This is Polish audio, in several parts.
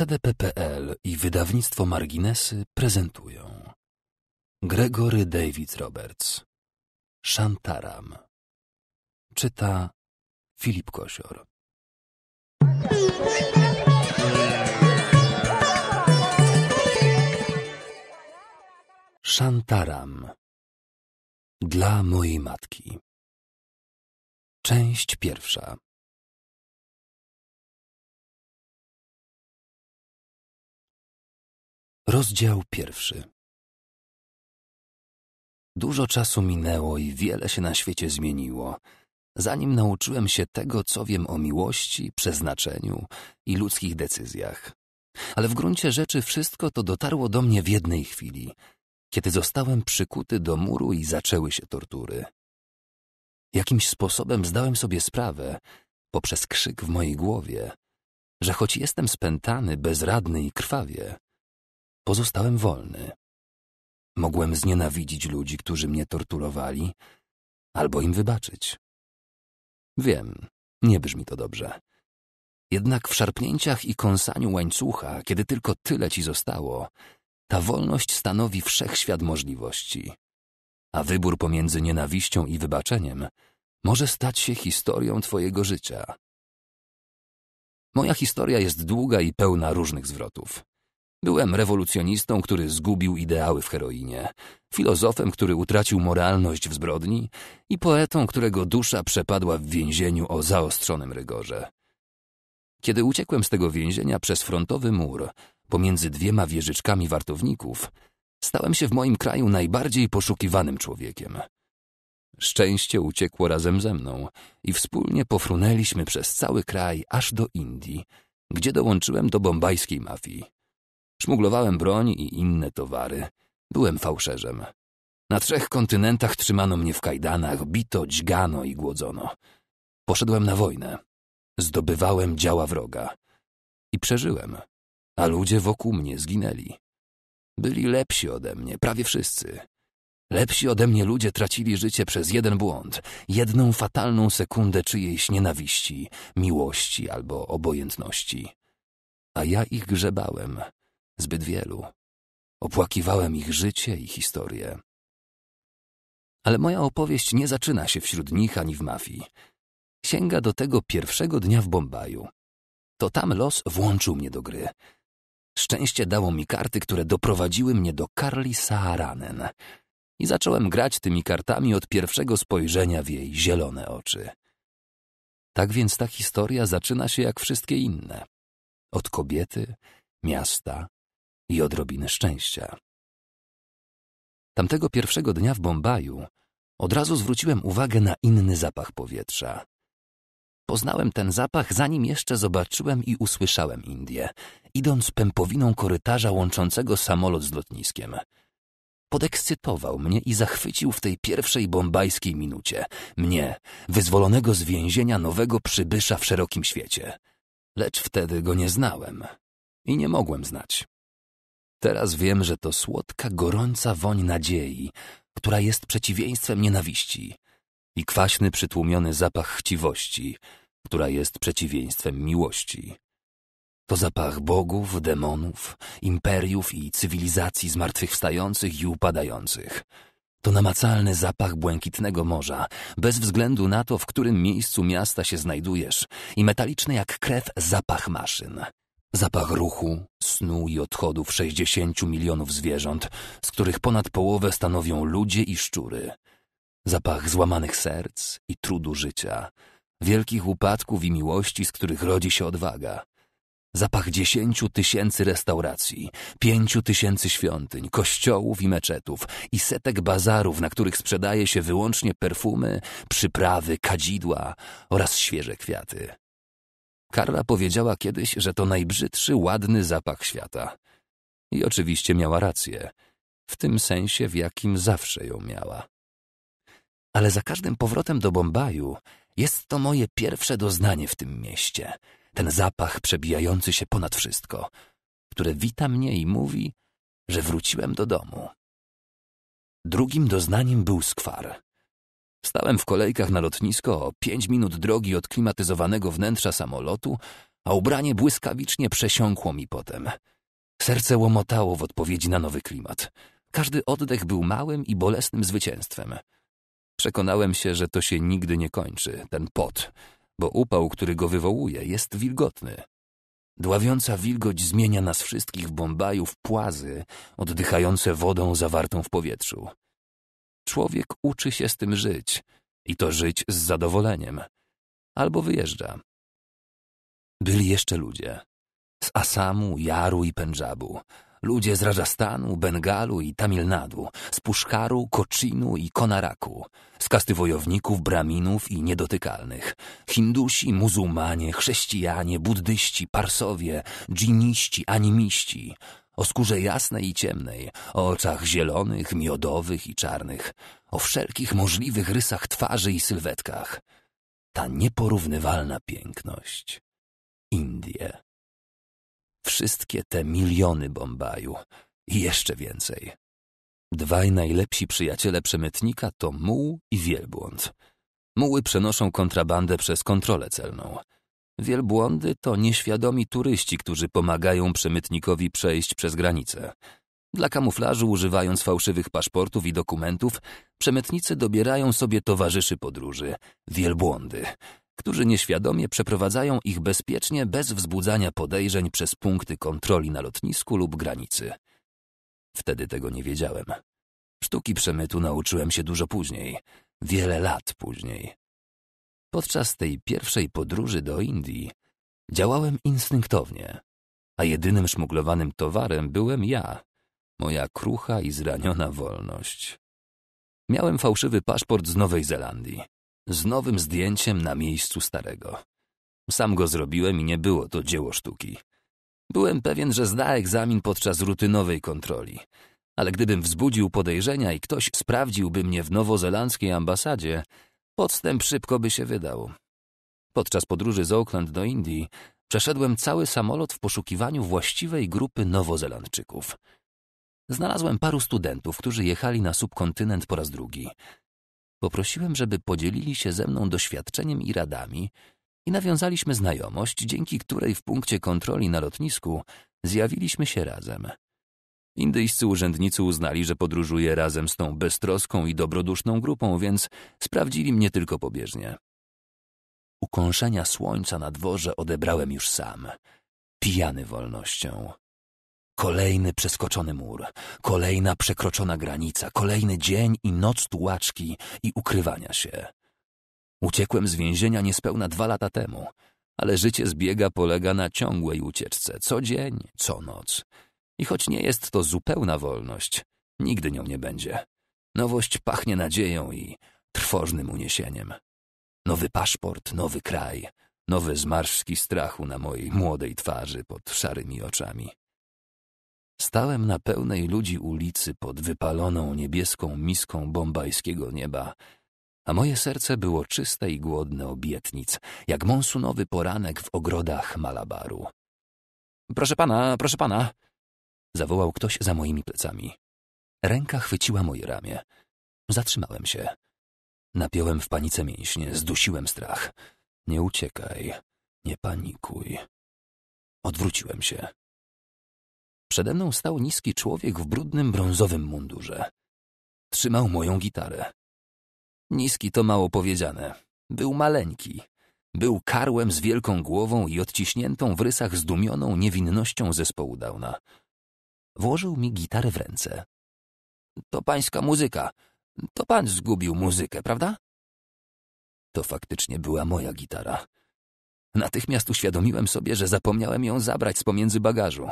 CDP.pl i wydawnictwo Marginesy prezentują Gregory David Roberts Shantaram Czyta Filip Kosior Shantaram Dla mojej matki Część pierwsza Rozdział pierwszy. Dużo czasu minęło i wiele się na świecie zmieniło, zanim nauczyłem się tego, co wiem o miłości, przeznaczeniu i ludzkich decyzjach. Ale w gruncie rzeczy wszystko to dotarło do mnie w jednej chwili, kiedy zostałem przykuty do muru i zaczęły się tortury. Jakimś sposobem zdałem sobie sprawę, poprzez krzyk w mojej głowie, że choć jestem spętany, bezradny i krwawie, pozostałem wolny. Mogłem znienawidzić ludzi, którzy mnie torturowali, albo im wybaczyć. Wiem, nie brzmi to dobrze. Jednak w szarpnięciach i kąsaniu łańcucha, kiedy tylko tyle ci zostało, ta wolność stanowi wszechświat możliwości. A wybór pomiędzy nienawiścią i wybaczeniem może stać się historią twojego życia. Moja historia jest długa i pełna różnych zwrotów. Byłem rewolucjonistą, który zgubił ideały w heroinie, filozofem, który utracił moralność w zbrodni i poetą, którego dusza przepadła w więzieniu o zaostrzonym rygorze. Kiedy uciekłem z tego więzienia przez frontowy mur, pomiędzy dwiema wieżyczkami wartowników, stałem się w moim kraju najbardziej poszukiwanym człowiekiem. Szczęście uciekło razem ze mną i wspólnie pofrunęliśmy przez cały kraj aż do Indii, gdzie dołączyłem do bombajskiej mafii. Szmuglowałem broń i inne towary. Byłem fałszerzem. Na trzech kontynentach trzymano mnie w kajdanach, bito, dźgano i głodzono. Poszedłem na wojnę. Zdobywałem działa wroga. I przeżyłem. A ludzie wokół mnie zginęli. Byli lepsi ode mnie, prawie wszyscy. Lepsi ode mnie ludzie tracili życie przez jeden błąd, jedną fatalną sekundę czyjejś nienawiści, miłości albo obojętności. A ja ich grzebałem, zbyt wielu. Opłakiwałem ich życie i historię. Ale moja opowieść nie zaczyna się wśród nich ani w mafii. Sięga do tego pierwszego dnia w Bombaju. To tam los włączył mnie do gry. Szczęście dało mi karty, które doprowadziły mnie do Karli Saharanen. I zacząłem grać tymi kartami od pierwszego spojrzenia w jej zielone oczy. Tak więc ta historia zaczyna się jak wszystkie inne. Od kobiety, miasta, i odrobiny szczęścia. Tamtego pierwszego dnia w Bombaju od razu zwróciłem uwagę na inny zapach powietrza. Poznałem ten zapach, zanim jeszcze zobaczyłem i usłyszałem Indię, idąc pępowiną korytarza łączącego samolot z lotniskiem. Podekscytował mnie i zachwycił w tej pierwszej bombajskiej minucie. Mnie, wyzwolonego z więzienia nowego przybysza w szerokim świecie. Lecz wtedy go nie znałem i nie mogłem znać. Teraz wiem, że to słodka, gorąca woń nadziei, która jest przeciwieństwem nienawiści, i kwaśny, przytłumiony zapach chciwości, która jest przeciwieństwem miłości. To zapach bogów, demonów, imperiów i cywilizacji zmartwychwstających i upadających. To namacalny zapach błękitnego morza, bez względu na to, w którym miejscu miasta się znajdujesz, i metaliczny jak krew zapach maszyn. Zapach ruchu, snu i odchodów 60 milionów zwierząt, z których ponad połowę stanowią ludzie i szczury. Zapach złamanych serc i trudu życia, wielkich upadków i miłości, z których rodzi się odwaga. Zapach dziesięciu tysięcy restauracji, pięciu tysięcy świątyń, kościołów i meczetów i setek bazarów, na których sprzedaje się wyłącznie perfumy, przyprawy, kadzidła oraz świeże kwiaty. Karla powiedziała kiedyś, że to najbrzydszy, ładny zapach świata. I oczywiście miała rację, w tym sensie, w jakim zawsze ją miała. Ale za każdym powrotem do Bombaju jest to moje pierwsze doznanie w tym mieście. Ten zapach przebijający się ponad wszystko, które wita mnie i mówi, że wróciłem do domu. Drugim doznaniem był skwar. Stałem w kolejkach na lotnisko o pięć minut drogi od klimatyzowanego wnętrza samolotu, a ubranie błyskawicznie przesiąkło mi potem. Serce łomotało w odpowiedzi na nowy klimat. Każdy oddech był małym i bolesnym zwycięstwem. Przekonałem się, że to się nigdy nie kończy, ten pot, bo upał, który go wywołuje, jest wilgotny. Dławiąca wilgoć zmienia nas wszystkich w Bombaju w płazy, oddychające wodą zawartą w powietrzu. Człowiek uczy się z tym żyć i to żyć z zadowoleniem. Albo wyjeżdża. Byli jeszcze ludzie. Z Asamu, Jaru i Pendżabu. Ludzie z Rajastanu, Bengalu i Tamil Nadu, z Puszkaru, Koczynu i Konaraku, z kasty wojowników, braminów i niedotykalnych, Hindusi, muzułmanie, chrześcijanie, buddyści, Parsowie, dżiniści, animiści, o skórze jasnej i ciemnej, o oczach zielonych, miodowych i czarnych, o wszelkich możliwych rysach twarzy i sylwetkach. Ta nieporównywalna piękność. Indie. Wszystkie te miliony Bombaju i jeszcze więcej. Dwaj najlepsi przyjaciele przemytnika to muł i wielbłąd. Muły przenoszą kontrabandę przez kontrolę celną – Wielbłądy to nieświadomi turyści, którzy pomagają przemytnikowi przejść przez granicę. Dla kamuflażu, używając fałszywych paszportów i dokumentów, przemytnicy dobierają sobie towarzyszy podróży wielbłądy którzy nieświadomie przeprowadzają ich bezpiecznie bez wzbudzania podejrzeń przez punkty kontroli na lotnisku lub granicy. Wtedy tego nie wiedziałem. Sztuki przemytu nauczyłem się dużo później, wiele lat później. Podczas tej pierwszej podróży do Indii działałem instynktownie, a jedynym szmuglowanym towarem byłem ja, moja krucha i zraniona wolność. Miałem fałszywy paszport z Nowej Zelandii, z nowym zdjęciem na miejscu starego. Sam go zrobiłem i nie było to dzieło sztuki. Byłem pewien, że zda egzamin podczas rutynowej kontroli, ale gdybym wzbudził podejrzenia i ktoś sprawdziłby mnie w nowozelandzkiej ambasadzie, Podstęp szybko by się wydał. Podczas podróży z Oakland do Indii przeszedłem cały samolot w poszukiwaniu właściwej grupy Nowozelandczyków. Znalazłem paru studentów, którzy jechali na subkontynent po raz drugi. Poprosiłem, żeby podzielili się ze mną doświadczeniem i radami i nawiązaliśmy znajomość, dzięki której w punkcie kontroli na lotnisku zjawiliśmy się razem – Indyjscy urzędnicy uznali, że podróżuję razem z tą beztroską i dobroduszną grupą, więc sprawdzili mnie tylko pobieżnie. Ukąszenia słońca na dworze odebrałem już sam, pijany wolnością. Kolejny przeskoczony mur, kolejna przekroczona granica, kolejny dzień i noc tułaczki i ukrywania się. Uciekłem z więzienia niespełna dwa lata temu, ale życie zbiega polega na ciągłej ucieczce, co dzień, co noc. I choć nie jest to zupełna wolność, nigdy nią nie będzie. Nowość pachnie nadzieją i trwożnym uniesieniem. Nowy paszport, nowy kraj, nowe zmarszki strachu na mojej młodej twarzy pod szarymi oczami. Stałem na pełnej ludzi ulicy pod wypaloną niebieską miską bombajskiego nieba, a moje serce było czyste i głodne obietnic, jak monsunowy poranek w ogrodach Malabaru. Proszę pana, proszę pana, zawołał ktoś za moimi plecami. Ręka chwyciła moje ramię. Zatrzymałem się. Napiąłem w panice mięśnie, zdusiłem strach. Nie uciekaj, nie panikuj. Odwróciłem się. Przede mną stał niski człowiek w brudnym brązowym mundurze. Trzymał moją gitarę. Niski to mało powiedziane. Był maleńki. Był karłem z wielką głową i odciśniętą w rysach zdumioną niewinnością zespołu Downa. Włożył mi gitarę w ręce. To pańska muzyka. To pan zgubił muzykę, prawda? To faktycznie była moja gitara. Natychmiast uświadomiłem sobie, że zapomniałem ją zabrać z pomiędzy bagażu.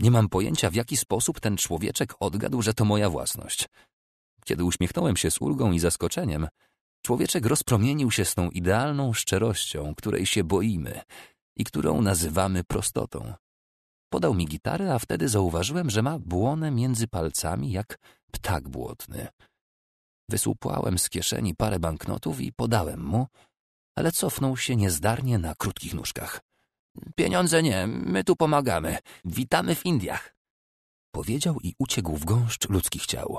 Nie mam pojęcia, w jaki sposób ten człowieczek odgadł, że to moja własność. Kiedy uśmiechnąłem się z ulgą i zaskoczeniem, człowieczek rozpromienił się z tą idealną szczerością, której się boimy i którą nazywamy prostotą. Podał mi gitarę, a wtedy zauważyłem, że ma błonę między palcami jak ptak błotny. Wysłupłałem z kieszeni parę banknotów i podałem mu, ale cofnął się niezdarnie na krótkich nóżkach. Pieniądze nie, my tu pomagamy. Witamy w Indiach. Powiedział i uciekł w gąszcz ludzkich ciał.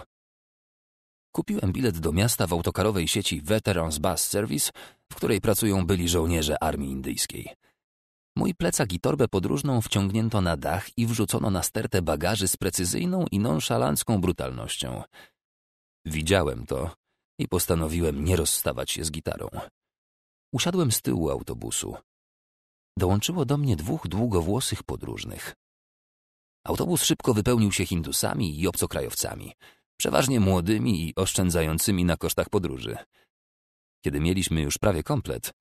Kupiłem bilet do miasta w autokarowej sieci Veterans Bus Service, w której pracują byli żołnierze armii indyjskiej. Mój plecak i torbę podróżną wciągnięto na dach i wrzucono na stertę bagaży z precyzyjną i nonszalancką brutalnością. Widziałem to i postanowiłem nie rozstawać się z gitarą. Usiadłem z tyłu autobusu. Dołączyło do mnie dwóch długowłosych podróżnych. Autobus szybko wypełnił się Hindusami i obcokrajowcami, przeważnie młodymi i oszczędzającymi na kosztach podróży. Kiedy mieliśmy już prawie komplet,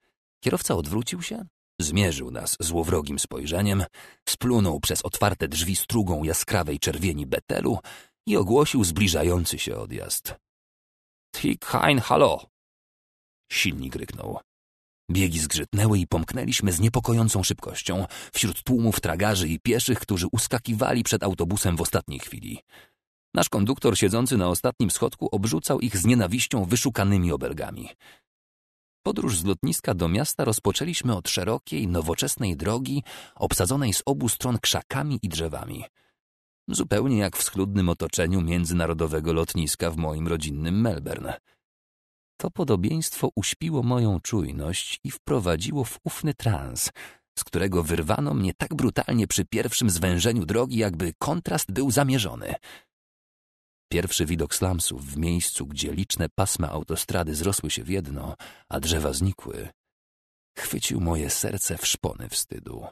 kierowca odwrócił się Zmierzył nas złowrogim spojrzeniem, splunął przez otwarte drzwi strugą jaskrawej czerwieni betelu i ogłosił zbliżający się odjazd. Tikhain, hallo! halo! Silnik ryknął. Biegi zgrzytnęły i pomknęliśmy z niepokojącą szybkością wśród tłumów tragarzy i pieszych, którzy uskakiwali przed autobusem w ostatniej chwili. Nasz konduktor siedzący na ostatnim schodku obrzucał ich z nienawiścią wyszukanymi obergami. Podróż z lotniska do miasta rozpoczęliśmy od szerokiej, nowoczesnej drogi, obsadzonej z obu stron krzakami i drzewami. Zupełnie jak w schludnym otoczeniu międzynarodowego lotniska w moim rodzinnym Melbourne. To podobieństwo uśpiło moją czujność i wprowadziło w ufny trans, z którego wyrwano mnie tak brutalnie przy pierwszym zwężeniu drogi, jakby kontrast był zamierzony. Pierwszy widok slamsów w miejscu, gdzie liczne pasma autostrady zrosły się w jedno, a drzewa znikły, chwycił moje serce w szpony wstydu.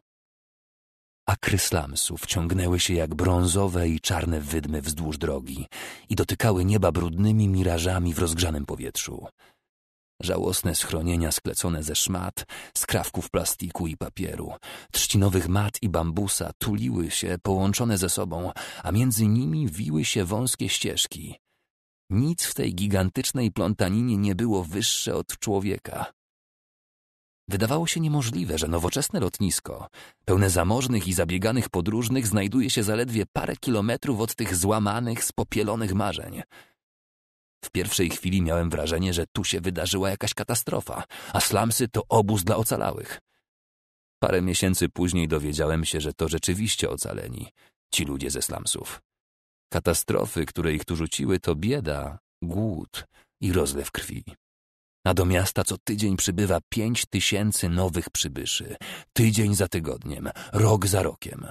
Akry slamsów ciągnęły się jak brązowe i czarne wydmy wzdłuż drogi i dotykały nieba brudnymi mirażami w rozgrzanym powietrzu. Żałosne schronienia sklecone ze szmat, skrawków plastiku i papieru, trzcinowych mat i bambusa tuliły się połączone ze sobą, a między nimi wiły się wąskie ścieżki. Nic w tej gigantycznej plątaninie nie było wyższe od człowieka. Wydawało się niemożliwe, że nowoczesne lotnisko, pełne zamożnych i zabieganych podróżnych, znajduje się zaledwie parę kilometrów od tych złamanych, spopielonych marzeń – w pierwszej chwili miałem wrażenie, że tu się wydarzyła jakaś katastrofa, a slamsy to obóz dla ocalałych. Parę miesięcy później dowiedziałem się, że to rzeczywiście ocaleni, ci ludzie ze slamsów. Katastrofy, które ich tu rzuciły, to bieda, głód i rozlew krwi. A do miasta co tydzień przybywa pięć tysięcy nowych przybyszy, tydzień za tygodniem, rok za rokiem.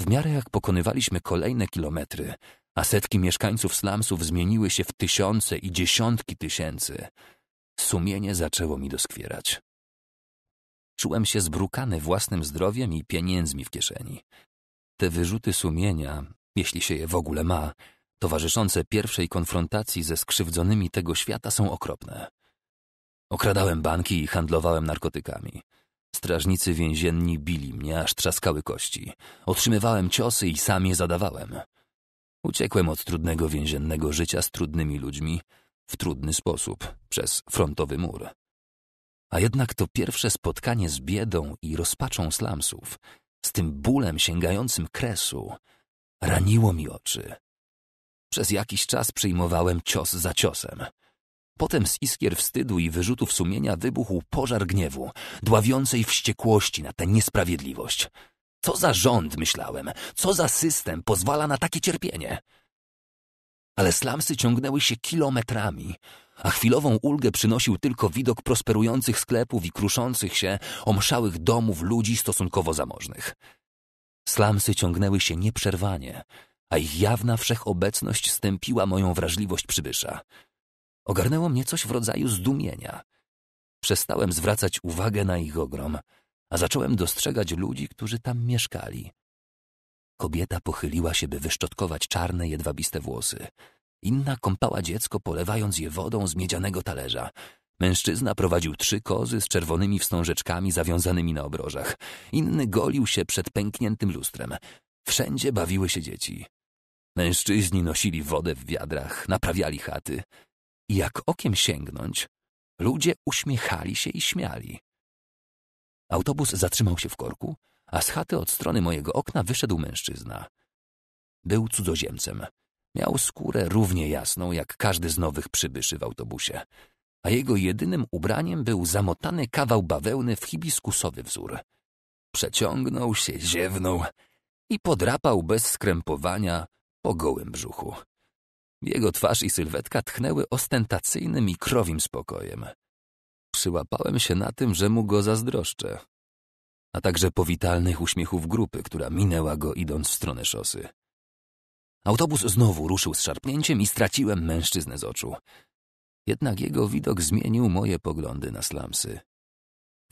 W miarę jak pokonywaliśmy kolejne kilometry, a setki mieszkańców slumsów zmieniły się w tysiące i dziesiątki tysięcy. Sumienie zaczęło mi doskwierać. Czułem się zbrukany własnym zdrowiem i pieniędzmi w kieszeni. Te wyrzuty sumienia, jeśli się je w ogóle ma, towarzyszące pierwszej konfrontacji ze skrzywdzonymi tego świata są okropne. Okradałem banki i handlowałem narkotykami. Strażnicy więzienni bili mnie, aż trzaskały kości. Otrzymywałem ciosy i sam je zadawałem. Uciekłem od trudnego więziennego życia z trudnymi ludźmi w trudny sposób, przez frontowy mur. A jednak to pierwsze spotkanie z biedą i rozpaczą slamsów, z tym bólem sięgającym kresu, raniło mi oczy. Przez jakiś czas przyjmowałem cios za ciosem. Potem z iskier wstydu i wyrzutów sumienia wybuchł pożar gniewu, dławiącej wściekłości na tę niesprawiedliwość – co za rząd, myślałem, co za system pozwala na takie cierpienie? Ale slamsy ciągnęły się kilometrami, a chwilową ulgę przynosił tylko widok prosperujących sklepów i kruszących się, omszałych domów ludzi stosunkowo zamożnych. Slamsy ciągnęły się nieprzerwanie, a ich jawna wszechobecność stępiła moją wrażliwość przybysza. Ogarnęło mnie coś w rodzaju zdumienia. Przestałem zwracać uwagę na ich ogrom – a zacząłem dostrzegać ludzi, którzy tam mieszkali. Kobieta pochyliła się, by wyszczotkować czarne, jedwabiste włosy. Inna kąpała dziecko, polewając je wodą z miedzianego talerza. Mężczyzna prowadził trzy kozy z czerwonymi wstążeczkami zawiązanymi na obrożach. Inny golił się przed pękniętym lustrem. Wszędzie bawiły się dzieci. Mężczyźni nosili wodę w wiadrach, naprawiali chaty. I jak okiem sięgnąć, ludzie uśmiechali się i śmiali. Autobus zatrzymał się w korku, a z chaty od strony mojego okna wyszedł mężczyzna. Był cudzoziemcem. Miał skórę równie jasną jak każdy z nowych przybyszy w autobusie, a jego jedynym ubraniem był zamotany kawał bawełny w hibiskusowy wzór. Przeciągnął się, ziewnął i podrapał bez skrępowania po gołym brzuchu. Jego twarz i sylwetka tchnęły ostentacyjnym i krowim spokojem przyłapałem się na tym, że mu go zazdroszczę, a także powitalnych uśmiechów grupy, która minęła go idąc w stronę szosy. Autobus znowu ruszył z szarpnięciem i straciłem mężczyznę z oczu. Jednak jego widok zmienił moje poglądy na slamsy.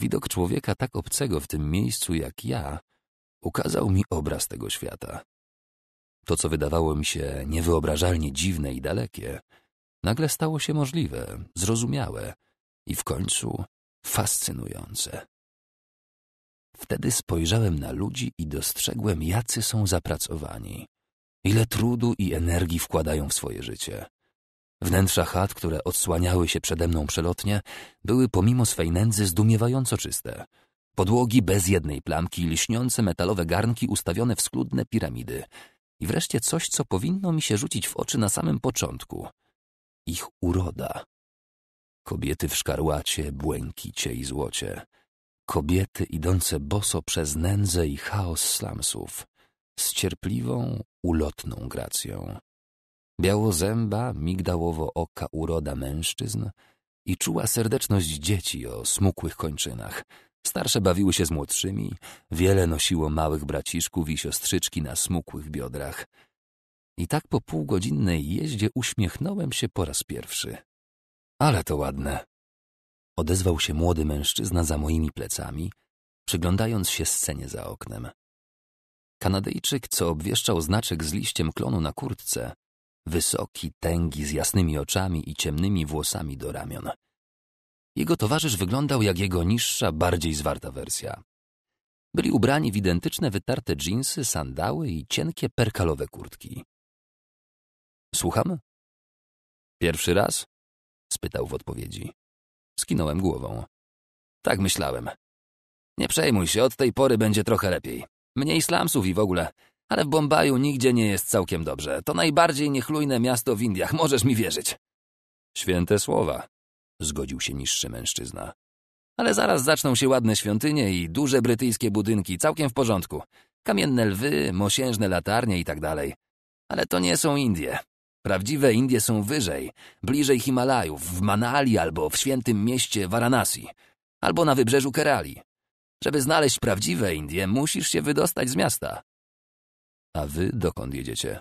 Widok człowieka tak obcego w tym miejscu jak ja ukazał mi obraz tego świata. To, co wydawało mi się niewyobrażalnie dziwne i dalekie, nagle stało się możliwe, zrozumiałe i w końcu fascynujące. Wtedy spojrzałem na ludzi i dostrzegłem, jacy są zapracowani, ile trudu i energii wkładają w swoje życie. Wnętrza chat, które odsłaniały się przede mną przelotnie, były pomimo swej nędzy zdumiewająco czyste. Podłogi bez jednej plamki, lśniące metalowe garnki ustawione w skludne piramidy. I wreszcie coś, co powinno mi się rzucić w oczy na samym początku. Ich uroda kobiety w szkarłacie, błękicie i złocie, kobiety idące boso przez nędzę i chaos slamsów, z cierpliwą, ulotną gracją. Białozęba, migdałowo-oka uroda mężczyzn i czuła serdeczność dzieci o smukłych kończynach. Starsze bawiły się z młodszymi, wiele nosiło małych braciszków i siostrzyczki na smukłych biodrach. I tak po półgodzinnej jeździe uśmiechnąłem się po raz pierwszy – ale to ładne. Odezwał się młody mężczyzna za moimi plecami, przyglądając się scenie za oknem. Kanadyjczyk, co obwieszczał znaczek z liściem klonu na kurtce, wysoki, tęgi, z jasnymi oczami i ciemnymi włosami do ramion. Jego towarzysz wyglądał jak jego niższa, bardziej zwarta wersja. Byli ubrani w identyczne wytarte dżinsy, sandały i cienkie perkalowe kurtki. Słucham? Pierwszy raz? spytał w odpowiedzi. Skinąłem głową. Tak myślałem. Nie przejmuj się, od tej pory będzie trochę lepiej. Mniej slamsów i w ogóle. Ale w Bombaju nigdzie nie jest całkiem dobrze. To najbardziej niechlujne miasto w Indiach, możesz mi wierzyć. Święte słowa, zgodził się niższy mężczyzna. Ale zaraz zaczną się ładne świątynie i duże brytyjskie budynki, całkiem w porządku. Kamienne lwy, mosiężne latarnie i tak dalej. Ale to nie są Indie. Prawdziwe Indie są wyżej, bliżej Himalajów, w Manali albo w świętym mieście Varanasi, albo na wybrzeżu Kerali. Żeby znaleźć prawdziwe Indie, musisz się wydostać z miasta. A wy dokąd jedziecie?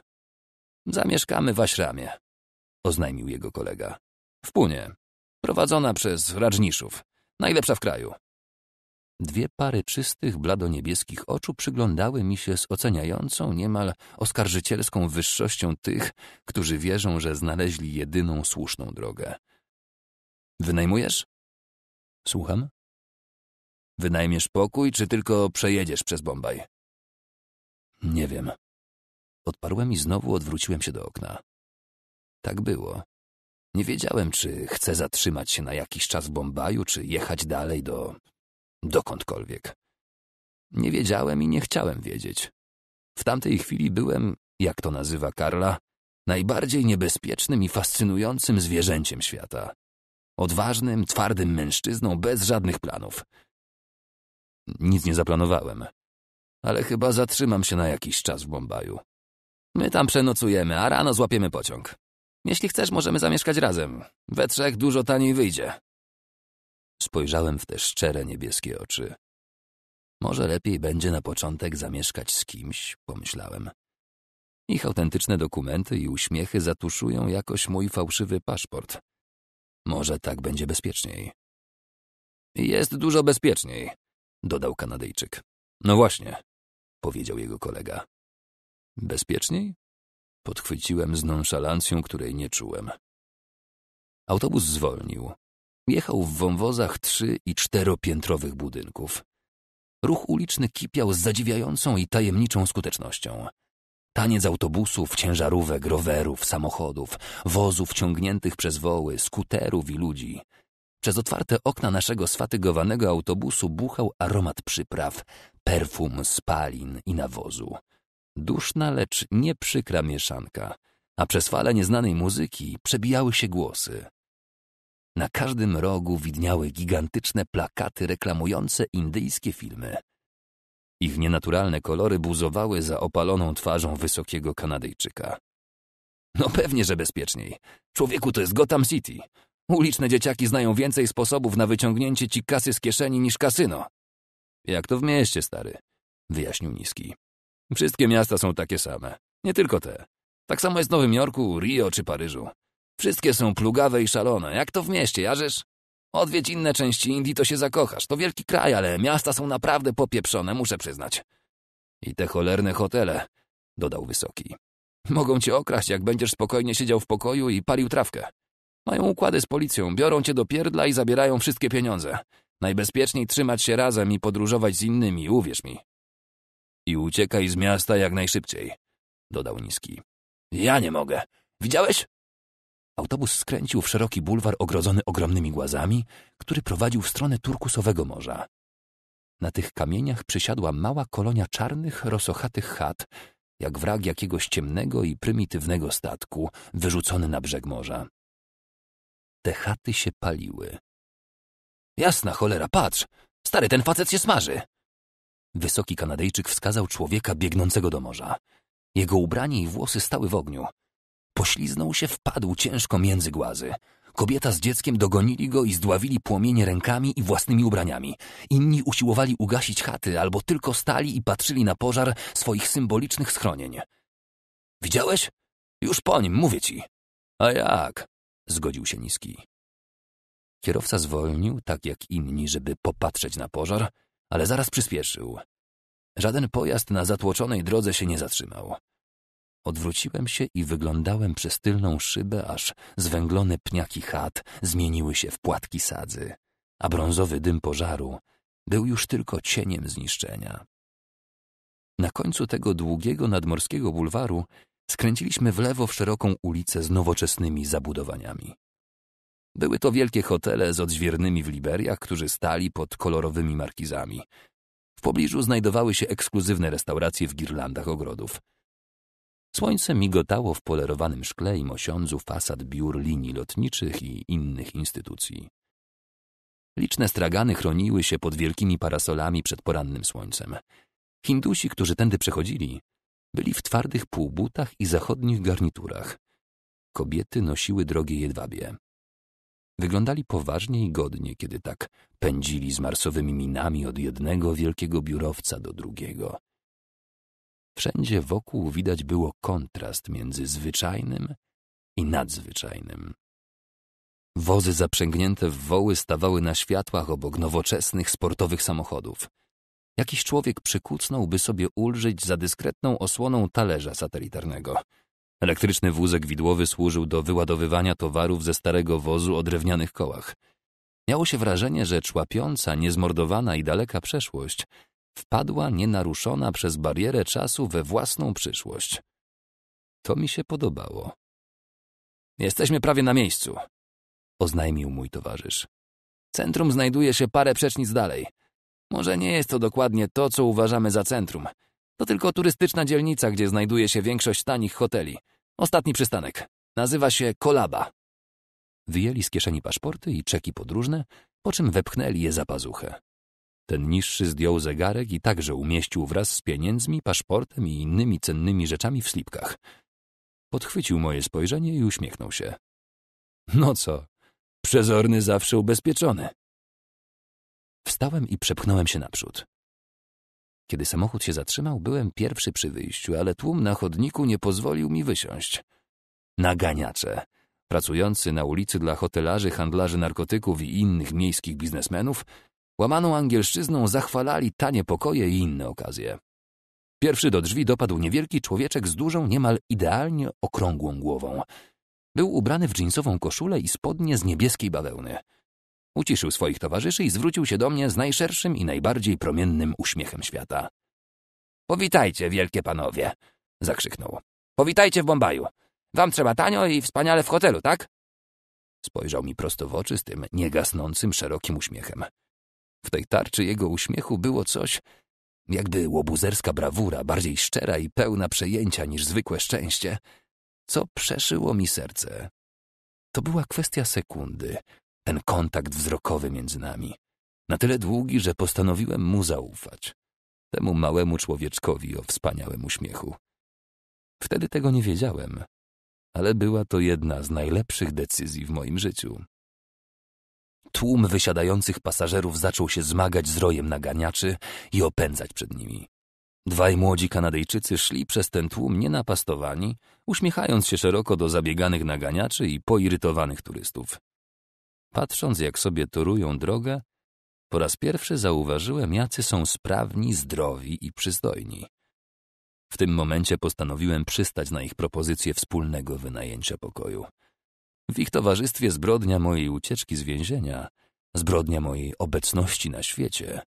Zamieszkamy w Aśramie, oznajmił jego kolega. W Punie, prowadzona przez Rajniszów, najlepsza w kraju. Dwie pary czystych, bladoniebieskich oczu przyglądały mi się z oceniającą, niemal oskarżycielską wyższością tych, którzy wierzą, że znaleźli jedyną słuszną drogę. Wynajmujesz? Słucham? Wynajmiesz pokój, czy tylko przejedziesz przez Bombaj? Nie wiem. Odparłem i znowu odwróciłem się do okna. Tak było. Nie wiedziałem, czy chcę zatrzymać się na jakiś czas w Bombaju, czy jechać dalej do dokądkolwiek. Nie wiedziałem i nie chciałem wiedzieć. W tamtej chwili byłem, jak to nazywa Karla, najbardziej niebezpiecznym i fascynującym zwierzęciem świata. Odważnym, twardym mężczyzną bez żadnych planów. Nic nie zaplanowałem, ale chyba zatrzymam się na jakiś czas w Bombaju. My tam przenocujemy, a rano złapiemy pociąg. Jeśli chcesz, możemy zamieszkać razem. We trzech dużo taniej wyjdzie. Spojrzałem w te szczere niebieskie oczy. Może lepiej będzie na początek zamieszkać z kimś, pomyślałem. Ich autentyczne dokumenty i uśmiechy zatuszują jakoś mój fałszywy paszport. Może tak będzie bezpieczniej. Jest dużo bezpieczniej, dodał Kanadyjczyk. No właśnie, powiedział jego kolega. Bezpieczniej? Podchwyciłem z nonszalancją, której nie czułem. Autobus zwolnił. Jechał w wąwozach trzy- i czteropiętrowych budynków. Ruch uliczny kipiał z zadziwiającą i tajemniczą skutecznością. Taniec autobusów, ciężarówek, rowerów, samochodów, wozów ciągniętych przez woły, skuterów i ludzi. Przez otwarte okna naszego sfatygowanego autobusu buchał aromat przypraw, perfum, spalin i nawozu. Duszna, lecz nieprzykra mieszanka, a przez fale nieznanej muzyki przebijały się głosy. Na każdym rogu widniały gigantyczne plakaty reklamujące indyjskie filmy. Ich nienaturalne kolory buzowały za opaloną twarzą wysokiego Kanadyjczyka. No pewnie, że bezpieczniej. Człowieku, to jest Gotham City. Uliczne dzieciaki znają więcej sposobów na wyciągnięcie ci kasy z kieszeni niż kasyno. Jak to w mieście, stary? Wyjaśnił Niski. Wszystkie miasta są takie same. Nie tylko te. Tak samo jest w Nowym Jorku, Rio czy Paryżu. Wszystkie są plugawe i szalone, jak to w mieście, jarzysz? Odwiedź inne części Indii, to się zakochasz. To wielki kraj, ale miasta są naprawdę popieprzone, muszę przyznać. I te cholerne hotele, dodał Wysoki. Mogą cię okraść, jak będziesz spokojnie siedział w pokoju i palił trawkę. Mają układy z policją, biorą cię do pierdla i zabierają wszystkie pieniądze. Najbezpieczniej trzymać się razem i podróżować z innymi, uwierz mi. I uciekaj z miasta jak najszybciej, dodał Niski. Ja nie mogę. Widziałeś? Autobus skręcił w szeroki bulwar ogrodzony ogromnymi głazami, który prowadził w stronę turkusowego morza. Na tych kamieniach przysiadła mała kolonia czarnych, rosochatych chat, jak wrak jakiegoś ciemnego i prymitywnego statku wyrzucony na brzeg morza. Te chaty się paliły. Jasna cholera, patrz! Stary, ten facet się smaży! Wysoki Kanadyjczyk wskazał człowieka biegnącego do morza. Jego ubranie i włosy stały w ogniu. Pośliznął się, wpadł ciężko między głazy. Kobieta z dzieckiem dogonili go i zdławili płomienie rękami i własnymi ubraniami. Inni usiłowali ugasić chaty, albo tylko stali i patrzyli na pożar swoich symbolicznych schronień. Widziałeś? Już po nim, mówię ci. A jak? Zgodził się niski. Kierowca zwolnił, tak jak inni, żeby popatrzeć na pożar, ale zaraz przyspieszył. Żaden pojazd na zatłoczonej drodze się nie zatrzymał. Odwróciłem się i wyglądałem przez tylną szybę, aż zwęglone pniaki chat zmieniły się w płatki sadzy, a brązowy dym pożaru był już tylko cieniem zniszczenia. Na końcu tego długiego nadmorskiego bulwaru skręciliśmy w lewo w szeroką ulicę z nowoczesnymi zabudowaniami. Były to wielkie hotele z odźwiernymi w liberiach, którzy stali pod kolorowymi markizami. W pobliżu znajdowały się ekskluzywne restauracje w girlandach ogrodów – Słońce migotało w polerowanym szkle i mosiądzu fasad biur linii lotniczych i innych instytucji. Liczne stragany chroniły się pod wielkimi parasolami przed porannym słońcem. Hindusi, którzy tędy przechodzili, byli w twardych półbutach i zachodnich garniturach. Kobiety nosiły drogie jedwabie. Wyglądali poważnie i godnie, kiedy tak pędzili z marsowymi minami od jednego wielkiego biurowca do drugiego, Wszędzie wokół widać było kontrast między zwyczajnym i nadzwyczajnym. Wozy zaprzęgnięte w woły stawały na światłach obok nowoczesnych, sportowych samochodów. Jakiś człowiek przykucnąłby sobie ulżyć za dyskretną osłoną talerza satelitarnego. Elektryczny wózek widłowy służył do wyładowywania towarów ze starego wozu o drewnianych kołach. Miało się wrażenie, że człapiąca, niezmordowana i daleka przeszłość Wpadła nienaruszona przez barierę czasu we własną przyszłość. To mi się podobało. Jesteśmy prawie na miejscu, oznajmił mój towarzysz. Centrum znajduje się parę przecznic dalej. Może nie jest to dokładnie to, co uważamy za centrum. To tylko turystyczna dzielnica, gdzie znajduje się większość tanich hoteli. Ostatni przystanek. Nazywa się Kolaba. Wyjęli z kieszeni paszporty i czeki podróżne, po czym wepchnęli je za pazuchę. Ten niższy zdjął zegarek i także umieścił wraz z pieniędzmi, paszportem i innymi cennymi rzeczami w slipkach. Podchwycił moje spojrzenie i uśmiechnął się. No co, przezorny zawsze ubezpieczony. Wstałem i przepchnąłem się naprzód. Kiedy samochód się zatrzymał, byłem pierwszy przy wyjściu, ale tłum na chodniku nie pozwolił mi wysiąść. Naganiacze, pracujący na ulicy dla hotelarzy, handlarzy narkotyków i innych miejskich biznesmenów, Łamaną angielszczyzną zachwalali tanie pokoje i inne okazje. Pierwszy do drzwi dopadł niewielki człowieczek z dużą, niemal idealnie okrągłą głową. Był ubrany w dżinsową koszulę i spodnie z niebieskiej bawełny. Uciszył swoich towarzyszy i zwrócił się do mnie z najszerszym i najbardziej promiennym uśmiechem świata. Powitajcie, wielkie panowie! zakrzyknął. Powitajcie w Bombaju! Wam trzeba tanio i wspaniale w hotelu, tak? Spojrzał mi prosto w oczy z tym niegasnącym, szerokim uśmiechem. W tej tarczy jego uśmiechu było coś, jakby łobuzerska brawura, bardziej szczera i pełna przejęcia niż zwykłe szczęście, co przeszyło mi serce. To była kwestia sekundy, ten kontakt wzrokowy między nami. Na tyle długi, że postanowiłem mu zaufać. Temu małemu człowieczkowi o wspaniałym uśmiechu. Wtedy tego nie wiedziałem, ale była to jedna z najlepszych decyzji w moim życiu. Tłum wysiadających pasażerów zaczął się zmagać z rojem naganiaczy i opędzać przed nimi. Dwaj młodzi Kanadyjczycy szli przez ten tłum nienapastowani, uśmiechając się szeroko do zabieganych naganiaczy i poirytowanych turystów. Patrząc, jak sobie torują drogę, po raz pierwszy zauważyłem, jacy są sprawni, zdrowi i przystojni. W tym momencie postanowiłem przystać na ich propozycję wspólnego wynajęcia pokoju. W ich towarzystwie zbrodnia mojej ucieczki z więzienia, zbrodnia mojej obecności na świecie,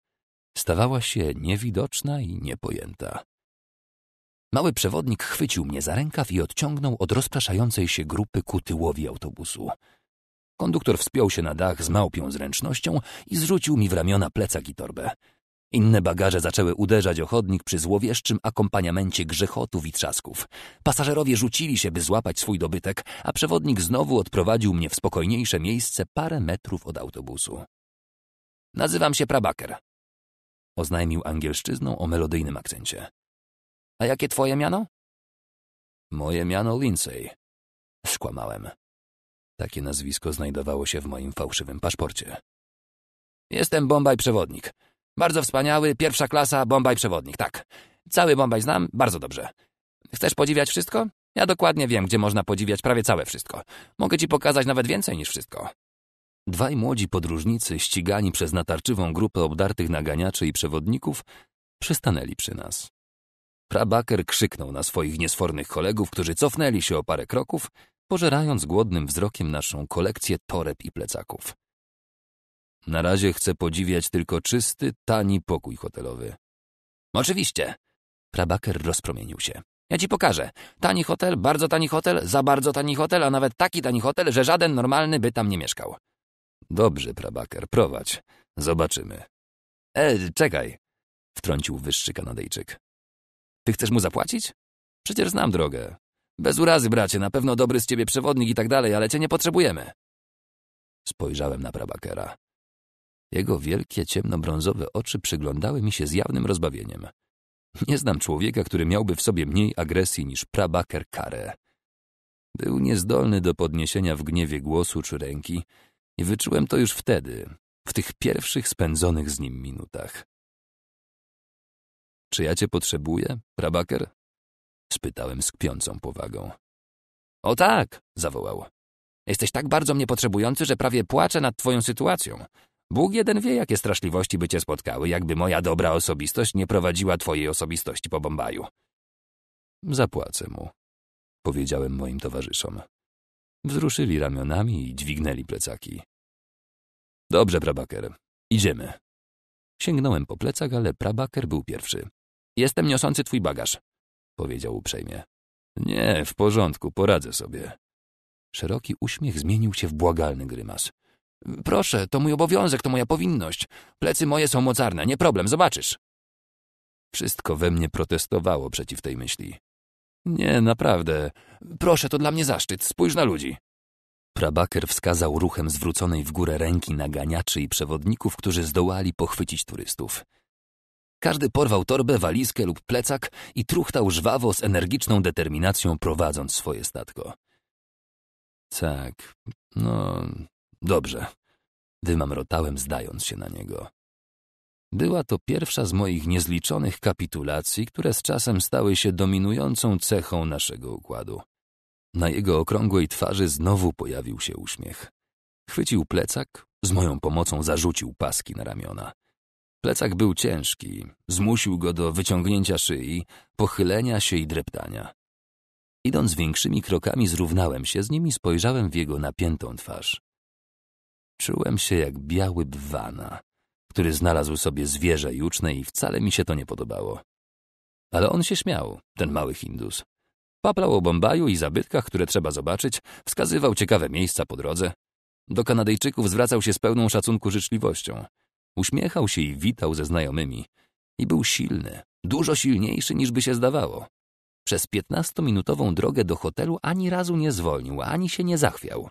stawała się niewidoczna i niepojęta. Mały przewodnik chwycił mnie za rękaw i odciągnął od rozpraszającej się grupy ku tyłowi autobusu. Konduktor wspiął się na dach z małpią zręcznością i zrzucił mi w ramiona plecak i torbę. Inne bagaże zaczęły uderzać o chodnik przy złowieszczym akompaniamencie grzechotów i trzasków. Pasażerowie rzucili się, by złapać swój dobytek, a przewodnik znowu odprowadził mnie w spokojniejsze miejsce parę metrów od autobusu. Nazywam się Prabaker, oznajmił angielszczyzną o melodyjnym akcencie. A jakie twoje miano? Moje miano Lindsay. Skłamałem. Takie nazwisko znajdowało się w moim fałszywym paszporcie. Jestem Bombaj przewodnik. Bardzo wspaniały, pierwsza klasa, Bombaj przewodnik, tak. Cały Bombaj znam, bardzo dobrze. Chcesz podziwiać wszystko? Ja dokładnie wiem, gdzie można podziwiać prawie całe wszystko. Mogę ci pokazać nawet więcej niż wszystko. Dwaj młodzi podróżnicy, ścigani przez natarczywą grupę obdartych naganiaczy i przewodników, przystanęli przy nas. Prabaker krzyknął na swoich niesfornych kolegów, którzy cofnęli się o parę kroków, pożerając głodnym wzrokiem naszą kolekcję toreb i plecaków. Na razie chcę podziwiać tylko czysty, tani pokój hotelowy. Oczywiście. Prabaker rozpromienił się. Ja ci pokażę. Tani hotel, bardzo tani hotel, za bardzo tani hotel, a nawet taki tani hotel, że żaden normalny by tam nie mieszkał. Dobrze, prabaker, prowadź. Zobaczymy. E, czekaj, wtrącił wyższy Kanadyjczyk. Ty chcesz mu zapłacić? Przecież znam drogę. Bez urazy, bracie, na pewno dobry z ciebie przewodnik i tak dalej, ale cię nie potrzebujemy. Spojrzałem na prabakera. Jego wielkie, ciemnobrązowe oczy przyglądały mi się z jawnym rozbawieniem. Nie znam człowieka, który miałby w sobie mniej agresji niż prabaker Kare. Był niezdolny do podniesienia w gniewie głosu czy ręki i wyczułem to już wtedy, w tych pierwszych spędzonych z nim minutach. Czy ja cię potrzebuję, prabaker? spytałem z kpiącą powagą. O tak, zawołał. Jesteś tak bardzo mnie potrzebujący, że prawie płaczę nad twoją sytuacją. Bóg jeden wie, jakie straszliwości by cię spotkały, jakby moja dobra osobistość nie prowadziła twojej osobistości po Bombaju. Zapłacę mu, powiedziałem moim towarzyszom. Wzruszyli ramionami i dźwignęli plecaki. Dobrze, prabaker, idziemy. Sięgnąłem po plecak, ale prabaker był pierwszy. Jestem niosący twój bagaż, powiedział uprzejmie. Nie, w porządku, poradzę sobie. Szeroki uśmiech zmienił się w błagalny grymas. Proszę, to mój obowiązek, to moja powinność. Plecy moje są mocarne, nie problem, zobaczysz. Wszystko we mnie protestowało przeciw tej myśli. Nie, naprawdę. Proszę, to dla mnie zaszczyt. Spójrz na ludzi. Prabaker wskazał ruchem zwróconej w górę ręki na ganiaczy i przewodników, którzy zdołali pochwycić turystów. Każdy porwał torbę, walizkę lub plecak i truchtał żwawo z energiczną determinacją, prowadząc swoje statko. Tak, no, Dobrze. Wymamrotałem, zdając się na niego. Była to pierwsza z moich niezliczonych kapitulacji, które z czasem stały się dominującą cechą naszego układu. Na jego okrągłej twarzy znowu pojawił się uśmiech. Chwycił plecak, z moją pomocą zarzucił paski na ramiona. Plecak był ciężki, zmusił go do wyciągnięcia szyi, pochylenia się i dreptania. Idąc większymi krokami, zrównałem się z nim i spojrzałem w jego napiętą twarz. Czułem się jak biały bwana, który znalazł sobie zwierzę juczne i wcale mi się to nie podobało. Ale on się śmiał, ten mały Hindus. Paplał o Bombaju i zabytkach, które trzeba zobaczyć, wskazywał ciekawe miejsca po drodze. Do Kanadyjczyków zwracał się z pełną szacunku życzliwością. Uśmiechał się i witał ze znajomymi. I był silny, dużo silniejszy niż by się zdawało. Przez piętnastominutową drogę do hotelu ani razu nie zwolnił, ani się nie zachwiał.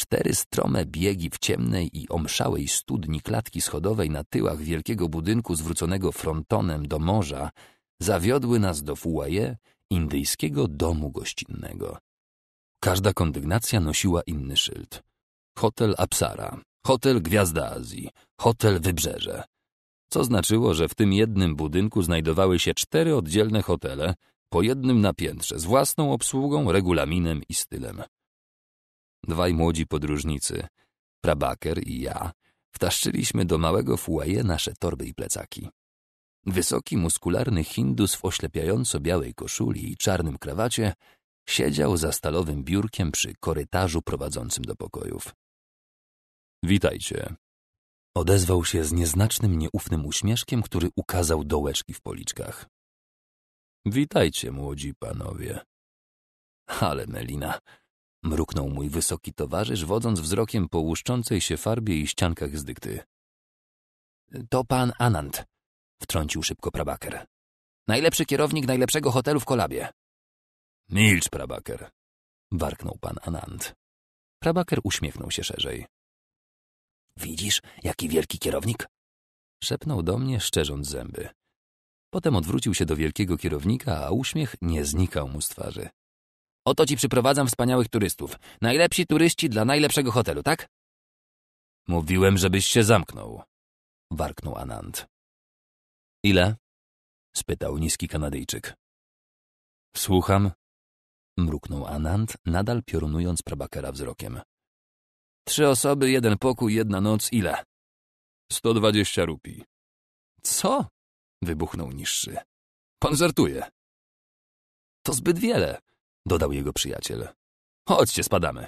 Cztery strome biegi w ciemnej i omszałej studni klatki schodowej na tyłach wielkiego budynku zwróconego frontonem do morza zawiodły nas do Fuaje, indyjskiego domu gościnnego. Każda kondygnacja nosiła inny szyld. Hotel Apsara, Hotel Gwiazda Azji, Hotel Wybrzeże. Co znaczyło, że w tym jednym budynku znajdowały się cztery oddzielne hotele, po jednym na piętrze, z własną obsługą, regulaminem i stylem. Dwaj młodzi podróżnicy, prabaker i ja, wtaszczyliśmy do małego fuaje nasze torby i plecaki. Wysoki, muskularny Hindus w oślepiająco białej koszuli i czarnym krawacie siedział za stalowym biurkiem przy korytarzu prowadzącym do pokojów. Witajcie. Odezwał się z nieznacznym, nieufnym uśmieszkiem, który ukazał dołeczki w policzkach. Witajcie, młodzi panowie. Ale Melina, mruknął mój wysoki towarzysz, wodząc wzrokiem po łuszczącej się farbie i ściankach z dykty. To pan Anand, wtrącił szybko prabaker. Najlepszy kierownik najlepszego hotelu w Kolabie. Milcz, prabaker, warknął pan Anand. Prabaker uśmiechnął się szerzej. Widzisz, jaki wielki kierownik? Szepnął do mnie, szczerząc zęby. Potem odwrócił się do wielkiego kierownika, a uśmiech nie znikał mu z twarzy. Oto ci przyprowadzam wspaniałych turystów. Najlepsi turyści dla najlepszego hotelu, tak? Mówiłem, żebyś się zamknął, warknął Anand. Ile? spytał niski Kanadyjczyk. Słucham, mruknął Anand, nadal piorunując prabakera wzrokiem. Trzy osoby, jeden pokój, jedna noc, ile? Sto dwadzieścia rupii. Co? wybuchnął niższy. Pan żartuje. To zbyt wiele dodał jego przyjaciel. Chodźcie, spadamy.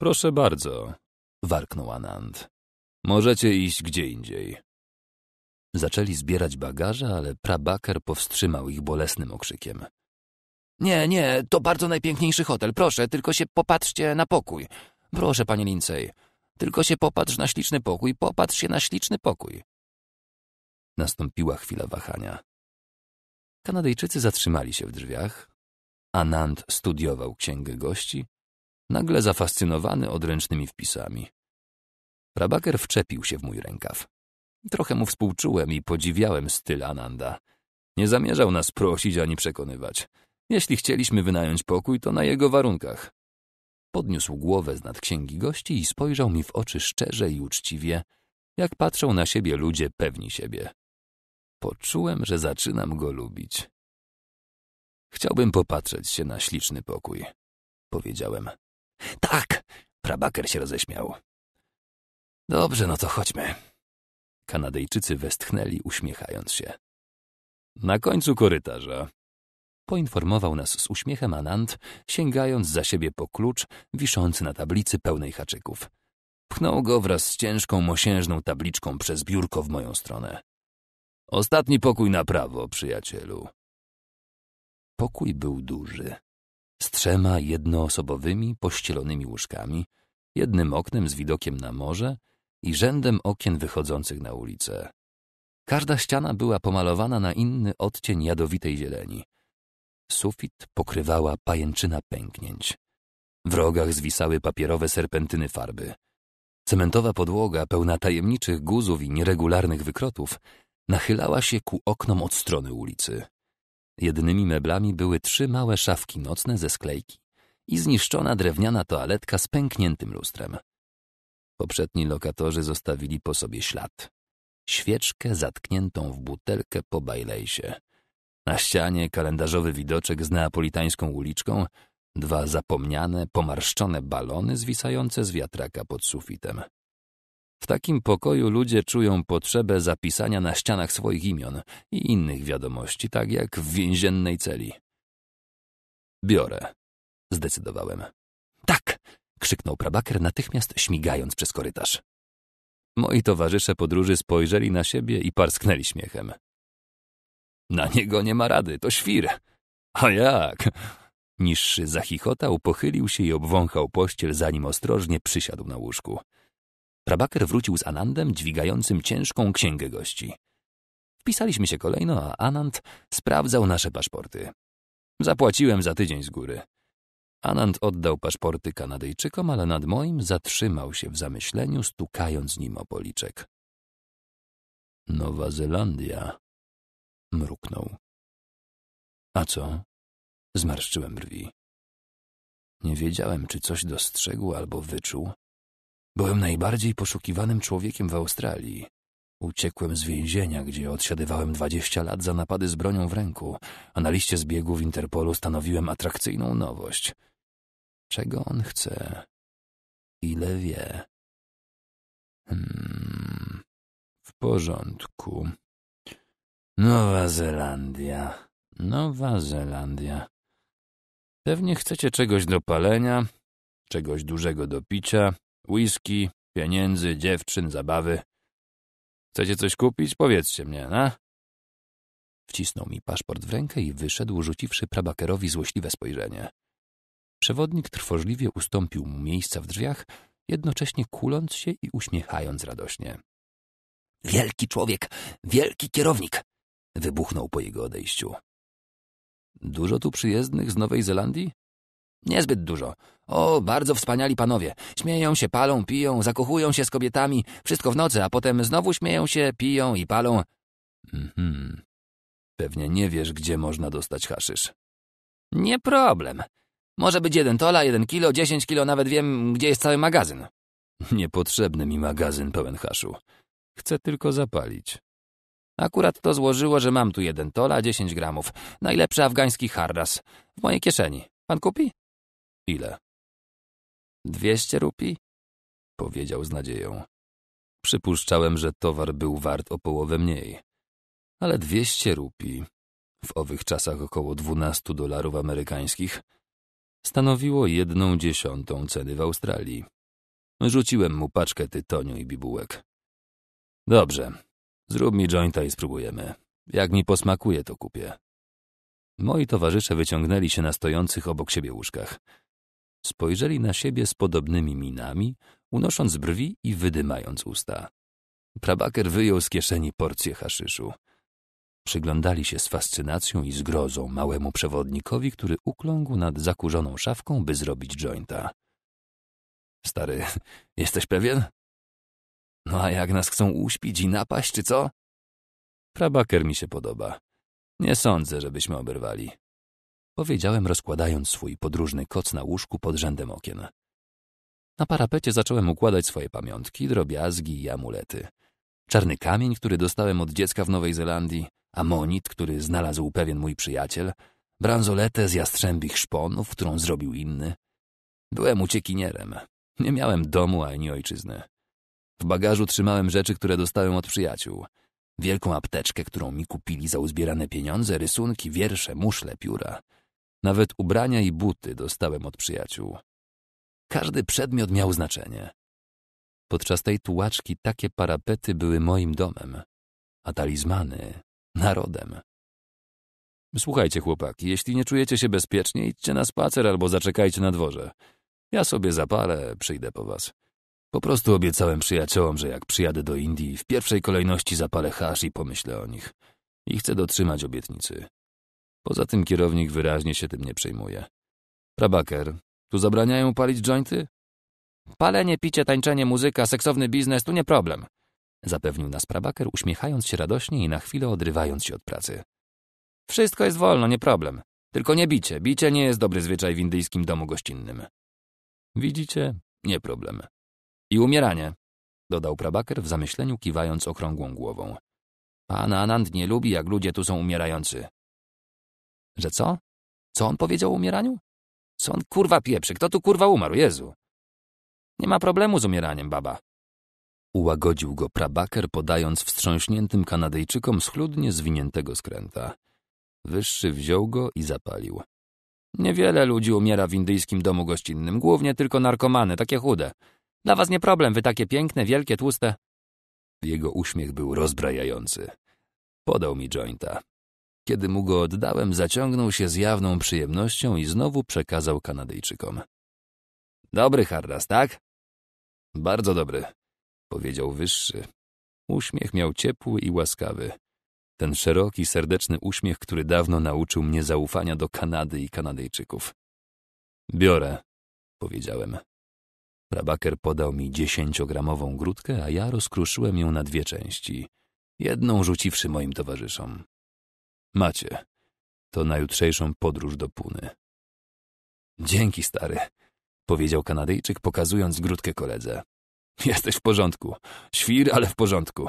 Proszę bardzo, warknął Anand. Możecie iść gdzie indziej. Zaczęli zbierać bagaże, ale prabaker powstrzymał ich bolesnym okrzykiem. Nie, nie, to bardzo najpiękniejszy hotel. Proszę, tylko się popatrzcie na pokój. Proszę, panie Lincej, tylko się popatrz na śliczny pokój, popatrz się na śliczny pokój. Nastąpiła chwila wahania. Kanadyjczycy zatrzymali się w drzwiach, Anand studiował księgę gości, nagle zafascynowany odręcznymi wpisami. Prabaker wczepił się w mój rękaw. Trochę mu współczułem i podziwiałem styl Ananda. Nie zamierzał nas prosić ani przekonywać. Jeśli chcieliśmy wynająć pokój, to na jego warunkach. Podniósł głowę z nad księgi gości i spojrzał mi w oczy szczerze i uczciwie, jak patrzą na siebie ludzie pewni siebie. Poczułem, że zaczynam go lubić. Chciałbym popatrzeć się na śliczny pokój. Powiedziałem. Tak! Prabaker się roześmiał. Dobrze, no to chodźmy. Kanadyjczycy westchnęli, uśmiechając się. Na końcu korytarza. Poinformował nas z uśmiechem Anand, sięgając za siebie po klucz wiszący na tablicy pełnej haczyków. Pchnął go wraz z ciężką, mosiężną tabliczką przez biurko w moją stronę. Ostatni pokój na prawo, przyjacielu. Pokój był duży, z trzema jednoosobowymi pościelonymi łóżkami, jednym oknem z widokiem na morze i rzędem okien wychodzących na ulicę. Każda ściana była pomalowana na inny odcień jadowitej zieleni. Sufit pokrywała pajęczyna pęknięć. W rogach zwisały papierowe serpentyny farby. Cementowa podłoga, pełna tajemniczych guzów i nieregularnych wykrotów, nachylała się ku oknom od strony ulicy. Jednymi meblami były trzy małe szafki nocne ze sklejki i zniszczona drewniana toaletka z pękniętym lustrem. Poprzedni lokatorzy zostawili po sobie ślad. Świeczkę zatkniętą w butelkę po bajlejsie. Na ścianie kalendarzowy widoczek z neapolitańską uliczką, dwa zapomniane, pomarszczone balony zwisające z wiatraka pod sufitem. W takim pokoju ludzie czują potrzebę zapisania na ścianach swoich imion i innych wiadomości, tak jak w więziennej celi. Biorę, zdecydowałem. Tak! krzyknął prabaker, natychmiast śmigając przez korytarz. Moi towarzysze podróży spojrzeli na siebie i parsknęli śmiechem. Na niego nie ma rady, to świr. A jak? Niższy zachichotał, pochylił się i obwąchał pościel, zanim ostrożnie przysiadł na łóżku. Rabaker wrócił z Anandem dźwigającym ciężką księgę gości. Wpisaliśmy się kolejno, a Anand sprawdzał nasze paszporty. Zapłaciłem za tydzień z góry. Anand oddał paszporty Kanadyjczykom, ale nad moim zatrzymał się w zamyśleniu, stukając nim o policzek. Nowa Zelandia. Mruknął. A co? Zmarszczyłem brwi. Nie wiedziałem, czy coś dostrzegł albo wyczuł, Byłem najbardziej poszukiwanym człowiekiem w Australii. Uciekłem z więzienia, gdzie odsiadywałem 20 lat za napady z bronią w ręku, a na liście zbiegów Interpolu stanowiłem atrakcyjną nowość. Czego on chce? Ile wie? Hmm, w porządku. Nowa Zelandia. Nowa Zelandia. Pewnie chcecie czegoś do palenia, czegoś dużego do picia, Whisky, pieniędzy, dziewczyn, zabawy. Chcecie coś kupić? Powiedzcie mnie, na? No. Wcisnął mi paszport w rękę i wyszedł, rzuciwszy prabakerowi złośliwe spojrzenie. Przewodnik trwożliwie ustąpił mu miejsca w drzwiach, jednocześnie kuląc się i uśmiechając radośnie. Wielki człowiek, wielki kierownik! wybuchnął po jego odejściu. Dużo tu przyjezdnych z Nowej Zelandii? Niezbyt dużo. O, bardzo wspaniali panowie. Śmieją się, palą, piją, zakochują się z kobietami, wszystko w nocy, a potem znowu śmieją się, piją i palą. Mhm. Pewnie nie wiesz, gdzie można dostać haszysz. Nie problem. Może być jeden tola, jeden kilo, dziesięć kilo, nawet wiem, gdzie jest cały magazyn. Niepotrzebny mi magazyn pełen haszu. Chcę tylko zapalić. Akurat to złożyło, że mam tu jeden tola, dziesięć gramów. Najlepszy afgański harras. W mojej kieszeni. Pan kupi? Ile? Dwieście rupi? Powiedział z nadzieją. Przypuszczałem, że towar był wart o połowę mniej. Ale dwieście rupi, w owych czasach około dwunastu dolarów amerykańskich, stanowiło jedną dziesiątą ceny w Australii. Rzuciłem mu paczkę tytoniu i bibułek. Dobrze, zrób mi jointa i spróbujemy. Jak mi posmakuje, to kupię. Moi towarzysze wyciągnęli się na stojących obok siebie łóżkach spojrzeli na siebie z podobnymi minami, unosząc brwi i wydymając usta. Prabaker wyjął z kieszeni porcję haszyszu. Przyglądali się z fascynacją i zgrozą małemu przewodnikowi, który ukląkł nad zakurzoną szafką, by zrobić jointa. Stary, jesteś pewien? No a jak nas chcą uśpić i napaść, czy co? Prabaker mi się podoba. Nie sądzę, żebyśmy oberwali powiedziałem rozkładając swój podróżny koc na łóżku pod rzędem okien. Na parapecie zacząłem układać swoje pamiątki, drobiazgi i amulety. Czarny kamień, który dostałem od dziecka w Nowej Zelandii, amonit, który znalazł pewien mój przyjaciel, bransoletę z jastrzębich szponów, którą zrobił inny. Byłem uciekinierem. Nie miałem domu ani ojczyzny. W bagażu trzymałem rzeczy, które dostałem od przyjaciół. Wielką apteczkę, którą mi kupili za uzbierane pieniądze, rysunki, wiersze, muszle, pióra. Nawet ubrania i buty dostałem od przyjaciół. Każdy przedmiot miał znaczenie. Podczas tej tułaczki takie parapety były moim domem, a talizmany narodem. Słuchajcie, chłopaki, jeśli nie czujecie się bezpiecznie, idźcie na spacer albo zaczekajcie na dworze. Ja sobie zapalę, przyjdę po was. Po prostu obiecałem przyjaciołom, że jak przyjadę do Indii, w pierwszej kolejności zapalę hasz i pomyślę o nich. I chcę dotrzymać obietnicy. Poza tym kierownik wyraźnie się tym nie przejmuje. Prabaker, tu zabraniają palić jointy? Palenie, picie, tańczenie, muzyka, seksowny biznes, tu nie problem. Zapewnił nas prabaker, uśmiechając się radośnie i na chwilę odrywając się od pracy. Wszystko jest wolno, nie problem. Tylko nie bicie. Bicie nie jest dobry zwyczaj w indyjskim domu gościnnym. Widzicie? Nie problem. I umieranie, dodał prabaker w zamyśleniu, kiwając okrągłą głową. Pan Anand nie lubi, jak ludzie tu są umierający. Że co? Co on powiedział o umieraniu? Co on kurwa pieprzy? Kto tu kurwa umarł? Jezu. Nie ma problemu z umieraniem, baba. Ułagodził go prabaker, podając wstrząśniętym Kanadyjczykom schludnie zwiniętego skręta. Wyższy wziął go i zapalił. Niewiele ludzi umiera w indyjskim domu gościnnym, głównie tylko narkomany, takie chude. Dla was nie problem, wy takie piękne, wielkie, tłuste. Jego uśmiech był rozbrajający. Podał mi jointa. Kiedy mu go oddałem, zaciągnął się z jawną przyjemnością i znowu przekazał Kanadyjczykom. Dobry harras, tak? Bardzo dobry, powiedział wyższy. Uśmiech miał ciepły i łaskawy. Ten szeroki, serdeczny uśmiech, który dawno nauczył mnie zaufania do Kanady i Kanadyjczyków. Biorę, powiedziałem. Rabaker podał mi dziesięciogramową grudkę, a ja rozkruszyłem ją na dwie części, jedną rzuciwszy moim towarzyszom. Macie. To na jutrzejszą podróż do Puny. Dzięki, stary, powiedział Kanadyjczyk, pokazując grudkę koledze. Jesteś w porządku. Świr, ale w porządku.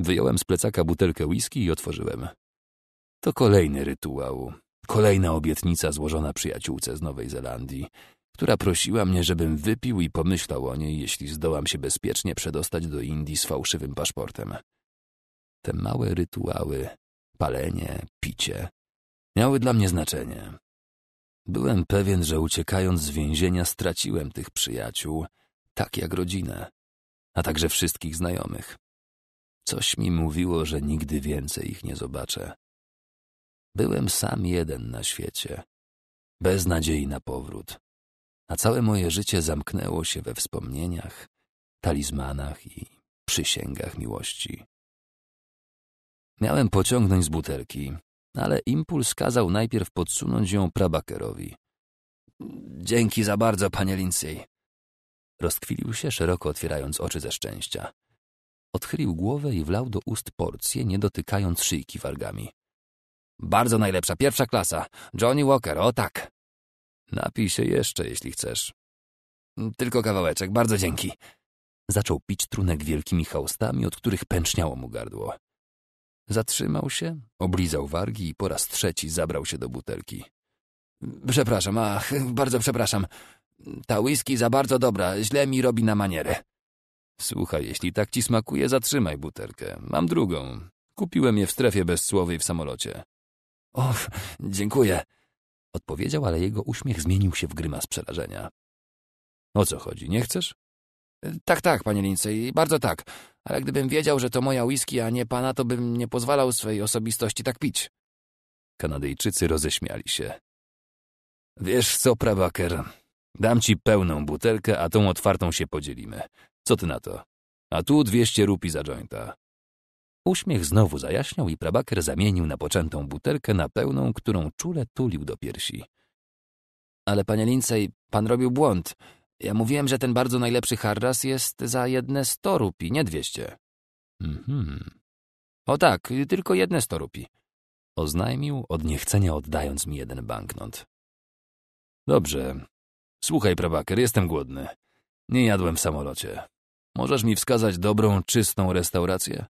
Wyjąłem z plecaka butelkę whisky i otworzyłem. To kolejny rytuał. Kolejna obietnica złożona przyjaciółce z Nowej Zelandii, która prosiła mnie, żebym wypił i pomyślał o niej, jeśli zdołam się bezpiecznie przedostać do Indii z fałszywym paszportem. Te małe rytuały palenie, picie miały dla mnie znaczenie. Byłem pewien, że uciekając z więzienia straciłem tych przyjaciół, tak jak rodzinę, a także wszystkich znajomych. Coś mi mówiło, że nigdy więcej ich nie zobaczę. Byłem sam jeden na świecie, bez nadziei na powrót, a całe moje życie zamknęło się we wspomnieniach, talizmanach i przysięgach miłości. Miałem pociągnąć z butelki, ale impuls kazał najpierw podsunąć ją prabakerowi. Dzięki za bardzo, panie Lindsay. Rozkwilił się, szeroko otwierając oczy ze szczęścia. Odchylił głowę i wlał do ust porcję, nie dotykając szyjki wargami. Bardzo najlepsza, pierwsza klasa. Johnny Walker, o tak. Napij się jeszcze, jeśli chcesz. Tylko kawałeczek, bardzo dzięki. Zaczął pić trunek wielkimi haustami, od których pęczniało mu gardło. Zatrzymał się, oblizał wargi i po raz trzeci zabrał się do butelki. Przepraszam, ach, bardzo przepraszam. Ta whisky za bardzo dobra, źle mi robi na manierę. Słuchaj, jeśli tak ci smakuje, zatrzymaj butelkę. Mam drugą. Kupiłem je w strefie bezsłowej w samolocie. Och, dziękuję. Odpowiedział, ale jego uśmiech zmienił się w grymas przerażenia. O co chodzi, nie chcesz? Tak, tak, panie lince, bardzo tak ale gdybym wiedział, że to moja whisky, a nie pana, to bym nie pozwalał swojej osobistości tak pić. Kanadyjczycy roześmiali się. Wiesz co, prawaker, dam ci pełną butelkę, a tą otwartą się podzielimy. Co ty na to? A tu dwieście rupi za jointa. Uśmiech znowu zajaśniał i prabaker zamienił na butelkę na pełną, którą czule tulił do piersi. Ale panie Lincej, pan robił błąd. Ja mówiłem, że ten bardzo najlepszy harras jest za jedne sto rupi, nie dwieście. Mhm. O tak, tylko jedne sto rupi. Oznajmił, od niechcenia oddając mi jeden banknot. Dobrze. Słuchaj, prabaker, jestem głodny. Nie jadłem w samolocie. Możesz mi wskazać dobrą, czystą restaurację?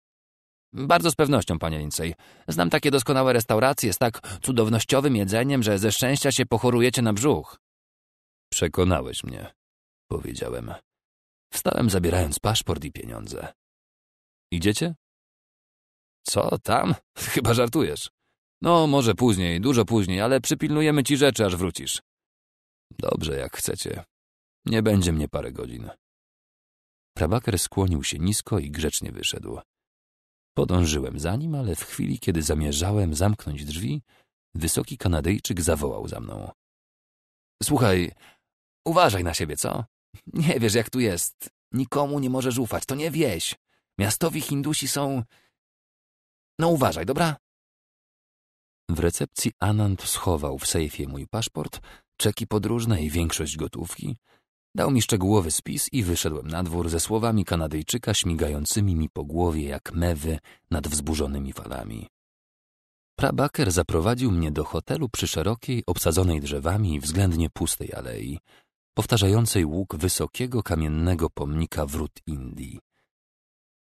Bardzo z pewnością, panie Lincej. Znam takie doskonałe restauracje z tak cudownościowym jedzeniem, że ze szczęścia się pochorujecie na brzuch. Przekonałeś mnie powiedziałem. Wstałem zabierając paszport i pieniądze. Idziecie? Co tam? Chyba żartujesz. No, może później, dużo później, ale przypilnujemy ci rzeczy, aż wrócisz. Dobrze, jak chcecie. Nie będzie mnie parę godzin. Prabaker skłonił się nisko i grzecznie wyszedł. Podążyłem za nim, ale w chwili, kiedy zamierzałem zamknąć drzwi, wysoki Kanadyjczyk zawołał za mną. Słuchaj, uważaj na siebie, co? Nie wiesz, jak tu jest. Nikomu nie możesz ufać, to nie wieś. Miastowi Hindusi są... No uważaj, dobra? W recepcji Anand schował w sejfie mój paszport, czeki podróżne i większość gotówki. Dał mi szczegółowy spis i wyszedłem na dwór ze słowami Kanadyjczyka śmigającymi mi po głowie jak mewy nad wzburzonymi falami. Prabaker zaprowadził mnie do hotelu przy szerokiej, obsadzonej drzewami i względnie pustej alei powtarzającej łuk wysokiego kamiennego pomnika wrót Indii.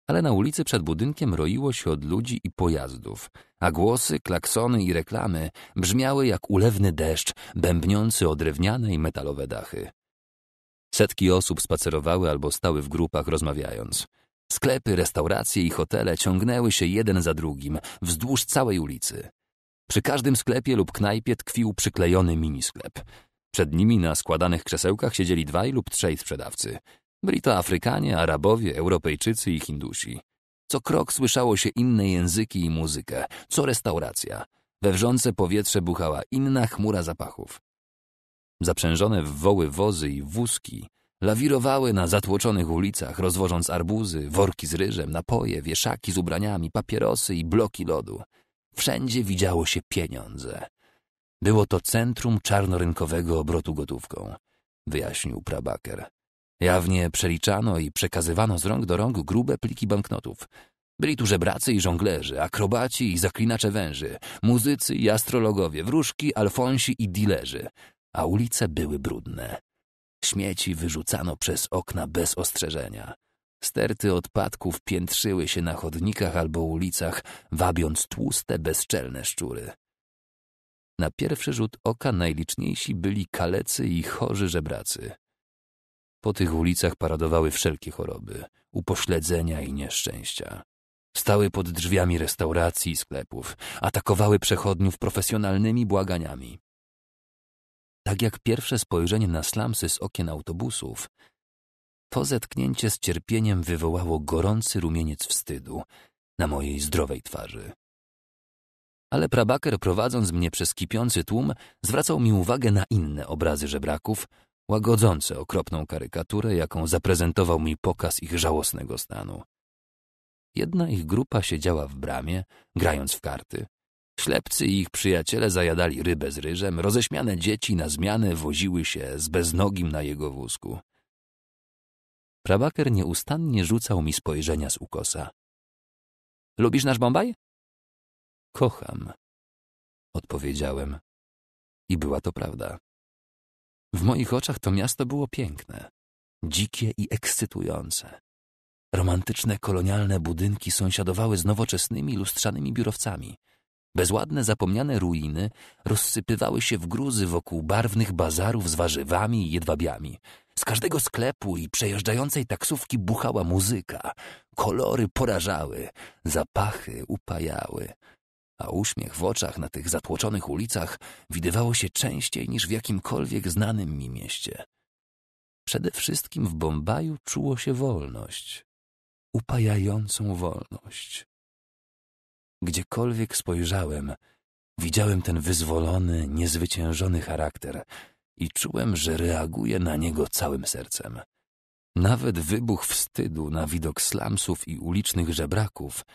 Ale na ulicy przed budynkiem roiło się od ludzi i pojazdów, a głosy, klaksony i reklamy brzmiały jak ulewny deszcz bębniący o drewniane i metalowe dachy. Setki osób spacerowały albo stały w grupach rozmawiając. Sklepy, restauracje i hotele ciągnęły się jeden za drugim wzdłuż całej ulicy. Przy każdym sklepie lub knajpie tkwił przyklejony minisklep. Przed nimi na składanych krzesełkach siedzieli dwaj lub trzej sprzedawcy. Byli to Afrykanie, Arabowie, Europejczycy i Hindusi. Co krok słyszało się inne języki i muzykę, co restauracja. We wrzące powietrze buchała inna chmura zapachów. Zaprzężone w woły wozy i wózki lawirowały na zatłoczonych ulicach, rozwożąc arbuzy, worki z ryżem, napoje, wieszaki z ubraniami, papierosy i bloki lodu. Wszędzie widziało się pieniądze. Było to centrum czarnorynkowego obrotu gotówką, wyjaśnił Prabaker. Jawnie przeliczano i przekazywano z rąk do rąk grube pliki banknotów. Byli tu żebracy i żonglerzy, akrobaci i zaklinacze węży, muzycy i astrologowie, wróżki, alfonsi i dilerzy, a ulice były brudne. Śmieci wyrzucano przez okna bez ostrzeżenia. Sterty odpadków piętrzyły się na chodnikach albo ulicach, wabiąc tłuste, bezczelne szczury. Na pierwszy rzut oka najliczniejsi byli kalecy i chorzy żebracy. Po tych ulicach paradowały wszelkie choroby, upośledzenia i nieszczęścia. Stały pod drzwiami restauracji i sklepów, atakowały przechodniów profesjonalnymi błaganiami. Tak jak pierwsze spojrzenie na slamsy z okien autobusów, to zetknięcie z cierpieniem wywołało gorący rumieniec wstydu na mojej zdrowej twarzy ale prabaker prowadząc mnie przez kipiący tłum zwracał mi uwagę na inne obrazy żebraków, łagodzące okropną karykaturę, jaką zaprezentował mi pokaz ich żałosnego stanu. Jedna ich grupa siedziała w bramie, grając w karty. Ślepcy i ich przyjaciele zajadali rybę z ryżem, roześmiane dzieci na zmianę woziły się z beznogim na jego wózku. Prabaker nieustannie rzucał mi spojrzenia z ukosa. Lubisz nasz Bombaj? Kocham, odpowiedziałem. I była to prawda. W moich oczach to miasto było piękne, dzikie i ekscytujące. Romantyczne, kolonialne budynki sąsiadowały z nowoczesnymi, lustrzanymi biurowcami. Bezładne, zapomniane ruiny rozsypywały się w gruzy wokół barwnych bazarów z warzywami i jedwabiami. Z każdego sklepu i przejeżdżającej taksówki buchała muzyka. Kolory porażały, zapachy upajały a uśmiech w oczach na tych zatłoczonych ulicach widywało się częściej niż w jakimkolwiek znanym mi mieście. Przede wszystkim w Bombaju czuło się wolność, upajającą wolność. Gdziekolwiek spojrzałem, widziałem ten wyzwolony, niezwyciężony charakter i czułem, że reaguję na niego całym sercem. Nawet wybuch wstydu na widok slamsów i ulicznych żebraków –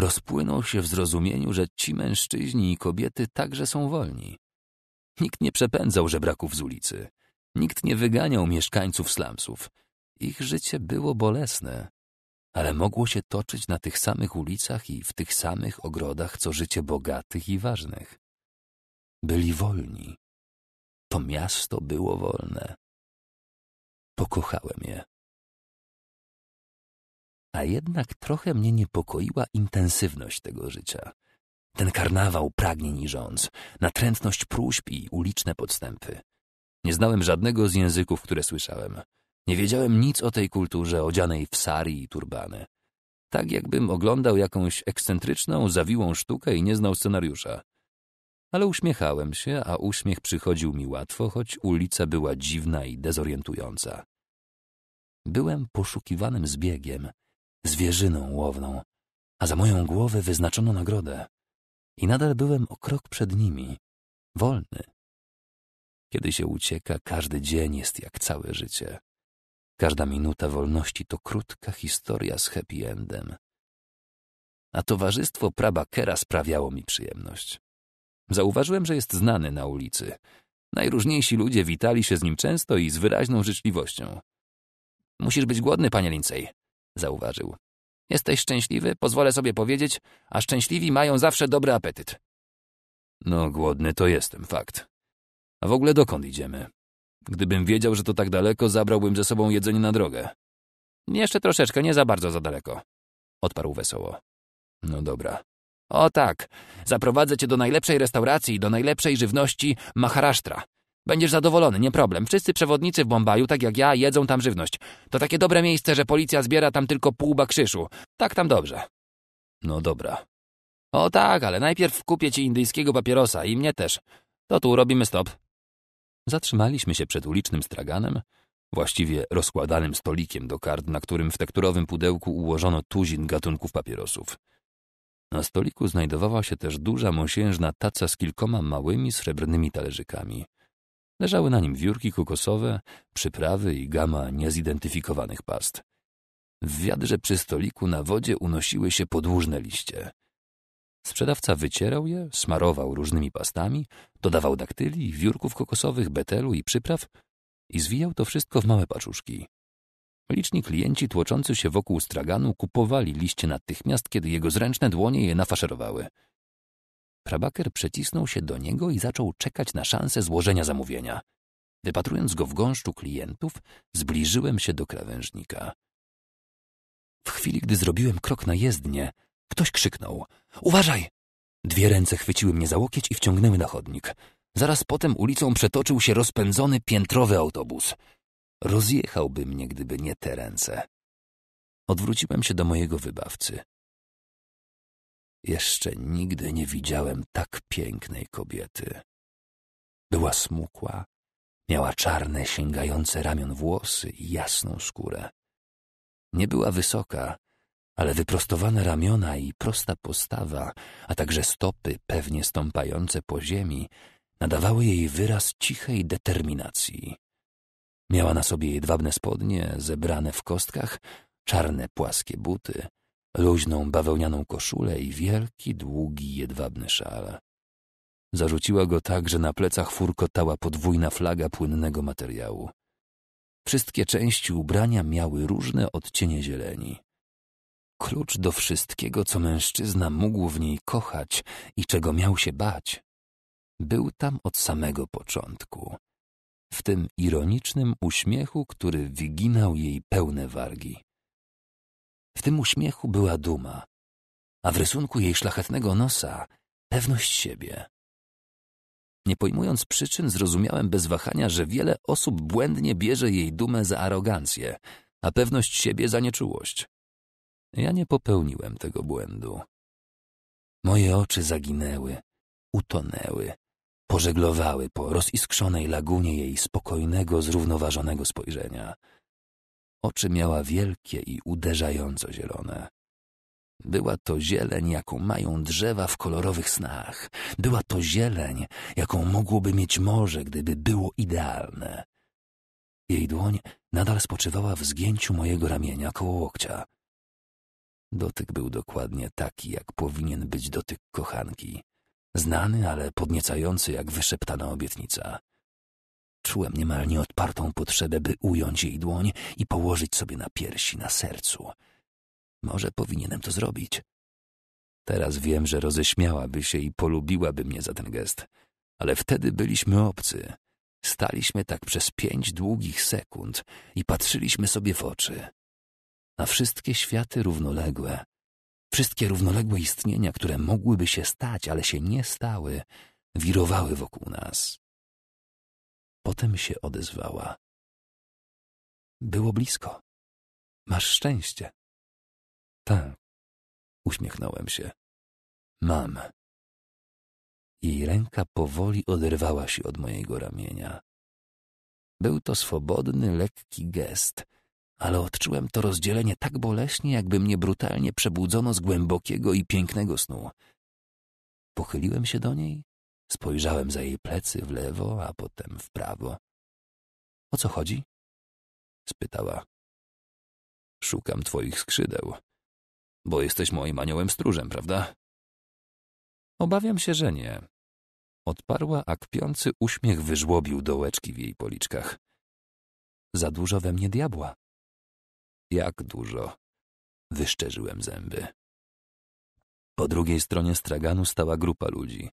rozpłynął się w zrozumieniu, że ci mężczyźni i kobiety także są wolni. Nikt nie przepędzał żebraków z ulicy. Nikt nie wyganiał mieszkańców slumsów. Ich życie było bolesne, ale mogło się toczyć na tych samych ulicach i w tych samych ogrodach, co życie bogatych i ważnych. Byli wolni. To miasto było wolne. Pokochałem je a jednak trochę mnie niepokoiła intensywność tego życia. Ten karnawał pragnień i rządz, natrętność próśb i uliczne podstępy. Nie znałem żadnego z języków, które słyszałem. Nie wiedziałem nic o tej kulturze odzianej w sari i turbany. Tak jakbym oglądał jakąś ekscentryczną, zawiłą sztukę i nie znał scenariusza. Ale uśmiechałem się, a uśmiech przychodził mi łatwo, choć ulica była dziwna i dezorientująca. Byłem poszukiwanym zbiegiem, zwierzyną łowną, a za moją głowę wyznaczono nagrodę. I nadal byłem o krok przed nimi, wolny. Kiedy się ucieka, każdy dzień jest jak całe życie. Każda minuta wolności to krótka historia z happy endem. A towarzystwo prabakera sprawiało mi przyjemność. Zauważyłem, że jest znany na ulicy. Najróżniejsi ludzie witali się z nim często i z wyraźną życzliwością. Musisz być głodny, panie Lincej zauważył. Jesteś szczęśliwy, pozwolę sobie powiedzieć, a szczęśliwi mają zawsze dobry apetyt. No, głodny to jestem, fakt. A w ogóle dokąd idziemy? Gdybym wiedział, że to tak daleko, zabrałbym ze sobą jedzenie na drogę. Jeszcze troszeczkę, nie za bardzo za daleko. Odparł wesoło. No dobra. O tak, zaprowadzę cię do najlepszej restauracji, do najlepszej żywności Maharasztra. Będziesz zadowolony, nie problem. Wszyscy przewodnicy w Bombaju, tak jak ja, jedzą tam żywność. To takie dobre miejsce, że policja zbiera tam tylko pół bakrzyszu. Tak tam dobrze. No dobra. O tak, ale najpierw kupię ci indyjskiego papierosa i mnie też. To tu robimy stop. Zatrzymaliśmy się przed ulicznym straganem, właściwie rozkładanym stolikiem do kart, na którym w tekturowym pudełku ułożono tuzin gatunków papierosów. Na stoliku znajdowała się też duża, mosiężna taca z kilkoma małymi, srebrnymi talerzykami. Leżały na nim wiórki kokosowe, przyprawy i gama niezidentyfikowanych past. W wiadrze przy stoliku na wodzie unosiły się podłużne liście. Sprzedawca wycierał je, smarował różnymi pastami, dodawał daktyli, wiórków kokosowych, betelu i przypraw i zwijał to wszystko w małe paczuszki. Liczni klienci tłoczący się wokół straganu kupowali liście natychmiast, kiedy jego zręczne dłonie je nafaszerowały. Rabaker przecisnął się do niego i zaczął czekać na szansę złożenia zamówienia. Wypatrując go w gąszczu klientów, zbliżyłem się do krawężnika. W chwili, gdy zrobiłem krok na jezdnię, ktoś krzyknął: Uważaj! Dwie ręce chwyciły mnie za łokieć i wciągnęły na chodnik. Zaraz potem ulicą przetoczył się rozpędzony piętrowy autobus. Rozjechałby mnie, gdyby nie te ręce. Odwróciłem się do mojego wybawcy. Jeszcze nigdy nie widziałem tak pięknej kobiety. Była smukła, miała czarne, sięgające ramion włosy i jasną skórę. Nie była wysoka, ale wyprostowane ramiona i prosta postawa, a także stopy pewnie stąpające po ziemi, nadawały jej wyraz cichej determinacji. Miała na sobie jedwabne spodnie, zebrane w kostkach, czarne płaskie buty – luźną bawełnianą koszulę i wielki, długi, jedwabny szal. Zarzuciła go tak, że na plecach furkotała podwójna flaga płynnego materiału. Wszystkie części ubrania miały różne odcienie zieleni. Klucz do wszystkiego, co mężczyzna mógł w niej kochać i czego miał się bać, był tam od samego początku, w tym ironicznym uśmiechu, który wyginał jej pełne wargi. W tym uśmiechu była duma, a w rysunku jej szlachetnego nosa pewność siebie. Nie pojmując przyczyn, zrozumiałem bez wahania, że wiele osób błędnie bierze jej dumę za arogancję, a pewność siebie za nieczułość. Ja nie popełniłem tego błędu. Moje oczy zaginęły, utonęły, pożeglowały po roziskrzonej lagunie jej spokojnego, zrównoważonego spojrzenia – Oczy miała wielkie i uderzająco zielone. Była to zieleń, jaką mają drzewa w kolorowych snach. Była to zieleń, jaką mogłoby mieć morze, gdyby było idealne. Jej dłoń nadal spoczywała w zgięciu mojego ramienia koło łokcia. Dotyk był dokładnie taki, jak powinien być dotyk kochanki. Znany, ale podniecający jak wyszeptana obietnica. Czułem niemal nieodpartą potrzebę, by ująć jej dłoń i położyć sobie na piersi, na sercu. Może powinienem to zrobić. Teraz wiem, że roześmiałaby się i polubiłaby mnie za ten gest, ale wtedy byliśmy obcy. Staliśmy tak przez pięć długich sekund i patrzyliśmy sobie w oczy. Na wszystkie światy równoległe, wszystkie równoległe istnienia, które mogłyby się stać, ale się nie stały, wirowały wokół nas, Potem się odezwała. Było blisko. Masz szczęście. Tak. Uśmiechnąłem się. Mam. Jej ręka powoli oderwała się od mojego ramienia. Był to swobodny, lekki gest, ale odczułem to rozdzielenie tak boleśnie, jakby mnie brutalnie przebudzono z głębokiego i pięknego snu. Pochyliłem się do niej Spojrzałem za jej plecy w lewo, a potem w prawo. O co chodzi? spytała. Szukam twoich skrzydeł, bo jesteś moim aniołem stróżem, prawda? Obawiam się, że nie. Odparła, a kpiący uśmiech wyżłobił dołeczki w jej policzkach. Za dużo we mnie diabła. Jak dużo? Wyszczerzyłem zęby. Po drugiej stronie straganu stała grupa ludzi.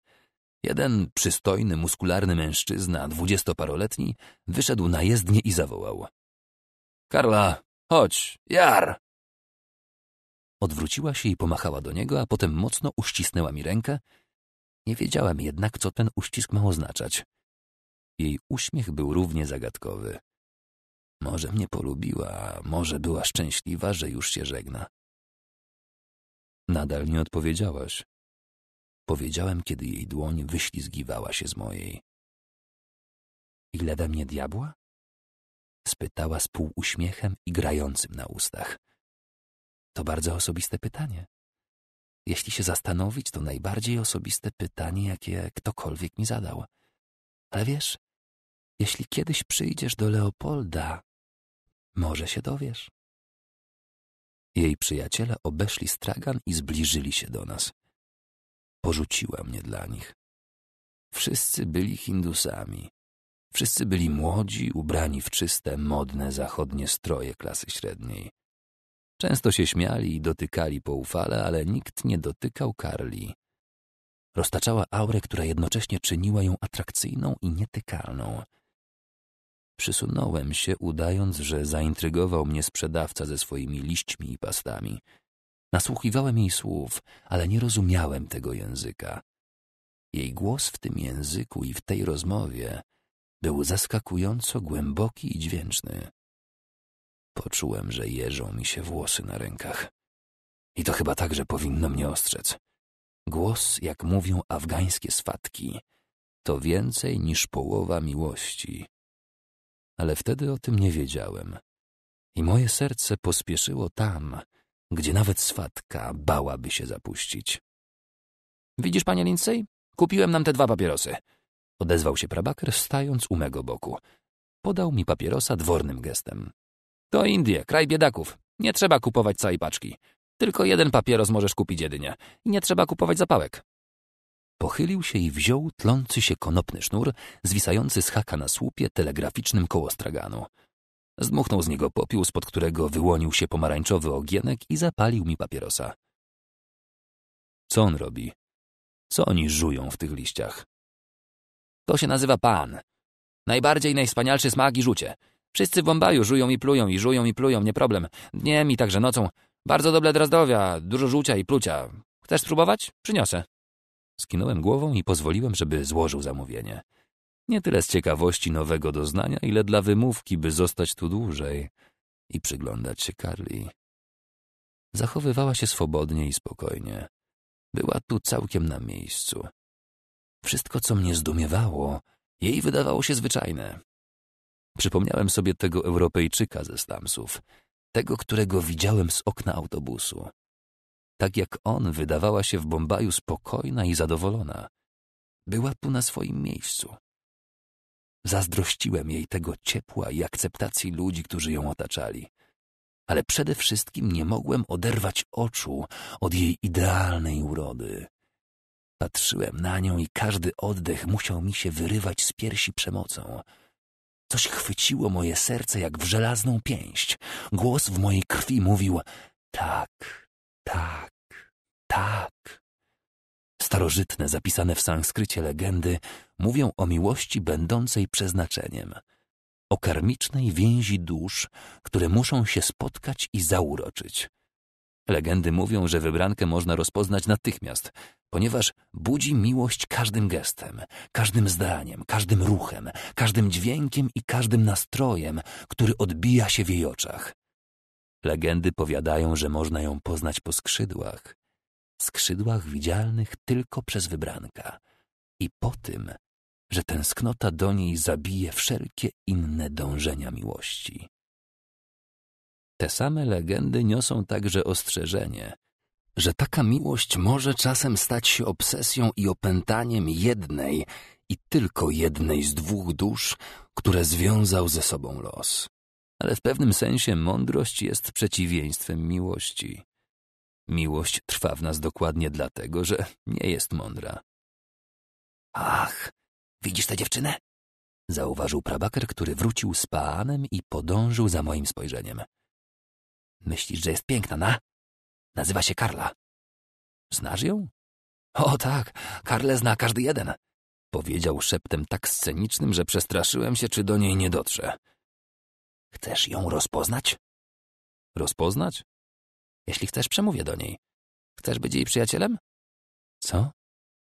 Jeden przystojny, muskularny mężczyzna, dwudziestoparoletni, wyszedł na jezdnię i zawołał. Karla, chodź, jar! Odwróciła się i pomachała do niego, a potem mocno uścisnęła mi rękę. Nie wiedziałem jednak, co ten uścisk ma oznaczać. Jej uśmiech był równie zagadkowy. Może mnie polubiła, może była szczęśliwa, że już się żegna. Nadal nie odpowiedziałaś, powiedziałem, kiedy jej dłoń wyślizgiwała się z mojej. Ile we mnie diabła? spytała z półuśmiechem i grającym na ustach. To bardzo osobiste pytanie. Jeśli się zastanowić, to najbardziej osobiste pytanie, jakie ktokolwiek mi zadał. Ale wiesz, jeśli kiedyś przyjdziesz do Leopolda, może się dowiesz. Jej przyjaciele obeszli stragan i zbliżyli się do nas porzuciła mnie dla nich. Wszyscy byli Hindusami. Wszyscy byli młodzi, ubrani w czyste, modne, zachodnie stroje klasy średniej. Często się śmiali i dotykali poufale, ale nikt nie dotykał Karli. Roztaczała aurę, która jednocześnie czyniła ją atrakcyjną i nietykalną. Przysunąłem się, udając, że zaintrygował mnie sprzedawca ze swoimi liśćmi i pastami – Nasłuchiwałem jej słów, ale nie rozumiałem tego języka. Jej głos w tym języku i w tej rozmowie był zaskakująco głęboki i dźwięczny. Poczułem, że jeżą mi się włosy na rękach. I to chyba także powinno mnie ostrzec. Głos, jak mówią afgańskie swatki, to więcej niż połowa miłości. Ale wtedy o tym nie wiedziałem. I moje serce pospieszyło tam, gdzie nawet swatka bałaby się zapuścić. Widzisz, panie Lindsay? Kupiłem nam te dwa papierosy. Odezwał się prabaker, stając u mego boku. Podał mi papierosa dwornym gestem. To Indie, kraj biedaków. Nie trzeba kupować całej paczki. Tylko jeden papieros możesz kupić jedynie. I nie trzeba kupować zapałek. Pochylił się i wziął tlący się konopny sznur, zwisający z haka na słupie telegraficznym koło straganu. Zdmuchnął z niego popiół, spod którego wyłonił się pomarańczowy ogienek i zapalił mi papierosa. Co on robi? Co oni żują w tych liściach? To się nazywa pan. Najbardziej najwspanialszy smak i żucie. Wszyscy w Bombaju żują i plują, i żują i plują, nie problem. Dniem i także nocą. Bardzo dobre dla zdrowia, dużo żucia i plucia. Chcesz spróbować? Przyniosę. Skinąłem głową i pozwoliłem, żeby złożył zamówienie. Nie tyle z ciekawości nowego doznania, ile dla wymówki, by zostać tu dłużej i przyglądać się Karli. Zachowywała się swobodnie i spokojnie. Była tu całkiem na miejscu. Wszystko, co mnie zdumiewało, jej wydawało się zwyczajne. Przypomniałem sobie tego Europejczyka ze Stamsów, tego, którego widziałem z okna autobusu. Tak jak on wydawała się w Bombaju spokojna i zadowolona. Była tu na swoim miejscu. Zazdrościłem jej tego ciepła i akceptacji ludzi, którzy ją otaczali. Ale przede wszystkim nie mogłem oderwać oczu od jej idealnej urody. Patrzyłem na nią i każdy oddech musiał mi się wyrywać z piersi przemocą. Coś chwyciło moje serce jak w żelazną pięść. Głos w mojej krwi mówił: Tak, tak, tak. Starożytne, zapisane w sanskrycie legendy mówią o miłości będącej przeznaczeniem, o karmicznej więzi dusz, które muszą się spotkać i zauroczyć. Legendy mówią, że wybrankę można rozpoznać natychmiast, ponieważ budzi miłość każdym gestem, każdym zdaniem, każdym ruchem, każdym dźwiękiem i każdym nastrojem, który odbija się w jej oczach. Legendy powiadają, że można ją poznać po skrzydłach, skrzydłach widzialnych tylko przez wybranka i po tym, że tęsknota do niej zabije wszelkie inne dążenia miłości. Te same legendy niosą także ostrzeżenie, że taka miłość może czasem stać się obsesją i opętaniem jednej i tylko jednej z dwóch dusz, które związał ze sobą los. Ale w pewnym sensie mądrość jest przeciwieństwem miłości. Miłość trwa w nas dokładnie dlatego, że nie jest mądra. Ach, widzisz tę dziewczynę? Zauważył prabaker, który wrócił z panem i podążył za moim spojrzeniem. Myślisz, że jest piękna, na? Nazywa się Karla. Znasz ją? O tak, Karle zna każdy jeden. Powiedział szeptem tak scenicznym, że przestraszyłem się, czy do niej nie dotrze. Chcesz ją rozpoznać? Rozpoznać? Jeśli chcesz, przemówię do niej. Chcesz być jej przyjacielem? Co?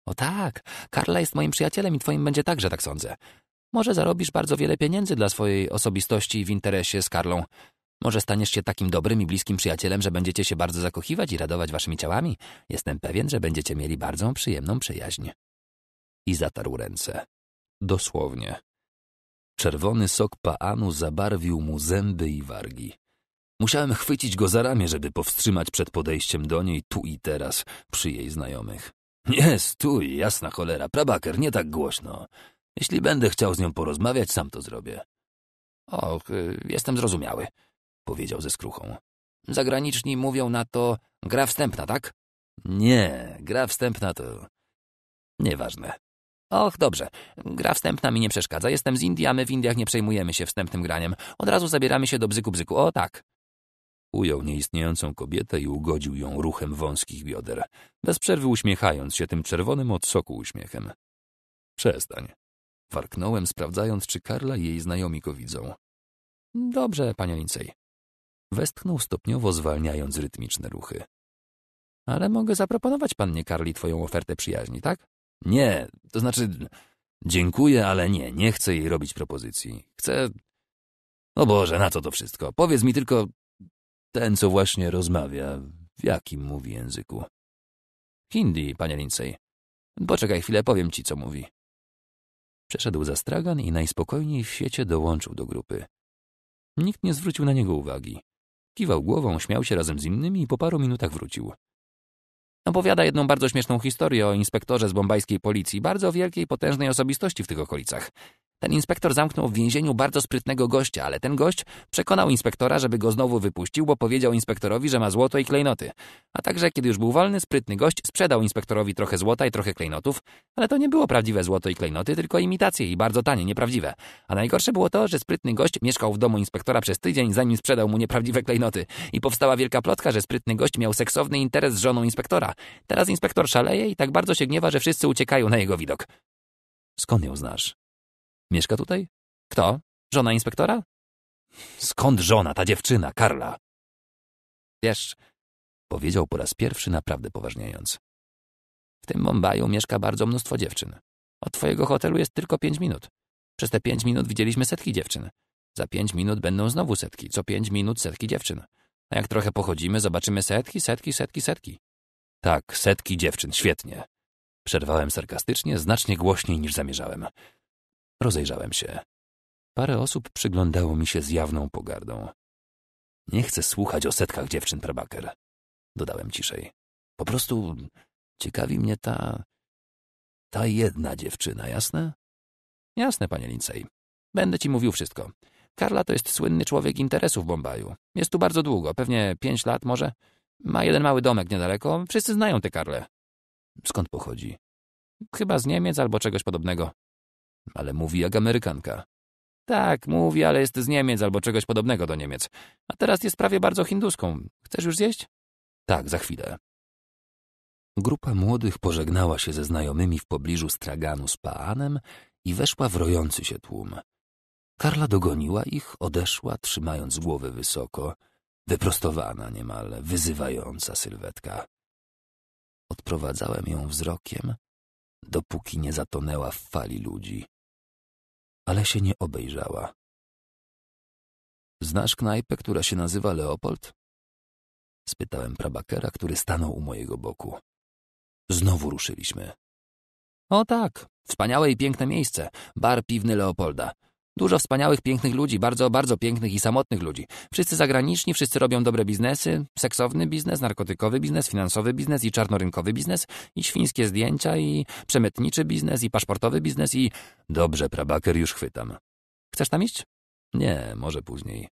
O tak, Karla jest moim przyjacielem i twoim będzie także, tak sądzę. Może zarobisz bardzo wiele pieniędzy dla swojej osobistości w interesie z Karlą. Może staniesz się takim dobrym i bliskim przyjacielem, że będziecie się bardzo zakochiwać i radować waszymi ciałami. Jestem pewien, że będziecie mieli bardzo przyjemną przyjaźń. I zatarł ręce. Dosłownie. Czerwony sok paanu zabarwił mu zęby i wargi. Musiałem chwycić go za ramię, żeby powstrzymać przed podejściem do niej tu i teraz przy jej znajomych. Nie, stój, jasna cholera, prabaker, nie tak głośno. Jeśli będę chciał z nią porozmawiać, sam to zrobię. Och, y, jestem zrozumiały, powiedział ze skruchą. Zagraniczni mówią na to gra wstępna, tak? Nie, gra wstępna to... Nieważne. Och, dobrze. Gra wstępna mi nie przeszkadza. Jestem z Indii, a my w Indiach nie przejmujemy się wstępnym graniem. Od razu zabieramy się do bzyku-bzyku. O, tak. Ujął nieistniejącą kobietę i ugodził ją ruchem wąskich bioder, bez przerwy uśmiechając się tym czerwonym od soku uśmiechem. Przestań. Warknąłem, sprawdzając, czy Karla i jej znajomi go widzą. Dobrze, panie Lincej. Westchnął stopniowo, zwalniając rytmiczne ruchy. Ale mogę zaproponować pannie Karli twoją ofertę przyjaźni, tak? Nie, to znaczy... Dziękuję, ale nie, nie chcę jej robić propozycji. Chcę... O Boże, na co to wszystko? Powiedz mi tylko, ten, co właśnie rozmawia, w jakim mówi języku? Hindi, panie Lindsay. Poczekaj chwilę, powiem ci, co mówi. Przeszedł za stragan i najspokojniej w świecie dołączył do grupy. Nikt nie zwrócił na niego uwagi. Kiwał głową, śmiał się razem z innymi i po paru minutach wrócił. Opowiada jedną bardzo śmieszną historię o inspektorze z bombajskiej policji, bardzo wielkiej, potężnej osobistości w tych okolicach. Ten inspektor zamknął w więzieniu bardzo sprytnego gościa, ale ten gość przekonał inspektora, żeby go znowu wypuścił, bo powiedział inspektorowi, że ma złoto i klejnoty. A także, kiedy już był wolny, sprytny gość sprzedał inspektorowi trochę złota i trochę klejnotów, ale to nie było prawdziwe złoto i klejnoty, tylko imitacje i bardzo tanie, nieprawdziwe. A najgorsze było to, że sprytny gość mieszkał w domu inspektora przez tydzień, zanim sprzedał mu nieprawdziwe klejnoty. I powstała wielka plotka, że sprytny gość miał seksowny interes z żoną inspektora. Teraz inspektor szaleje i tak bardzo się gniewa, że wszyscy uciekają na jego widok. Skąd ją znasz? Mieszka tutaj? Kto? Żona inspektora? Skąd żona, ta dziewczyna, Karla? Wiesz, powiedział po raz pierwszy naprawdę poważniejąc. W tym Bombaju mieszka bardzo mnóstwo dziewczyn. Od twojego hotelu jest tylko pięć minut. Przez te pięć minut widzieliśmy setki dziewczyn. Za pięć minut będą znowu setki, co pięć minut setki dziewczyn. A jak trochę pochodzimy, zobaczymy setki, setki, setki, setki. Tak, setki dziewczyn, świetnie. Przerwałem sarkastycznie, znacznie głośniej niż zamierzałem. Rozejrzałem się. Parę osób przyglądało mi się z jawną pogardą. Nie chcę słuchać o setkach dziewczyn Trebaker, dodałem ciszej. Po prostu ciekawi mnie ta. ta jedna dziewczyna, jasne? Jasne, panie Lincej. Będę ci mówił wszystko. Karla to jest słynny człowiek interesu w Bombaju. Jest tu bardzo długo, pewnie pięć lat może. Ma jeden mały domek niedaleko. Wszyscy znają tę Karlę. Skąd pochodzi? Chyba z Niemiec albo czegoś podobnego ale mówi jak Amerykanka. Tak, mówi, ale jest z Niemiec albo czegoś podobnego do Niemiec. A teraz jest prawie bardzo hinduską. Chcesz już zjeść? Tak, za chwilę. Grupa młodych pożegnała się ze znajomymi w pobliżu straganu z Paanem i weszła w rojący się tłum. Karla dogoniła ich, odeszła, trzymając głowę wysoko, wyprostowana niemal, wyzywająca sylwetka. Odprowadzałem ją wzrokiem, dopóki nie zatonęła w fali ludzi ale się nie obejrzała. Znasz knajpę, która się nazywa Leopold? Spytałem prabakera, który stanął u mojego boku. Znowu ruszyliśmy. O tak, wspaniałe i piękne miejsce, bar piwny Leopolda. Dużo wspaniałych, pięknych ludzi, bardzo, bardzo pięknych i samotnych ludzi. Wszyscy zagraniczni, wszyscy robią dobre biznesy, seksowny biznes, narkotykowy biznes, finansowy biznes i czarnorynkowy biznes, i świńskie zdjęcia, i przemytniczy biznes, i paszportowy biznes, i... Dobrze, prabaker, już chwytam. Chcesz tam iść? Nie, może później.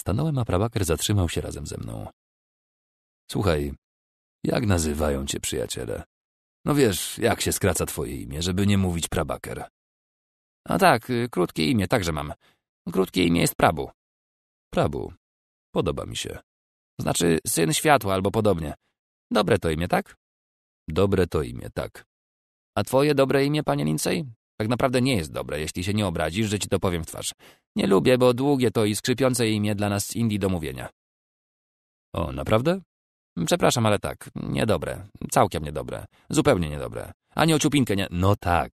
Stanąłem, a prabaker zatrzymał się razem ze mną. Słuchaj, jak nazywają cię przyjaciele? No wiesz, jak się skraca twoje imię, żeby nie mówić prabaker. A tak, y, krótkie imię także mam. Krótkie imię jest Prabu. Prabu. Podoba mi się. Znaczy syn światła albo podobnie. Dobre to imię, tak? Dobre to imię, tak. A twoje dobre imię, panie Lincej? Tak naprawdę nie jest dobre, jeśli się nie obrazisz, że ci to powiem w twarz. Nie lubię, bo długie to i skrzypiące imię dla nas z Indii do mówienia. O, naprawdę? Przepraszam, ale tak. Niedobre. Całkiem niedobre. Zupełnie niedobre. Ani o ciupinkę nie... No tak.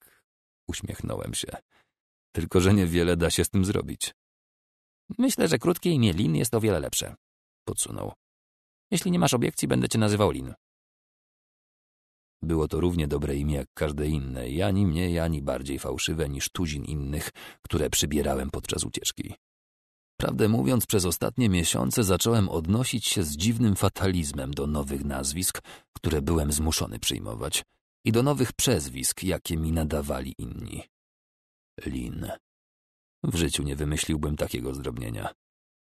Uśmiechnąłem się. Tylko, że niewiele da się z tym zrobić. Myślę, że krótkie imię Lin jest o wiele lepsze. Podsunął. Jeśli nie masz obiekcji, będę cię nazywał Lin. Było to równie dobre imię jak każde inne i ani mniej, ani bardziej fałszywe niż tuzin innych, które przybierałem podczas ucieczki. Prawdę mówiąc, przez ostatnie miesiące zacząłem odnosić się z dziwnym fatalizmem do nowych nazwisk, które byłem zmuszony przyjmować – i do nowych przezwisk, jakie mi nadawali inni. Lin. W życiu nie wymyśliłbym takiego zdrobnienia.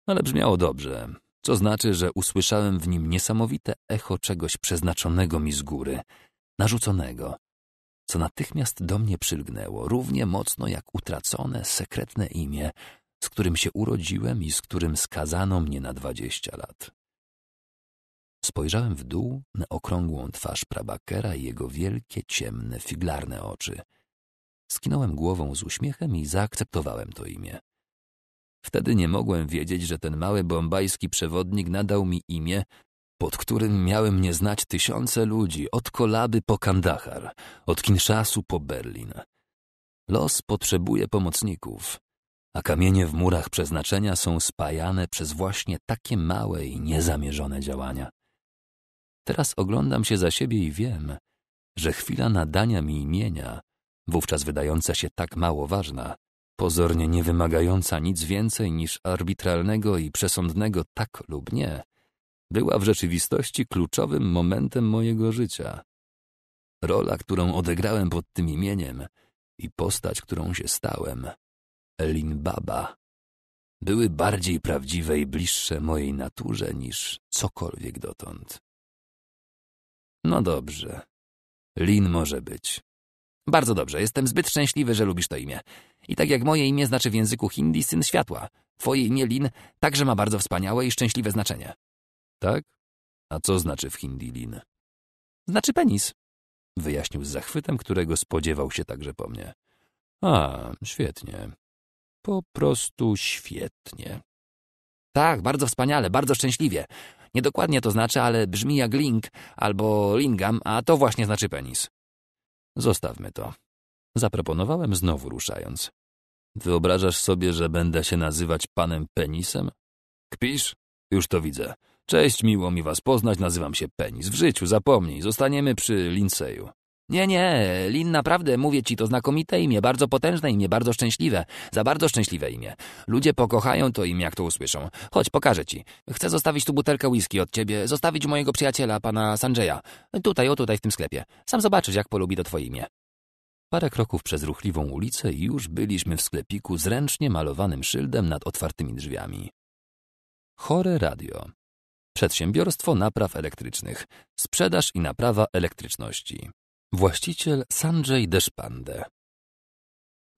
Ale brzmiało dobrze, co znaczy, że usłyszałem w nim niesamowite echo czegoś przeznaczonego mi z góry, narzuconego, co natychmiast do mnie przylgnęło, równie mocno jak utracone, sekretne imię, z którym się urodziłem i z którym skazano mnie na dwadzieścia lat. Spojrzałem w dół na okrągłą twarz prabakera i jego wielkie, ciemne, figlarne oczy. Skinąłem głową z uśmiechem i zaakceptowałem to imię. Wtedy nie mogłem wiedzieć, że ten mały bombajski przewodnik nadał mi imię, pod którym miały mnie znać tysiące ludzi, od Kolaby po Kandahar, od Kinszasu po Berlin. Los potrzebuje pomocników, a kamienie w murach przeznaczenia są spajane przez właśnie takie małe i niezamierzone działania. Teraz oglądam się za siebie i wiem, że chwila nadania mi imienia, wówczas wydająca się tak mało ważna, pozornie nie wymagająca nic więcej niż arbitralnego i przesądnego tak lub nie, była w rzeczywistości kluczowym momentem mojego życia. Rola, którą odegrałem pod tym imieniem i postać, którą się stałem, Elin Baba, były bardziej prawdziwe i bliższe mojej naturze niż cokolwiek dotąd. No dobrze. Lin może być. Bardzo dobrze, jestem zbyt szczęśliwy, że lubisz to imię. I tak jak moje imię znaczy w języku hindi syn światła, twoje imię Lin także ma bardzo wspaniałe i szczęśliwe znaczenie. Tak? A co znaczy w hindi Lin? Znaczy penis. Wyjaśnił z zachwytem, którego spodziewał się także po mnie. A, świetnie. Po prostu świetnie. Tak, bardzo wspaniale, bardzo szczęśliwie. Niedokładnie to znaczy, ale brzmi jak ling albo lingam, a to właśnie znaczy penis. Zostawmy to. Zaproponowałem znowu ruszając. Wyobrażasz sobie, że będę się nazywać panem penisem? Kpisz? Już to widzę. Cześć, miło mi was poznać, nazywam się Penis. W życiu, zapomnij, zostaniemy przy linceju. Nie, nie, Lin naprawdę, mówię ci, to znakomite imię, bardzo potężne imię, bardzo szczęśliwe, za bardzo szczęśliwe imię. Ludzie pokochają to imię, jak to usłyszą. Chodź, pokażę ci. Chcę zostawić tu butelkę whisky od ciebie, zostawić mojego przyjaciela, pana Sanjaya. Tutaj, o tutaj, w tym sklepie. Sam zobaczysz, jak polubi to twoje imię. Parę kroków przez ruchliwą ulicę i już byliśmy w sklepiku z ręcznie malowanym szyldem nad otwartymi drzwiami. Chore radio. Przedsiębiorstwo napraw elektrycznych. Sprzedaż i naprawa elektryczności. Właściciel Sanjay Deshpande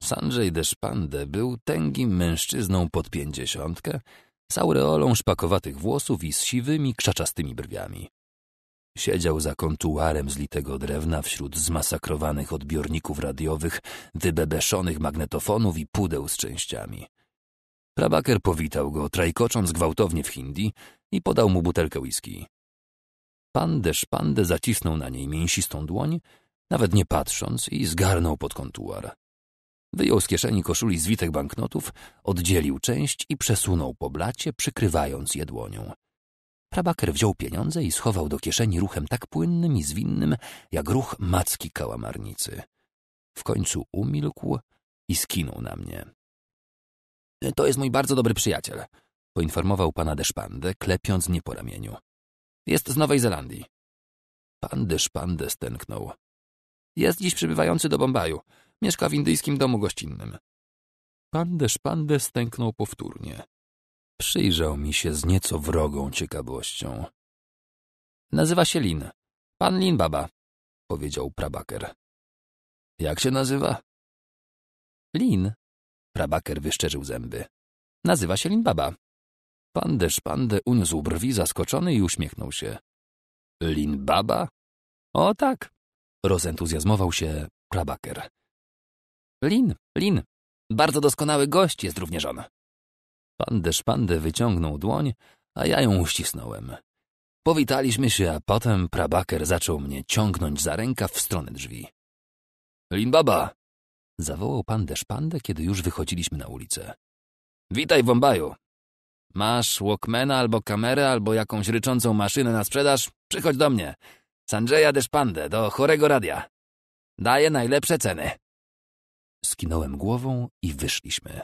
Sanjay Deshpande był tęgim mężczyzną pod pięćdziesiątkę, z aureolą szpakowatych włosów i z siwymi, krzaczastymi brwiami. Siedział za kontuarem z litego drewna wśród zmasakrowanych odbiorników radiowych, wybebeszonych magnetofonów i pudeł z częściami. Prabaker powitał go, trajkocząc gwałtownie w hindi i podał mu butelkę whisky. Pan Deszpande zacisnął na niej mięsistą dłoń nawet nie patrząc i zgarnął pod kontuar. Wyjął z kieszeni koszuli zwitek banknotów, oddzielił część i przesunął po blacie, przykrywając je dłonią. Prabaker wziął pieniądze i schował do kieszeni ruchem tak płynnym i zwinnym, jak ruch macki kałamarnicy. W końcu umilkł i skinął na mnie. E, to jest mój bardzo dobry przyjaciel, poinformował pana Deszpandę, klepiąc mnie po ramieniu. Jest z Nowej Zelandii. Pan Deszpandę stęknął. Jest dziś przybywający do Bombaju. Mieszka w indyjskim domu gościnnym. Pan Deszpande stęknął powtórnie. Przyjrzał mi się z nieco wrogą ciekawością. Nazywa się Lin. Pan Lin Baba, powiedział prabaker. Jak się nazywa? Lin. Prabaker wyszczerzył zęby. Nazywa się Lin Baba. Pan Deszpande uniósł brwi zaskoczony i uśmiechnął się. Lin Baba? O tak, Rozentuzjazmował się Prabaker. Lin, Lin, bardzo doskonały gość jest również on. Pan Deszpandy wyciągnął dłoń, a ja ją uścisnąłem. Powitaliśmy się, a potem Prabaker zaczął mnie ciągnąć za ręka w stronę drzwi. Linbaba, zawołał pan Deszpandę, kiedy już wychodziliśmy na ulicę. Witaj w Bombaju! Masz Walkmana albo kamerę, albo jakąś ryczącą maszynę na sprzedaż? Przychodź do mnie. Sanjaya Deszpandę do chorego radia. Daje najlepsze ceny. Skinąłem głową i wyszliśmy.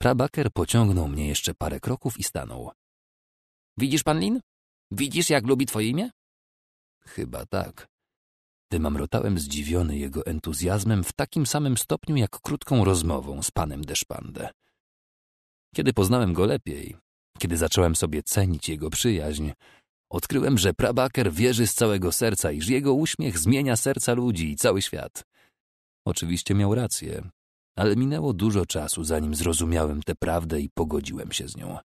Prabaker pociągnął mnie jeszcze parę kroków i stanął. Widzisz pan Lin? Widzisz, jak lubi twoje imię? Chyba tak. Dymamrotałem zdziwiony jego entuzjazmem w takim samym stopniu jak krótką rozmową z panem Deszpandę. Kiedy poznałem go lepiej, kiedy zacząłem sobie cenić jego przyjaźń, Odkryłem, że prabaker wierzy z całego serca, iż jego uśmiech zmienia serca ludzi i cały świat. Oczywiście miał rację, ale minęło dużo czasu, zanim zrozumiałem tę prawdę i pogodziłem się z nią.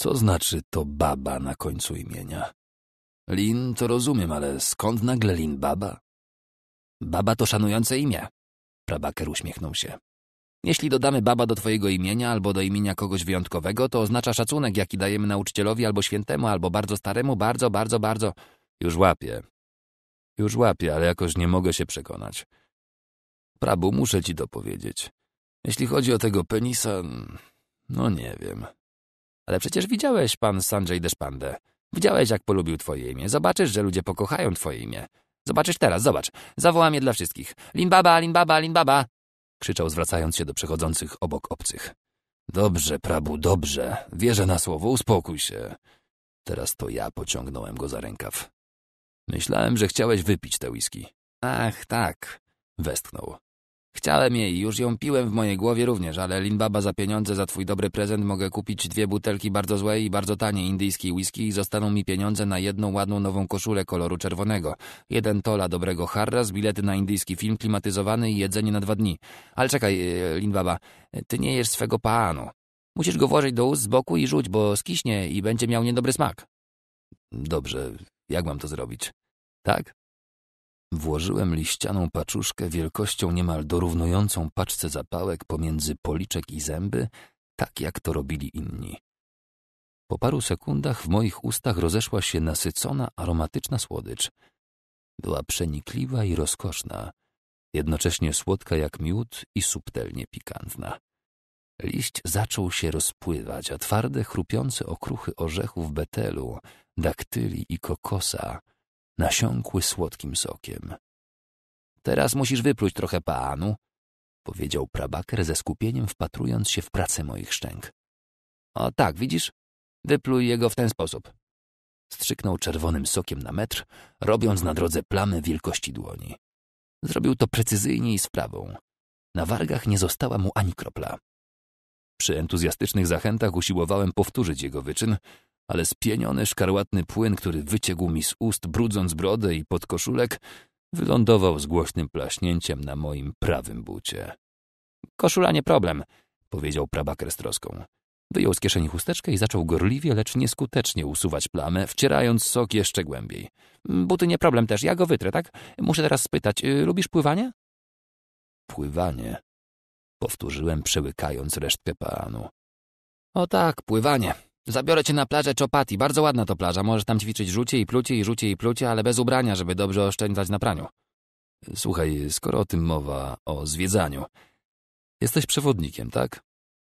Co znaczy to baba na końcu imienia? Lin to rozumiem, ale skąd nagle Lin baba? Baba to szanujące imię. Prabaker uśmiechnął się. Jeśli dodamy baba do twojego imienia albo do imienia kogoś wyjątkowego, to oznacza szacunek, jaki dajemy nauczycielowi albo świętemu, albo bardzo staremu, bardzo, bardzo, bardzo. Już łapię. Już łapię, ale jakoś nie mogę się przekonać. Prabu, muszę ci to powiedzieć. Jeśli chodzi o tego penisa, no nie wiem. Ale przecież widziałeś pan Sanjay Deszpandę. Widziałeś, jak polubił twoje imię. Zobaczysz, że ludzie pokochają twoje imię. Zobaczysz teraz, zobacz. Zawołam je dla wszystkich. Limbaba, limbaba, limbaba krzyczał zwracając się do przechodzących obok obcych. Dobrze, prabu, dobrze. Wierzę na słowo, uspokój się. Teraz to ja pociągnąłem go za rękaw. Myślałem, że chciałeś wypić te whisky. Ach, tak, westchnął. Chciałem jej, już ją piłem w mojej głowie również, ale Linbaba za pieniądze za twój dobry prezent mogę kupić dwie butelki bardzo złej i bardzo taniej indyjskiej whisky i zostaną mi pieniądze na jedną ładną nową koszulę koloru czerwonego, jeden tola dobrego z bilety na indyjski film klimatyzowany i jedzenie na dwa dni. Ale czekaj, e, Linbaba, ty nie jesz swego paanu. Musisz go włożyć do ust z boku i rzuć, bo skiśnie i będzie miał niedobry smak. Dobrze, jak mam to zrobić? Tak? Włożyłem liścianą paczuszkę wielkością niemal dorównującą paczce zapałek pomiędzy policzek i zęby, tak jak to robili inni. Po paru sekundach w moich ustach rozeszła się nasycona, aromatyczna słodycz. Była przenikliwa i rozkoszna, jednocześnie słodka jak miód i subtelnie pikantna. Liść zaczął się rozpływać, a twarde, chrupiące okruchy orzechów betelu, daktyli i kokosa nasiąkły słodkim sokiem. Teraz musisz wypluć trochę Paanu, powiedział prabaker ze skupieniem, wpatrując się w pracę moich szczęk. O tak, widzisz? Wypluj jego w ten sposób. Strzyknął czerwonym sokiem na metr, robiąc na drodze plamy wielkości dłoni. Zrobił to precyzyjnie i z prawą. Na wargach nie została mu ani kropla. Przy entuzjastycznych zachętach usiłowałem powtórzyć jego wyczyn, ale spieniony szkarłatny płyn, który wyciekł mi z ust, brudząc brodę i podkoszulek, wylądował z głośnym plaśnięciem na moim prawym bucie. Koszula nie problem, powiedział prabaker z troską. Wyjął z kieszeni chusteczkę i zaczął gorliwie, lecz nieskutecznie usuwać plamę, wcierając sok jeszcze głębiej. Buty nie problem też, ja go wytrę, tak? Muszę teraz spytać, y, lubisz pływanie? Pływanie, powtórzyłem, przełykając resztkę panu. O tak, pływanie, Zabiorę cię na plażę Chopati. Bardzo ładna to plaża. Możesz tam ćwiczyć rzucie i plucie i rzucie i plucie, ale bez ubrania, żeby dobrze oszczędzać na praniu. Słuchaj, skoro o tym mowa, o zwiedzaniu. Jesteś przewodnikiem, tak?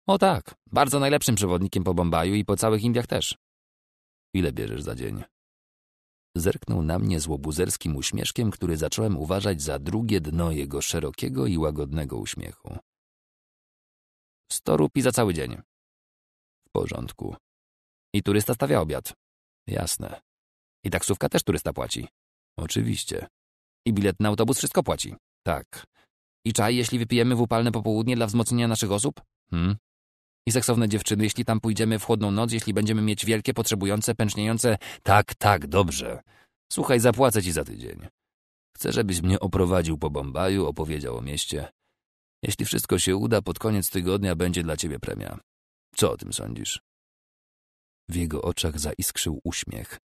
O tak. Bardzo najlepszym przewodnikiem po Bombaju i po całych Indiach też. Ile bierzesz za dzień? Zerknął na mnie złobuzerskim uśmieszkiem, który zacząłem uważać za drugie dno jego szerokiego i łagodnego uśmiechu. Sto rupi za cały dzień. W porządku. I turysta stawia obiad. Jasne. I taksówka też turysta płaci. Oczywiście. I bilet na autobus wszystko płaci. Tak. I czaj, jeśli wypijemy w upalne popołudnie dla wzmocnienia naszych osób? Hmm. I seksowne dziewczyny, jeśli tam pójdziemy w chłodną noc, jeśli będziemy mieć wielkie, potrzebujące, pęczniejące... Tak, tak, dobrze. Słuchaj, zapłacę ci za tydzień. Chcę, żebyś mnie oprowadził po Bombaju, opowiedział o mieście. Jeśli wszystko się uda, pod koniec tygodnia będzie dla ciebie premia. Co o tym sądzisz? W jego oczach zaiskrzył uśmiech,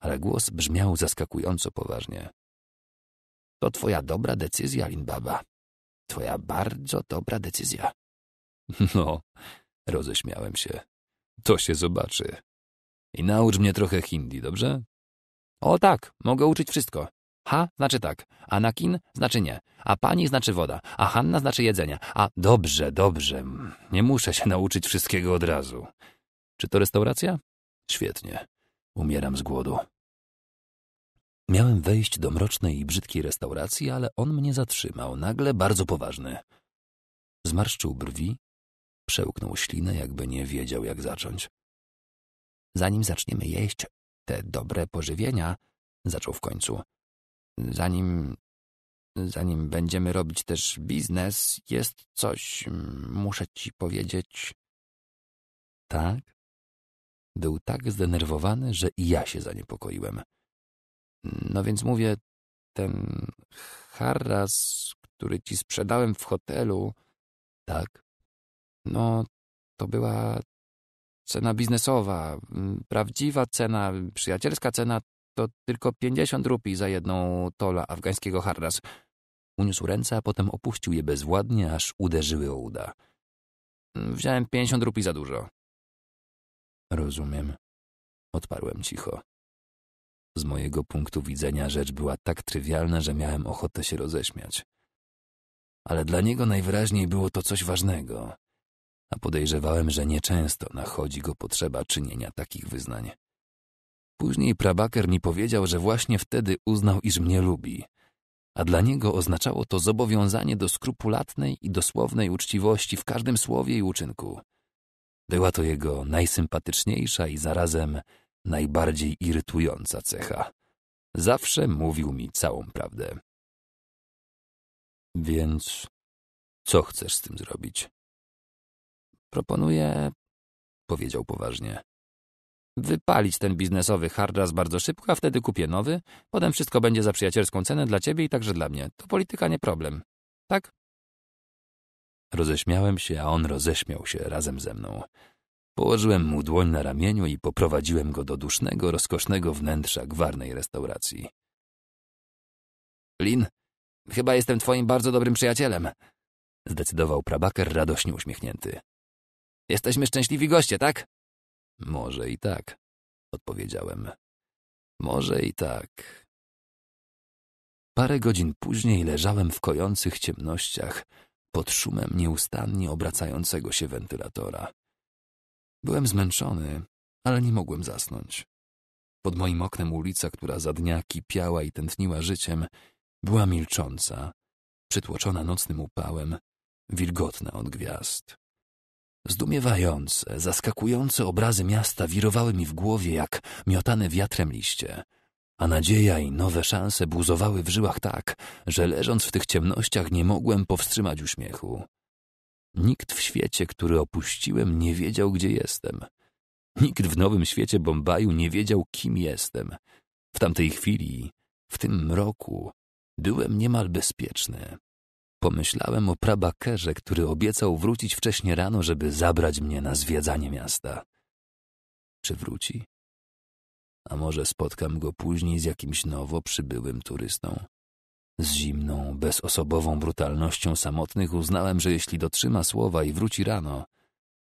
ale głos brzmiał zaskakująco poważnie. To twoja dobra decyzja, Linbaba. Twoja bardzo dobra decyzja. No, roześmiałem się. To się zobaczy. I naucz mnie trochę hindi, dobrze? O tak, mogę uczyć wszystko. Ha znaczy tak, A nakin znaczy nie, a pani znaczy woda, a Hanna znaczy jedzenie. A dobrze, dobrze, nie muszę się nauczyć wszystkiego od razu. Czy to restauracja? Świetnie. Umieram z głodu. Miałem wejść do mrocznej i brzydkiej restauracji, ale on mnie zatrzymał, nagle bardzo poważny. Zmarszczył brwi, przełknął ślinę, jakby nie wiedział, jak zacząć. Zanim zaczniemy jeść te dobre pożywienia, zaczął w końcu. Zanim. Zanim będziemy robić też biznes, jest coś, mm, muszę ci powiedzieć. Tak? Był tak zdenerwowany, że i ja się zaniepokoiłem. No więc mówię, ten harras, który ci sprzedałem w hotelu... Tak? No, to była cena biznesowa. Mm, prawdziwa cena, przyjacielska cena to tylko pięćdziesiąt rupii za jedną tola afgańskiego harras. Uniósł ręce, a potem opuścił je bezwładnie, aż uderzyły o uda. Wziąłem pięćdziesiąt rupii za dużo. Rozumiem. Odparłem cicho. Z mojego punktu widzenia rzecz była tak trywialna, że miałem ochotę się roześmiać. Ale dla niego najwyraźniej było to coś ważnego, a podejrzewałem, że nieczęsto nachodzi go potrzeba czynienia takich wyznań. Później prabaker mi powiedział, że właśnie wtedy uznał, iż mnie lubi, a dla niego oznaczało to zobowiązanie do skrupulatnej i dosłownej uczciwości w każdym słowie i uczynku. Była to jego najsympatyczniejsza i zarazem najbardziej irytująca cecha. Zawsze mówił mi całą prawdę. Więc co chcesz z tym zrobić? Proponuję, powiedział poważnie, wypalić ten biznesowy hardras bardzo szybko, a wtedy kupię nowy. Potem wszystko będzie za przyjacielską cenę dla ciebie i także dla mnie. To polityka, nie problem. Tak? Roześmiałem się, a on roześmiał się razem ze mną. Położyłem mu dłoń na ramieniu i poprowadziłem go do dusznego, rozkosznego wnętrza gwarnej restauracji. Lin, chyba jestem twoim bardzo dobrym przyjacielem, zdecydował prabaker radośnie uśmiechnięty. Jesteśmy szczęśliwi goście, tak? Może i tak, odpowiedziałem. Może i tak. Parę godzin później leżałem w kojących ciemnościach, pod szumem nieustannie obracającego się wentylatora. Byłem zmęczony, ale nie mogłem zasnąć. Pod moim oknem ulica, która za dnia kipiała i tętniła życiem, była milcząca, przytłoczona nocnym upałem, wilgotna od gwiazd. Zdumiewające, zaskakujące obrazy miasta wirowały mi w głowie jak miotane wiatrem liście – a nadzieja i nowe szanse buzowały w żyłach tak, że leżąc w tych ciemnościach nie mogłem powstrzymać uśmiechu. Nikt w świecie, który opuściłem, nie wiedział, gdzie jestem. Nikt w nowym świecie Bombaju nie wiedział, kim jestem. W tamtej chwili, w tym mroku, byłem niemal bezpieczny. Pomyślałem o prabakerze, który obiecał wrócić wcześnie rano, żeby zabrać mnie na zwiedzanie miasta. Czy wróci? a może spotkam go później z jakimś nowo przybyłym turystą. Z zimną, bezosobową brutalnością samotnych uznałem, że jeśli dotrzyma słowa i wróci rano,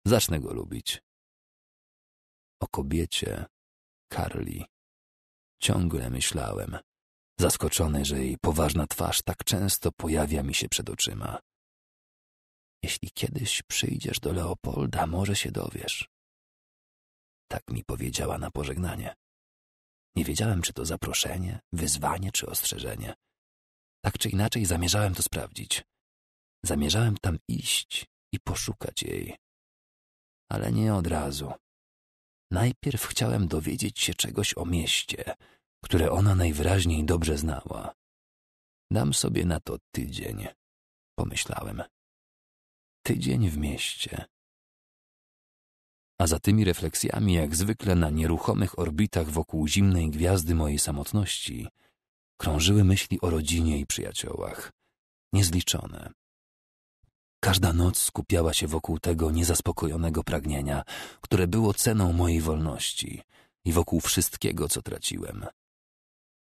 zacznę go lubić. O kobiecie, Karli, ciągle myślałem, zaskoczony, że jej poważna twarz tak często pojawia mi się przed oczyma. Jeśli kiedyś przyjdziesz do Leopolda, może się dowiesz. Tak mi powiedziała na pożegnanie. Nie wiedziałem, czy to zaproszenie, wyzwanie czy ostrzeżenie. Tak czy inaczej zamierzałem to sprawdzić. Zamierzałem tam iść i poszukać jej. Ale nie od razu. Najpierw chciałem dowiedzieć się czegoś o mieście, które ona najwyraźniej dobrze znała. Dam sobie na to tydzień, pomyślałem. Tydzień w mieście, a za tymi refleksjami, jak zwykle na nieruchomych orbitach wokół zimnej gwiazdy mojej samotności, krążyły myśli o rodzinie i przyjaciołach, niezliczone. Każda noc skupiała się wokół tego niezaspokojonego pragnienia, które było ceną mojej wolności i wokół wszystkiego, co traciłem.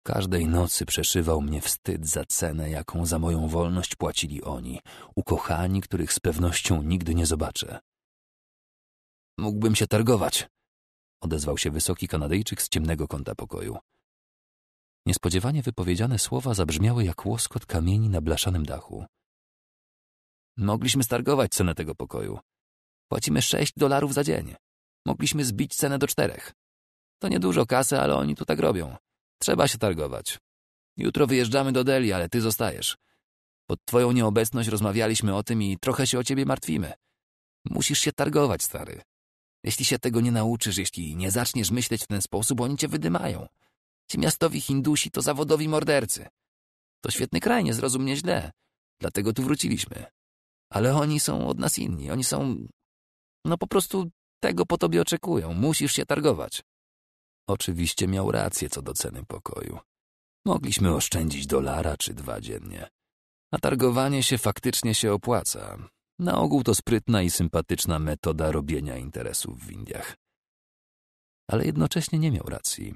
Każdej nocy przeszywał mnie wstyd za cenę, jaką za moją wolność płacili oni, ukochani, których z pewnością nigdy nie zobaczę. Mógłbym się targować, odezwał się wysoki Kanadyjczyk z ciemnego kąta pokoju. Niespodziewanie wypowiedziane słowa zabrzmiały jak łoskot kamieni na blaszanym dachu. Mogliśmy stargować cenę tego pokoju. Płacimy sześć dolarów za dzień. Mogliśmy zbić cenę do czterech. To niedużo kasy, ale oni tu tak robią. Trzeba się targować. Jutro wyjeżdżamy do Delhi, ale ty zostajesz. Pod twoją nieobecność rozmawialiśmy o tym i trochę się o ciebie martwimy. Musisz się targować, stary. Jeśli się tego nie nauczysz, jeśli nie zaczniesz myśleć w ten sposób, oni cię wydymają. Ci miastowi Hindusi to zawodowi mordercy. To świetny kraj, nie zrozum mnie źle. Dlatego tu wróciliśmy. Ale oni są od nas inni. Oni są... No po prostu tego po tobie oczekują. Musisz się targować. Oczywiście miał rację co do ceny pokoju. Mogliśmy oszczędzić dolara czy dwa dziennie. A targowanie się faktycznie się opłaca. Na ogół to sprytna i sympatyczna metoda robienia interesów w Indiach. Ale jednocześnie nie miał racji.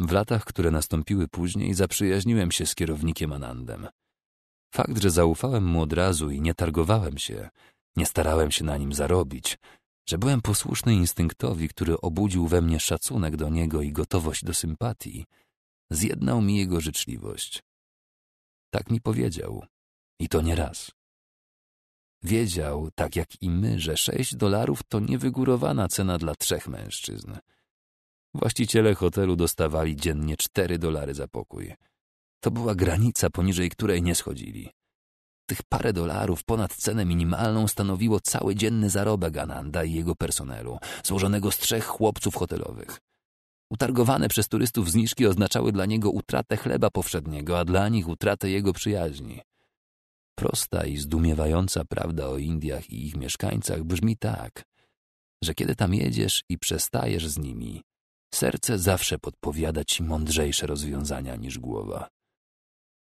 W latach, które nastąpiły później, zaprzyjaźniłem się z kierownikiem Anandem. Fakt, że zaufałem mu od razu i nie targowałem się, nie starałem się na nim zarobić, że byłem posłuszny instynktowi, który obudził we mnie szacunek do niego i gotowość do sympatii, zjednał mi jego życzliwość. Tak mi powiedział. I to nie raz. Wiedział, tak jak i my, że sześć dolarów to niewygórowana cena dla trzech mężczyzn. Właściciele hotelu dostawali dziennie cztery dolary za pokój. To była granica, poniżej której nie schodzili. Tych parę dolarów ponad cenę minimalną stanowiło cały dzienny zarobek Ananda i jego personelu, złożonego z trzech chłopców hotelowych. Utargowane przez turystów zniżki oznaczały dla niego utratę chleba powszedniego, a dla nich utratę jego przyjaźni. Prosta i zdumiewająca prawda o Indiach i ich mieszkańcach brzmi tak, że kiedy tam jedziesz i przestajesz z nimi, serce zawsze podpowiada ci mądrzejsze rozwiązania niż głowa.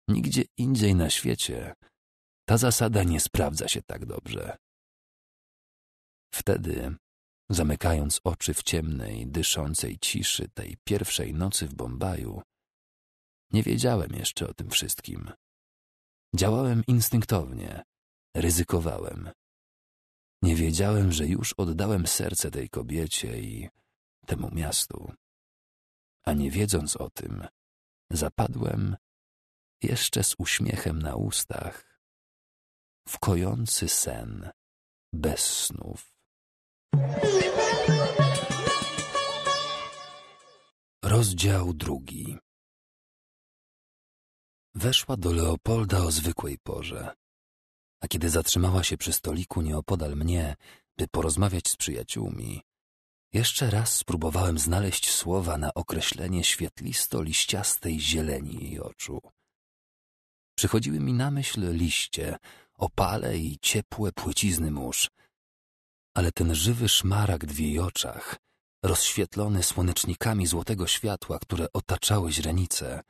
Nigdzie indziej na świecie ta zasada nie sprawdza się tak dobrze. Wtedy, zamykając oczy w ciemnej, dyszącej ciszy tej pierwszej nocy w Bombaju, nie wiedziałem jeszcze o tym wszystkim. Działałem instynktownie, ryzykowałem. Nie wiedziałem, że już oddałem serce tej kobiecie i temu miastu. A nie wiedząc o tym, zapadłem jeszcze z uśmiechem na ustach w kojący sen bez snów. Rozdział drugi. Weszła do Leopolda o zwykłej porze. A kiedy zatrzymała się przy stoliku nieopodal mnie, by porozmawiać z przyjaciółmi, jeszcze raz spróbowałem znaleźć słowa na określenie świetlisto-liściastej zieleni jej oczu. Przychodziły mi na myśl liście, opale i ciepłe płycizny mórz, ale ten żywy szmaragd w jej oczach, rozświetlony słonecznikami złotego światła, które otaczały źrenice –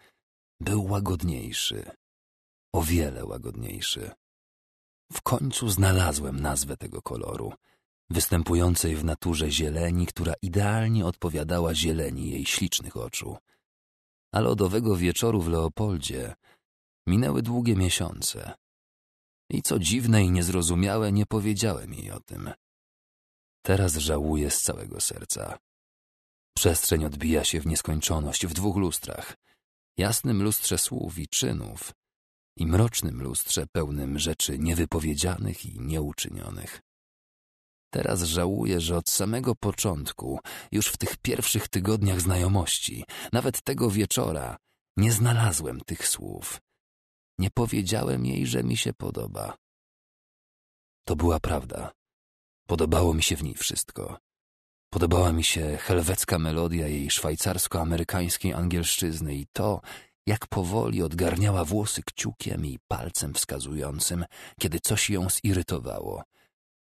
był łagodniejszy. O wiele łagodniejszy. W końcu znalazłem nazwę tego koloru, występującej w naturze zieleni, która idealnie odpowiadała zieleni jej ślicznych oczu. Ale od owego wieczoru w Leopoldzie minęły długie miesiące. I co dziwne i niezrozumiałe, nie powiedziałem jej o tym. Teraz żałuję z całego serca. Przestrzeń odbija się w nieskończoność w dwóch lustrach – jasnym lustrze słów i czynów i mrocznym lustrze pełnym rzeczy niewypowiedzianych i nieuczynionych. Teraz żałuję, że od samego początku, już w tych pierwszych tygodniach znajomości, nawet tego wieczora, nie znalazłem tych słów. Nie powiedziałem jej, że mi się podoba. To była prawda. Podobało mi się w niej wszystko. Podobała mi się helwecka melodia jej szwajcarsko-amerykańskiej angielszczyzny i to, jak powoli odgarniała włosy kciukiem i palcem wskazującym, kiedy coś ją zirytowało.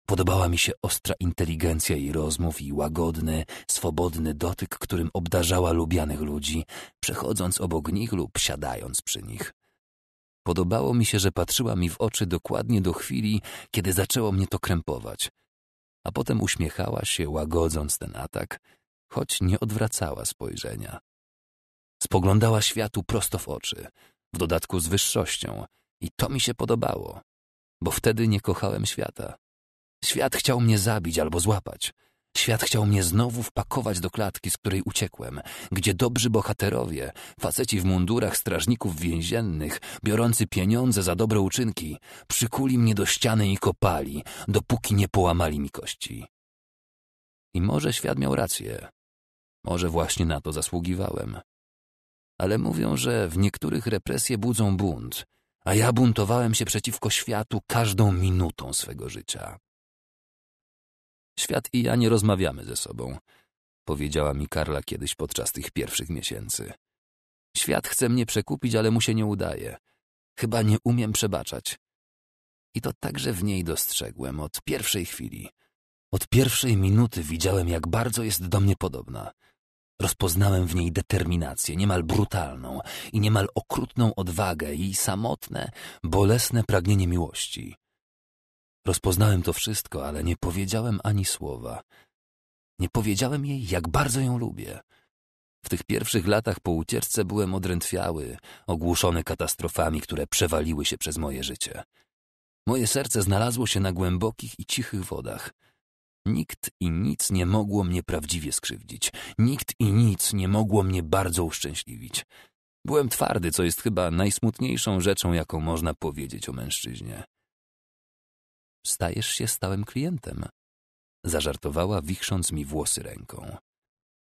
Podobała mi się ostra inteligencja jej rozmów i łagodny, swobodny dotyk, którym obdarzała lubianych ludzi, przechodząc obok nich lub siadając przy nich. Podobało mi się, że patrzyła mi w oczy dokładnie do chwili, kiedy zaczęło mnie to krępować – a potem uśmiechała się, łagodząc ten atak, choć nie odwracała spojrzenia. Spoglądała światu prosto w oczy, w dodatku z wyższością, i to mi się podobało, bo wtedy nie kochałem świata. Świat chciał mnie zabić albo złapać, Świat chciał mnie znowu wpakować do klatki, z której uciekłem, gdzie dobrzy bohaterowie, faceci w mundurach strażników więziennych, biorący pieniądze za dobre uczynki, przykuli mnie do ściany i kopali, dopóki nie połamali mi kości. I może świat miał rację. Może właśnie na to zasługiwałem. Ale mówią, że w niektórych represje budzą bunt, a ja buntowałem się przeciwko światu każdą minutą swego życia. Świat i ja nie rozmawiamy ze sobą, powiedziała mi Karla kiedyś podczas tych pierwszych miesięcy. Świat chce mnie przekupić, ale mu się nie udaje. Chyba nie umiem przebaczać. I to także w niej dostrzegłem od pierwszej chwili. Od pierwszej minuty widziałem, jak bardzo jest do mnie podobna. Rozpoznałem w niej determinację, niemal brutalną i niemal okrutną odwagę i samotne, bolesne pragnienie miłości. Rozpoznałem to wszystko, ale nie powiedziałem ani słowa. Nie powiedziałem jej, jak bardzo ją lubię. W tych pierwszych latach po ucieczce byłem odrętwiały, ogłuszony katastrofami, które przewaliły się przez moje życie. Moje serce znalazło się na głębokich i cichych wodach. Nikt i nic nie mogło mnie prawdziwie skrzywdzić. Nikt i nic nie mogło mnie bardzo uszczęśliwić. Byłem twardy, co jest chyba najsmutniejszą rzeczą, jaką można powiedzieć o mężczyźnie. Stajesz się stałym klientem. Zażartowała, wichrząc mi włosy ręką.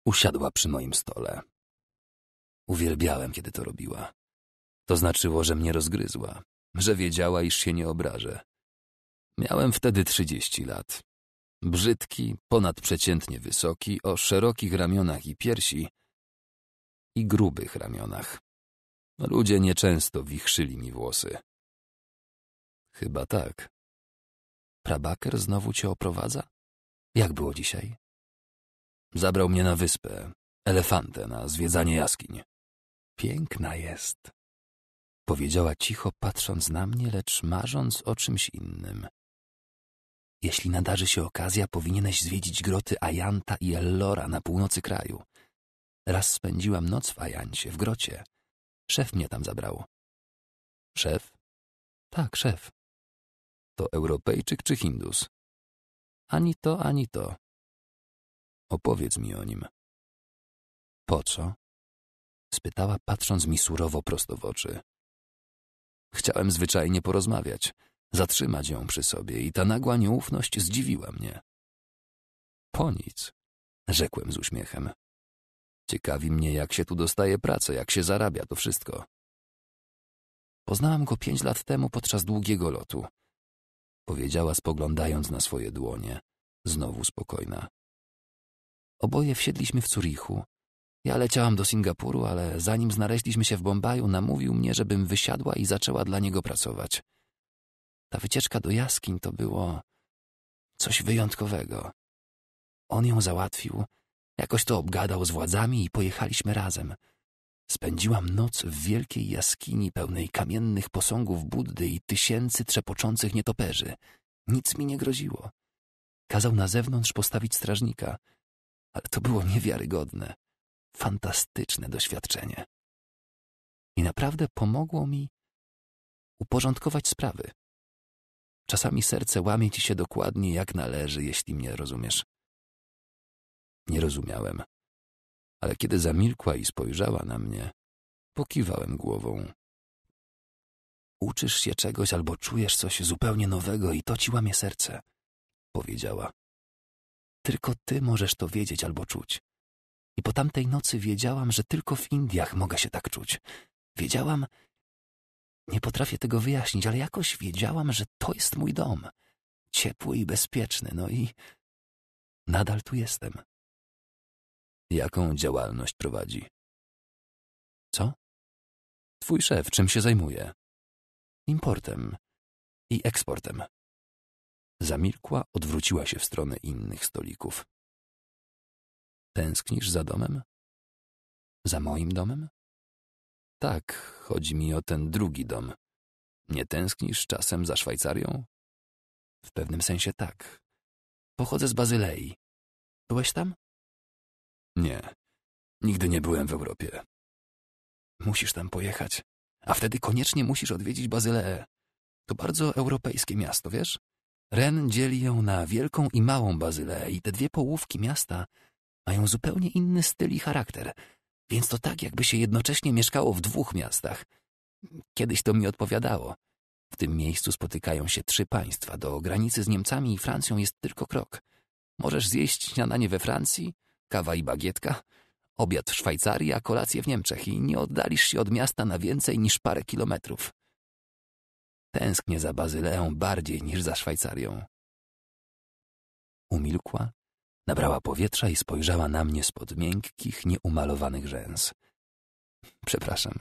Usiadła przy moim stole. Uwielbiałem, kiedy to robiła. To znaczyło, że mnie rozgryzła, że wiedziała, iż się nie obrażę. Miałem wtedy trzydzieści lat. Brzydki, ponadprzeciętnie wysoki, o szerokich ramionach i piersi i grubych ramionach. Ludzie nieczęsto wichrzyli mi włosy. Chyba tak. Prabaker znowu cię oprowadza? Jak było dzisiaj? Zabrał mnie na wyspę, elefantę, na zwiedzanie jaskiń. Piękna jest. Powiedziała cicho, patrząc na mnie, lecz marząc o czymś innym. Jeśli nadarzy się okazja, powinieneś zwiedzić groty Ajanta i Ellora na północy kraju. Raz spędziłam noc w Ajancie, w grocie. Szef mnie tam zabrał. Szef? Tak, szef to Europejczyk czy Hindus? Ani to, ani to. Opowiedz mi o nim. Po co? spytała, patrząc mi surowo prosto w oczy. Chciałem zwyczajnie porozmawiać, zatrzymać ją przy sobie i ta nagła nieufność zdziwiła mnie. Po nic, rzekłem z uśmiechem. Ciekawi mnie, jak się tu dostaje pracę, jak się zarabia to wszystko. Poznałam go pięć lat temu podczas długiego lotu powiedziała spoglądając na swoje dłonie, znowu spokojna. Oboje wsiedliśmy w Curichu. Ja leciałam do Singapuru, ale zanim znaleźliśmy się w Bombaju, namówił mnie, żebym wysiadła i zaczęła dla niego pracować. Ta wycieczka do jaskiń to było coś wyjątkowego. On ją załatwił, jakoś to obgadał z władzami i pojechaliśmy razem – Spędziłam noc w wielkiej jaskini pełnej kamiennych posągów Buddy i tysięcy trzepoczących nietoperzy. Nic mi nie groziło. Kazał na zewnątrz postawić strażnika, ale to było niewiarygodne, fantastyczne doświadczenie. I naprawdę pomogło mi uporządkować sprawy. Czasami serce łamie ci się dokładnie jak należy, jeśli mnie rozumiesz. Nie rozumiałem ale kiedy zamilkła i spojrzała na mnie, pokiwałem głową. Uczysz się czegoś albo czujesz coś zupełnie nowego i to ci łamie serce, powiedziała. Tylko ty możesz to wiedzieć albo czuć. I po tamtej nocy wiedziałam, że tylko w Indiach mogę się tak czuć. Wiedziałam, nie potrafię tego wyjaśnić, ale jakoś wiedziałam, że to jest mój dom. Ciepły i bezpieczny, no i nadal tu jestem jaką działalność prowadzi. Co? Twój szef czym się zajmuje? Importem i eksportem. Zamilkła, odwróciła się w stronę innych stolików. Tęsknisz za domem? Za moim domem? Tak, chodzi mi o ten drugi dom. Nie tęsknisz czasem za Szwajcarią? W pewnym sensie tak. Pochodzę z Bazylei. Byłeś tam? Nie. Nigdy nie byłem w Europie. Musisz tam pojechać. A wtedy koniecznie musisz odwiedzić Bazyleę. E. To bardzo europejskie miasto, wiesz? Ren dzieli ją na wielką i małą Bazyleę i te dwie połówki miasta mają zupełnie inny styl i charakter, więc to tak, jakby się jednocześnie mieszkało w dwóch miastach. Kiedyś to mi odpowiadało. W tym miejscu spotykają się trzy państwa. Do granicy z Niemcami i Francją jest tylko krok. Możesz zjeść śniadanie we Francji, Kawa i bagietka? Obiad w Szwajcarii, a kolację w Niemczech i nie oddalisz się od miasta na więcej niż parę kilometrów. Tęsknię za Bazyleą bardziej niż za Szwajcarią. Umilkła, nabrała powietrza i spojrzała na mnie spod miękkich, nieumalowanych rzęs. Przepraszam,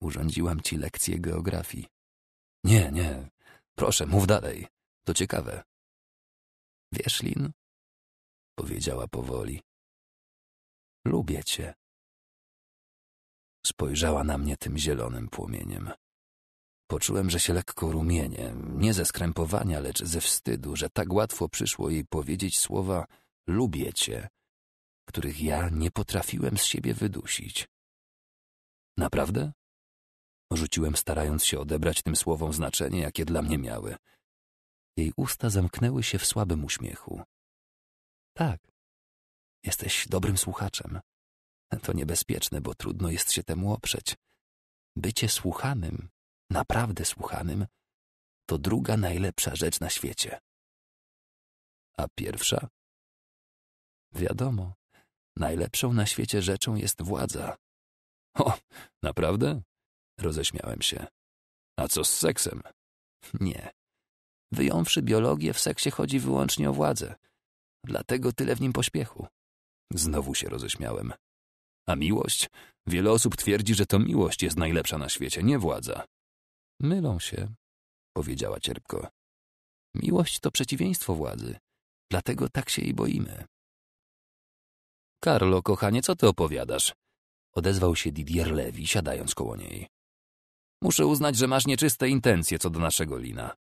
urządziłam ci lekcję geografii. Nie, nie, proszę, mów dalej. To ciekawe. Wiesz, Lin? Powiedziała powoli. Lubię cię. Spojrzała na mnie tym zielonym płomieniem. Poczułem, że się lekko rumienię, nie ze skrępowania, lecz ze wstydu, że tak łatwo przyszło jej powiedzieć słowa lubię cię, których ja nie potrafiłem z siebie wydusić. Naprawdę? Rzuciłem, starając się odebrać tym słowom znaczenie, jakie dla mnie miały. Jej usta zamknęły się w słabym uśmiechu. Tak, Jesteś dobrym słuchaczem. To niebezpieczne, bo trudno jest się temu oprzeć. Bycie słuchanym, naprawdę słuchanym, to druga najlepsza rzecz na świecie. A pierwsza? Wiadomo, najlepszą na świecie rzeczą jest władza. O, naprawdę? Roześmiałem się. A co z seksem? Nie. Wyjąwszy biologię, w seksie chodzi wyłącznie o władzę. Dlatego tyle w nim pośpiechu. Znowu się roześmiałem. A miłość? Wiele osób twierdzi, że to miłość jest najlepsza na świecie, nie władza. Mylą się, powiedziała cierpko. Miłość to przeciwieństwo władzy, dlatego tak się jej boimy. Karlo, kochanie, co ty opowiadasz? Odezwał się Didier Lewi, siadając koło niej. Muszę uznać, że masz nieczyste intencje co do naszego lina.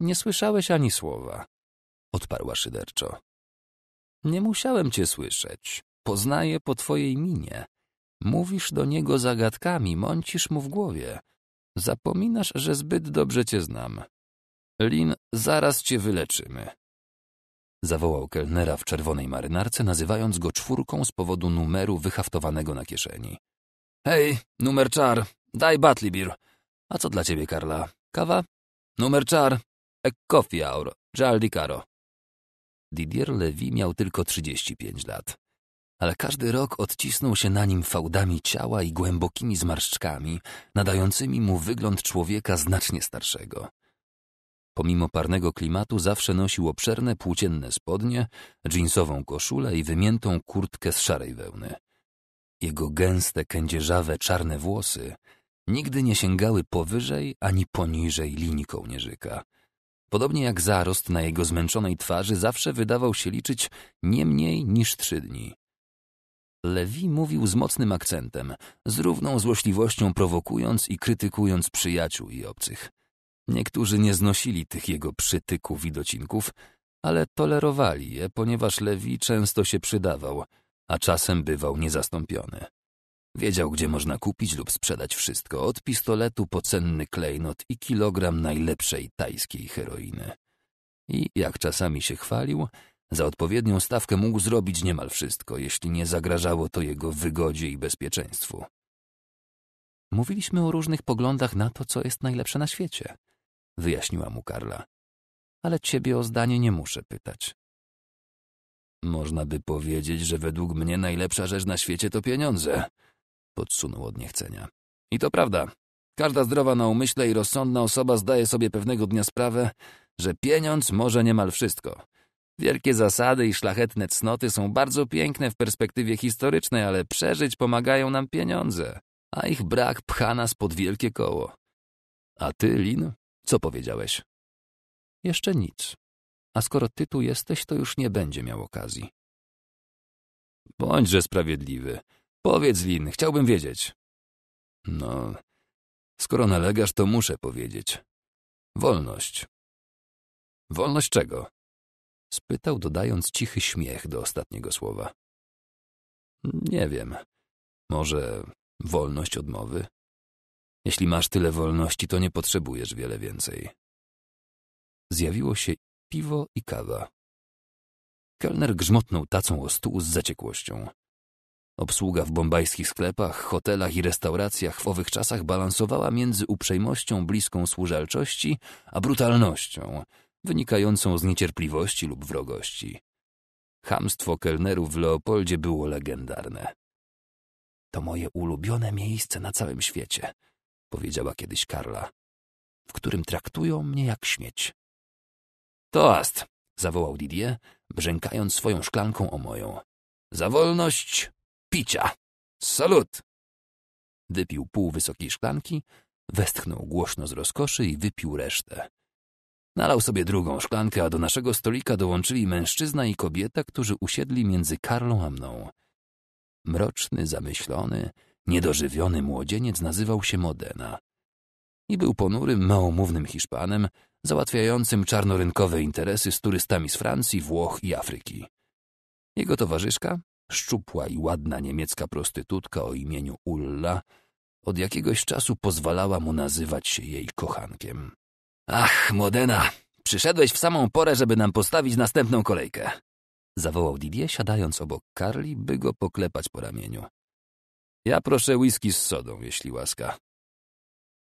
Nie słyszałeś ani słowa, odparła szyderczo. Nie musiałem cię słyszeć. Poznaję po twojej minie. Mówisz do niego zagadkami, mącisz mu w głowie. Zapominasz, że zbyt dobrze cię znam. Lin, zaraz cię wyleczymy. Zawołał kelnera w czerwonej marynarce, nazywając go czwórką z powodu numeru wyhaftowanego na kieszeni. Hej, numer czar, daj batlibir. A co dla ciebie, Karla? Kawa? Numer czar, ek gialdi caro. Didier Levy miał tylko 35 lat. Ale każdy rok odcisnął się na nim fałdami ciała i głębokimi zmarszczkami, nadającymi mu wygląd człowieka znacznie starszego. Pomimo parnego klimatu zawsze nosił obszerne płócienne spodnie, dżinsową koszulę i wymiętą kurtkę z szarej wełny. Jego gęste, kędzierzawe, czarne włosy nigdy nie sięgały powyżej ani poniżej linii kołnierzyka – Podobnie jak zarost na jego zmęczonej twarzy zawsze wydawał się liczyć nie mniej niż trzy dni. Lewi mówił z mocnym akcentem, z równą złośliwością prowokując i krytykując przyjaciół i obcych. Niektórzy nie znosili tych jego przytyków i docinków, ale tolerowali je, ponieważ Lewi często się przydawał, a czasem bywał niezastąpiony. Wiedział, gdzie można kupić lub sprzedać wszystko, od pistoletu po cenny klejnot i kilogram najlepszej tajskiej heroiny. I, jak czasami się chwalił, za odpowiednią stawkę mógł zrobić niemal wszystko, jeśli nie zagrażało to jego wygodzie i bezpieczeństwu. Mówiliśmy o różnych poglądach na to, co jest najlepsze na świecie, wyjaśniła mu Karla. Ale ciebie o zdanie nie muszę pytać. Można by powiedzieć, że według mnie najlepsza rzecz na świecie to pieniądze, Podsunął od niechcenia. I to prawda. Każda zdrowa na umyśle i rozsądna osoba zdaje sobie pewnego dnia sprawę, że pieniądz może niemal wszystko. Wielkie zasady i szlachetne cnoty są bardzo piękne w perspektywie historycznej, ale przeżyć pomagają nam pieniądze, a ich brak pcha nas pod wielkie koło. A ty, Lin, co powiedziałeś? Jeszcze nic. A skoro ty tu jesteś, to już nie będzie miał okazji. Bądźże sprawiedliwy. Powiedz, Lin, chciałbym wiedzieć. No, skoro nalegasz, to muszę powiedzieć. Wolność. Wolność czego? Spytał, dodając cichy śmiech do ostatniego słowa. Nie wiem. Może wolność odmowy? Jeśli masz tyle wolności, to nie potrzebujesz wiele więcej. Zjawiło się piwo i kawa. Kelner grzmotnął tacą o stół z zaciekłością. Obsługa w bombajskich sklepach, hotelach i restauracjach w owych czasach balansowała między uprzejmością bliską służalczości, a brutalnością, wynikającą z niecierpliwości lub wrogości. Hamstwo kelnerów w Leopoldzie było legendarne. To moje ulubione miejsce na całym świecie, powiedziała kiedyś Karla, w którym traktują mnie jak śmieć. Toast! zawołał Didier, brzękając swoją szklanką o moją. Za wolność, picia. Salut! Wypił pół wysokiej szklanki, westchnął głośno z rozkoszy i wypił resztę. Nalał sobie drugą szklankę, a do naszego stolika dołączyli mężczyzna i kobieta, którzy usiedli między Karlą a mną. Mroczny, zamyślony, niedożywiony młodzieniec nazywał się Modena. I był ponurym, małomównym Hiszpanem, załatwiającym czarnorynkowe interesy z turystami z Francji, Włoch i Afryki. Jego towarzyszka, Szczupła i ładna niemiecka prostytutka o imieniu Ulla od jakiegoś czasu pozwalała mu nazywać się jej kochankiem. Ach, Modena, przyszedłeś w samą porę, żeby nam postawić następną kolejkę. Zawołał Didier, siadając obok Karli, by go poklepać po ramieniu. Ja proszę whisky z sodą, jeśli łaska.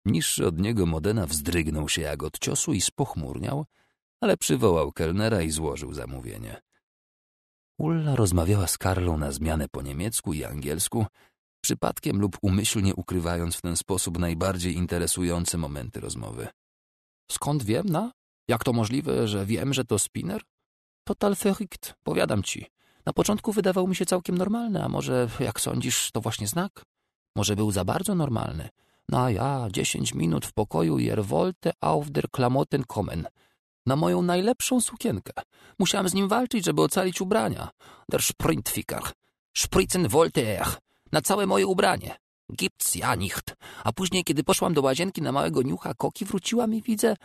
Niższy od niego Modena wzdrygnął się jak od ciosu i spochmurniał, ale przywołał kelnera i złożył zamówienie. Ulla rozmawiała z Karlą na zmianę po niemiecku i angielsku, przypadkiem lub umyślnie ukrywając w ten sposób najbardziej interesujące momenty rozmowy. Skąd wiem, na? Jak to możliwe, że wiem, że to spinner? Total verrückt, powiadam ci. Na początku wydawał mi się całkiem normalny, a może, jak sądzisz, to właśnie znak? Może był za bardzo normalny. No a ja, dziesięć minut w pokoju, jerwolte auf der Klamotten kommen na moją najlepszą sukienkę. Musiałem z nim walczyć, żeby ocalić ubrania. Der Sprintficker, Spritzen wollte er, na całe moje ubranie. Gibt's ja nicht. A później, kiedy poszłam do łazienki na małego niucha koki, wróciłam i widzę,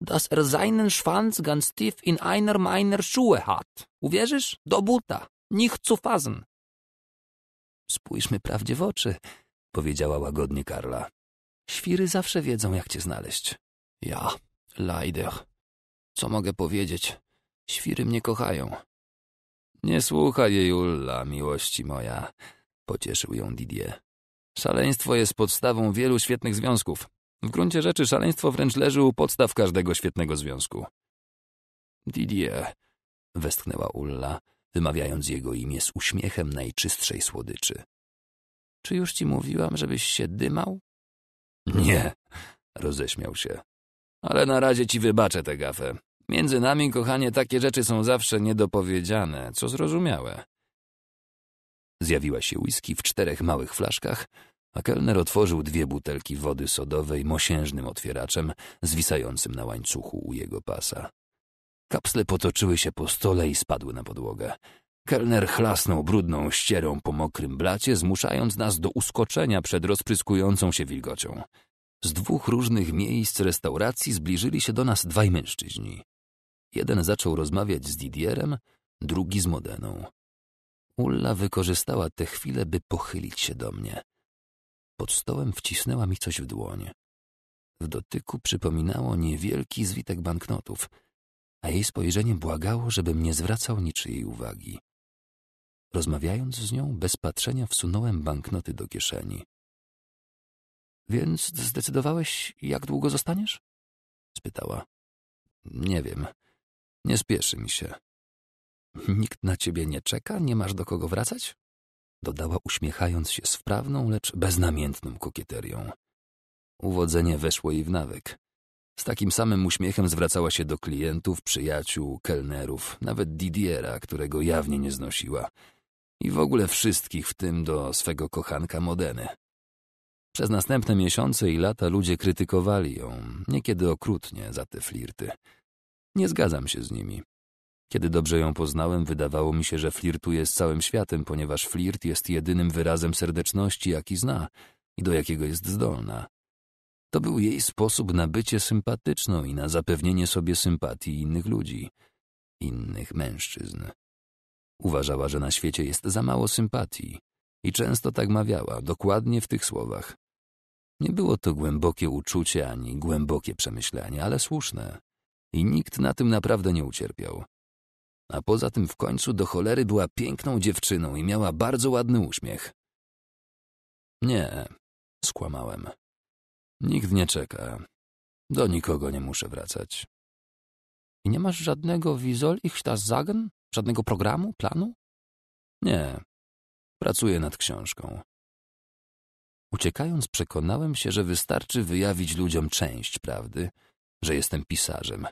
dass er seinen Schwanz ganz tief in einer meiner Schuhe hat. Uwierzysz? Do buta. Nicht zu fassen. Spójrzmy prawdzie w oczy, powiedziała łagodnie Karla. Świry zawsze wiedzą, jak cię znaleźć. Ja, leider. Co mogę powiedzieć? Świry mnie kochają. Nie słuchaj jej, Ulla, miłości moja, pocieszył ją Didier. Szaleństwo jest podstawą wielu świetnych związków. W gruncie rzeczy szaleństwo wręcz leży u podstaw każdego świetnego związku. Didier, westchnęła Ulla, wymawiając jego imię z uśmiechem najczystszej słodyczy. Czy już ci mówiłam, żebyś się dymał? Nie, roześmiał się. Ale na razie ci wybaczę tę gafę. Między nami, kochanie, takie rzeczy są zawsze niedopowiedziane, co zrozumiałe. Zjawiła się whisky w czterech małych flaszkach, a kelner otworzył dwie butelki wody sodowej mosiężnym otwieraczem zwisającym na łańcuchu u jego pasa. Kapsle potoczyły się po stole i spadły na podłogę. Kelner chlasnął brudną ścierą po mokrym blacie, zmuszając nas do uskoczenia przed rozpryskującą się wilgocią. Z dwóch różnych miejsc restauracji zbliżyli się do nas dwaj mężczyźni. Jeden zaczął rozmawiać z Didierem, drugi z Modeną. Ulla wykorzystała tę chwilę, by pochylić się do mnie. Pod stołem wcisnęła mi coś w dłoń. W dotyku przypominało niewielki zwitek banknotów, a jej spojrzenie błagało, żebym nie zwracał niczyjej uwagi. Rozmawiając z nią, bez patrzenia wsunąłem banknoty do kieszeni. Więc zdecydowałeś, jak długo zostaniesz? spytała. Nie wiem. Nie spieszy mi się. Nikt na ciebie nie czeka, nie masz do kogo wracać? dodała uśmiechając się z wprawną, lecz beznamiętną kokieterią. Uwodzenie weszło jej w nawyk. Z takim samym uśmiechem zwracała się do klientów, przyjaciół, kelnerów, nawet Didiera, którego jawnie nie znosiła. I w ogóle wszystkich, w tym do swego kochanka Modeny. Przez następne miesiące i lata ludzie krytykowali ją, niekiedy okrutnie, za te flirty. Nie zgadzam się z nimi. Kiedy dobrze ją poznałem, wydawało mi się, że flirtuje z całym światem, ponieważ flirt jest jedynym wyrazem serdeczności, jaki zna i do jakiego jest zdolna. To był jej sposób na bycie sympatyczną i na zapewnienie sobie sympatii innych ludzi, innych mężczyzn. Uważała, że na świecie jest za mało sympatii i często tak mawiała, dokładnie w tych słowach. Nie było to głębokie uczucie ani głębokie przemyślenie, ale słuszne. I nikt na tym naprawdę nie ucierpiał. A poza tym w końcu do cholery była piękną dziewczyną i miała bardzo ładny uśmiech. Nie, skłamałem. Nikt nie czeka. Do nikogo nie muszę wracać. I nie masz żadnego wizol ich zagen? Żadnego programu, planu? Nie. Pracuję nad książką. Uciekając, przekonałem się, że wystarczy wyjawić ludziom część prawdy, że jestem pisarzem,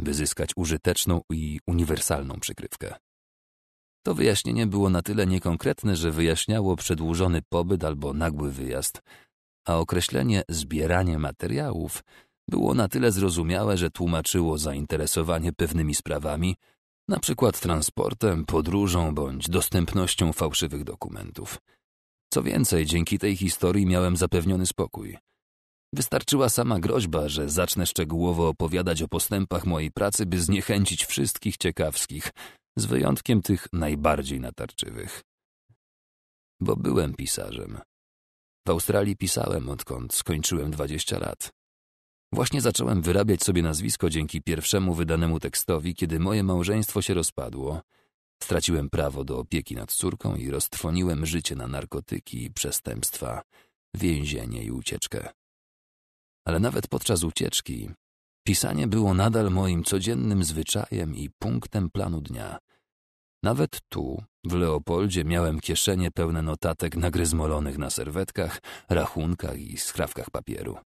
by zyskać użyteczną i uniwersalną przykrywkę. To wyjaśnienie było na tyle niekonkretne, że wyjaśniało przedłużony pobyt albo nagły wyjazd, a określenie zbieranie materiałów było na tyle zrozumiałe, że tłumaczyło zainteresowanie pewnymi sprawami, na przykład transportem, podróżą bądź dostępnością fałszywych dokumentów. Co więcej, dzięki tej historii miałem zapewniony spokój. Wystarczyła sama groźba, że zacznę szczegółowo opowiadać o postępach mojej pracy, by zniechęcić wszystkich ciekawskich, z wyjątkiem tych najbardziej natarczywych. Bo byłem pisarzem. W Australii pisałem, odkąd skończyłem 20 lat. Właśnie zacząłem wyrabiać sobie nazwisko dzięki pierwszemu wydanemu tekstowi, kiedy moje małżeństwo się rozpadło – Straciłem prawo do opieki nad córką i roztrwoniłem życie na narkotyki i przestępstwa, więzienie i ucieczkę. Ale nawet podczas ucieczki pisanie było nadal moim codziennym zwyczajem i punktem planu dnia. Nawet tu, w Leopoldzie, miałem kieszenie pełne notatek nagryzmolonych na serwetkach, rachunkach i skrawkach papieru.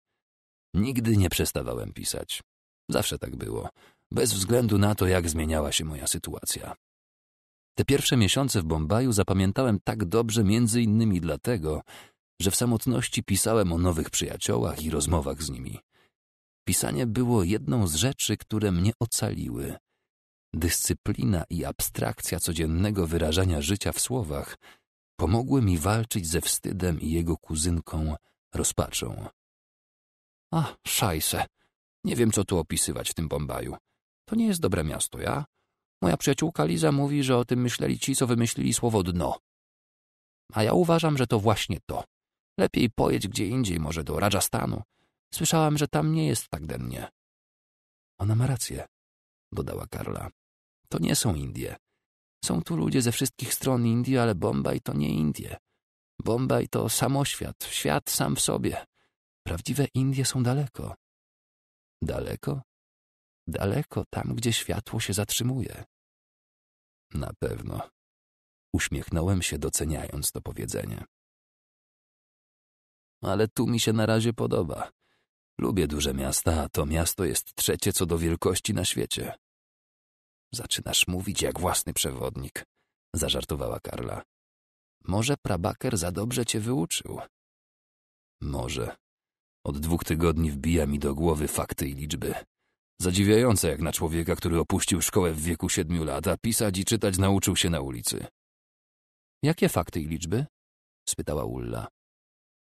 Nigdy nie przestawałem pisać. Zawsze tak było, bez względu na to, jak zmieniała się moja sytuacja. Te pierwsze miesiące w Bombaju zapamiętałem tak dobrze między innymi dlatego, że w samotności pisałem o nowych przyjaciołach i rozmowach z nimi. Pisanie było jedną z rzeczy, które mnie ocaliły. Dyscyplina i abstrakcja codziennego wyrażania życia w słowach pomogły mi walczyć ze wstydem i jego kuzynką rozpaczą. A, szajse. Nie wiem, co tu opisywać w tym Bombaju. To nie jest dobre miasto, ja? Moja przyjaciółka Liza mówi, że o tym myśleli ci, co wymyślili słowo dno. A ja uważam, że to właśnie to. Lepiej pojedź gdzie indziej, może do Rajastanu. Słyszałam, że tam nie jest tak dennie. Ona ma rację, dodała Karla. To nie są Indie. Są tu ludzie ze wszystkich stron Indii, ale Bombaj to nie Indie. Bombaj to samoświat, świat sam w sobie. Prawdziwe Indie są daleko. Daleko? daleko tam, gdzie światło się zatrzymuje. Na pewno. Uśmiechnąłem się, doceniając to powiedzenie. Ale tu mi się na razie podoba. Lubię duże miasta, a to miasto jest trzecie co do wielkości na świecie. Zaczynasz mówić jak własny przewodnik, zażartowała Karla. Może prabaker za dobrze cię wyuczył. Może. Od dwóch tygodni wbija mi do głowy fakty i liczby. Zadziwiające jak na człowieka, który opuścił szkołę w wieku siedmiu lat, a pisać i czytać nauczył się na ulicy. Jakie fakty i liczby? spytała Ulla.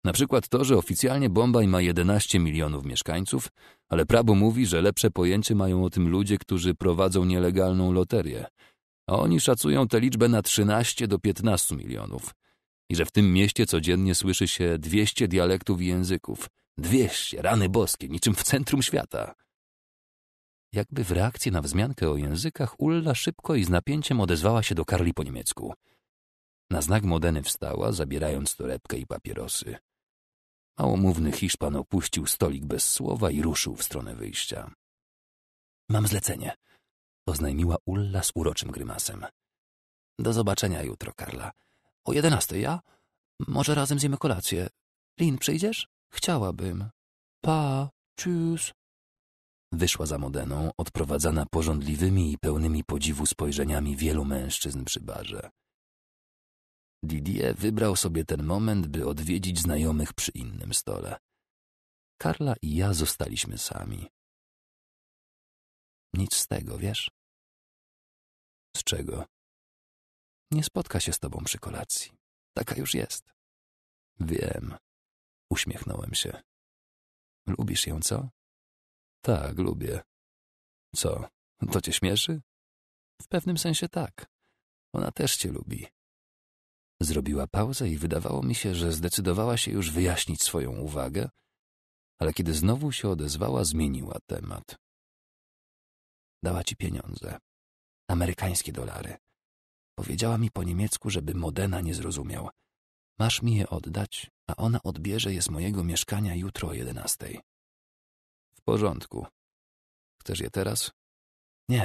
Na przykład to, że oficjalnie Bombaj ma 11 milionów mieszkańców, ale prawo mówi, że lepsze pojęcie mają o tym ludzie, którzy prowadzą nielegalną loterię, a oni szacują tę liczbę na 13 do 15 milionów. I że w tym mieście codziennie słyszy się 200 dialektów i języków. 200, rany boskie, niczym w centrum świata. Jakby w reakcji na wzmiankę o językach, Ulla szybko i z napięciem odezwała się do Karli po niemiecku. Na znak Modeny wstała, zabierając torebkę i papierosy. Małomówny Hiszpan opuścił stolik bez słowa i ruszył w stronę wyjścia. Mam zlecenie, oznajmiła Ulla z uroczym grymasem. Do zobaczenia jutro, Karla. O jedenastej, ja? Może razem zjemy kolację. Lin, przyjdziesz? Chciałabym. Pa, tschüss. Wyszła za Modeną, odprowadzana porządliwymi i pełnymi podziwu spojrzeniami wielu mężczyzn przy barze. Didier wybrał sobie ten moment, by odwiedzić znajomych przy innym stole. Karla i ja zostaliśmy sami. Nic z tego, wiesz? Z czego? Nie spotka się z tobą przy kolacji. Taka już jest. Wiem. Uśmiechnąłem się. Lubisz ją, co? Tak, lubię. Co, to cię śmieszy? W pewnym sensie tak. Ona też cię lubi. Zrobiła pauzę i wydawało mi się, że zdecydowała się już wyjaśnić swoją uwagę, ale kiedy znowu się odezwała, zmieniła temat. Dała ci pieniądze. Amerykańskie dolary. Powiedziała mi po niemiecku, żeby Modena nie zrozumiał. Masz mi je oddać, a ona odbierze je z mojego mieszkania jutro o jedenastej porządku. Chcesz je teraz? Nie,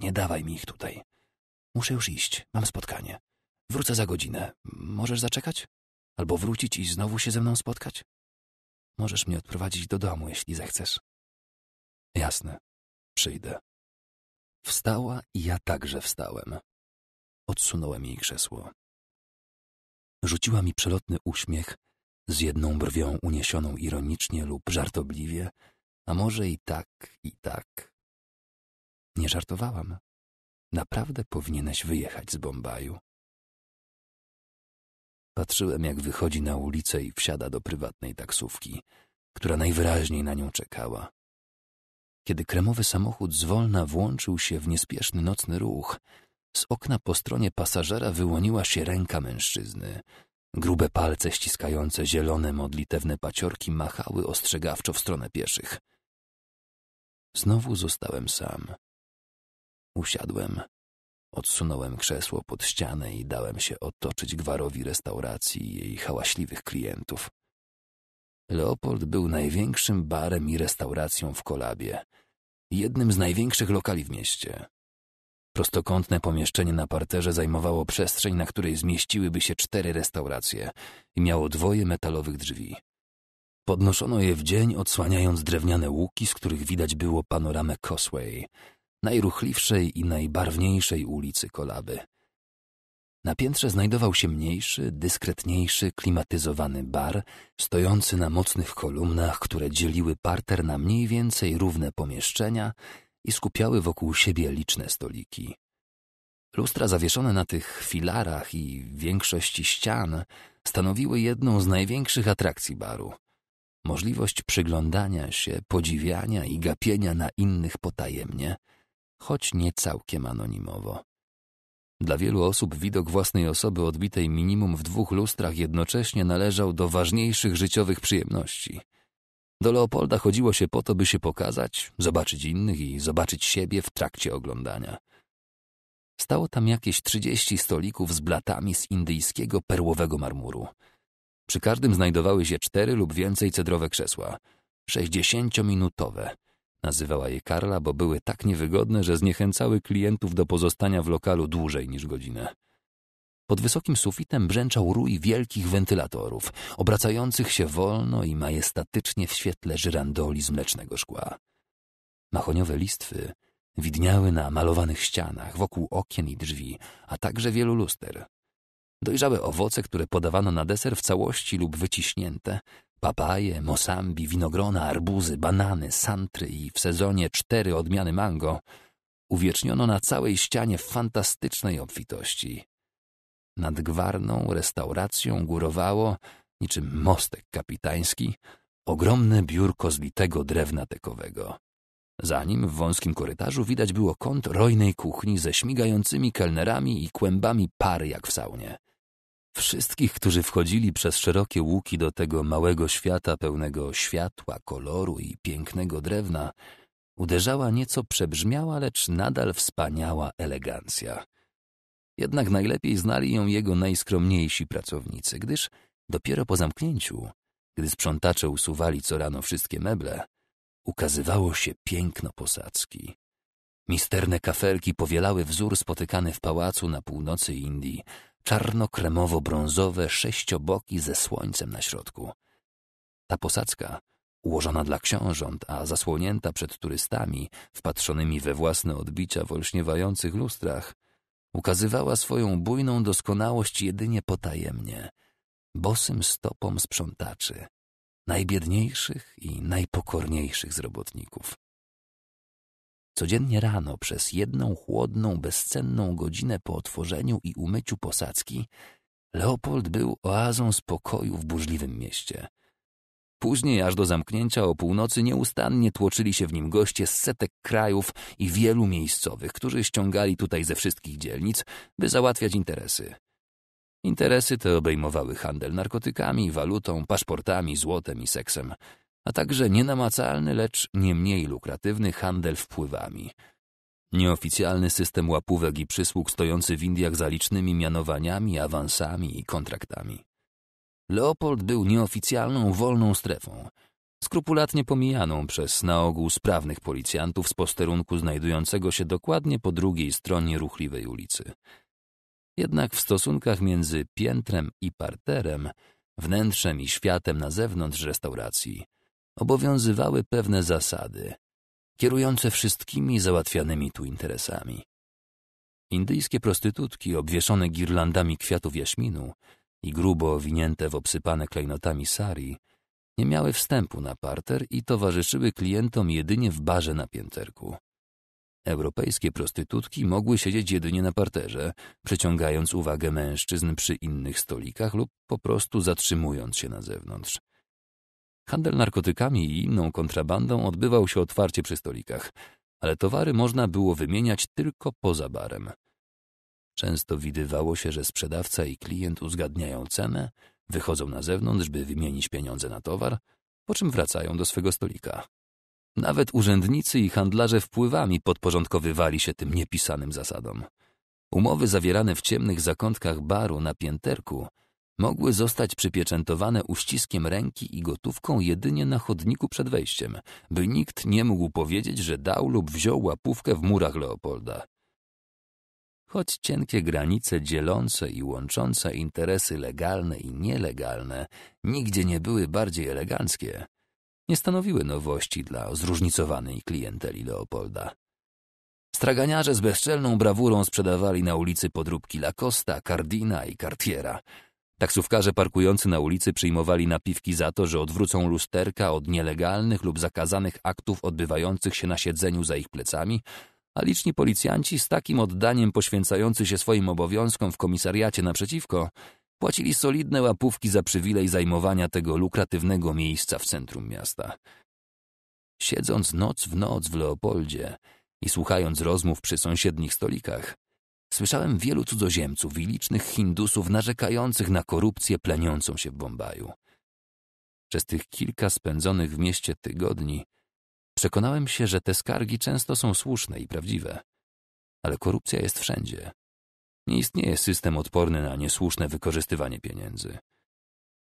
nie dawaj mi ich tutaj. Muszę już iść, mam spotkanie. Wrócę za godzinę. Możesz zaczekać? Albo wrócić i znowu się ze mną spotkać? Możesz mnie odprowadzić do domu, jeśli zechcesz. Jasne, przyjdę. Wstała i ja także wstałem. Odsunąłem jej krzesło. Rzuciła mi przelotny uśmiech z jedną brwią uniesioną ironicznie lub żartobliwie, a może i tak, i tak. Nie żartowałam. Naprawdę powinieneś wyjechać z Bombaju. Patrzyłem, jak wychodzi na ulicę i wsiada do prywatnej taksówki, która najwyraźniej na nią czekała. Kiedy kremowy samochód zwolna włączył się w niespieszny nocny ruch, z okna po stronie pasażera wyłoniła się ręka mężczyzny. Grube palce ściskające zielone modlitewne paciorki machały ostrzegawczo w stronę pieszych. Znowu zostałem sam. Usiadłem. Odsunąłem krzesło pod ścianę i dałem się otoczyć gwarowi restauracji i jej hałaśliwych klientów. Leopold był największym barem i restauracją w Kolabie, jednym z największych lokali w mieście. Prostokątne pomieszczenie na parterze zajmowało przestrzeń, na której zmieściłyby się cztery restauracje i miało dwoje metalowych drzwi. Podnoszono je w dzień, odsłaniając drewniane łuki, z których widać było panoramę Cosway, najruchliwszej i najbarwniejszej ulicy Kolaby. Na piętrze znajdował się mniejszy, dyskretniejszy, klimatyzowany bar, stojący na mocnych kolumnach, które dzieliły parter na mniej więcej równe pomieszczenia i skupiały wokół siebie liczne stoliki. Lustra zawieszone na tych filarach i większości ścian stanowiły jedną z największych atrakcji baru. Możliwość przyglądania się, podziwiania i gapienia na innych potajemnie, choć nie całkiem anonimowo. Dla wielu osób widok własnej osoby odbitej minimum w dwóch lustrach jednocześnie należał do ważniejszych życiowych przyjemności. Do Leopolda chodziło się po to, by się pokazać, zobaczyć innych i zobaczyć siebie w trakcie oglądania. Stało tam jakieś trzydzieści stolików z blatami z indyjskiego perłowego marmuru – przy każdym znajdowały się cztery lub więcej cedrowe krzesła. Sześćdziesięciominutowe. Nazywała je Karla, bo były tak niewygodne, że zniechęcały klientów do pozostania w lokalu dłużej niż godzinę. Pod wysokim sufitem brzęczał rój wielkich wentylatorów, obracających się wolno i majestatycznie w świetle żyrandoli z mlecznego szkła. Mahoniowe listwy widniały na malowanych ścianach, wokół okien i drzwi, a także wielu luster. Dojrzałe owoce, które podawano na deser w całości lub wyciśnięte, papaje, mosambi, winogrona, arbuzy, banany, santry i w sezonie cztery odmiany mango uwieczniono na całej ścianie w fantastycznej obfitości. Nad gwarną restauracją górowało, niczym mostek kapitański, ogromne biurko zlitego drewna tekowego. Za nim w wąskim korytarzu widać było kąt rojnej kuchni ze śmigającymi kelnerami i kłębami pary jak w saunie. Wszystkich, którzy wchodzili przez szerokie łuki do tego małego świata pełnego światła, koloru i pięknego drewna, uderzała nieco przebrzmiała, lecz nadal wspaniała elegancja. Jednak najlepiej znali ją jego najskromniejsi pracownicy, gdyż dopiero po zamknięciu, gdy sprzątacze usuwali co rano wszystkie meble, ukazywało się piękno posadzki. Misterne kafelki powielały wzór spotykany w pałacu na północy Indii, czarno-kremowo-brązowe sześcioboki ze słońcem na środku. Ta posadzka, ułożona dla książąt, a zasłonięta przed turystami, wpatrzonymi we własne odbicia w olśniewających lustrach, ukazywała swoją bujną doskonałość jedynie potajemnie, bosym stopom sprzątaczy, najbiedniejszych i najpokorniejszych z robotników. Codziennie rano przez jedną chłodną, bezcenną godzinę po otworzeniu i umyciu posadzki Leopold był oazą spokoju w burzliwym mieście. Później, aż do zamknięcia o północy, nieustannie tłoczyli się w nim goście z setek krajów i wielu miejscowych, którzy ściągali tutaj ze wszystkich dzielnic, by załatwiać interesy. Interesy te obejmowały handel narkotykami, walutą, paszportami, złotem i seksem a także nienamacalny, lecz nie mniej lukratywny handel wpływami. Nieoficjalny system łapówek i przysług stojący w Indiach za licznymi mianowaniami, awansami i kontraktami. Leopold był nieoficjalną, wolną strefą, skrupulatnie pomijaną przez na ogół sprawnych policjantów z posterunku znajdującego się dokładnie po drugiej stronie ruchliwej ulicy. Jednak w stosunkach między piętrem i parterem, wnętrzem i światem na zewnątrz restauracji obowiązywały pewne zasady, kierujące wszystkimi załatwianymi tu interesami. Indyjskie prostytutki obwieszone girlandami kwiatów jaśminu i grubo owinięte w obsypane klejnotami sari nie miały wstępu na parter i towarzyszyły klientom jedynie w barze na pięterku. Europejskie prostytutki mogły siedzieć jedynie na parterze, przyciągając uwagę mężczyzn przy innych stolikach lub po prostu zatrzymując się na zewnątrz. Handel narkotykami i inną kontrabandą odbywał się otwarcie przy stolikach, ale towary można było wymieniać tylko poza barem. Często widywało się, że sprzedawca i klient uzgadniają cenę, wychodzą na zewnątrz, by wymienić pieniądze na towar, po czym wracają do swego stolika. Nawet urzędnicy i handlarze wpływami podporządkowywali się tym niepisanym zasadom. Umowy zawierane w ciemnych zakątkach baru na pięterku mogły zostać przypieczętowane uściskiem ręki i gotówką jedynie na chodniku przed wejściem, by nikt nie mógł powiedzieć, że dał lub wziął łapówkę w murach Leopolda. Choć cienkie granice dzielące i łączące interesy legalne i nielegalne nigdzie nie były bardziej eleganckie, nie stanowiły nowości dla zróżnicowanej klienteli Leopolda. Straganiarze z bezczelną brawurą sprzedawali na ulicy podróbki Lacosta, Cardina i Cartiera – Taksówkarze parkujący na ulicy przyjmowali napiwki za to, że odwrócą lusterka od nielegalnych lub zakazanych aktów odbywających się na siedzeniu za ich plecami, a liczni policjanci z takim oddaniem poświęcający się swoim obowiązkom w komisariacie naprzeciwko płacili solidne łapówki za przywilej zajmowania tego lukratywnego miejsca w centrum miasta. Siedząc noc w noc w Leopoldzie i słuchając rozmów przy sąsiednich stolikach, Słyszałem wielu cudzoziemców i licznych Hindusów narzekających na korupcję pleniącą się w Bombaju. Przez tych kilka spędzonych w mieście tygodni przekonałem się, że te skargi często są słuszne i prawdziwe. Ale korupcja jest wszędzie. Nie istnieje system odporny na niesłuszne wykorzystywanie pieniędzy.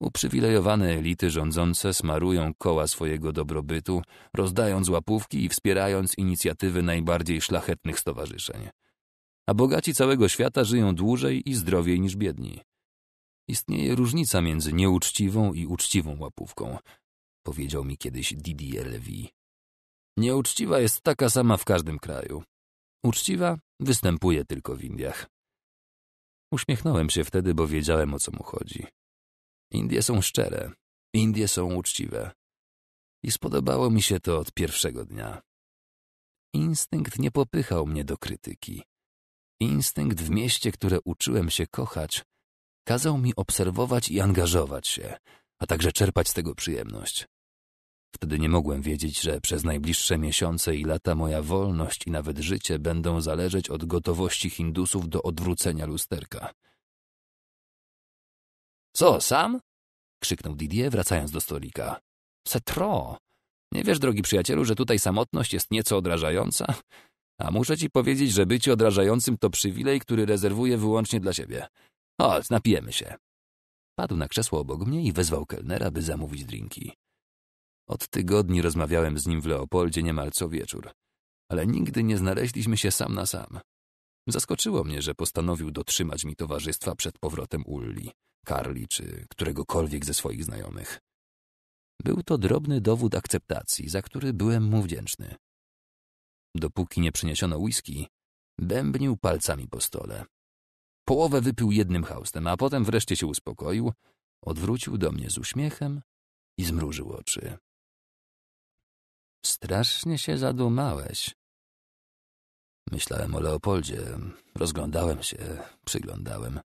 Uprzywilejowane elity rządzące smarują koła swojego dobrobytu, rozdając łapówki i wspierając inicjatywy najbardziej szlachetnych stowarzyszeń a bogaci całego świata żyją dłużej i zdrowiej niż biedni. Istnieje różnica między nieuczciwą i uczciwą łapówką, powiedział mi kiedyś Didier Levy. Nieuczciwa jest taka sama w każdym kraju. Uczciwa występuje tylko w Indiach. Uśmiechnąłem się wtedy, bo wiedziałem o co mu chodzi. Indie są szczere, Indie są uczciwe. I spodobało mi się to od pierwszego dnia. Instynkt nie popychał mnie do krytyki. Instynkt w mieście, które uczyłem się kochać, kazał mi obserwować i angażować się, a także czerpać z tego przyjemność. Wtedy nie mogłem wiedzieć, że przez najbliższe miesiące i lata moja wolność i nawet życie będą zależeć od gotowości Hindusów do odwrócenia lusterka. Co, sam? krzyknął Didier, wracając do stolika. Setro! Nie wiesz, drogi przyjacielu, że tutaj samotność jest nieco odrażająca? A muszę ci powiedzieć, że bycie odrażającym to przywilej, który rezerwuję wyłącznie dla siebie. Chodź, napijemy się. Padł na krzesło obok mnie i wezwał kelnera, by zamówić drinki. Od tygodni rozmawiałem z nim w Leopoldzie niemal co wieczór, ale nigdy nie znaleźliśmy się sam na sam. Zaskoczyło mnie, że postanowił dotrzymać mi towarzystwa przed powrotem Ulli, Karli czy któregokolwiek ze swoich znajomych. Był to drobny dowód akceptacji, za który byłem mu wdzięczny. Dopóki nie przyniesiono whisky, bębnił palcami po stole. Połowę wypił jednym haustem, a potem wreszcie się uspokoił, odwrócił do mnie z uśmiechem i zmrużył oczy. Strasznie się zadumałeś. Myślałem o Leopoldzie, rozglądałem się, przyglądałem.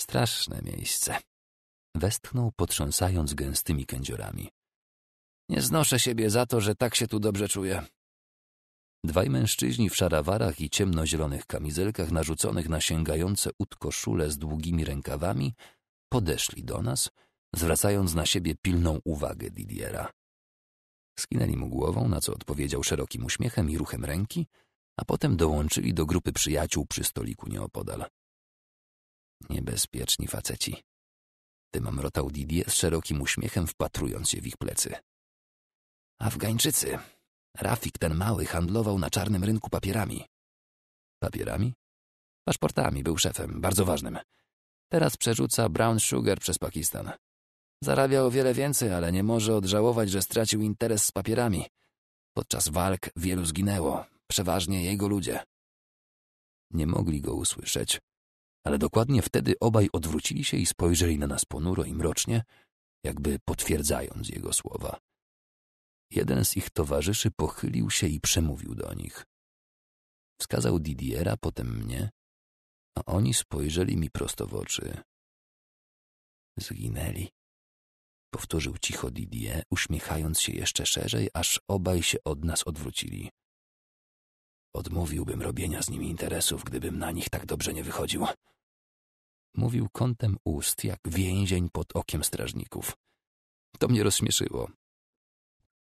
Straszne miejsce. Westchnął, potrząsając gęstymi kędziorami. Nie znoszę siebie za to, że tak się tu dobrze czuję. Dwaj mężczyźni w szarawarach i ciemnozielonych kamizelkach narzuconych na sięgające ud koszule z długimi rękawami podeszli do nas, zwracając na siebie pilną uwagę Didiera. Skinęli mu głową, na co odpowiedział szerokim uśmiechem i ruchem ręki, a potem dołączyli do grupy przyjaciół przy stoliku nieopodal. Niebezpieczni faceci. Tym mrotał Didier z szerokim uśmiechem, wpatrując się w ich plecy. Afgańczycy, Rafik ten mały handlował na czarnym rynku papierami. Papierami? Paszportami był szefem, bardzo ważnym. Teraz przerzuca brown sugar przez Pakistan. Zarabia o wiele więcej, ale nie może odżałować, że stracił interes z papierami. Podczas walk wielu zginęło, przeważnie jego ludzie. Nie mogli go usłyszeć, ale dokładnie wtedy obaj odwrócili się i spojrzeli na nas ponuro i mrocznie, jakby potwierdzając jego słowa. Jeden z ich towarzyszy pochylił się i przemówił do nich. Wskazał Didiera, potem mnie, a oni spojrzeli mi prosto w oczy. Zginęli. Powtórzył cicho Didier, uśmiechając się jeszcze szerzej, aż obaj się od nas odwrócili. Odmówiłbym robienia z nimi interesów, gdybym na nich tak dobrze nie wychodził. Mówił kątem ust, jak więzień pod okiem strażników. To mnie rozśmieszyło,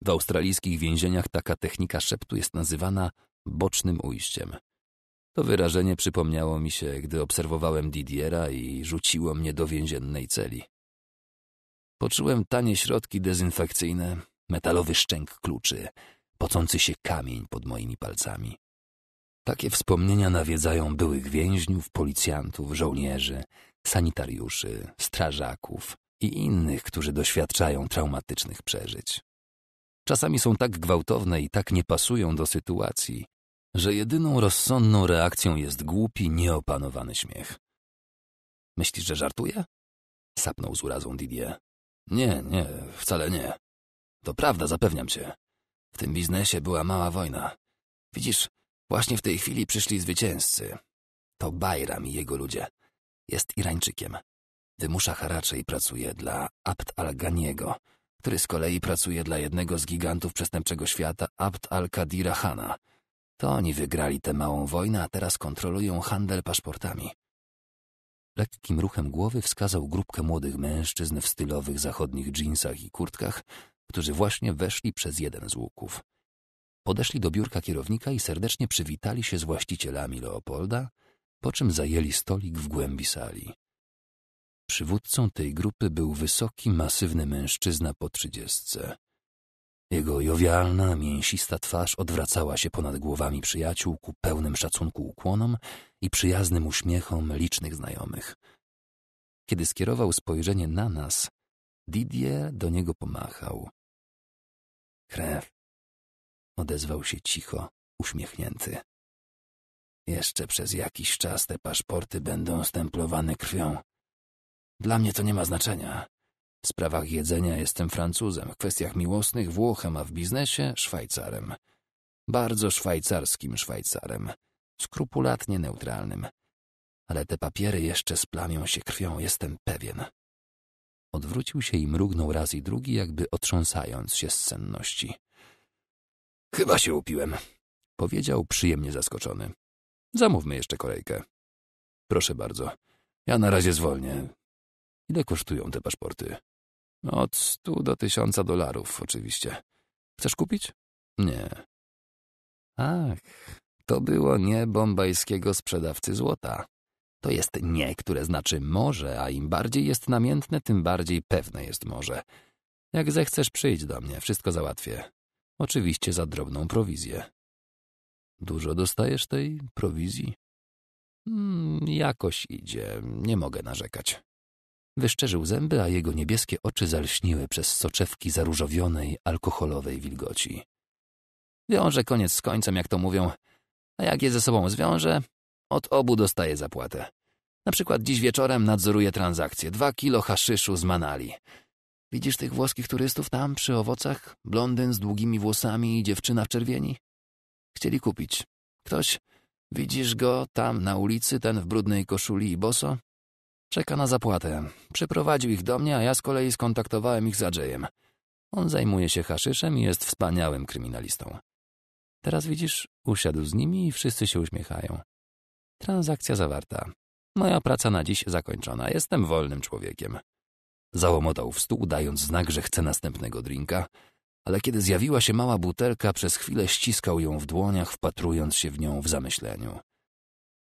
w australijskich więzieniach taka technika szeptu jest nazywana bocznym ujściem. To wyrażenie przypomniało mi się, gdy obserwowałem Didiera i rzuciło mnie do więziennej celi. Poczułem tanie środki dezynfekcyjne, metalowy szczęk kluczy, pocący się kamień pod moimi palcami. Takie wspomnienia nawiedzają byłych więźniów, policjantów, żołnierzy, sanitariuszy, strażaków i innych, którzy doświadczają traumatycznych przeżyć. Czasami są tak gwałtowne i tak nie pasują do sytuacji, że jedyną rozsądną reakcją jest głupi, nieopanowany śmiech. Myślisz, że żartuje? Sapnął z urazą Didier. Nie, nie, wcale nie. To prawda, zapewniam cię. W tym biznesie była mała wojna. Widzisz, właśnie w tej chwili przyszli zwycięzcy. To Bajram i jego ludzie. Jest Irańczykiem. Wymusza haracze i pracuje dla Abd al-Ganiego, który z kolei pracuje dla jednego z gigantów przestępczego świata, Abd al-Kadira Hana. To oni wygrali tę małą wojnę, a teraz kontrolują handel paszportami. Lekkim ruchem głowy wskazał grupkę młodych mężczyzn w stylowych zachodnich dżinsach i kurtkach, którzy właśnie weszli przez jeden z łuków. Podeszli do biurka kierownika i serdecznie przywitali się z właścicielami Leopolda, po czym zajęli stolik w głębi sali. Przywódcą tej grupy był wysoki, masywny mężczyzna po trzydziestce. Jego jowialna, mięsista twarz odwracała się ponad głowami przyjaciół ku pełnym szacunku ukłonom i przyjaznym uśmiechom licznych znajomych. Kiedy skierował spojrzenie na nas, Didier do niego pomachał. Krew, odezwał się cicho, uśmiechnięty. Jeszcze przez jakiś czas te paszporty będą stemplowane krwią, dla mnie to nie ma znaczenia. W sprawach jedzenia jestem Francuzem, w kwestiach miłosnych Włochem, a w biznesie Szwajcarem. Bardzo szwajcarskim Szwajcarem. Skrupulatnie neutralnym. Ale te papiery jeszcze splamią się krwią, jestem pewien. Odwrócił się i mrugnął raz i drugi, jakby otrząsając się z senności. Chyba się upiłem, powiedział przyjemnie zaskoczony. Zamówmy jeszcze kolejkę. Proszę bardzo. Ja na razie zwolnię. Ile kosztują te paszporty? Od stu do tysiąca dolarów, oczywiście. Chcesz kupić? Nie. Ach, to było nie bombajskiego sprzedawcy złota. To jest nie, które znaczy może, a im bardziej jest namiętne, tym bardziej pewne jest może. Jak zechcesz, przyjdź do mnie, wszystko załatwię. Oczywiście za drobną prowizję. Dużo dostajesz tej prowizji? Mm, jakoś idzie, nie mogę narzekać. Wyszczerzył zęby, a jego niebieskie oczy zalśniły przez soczewki zaróżowionej, alkoholowej wilgoci. Wiąże koniec z końcem, jak to mówią, a jak je ze sobą zwiąże, od obu dostaje zapłatę. Na przykład dziś wieczorem nadzoruję transakcję. Dwa kilo haszyszu z Manali. Widzisz tych włoskich turystów tam przy owocach? Blondyn z długimi włosami i dziewczyna w czerwieni? Chcieli kupić. Ktoś, widzisz go tam na ulicy, ten w brudnej koszuli i boso? Czeka na zapłatę. Przyprowadził ich do mnie, a ja z kolei skontaktowałem ich z Adżejem. On zajmuje się haszyszem i jest wspaniałym kryminalistą. Teraz widzisz, usiadł z nimi i wszyscy się uśmiechają. Transakcja zawarta. Moja praca na dziś zakończona. Jestem wolnym człowiekiem. Załomotał w stół, dając znak, że chce następnego drinka, ale kiedy zjawiła się mała butelka, przez chwilę ściskał ją w dłoniach, wpatrując się w nią w zamyśleniu.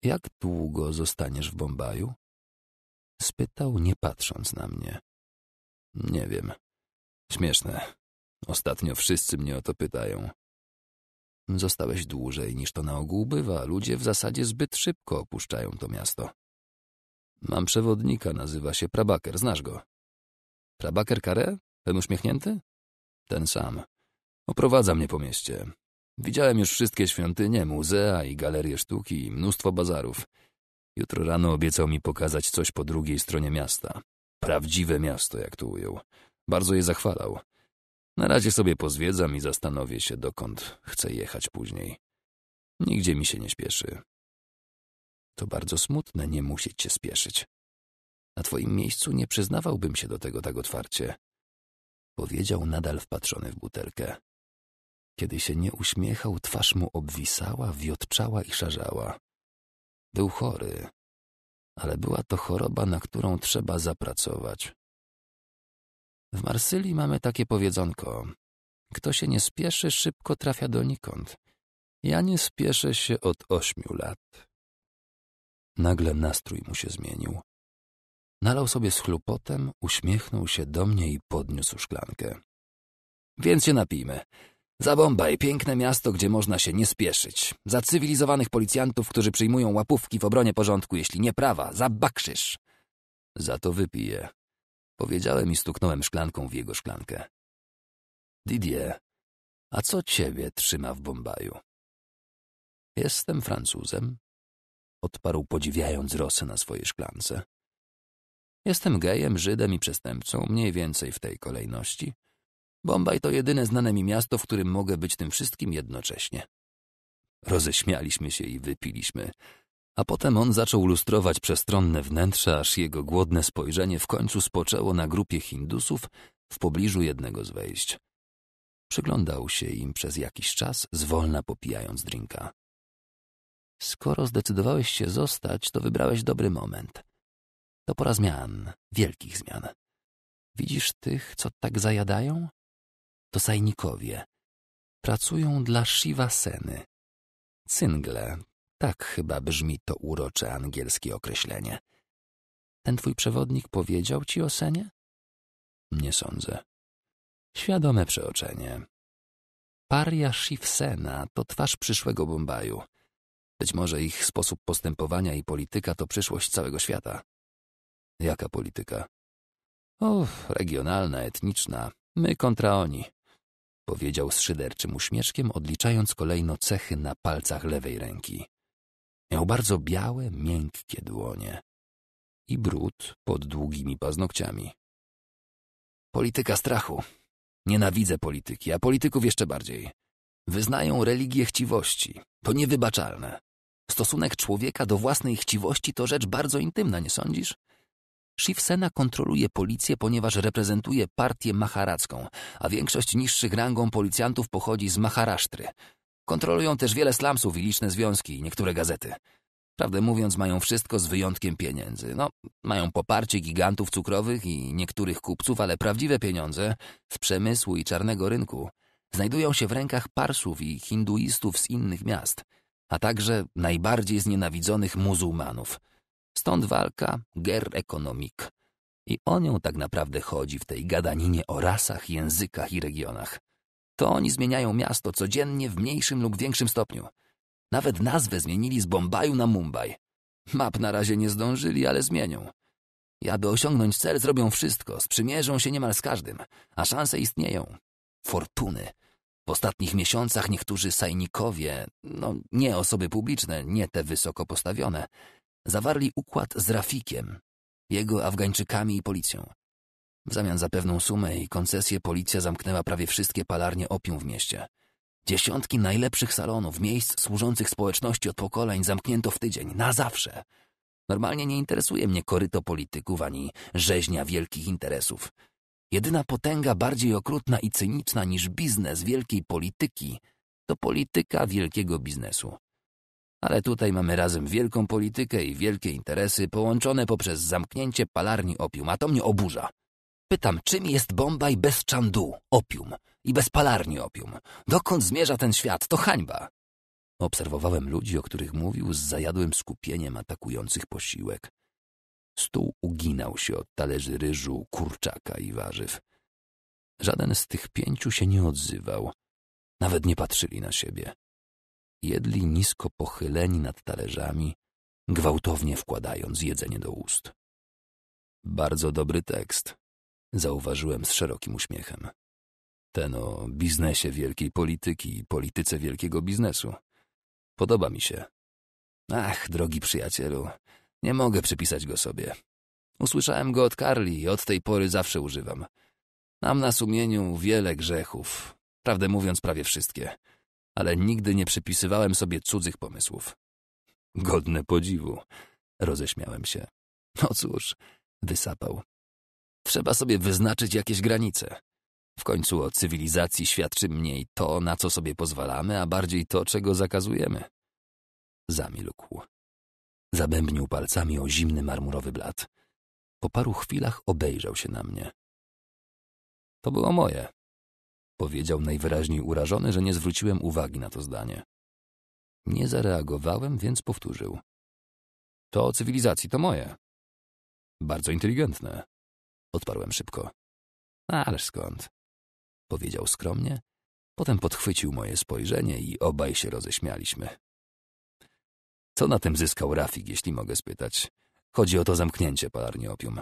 Jak długo zostaniesz w Bombaju? Spytał, nie patrząc na mnie. Nie wiem. Śmieszne. Ostatnio wszyscy mnie o to pytają. Zostałeś dłużej niż to na ogół bywa. Ludzie w zasadzie zbyt szybko opuszczają to miasto. Mam przewodnika, nazywa się Prabaker, znasz go. Prabaker Kare? Ten uśmiechnięty? Ten sam. Oprowadza mnie po mieście. Widziałem już wszystkie świątynie, muzea i galerie sztuki i mnóstwo bazarów. Jutro rano obiecał mi pokazać coś po drugiej stronie miasta. Prawdziwe miasto, jak to ujął. Bardzo je zachwalał. Na razie sobie pozwiedzam i zastanowię się, dokąd chcę jechać później. Nigdzie mi się nie śpieszy. To bardzo smutne nie musieć się spieszyć. Na twoim miejscu nie przyznawałbym się do tego tak otwarcie. Powiedział nadal wpatrzony w butelkę. Kiedy się nie uśmiechał, twarz mu obwisała, wiotczała i szarzała. Był chory, ale była to choroba, na którą trzeba zapracować. W Marsylii mamy takie powiedzonko. Kto się nie spieszy, szybko trafia donikąd. Ja nie spieszę się od ośmiu lat. Nagle nastrój mu się zmienił. Nalał sobie z chlupotem, uśmiechnął się do mnie i podniósł szklankę. Więc się napijmy. Za Bombaj, piękne miasto, gdzie można się nie spieszyć. Za cywilizowanych policjantów, którzy przyjmują łapówki w obronie porządku, jeśli nie prawa. Za bakrzysz. Za to wypiję. Powiedziałem i stuknąłem szklanką w jego szklankę. Didier, a co ciebie trzyma w Bombaju? Jestem Francuzem, odparł podziwiając Rosę na swojej szklance. Jestem gejem, Żydem i przestępcą, mniej więcej w tej kolejności. Bombaj to jedyne znane mi miasto, w którym mogę być tym wszystkim jednocześnie. Roześmialiśmy się i wypiliśmy. A potem on zaczął lustrować przestronne wnętrze, aż jego głodne spojrzenie w końcu spoczęło na grupie Hindusów w pobliżu jednego z wejść. Przyglądał się im przez jakiś czas, zwolna popijając drinka. Skoro zdecydowałeś się zostać, to wybrałeś dobry moment. To pora zmian, wielkich zmian. Widzisz tych, co tak zajadają? to sajnikowie. Pracują dla Shiva Seny. Cyngle, tak chyba brzmi to urocze angielskie określenie. Ten twój przewodnik powiedział ci o Senie? Nie sądzę. Świadome przeoczenie. Paria Sena to twarz przyszłego Bombaju. Być może ich sposób postępowania i polityka to przyszłość całego świata. Jaka polityka? O, regionalna, etniczna. My kontra oni powiedział z szyderczym uśmieszkiem, odliczając kolejno cechy na palcach lewej ręki. Miał bardzo białe, miękkie dłonie i brud pod długimi paznokciami. Polityka strachu. Nienawidzę polityki, a polityków jeszcze bardziej. Wyznają religię chciwości. To niewybaczalne. Stosunek człowieka do własnej chciwości to rzecz bardzo intymna, nie sądzisz? Shivsena kontroluje policję, ponieważ reprezentuje partię maharacką, a większość niższych rangą policjantów pochodzi z Maharasztry. Kontrolują też wiele slamsów i liczne związki i niektóre gazety. Prawdę mówiąc, mają wszystko z wyjątkiem pieniędzy. No, mają poparcie gigantów cukrowych i niektórych kupców, ale prawdziwe pieniądze z przemysłu i czarnego rynku znajdują się w rękach Parsów i hinduistów z innych miast, a także najbardziej znienawidzonych muzułmanów – Stąd walka, ger ekonomik. I o nią tak naprawdę chodzi w tej gadaninie o rasach, językach i regionach. To oni zmieniają miasto codziennie w mniejszym lub większym stopniu. Nawet nazwę zmienili z Bombaju na Mumbai. Map na razie nie zdążyli, ale zmienią. I aby osiągnąć cel, zrobią wszystko, sprzymierzą się niemal z każdym, a szanse istnieją. Fortuny. W ostatnich miesiącach niektórzy sajnikowie, no nie osoby publiczne, nie te wysoko postawione, Zawarli układ z Rafikiem, jego Afgańczykami i policją. W zamian za pewną sumę i koncesję policja zamknęła prawie wszystkie palarnie opium w mieście. Dziesiątki najlepszych salonów, miejsc służących społeczności od pokoleń zamknięto w tydzień, na zawsze. Normalnie nie interesuje mnie koryto polityków ani rzeźnia wielkich interesów. Jedyna potęga bardziej okrutna i cyniczna niż biznes wielkiej polityki to polityka wielkiego biznesu. Ale tutaj mamy razem wielką politykę i wielkie interesy połączone poprzez zamknięcie palarni opium, a to mnie oburza. Pytam, czym jest Bombaj bez Chandu, opium i bez palarni opium? Dokąd zmierza ten świat? To hańba. Obserwowałem ludzi, o których mówił, z zajadłym skupieniem atakujących posiłek. Stół uginał się od talerzy ryżu, kurczaka i warzyw. Żaden z tych pięciu się nie odzywał. Nawet nie patrzyli na siebie. Jedli nisko pochyleni nad talerzami, gwałtownie wkładając jedzenie do ust. Bardzo dobry tekst, zauważyłem z szerokim uśmiechem. Ten o biznesie wielkiej polityki i polityce wielkiego biznesu. Podoba mi się. Ach, drogi przyjacielu, nie mogę przypisać go sobie. Usłyszałem go od Karli i od tej pory zawsze używam. Mam na sumieniu wiele grzechów, prawdę mówiąc prawie wszystkie ale nigdy nie przypisywałem sobie cudzych pomysłów. Godne podziwu, roześmiałem się. No cóż, wysapał. Trzeba sobie wyznaczyć jakieś granice. W końcu o cywilizacji świadczy mniej to, na co sobie pozwalamy, a bardziej to, czego zakazujemy. Zamilkł. Zabębnił palcami o zimny marmurowy blat. Po paru chwilach obejrzał się na mnie. To było moje. Powiedział najwyraźniej urażony, że nie zwróciłem uwagi na to zdanie. Nie zareagowałem, więc powtórzył. To o cywilizacji, to moje. Bardzo inteligentne. Odparłem szybko. Ależ skąd? Powiedział skromnie. Potem podchwycił moje spojrzenie i obaj się roześmialiśmy. Co na tym zyskał Rafik, jeśli mogę spytać? Chodzi o to zamknięcie palarni opium.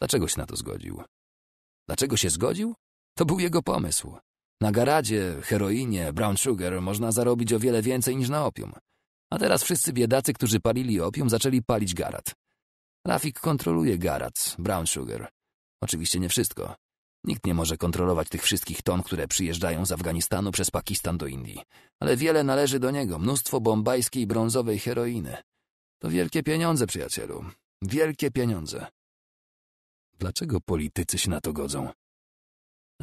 Dlaczego się na to zgodził? Dlaczego się zgodził? To był jego pomysł. Na garadzie, heroinie, brown sugar można zarobić o wiele więcej niż na opium. A teraz wszyscy biedacy, którzy palili opium, zaczęli palić garat. Rafik kontroluje garat, brown sugar. Oczywiście nie wszystko. Nikt nie może kontrolować tych wszystkich ton, które przyjeżdżają z Afganistanu przez Pakistan do Indii. Ale wiele należy do niego, mnóstwo bombajskiej brązowej heroiny. To wielkie pieniądze, przyjacielu. Wielkie pieniądze. Dlaczego politycy się na to godzą?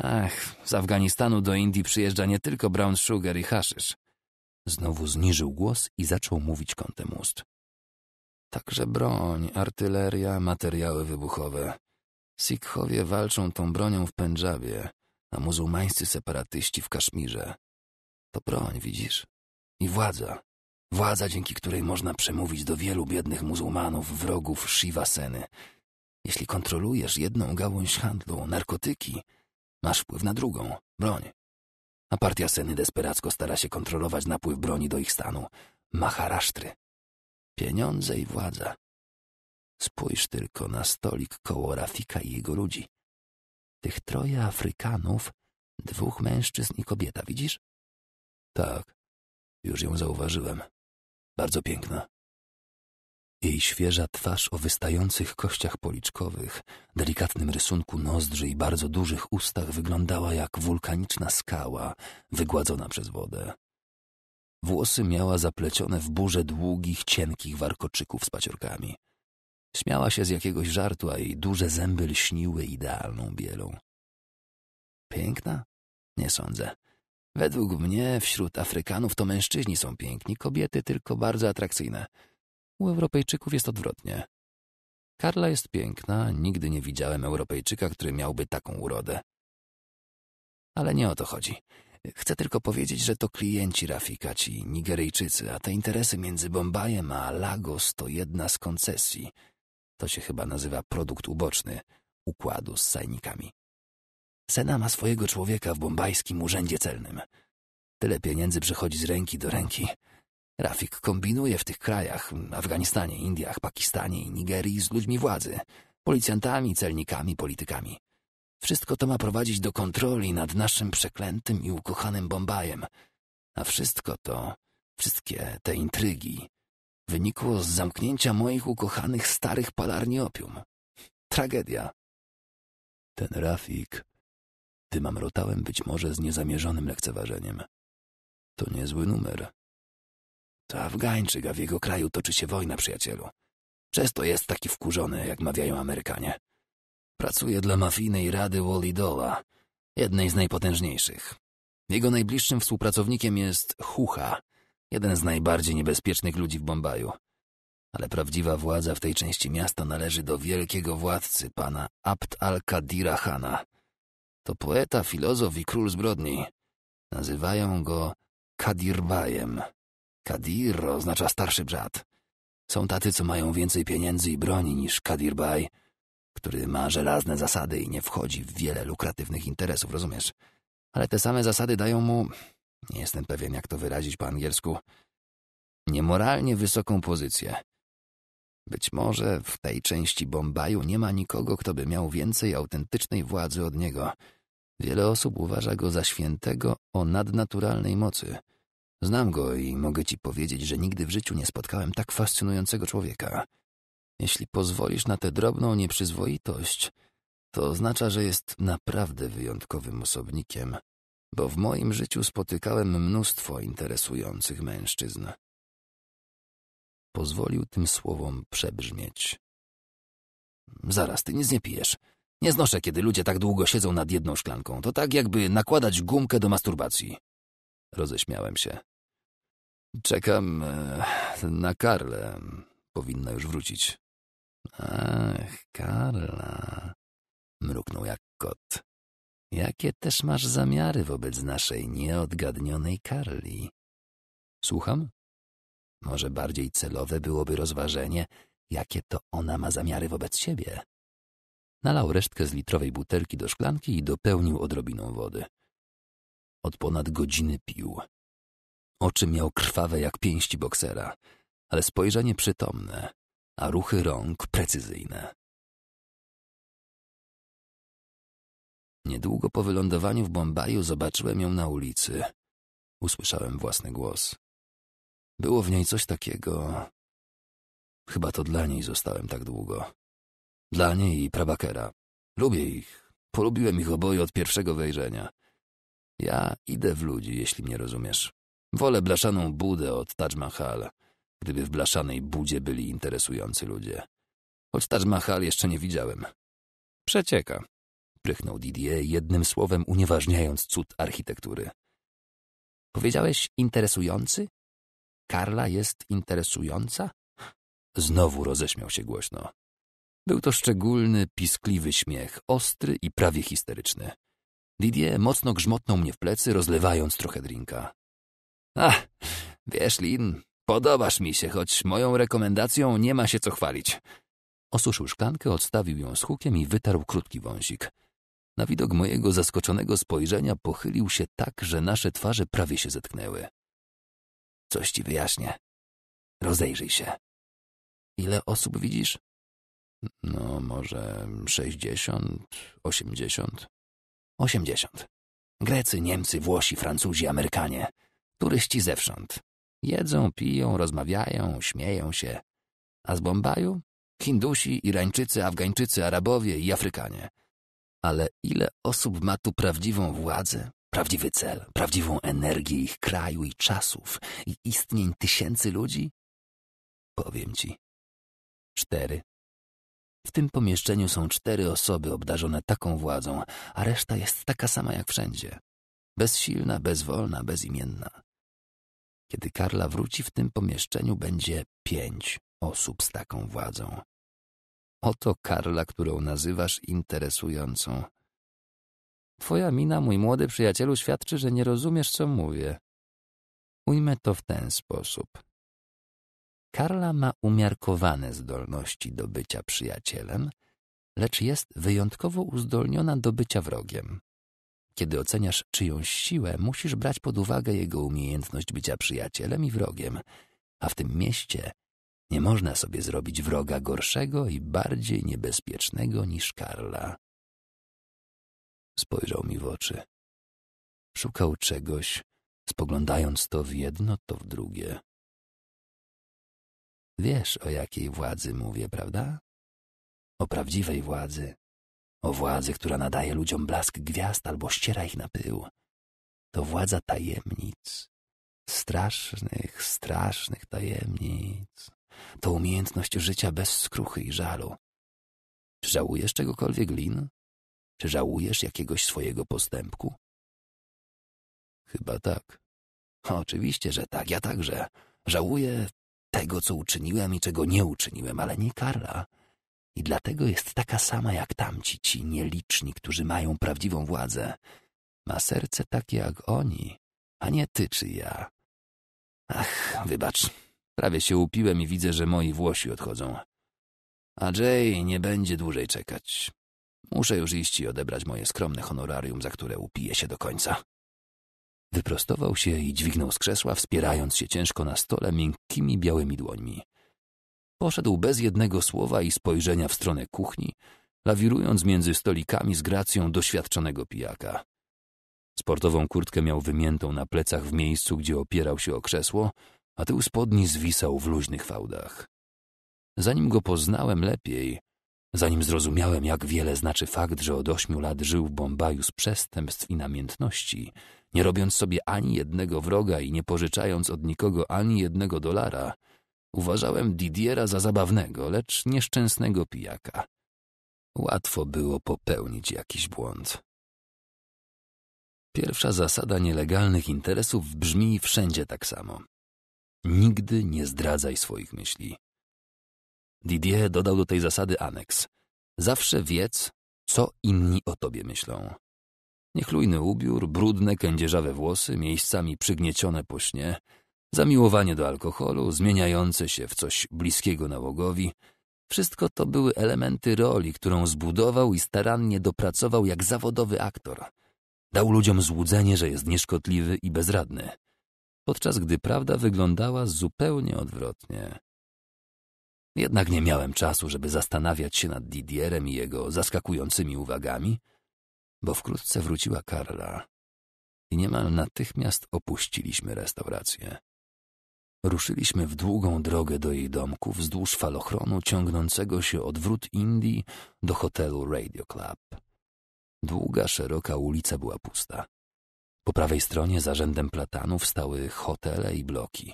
Ach, z Afganistanu do Indii przyjeżdża nie tylko brown sugar i haszysz. Znowu zniżył głos i zaczął mówić kątem ust. Także broń, artyleria, materiały wybuchowe. Sikhowie walczą tą bronią w Pendżabie, a muzułmańscy separatyści w Kaszmirze. To broń, widzisz? I władza. Władza, dzięki której można przemówić do wielu biednych muzułmanów, wrogów Shiva Seny. Jeśli kontrolujesz jedną gałąź handlu, narkotyki, Masz wpływ na drugą, broń. A partia Seny desperacko stara się kontrolować napływ broni do ich stanu. Maharasztry. Pieniądze i władza. Spójrz tylko na stolik koło Rafika i jego ludzi. Tych troje Afrykanów, dwóch mężczyzn i kobieta, widzisz? Tak, już ją zauważyłem. Bardzo piękna. Jej świeża twarz o wystających kościach policzkowych, delikatnym rysunku nozdrzy i bardzo dużych ustach wyglądała jak wulkaniczna skała wygładzona przez wodę. Włosy miała zaplecione w burze długich, cienkich warkoczyków z paciorkami. Śmiała się z jakiegoś żartu, a jej duże zęby lśniły idealną bielą. Piękna? Nie sądzę. Według mnie wśród Afrykanów to mężczyźni są piękni, kobiety tylko bardzo atrakcyjne – u Europejczyków jest odwrotnie. Karla jest piękna, nigdy nie widziałem Europejczyka, który miałby taką urodę. Ale nie o to chodzi. Chcę tylko powiedzieć, że to klienci Rafika, ci Nigeryjczycy, a te interesy między Bombajem a Lagos to jedna z koncesji. To się chyba nazywa produkt uboczny układu z sajnikami. Sena ma swojego człowieka w bombajskim urzędzie celnym. Tyle pieniędzy przechodzi z ręki do ręki, Rafik kombinuje w tych krajach Afganistanie, Indiach, Pakistanie i Nigerii z ludźmi władzy policjantami, celnikami, politykami. Wszystko to ma prowadzić do kontroli nad naszym przeklętym i ukochanym Bombajem. A wszystko to, wszystkie te intrygi, wynikło z zamknięcia moich ukochanych starych palarni opium. Tragedia. Ten Rafik rotałem być może z niezamierzonym lekceważeniem. To niezły numer. To Afgańczyk, a w jego kraju toczy się wojna, przyjacielu. Przez to jest taki wkurzony, jak mawiają Amerykanie. Pracuje dla mafijnej rady Dola, jednej z najpotężniejszych. Jego najbliższym współpracownikiem jest Hucha, jeden z najbardziej niebezpiecznych ludzi w Bombaju. Ale prawdziwa władza w tej części miasta należy do wielkiego władcy, pana Abd al-Kadira Hana. To poeta, filozof i król zbrodni. Nazywają go Kadirbajem. Kadir oznacza starszy brat. Są tacy, co mają więcej pieniędzy i broni niż Kadir Baj, który ma żelazne zasady i nie wchodzi w wiele lukratywnych interesów, rozumiesz? Ale te same zasady dają mu, nie jestem pewien jak to wyrazić po angielsku, niemoralnie wysoką pozycję. Być może w tej części Bombaju nie ma nikogo, kto by miał więcej autentycznej władzy od niego. Wiele osób uważa go za świętego o nadnaturalnej mocy – Znam go i mogę ci powiedzieć, że nigdy w życiu nie spotkałem tak fascynującego człowieka. Jeśli pozwolisz na tę drobną nieprzyzwoitość, to oznacza, że jest naprawdę wyjątkowym osobnikiem, bo w moim życiu spotykałem mnóstwo interesujących mężczyzn. Pozwolił tym słowom przebrzmieć. Zaraz, ty nic nie pijesz. Nie znoszę, kiedy ludzie tak długo siedzą nad jedną szklanką. To tak, jakby nakładać gumkę do masturbacji. Roześmiałem się. Czekam e, na Karlę. Powinna już wrócić. Ach, Karla. Mruknął jak kot. Jakie też masz zamiary wobec naszej nieodgadnionej Karli? Słucham? Może bardziej celowe byłoby rozważenie, jakie to ona ma zamiary wobec ciebie. Nalał resztkę z litrowej butelki do szklanki i dopełnił odrobiną wody. Od ponad godziny pił. Oczy miał krwawe jak pięści boksera, ale spojrzenie przytomne, a ruchy rąk precyzyjne. Niedługo po wylądowaniu w Bombaju zobaczyłem ją na ulicy. Usłyszałem własny głos. Było w niej coś takiego. Chyba to dla niej zostałem tak długo. Dla niej i prabakera. Lubię ich. Polubiłem ich oboje od pierwszego wejrzenia. Ja idę w ludzi, jeśli mnie rozumiesz. Wolę blaszaną budę od Taj Mahal, gdyby w blaszanej budzie byli interesujący ludzie. Choć Taj Mahal jeszcze nie widziałem. Przecieka. Prychnął Didier, jednym słowem unieważniając cud architektury. Powiedziałeś interesujący? Karla jest interesująca? Znowu roześmiał się głośno. Był to szczególny, piskliwy śmiech, ostry i prawie histeryczny. Didier mocno grzmotnął mnie w plecy, rozlewając trochę drinka. Ach, wiesz, Lin, podobasz mi się, choć moją rekomendacją nie ma się co chwalić. Osuszył szklankę, odstawił ją z hukiem i wytarł krótki wąsik. Na widok mojego zaskoczonego spojrzenia pochylił się tak, że nasze twarze prawie się zetknęły. Coś ci wyjaśnię. Rozejrzyj się. Ile osób widzisz? No, może sześćdziesiąt, osiemdziesiąt osiemdziesiąt. Grecy, Niemcy, Włosi, Francuzi, Amerykanie. Turyści zewsząd. Jedzą, piją, rozmawiają, śmieją się. A z Bombaju? Hindusi, Irańczycy, Afgańczycy, Arabowie i Afrykanie. Ale ile osób ma tu prawdziwą władzę, prawdziwy cel, prawdziwą energię ich kraju i czasów i istnień tysięcy ludzi? Powiem ci. Cztery w tym pomieszczeniu są cztery osoby obdarzone taką władzą, a reszta jest taka sama jak wszędzie. Bezsilna, bezwolna, bezimienna. Kiedy Karla wróci, w tym pomieszczeniu będzie pięć osób z taką władzą. Oto Karla, którą nazywasz interesującą. Twoja mina, mój młody przyjacielu, świadczy, że nie rozumiesz, co mówię. Ujmę to w ten sposób. Karla ma umiarkowane zdolności do bycia przyjacielem, lecz jest wyjątkowo uzdolniona do bycia wrogiem. Kiedy oceniasz czyjąś siłę, musisz brać pod uwagę jego umiejętność bycia przyjacielem i wrogiem, a w tym mieście nie można sobie zrobić wroga gorszego i bardziej niebezpiecznego niż Karla. Spojrzał mi w oczy. Szukał czegoś, spoglądając to w jedno, to w drugie. Wiesz, o jakiej władzy mówię, prawda? O prawdziwej władzy. O władzy, która nadaje ludziom blask gwiazd albo ściera ich na pył. To władza tajemnic. Strasznych, strasznych tajemnic. To umiejętność życia bez skruchy i żalu. Czy żałujesz czegokolwiek, Lin? Czy żałujesz jakiegoś swojego postępku? Chyba tak. Oczywiście, że tak, ja także. Żałuję tego, co uczyniłem i czego nie uczyniłem, ale nie kara. I dlatego jest taka sama jak tamci ci nieliczni, którzy mają prawdziwą władzę. Ma serce takie jak oni, a nie ty czy ja. Ach, wybacz, prawie się upiłem i widzę, że moi włosi odchodzą. A Jay nie będzie dłużej czekać. Muszę już iść i odebrać moje skromne honorarium, za które upiję się do końca. Wyprostował się i dźwignął z krzesła, wspierając się ciężko na stole miękkimi białymi dłońmi. Poszedł bez jednego słowa i spojrzenia w stronę kuchni, lawirując między stolikami z gracją doświadczonego pijaka. Sportową kurtkę miał wymiętą na plecach w miejscu, gdzie opierał się o krzesło, a tył spodni zwisał w luźnych fałdach. Zanim go poznałem lepiej, zanim zrozumiałem, jak wiele znaczy fakt, że od ośmiu lat żył w Bombaju z przestępstw i namiętności – nie robiąc sobie ani jednego wroga i nie pożyczając od nikogo ani jednego dolara, uważałem Didiera za zabawnego, lecz nieszczęsnego pijaka. Łatwo było popełnić jakiś błąd. Pierwsza zasada nielegalnych interesów brzmi wszędzie tak samo. Nigdy nie zdradzaj swoich myśli. Didier dodał do tej zasady aneks. Zawsze wiedz, co inni o tobie myślą. Niechlujny ubiór, brudne, kędzierzawe włosy, miejscami przygniecione po śnie, zamiłowanie do alkoholu, zmieniające się w coś bliskiego nałogowi. Wszystko to były elementy roli, którą zbudował i starannie dopracował jak zawodowy aktor. Dał ludziom złudzenie, że jest nieszkodliwy i bezradny, podczas gdy prawda wyglądała zupełnie odwrotnie. Jednak nie miałem czasu, żeby zastanawiać się nad Didierem i jego zaskakującymi uwagami – bo wkrótce wróciła Karla i niemal natychmiast opuściliśmy restaurację. Ruszyliśmy w długą drogę do jej domku wzdłuż falochronu ciągnącego się od wrót Indii do hotelu Radio Club. Długa, szeroka ulica była pusta. Po prawej stronie za rzędem platanów stały hotele i bloki.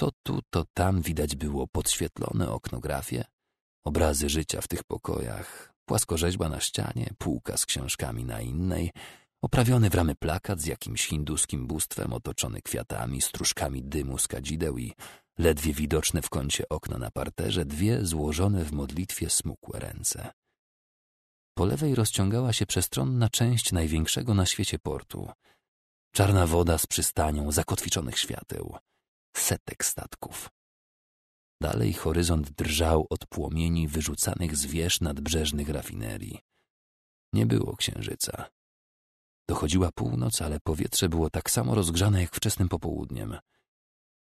To tu, to tam widać było podświetlone oknografie, obrazy życia w tych pokojach, Płaskorzeźba na ścianie, półka z książkami na innej, oprawiony w ramy plakat z jakimś hinduskim bóstwem otoczony kwiatami, stróżkami dymu z kadzideł i ledwie widoczne w kącie okna na parterze dwie złożone w modlitwie smukłe ręce. Po lewej rozciągała się przestronna część największego na świecie portu. Czarna woda z przystanią zakotwiczonych świateł, setek statków, Dalej horyzont drżał od płomieni wyrzucanych z wież nadbrzeżnych rafinerii. Nie było księżyca. Dochodziła północ, ale powietrze było tak samo rozgrzane jak wczesnym popołudniem.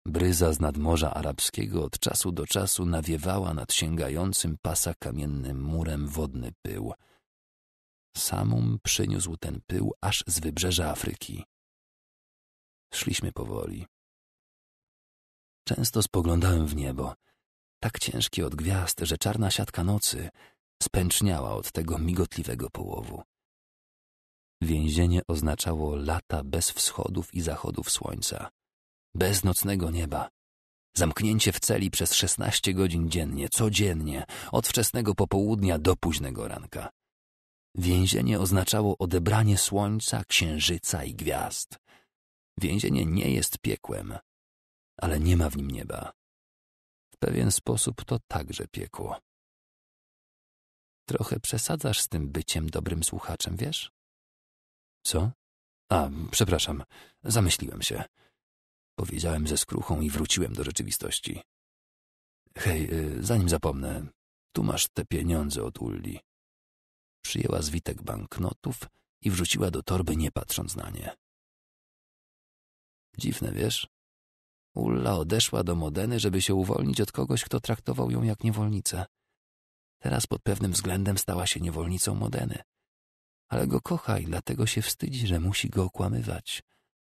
Bryza z nadmorza arabskiego od czasu do czasu nawiewała nad sięgającym pasa kamiennym murem wodny pył. Samum przyniósł ten pył aż z wybrzeża Afryki. Szliśmy powoli. Często spoglądałem w niebo, tak ciężki od gwiazd, że czarna siatka nocy spęczniała od tego migotliwego połowu. Więzienie oznaczało lata bez wschodów i zachodów słońca, bez nocnego nieba, zamknięcie w celi przez 16 godzin dziennie, codziennie, od wczesnego popołudnia do późnego ranka. Więzienie oznaczało odebranie słońca, księżyca i gwiazd. Więzienie nie jest piekłem, ale nie ma w nim nieba. W pewien sposób to także piekło. Trochę przesadzasz z tym byciem dobrym słuchaczem, wiesz? Co? A, przepraszam, zamyśliłem się. Powiedziałem ze skruchą i wróciłem do rzeczywistości. Hej, y, zanim zapomnę, tu masz te pieniądze od Ulli. Przyjęła zwitek banknotów i wrzuciła do torby, nie patrząc na nie. Dziwne, wiesz? Ulla odeszła do Modeny, żeby się uwolnić od kogoś, kto traktował ją jak niewolnicę. Teraz pod pewnym względem stała się niewolnicą Modeny. Ale go kocha i dlatego się wstydzi, że musi go okłamywać,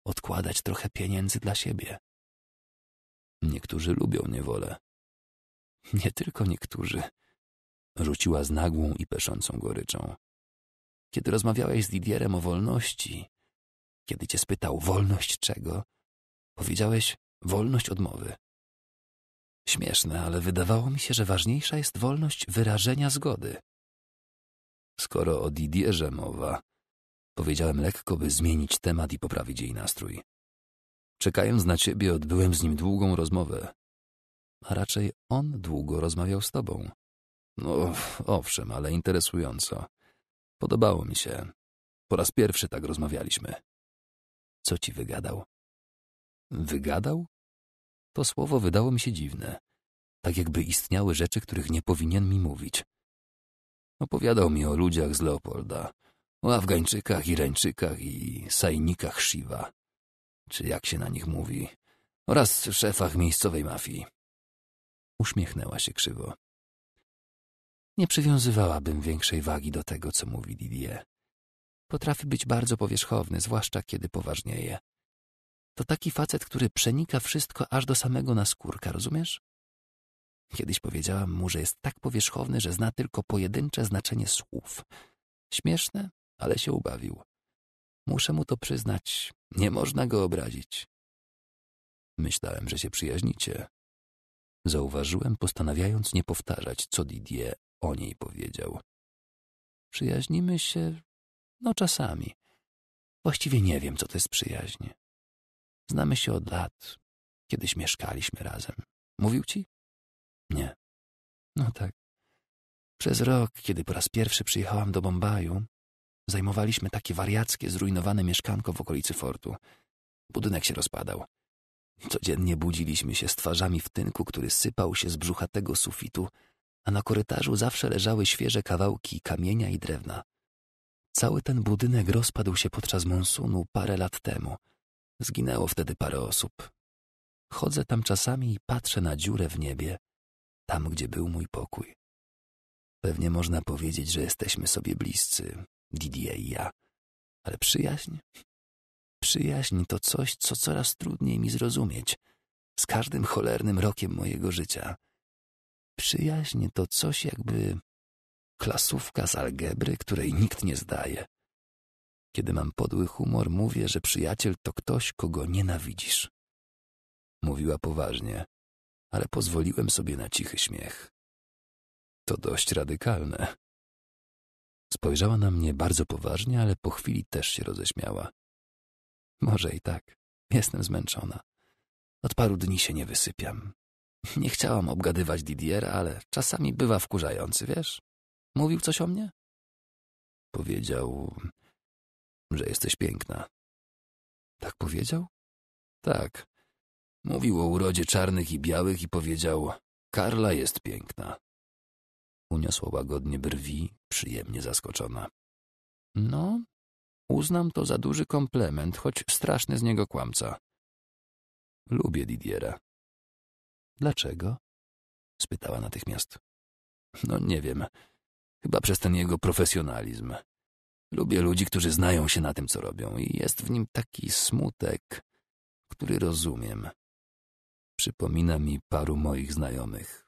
odkładać trochę pieniędzy dla siebie. Niektórzy lubią niewolę. Nie tylko niektórzy. Rzuciła z nagłą i peszącą goryczą. Kiedy rozmawiałeś z Didierem o wolności, kiedy cię spytał wolność czego, powiedziałeś wolność odmowy. Śmieszne, ale wydawało mi się, że ważniejsza jest wolność wyrażenia zgody. Skoro o Didierze mowa, powiedziałem lekko, by zmienić temat i poprawić jej nastrój. Czekając na ciebie, odbyłem z nim długą rozmowę. A raczej on długo rozmawiał z tobą. No, owszem, ale interesująco. Podobało mi się. Po raz pierwszy tak rozmawialiśmy. Co ci wygadał? Wygadał? To słowo wydało mi się dziwne. Tak jakby istniały rzeczy, których nie powinien mi mówić. Opowiadał mi o ludziach z Leopolda, o Afgańczykach, Irańczykach i sajnikach Shiva, czy jak się na nich mówi, oraz szefach miejscowej mafii. Uśmiechnęła się krzywo. Nie przywiązywałabym większej wagi do tego, co mówi Didier. Potrafi być bardzo powierzchowny, zwłaszcza kiedy poważnieje. To taki facet, który przenika wszystko aż do samego naskórka, rozumiesz? Kiedyś powiedziałam mu, że jest tak powierzchowny, że zna tylko pojedyncze znaczenie słów. Śmieszne, ale się ubawił. Muszę mu to przyznać, nie można go obrazić. Myślałem, że się przyjaźnicie. Zauważyłem, postanawiając nie powtarzać, co Didier o niej powiedział. Przyjaźnimy się, no czasami. Właściwie nie wiem, co to jest przyjaźń. Znamy się od lat. Kiedyś mieszkaliśmy razem. Mówił ci? Nie. No tak. Przez rok, kiedy po raz pierwszy przyjechałam do Bombaju, zajmowaliśmy takie wariackie, zrujnowane mieszkanko w okolicy fortu. Budynek się rozpadał. Codziennie budziliśmy się z twarzami w tynku, który sypał się z brzuchatego sufitu, a na korytarzu zawsze leżały świeże kawałki kamienia i drewna. Cały ten budynek rozpadł się podczas monsunu parę lat temu – Zginęło wtedy parę osób. Chodzę tam czasami i patrzę na dziurę w niebie, tam gdzie był mój pokój. Pewnie można powiedzieć, że jesteśmy sobie bliscy, Didier i ja, ale przyjaźń? Przyjaźń to coś, co coraz trudniej mi zrozumieć z każdym cholernym rokiem mojego życia. Przyjaźń to coś jakby klasówka z algebry, której nikt nie zdaje. Kiedy mam podły humor, mówię, że przyjaciel to ktoś, kogo nienawidzisz. Mówiła poważnie, ale pozwoliłem sobie na cichy śmiech. To dość radykalne. Spojrzała na mnie bardzo poważnie, ale po chwili też się roześmiała. Może i tak. Jestem zmęczona. Od paru dni się nie wysypiam. Nie chciałam obgadywać Didiera, ale czasami bywa wkurzający, wiesz? Mówił coś o mnie? Powiedział, że jesteś piękna. Tak powiedział? Tak. Mówił o urodzie czarnych i białych i powiedział: Karla jest piękna. Uniosła łagodnie brwi, przyjemnie zaskoczona. No, uznam to za duży komplement, choć straszny z niego kłamca. Lubię Didiera. Dlaczego? spytała natychmiast. No nie wiem. Chyba przez ten jego profesjonalizm. Lubię ludzi, którzy znają się na tym, co robią, i jest w nim taki smutek, który rozumiem. Przypomina mi paru moich znajomych,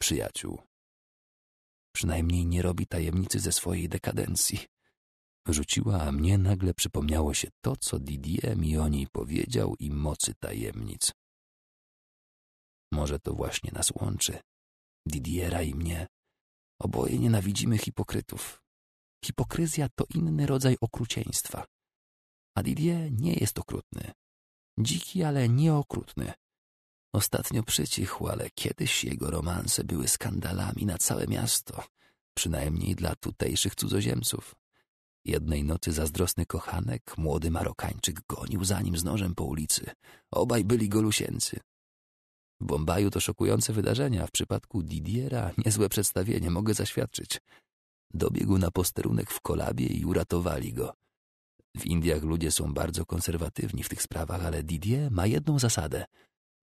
przyjaciół. Przynajmniej nie robi tajemnicy ze swojej dekadencji. Rzuciła, a mnie nagle przypomniało się to, co Didier mi o niej powiedział i mocy tajemnic. Może to właśnie nas łączy, Didiera i mnie. Oboje nienawidzimy hipokrytów, Hipokryzja to inny rodzaj okrucieństwa. A Didier nie jest okrutny. Dziki, ale nie okrutny. Ostatnio przycichł, ale kiedyś jego romanse były skandalami na całe miasto, przynajmniej dla tutejszych cudzoziemców. Jednej nocy zazdrosny kochanek, młody Marokańczyk, gonił za nim z nożem po ulicy. Obaj byli golusięcy. W Bombaju to szokujące wydarzenia, w przypadku Didiera niezłe przedstawienie, mogę zaświadczyć. Dobiegł na posterunek w kolabie i uratowali go. W Indiach ludzie są bardzo konserwatywni w tych sprawach, ale Didier ma jedną zasadę.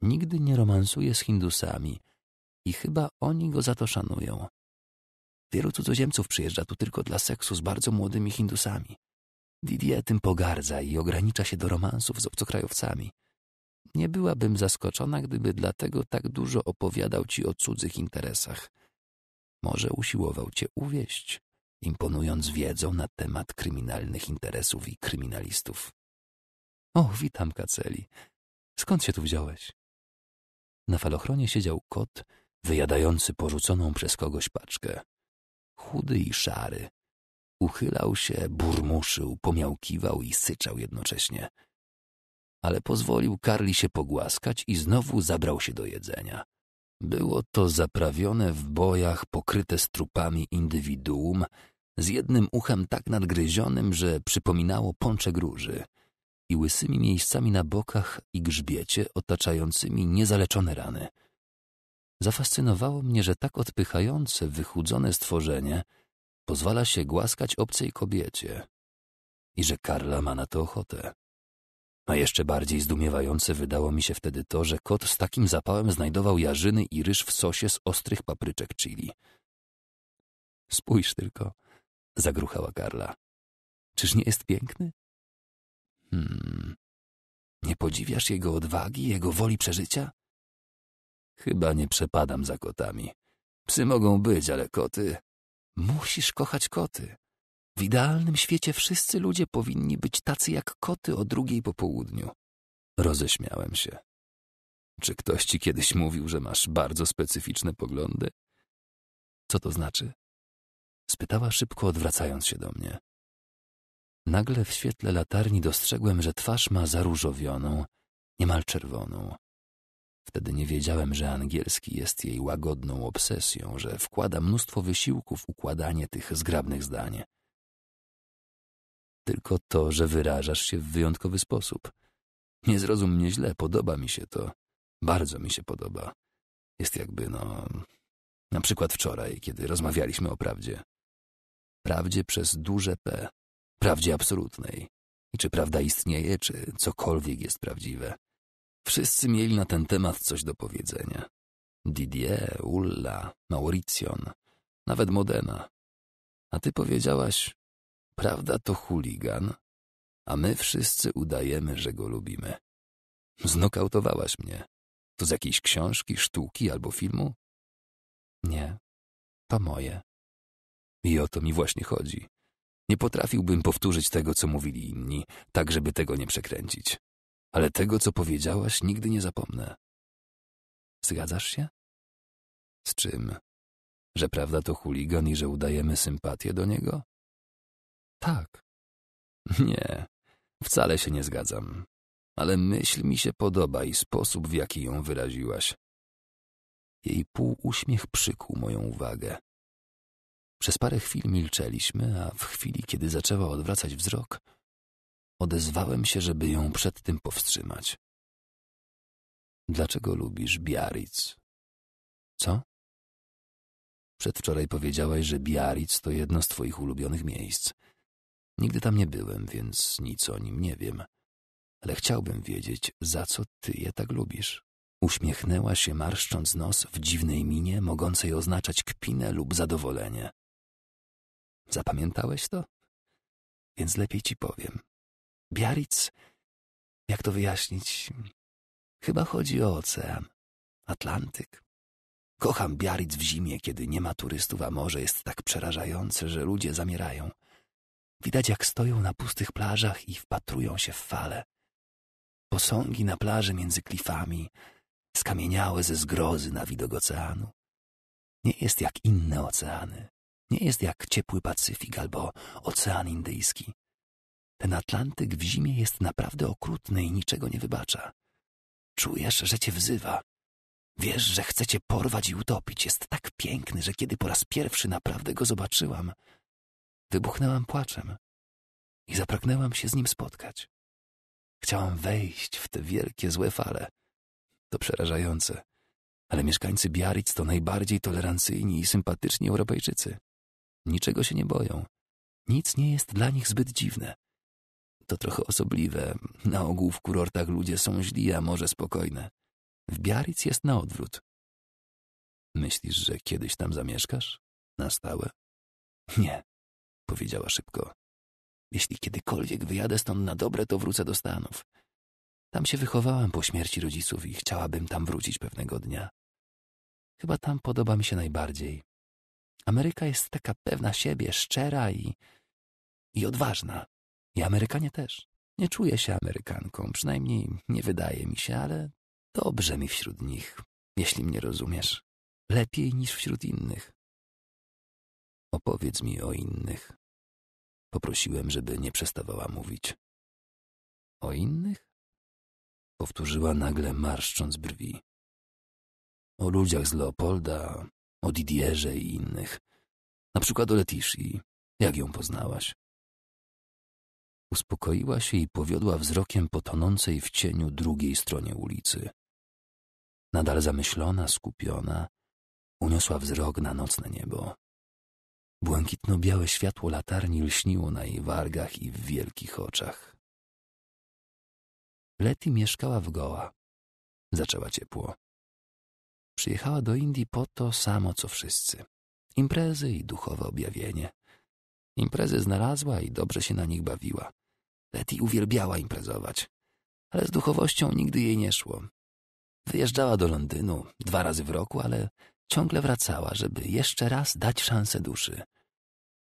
Nigdy nie romansuje z Hindusami i chyba oni go za to szanują. Wielu cudzoziemców przyjeżdża tu tylko dla seksu z bardzo młodymi Hindusami. Didier tym pogardza i ogranicza się do romansów z obcokrajowcami. Nie byłabym zaskoczona, gdyby dlatego tak dużo opowiadał ci o cudzych interesach. Może usiłował cię uwieść, imponując wiedzą na temat kryminalnych interesów i kryminalistów. O, witam, Kaceli. Skąd się tu wziąłeś? Na falochronie siedział kot, wyjadający porzuconą przez kogoś paczkę. Chudy i szary. Uchylał się, burmuszył, pomiałkiwał i syczał jednocześnie. Ale pozwolił Karli się pogłaskać i znowu zabrał się do jedzenia. Było to zaprawione w bojach pokryte strupami indywiduum, z jednym uchem tak nadgryzionym, że przypominało pączek róży i łysymi miejscami na bokach i grzbiecie otaczającymi niezaleczone rany. Zafascynowało mnie, że tak odpychające, wychudzone stworzenie pozwala się głaskać obcej kobiecie i że Karla ma na to ochotę. A jeszcze bardziej zdumiewające wydało mi się wtedy to, że kot z takim zapałem znajdował jarzyny i ryż w sosie z ostrych papryczek chili. Spójrz tylko, zagruchała Karla. Czyż nie jest piękny? Hmm. Nie podziwiasz jego odwagi, jego woli przeżycia? Chyba nie przepadam za kotami. Psy mogą być, ale koty. Musisz kochać koty. W idealnym świecie wszyscy ludzie powinni być tacy jak koty o drugiej po południu. Roześmiałem się. Czy ktoś ci kiedyś mówił, że masz bardzo specyficzne poglądy? Co to znaczy? Spytała szybko, odwracając się do mnie. Nagle w świetle latarni dostrzegłem, że twarz ma zaróżowioną, niemal czerwoną. Wtedy nie wiedziałem, że angielski jest jej łagodną obsesją, że wkłada mnóstwo wysiłków w układanie tych zgrabnych zdań tylko to, że wyrażasz się w wyjątkowy sposób. Nie zrozum mnie źle, podoba mi się to. Bardzo mi się podoba. Jest jakby, no. Na przykład wczoraj, kiedy rozmawialiśmy o prawdzie. Prawdzie przez duże P. Prawdzie absolutnej. I czy prawda istnieje, czy cokolwiek jest prawdziwe. Wszyscy mieli na ten temat coś do powiedzenia. Didier, Ulla, Mauricion, nawet Modena. A ty powiedziałaś, Prawda to chuligan, a my wszyscy udajemy, że go lubimy. Znokautowałaś mnie. To z jakiejś książki, sztuki albo filmu? Nie, to moje. I o to mi właśnie chodzi. Nie potrafiłbym powtórzyć tego, co mówili inni, tak żeby tego nie przekręcić. Ale tego, co powiedziałaś, nigdy nie zapomnę. Zgadzasz się? Z czym? Że prawda to chuligan i że udajemy sympatię do niego? Tak. Nie, wcale się nie zgadzam. Ale myśl mi się podoba i sposób, w jaki ją wyraziłaś. Jej półuśmiech przykuł moją uwagę. Przez parę chwil milczeliśmy, a w chwili, kiedy zaczęła odwracać wzrok, odezwałem się, żeby ją przed tym powstrzymać. Dlaczego lubisz Biaric? Co? Przedwczoraj powiedziałaś, że Biaric to jedno z twoich ulubionych miejsc. Nigdy tam nie byłem, więc nic o nim nie wiem. Ale chciałbym wiedzieć, za co ty je tak lubisz. Uśmiechnęła się, marszcząc nos w dziwnej minie, mogącej oznaczać kpinę lub zadowolenie. Zapamiętałeś to? Więc lepiej ci powiem. Biaric, jak to wyjaśnić? Chyba chodzi o ocean. Atlantyk. Kocham Biaric w zimie, kiedy nie ma turystów, a morze jest tak przerażające, że ludzie zamierają. Widać, jak stoją na pustych plażach i wpatrują się w fale. Posągi na plaży między klifami, skamieniałe ze zgrozy na widok oceanu. Nie jest jak inne oceany. Nie jest jak ciepły Pacyfik albo Ocean Indyjski. Ten Atlantyk w zimie jest naprawdę okrutny i niczego nie wybacza. Czujesz, że cię wzywa. Wiesz, że chce cię porwać i utopić. Jest tak piękny, że kiedy po raz pierwszy naprawdę go zobaczyłam, Wybuchnęłam płaczem i zapragnęłam się z nim spotkać. Chciałam wejść w te wielkie złe fale. To przerażające, ale mieszkańcy Biaric to najbardziej tolerancyjni i sympatyczni Europejczycy. Niczego się nie boją. Nic nie jest dla nich zbyt dziwne. To trochę osobliwe. Na ogół w kurortach ludzie są źli, a może spokojne. W Biaric jest na odwrót. Myślisz, że kiedyś tam zamieszkasz? Na stałe? Nie powiedziała szybko. Jeśli kiedykolwiek wyjadę stąd na dobre, to wrócę do Stanów. Tam się wychowałam po śmierci rodziców i chciałabym tam wrócić pewnego dnia. Chyba tam podoba mi się najbardziej. Ameryka jest taka pewna siebie, szczera i, i odważna. I Amerykanie też. Nie czuję się Amerykanką, przynajmniej nie wydaje mi się, ale dobrze mi wśród nich, jeśli mnie rozumiesz. Lepiej niż wśród innych. Opowiedz mi o innych, Poprosiłem, żeby nie przestawała mówić. O innych? Powtórzyła nagle, marszcząc brwi. O ludziach z Leopolda, o Didierze i innych. Na przykład o Letishi. Jak ją poznałaś? Uspokoiła się i powiodła wzrokiem po tonącej w cieniu drugiej stronie ulicy. Nadal zamyślona, skupiona, uniosła wzrok na nocne niebo. Błękitno-białe światło latarni lśniło na jej wargach i w wielkich oczach. Leti mieszkała w Goa. Zaczęła ciepło. Przyjechała do Indii po to samo, co wszyscy. Imprezy i duchowe objawienie. Imprezy znalazła i dobrze się na nich bawiła. Leti uwielbiała imprezować, ale z duchowością nigdy jej nie szło. Wyjeżdżała do Londynu dwa razy w roku, ale ciągle wracała, żeby jeszcze raz dać szansę duszy.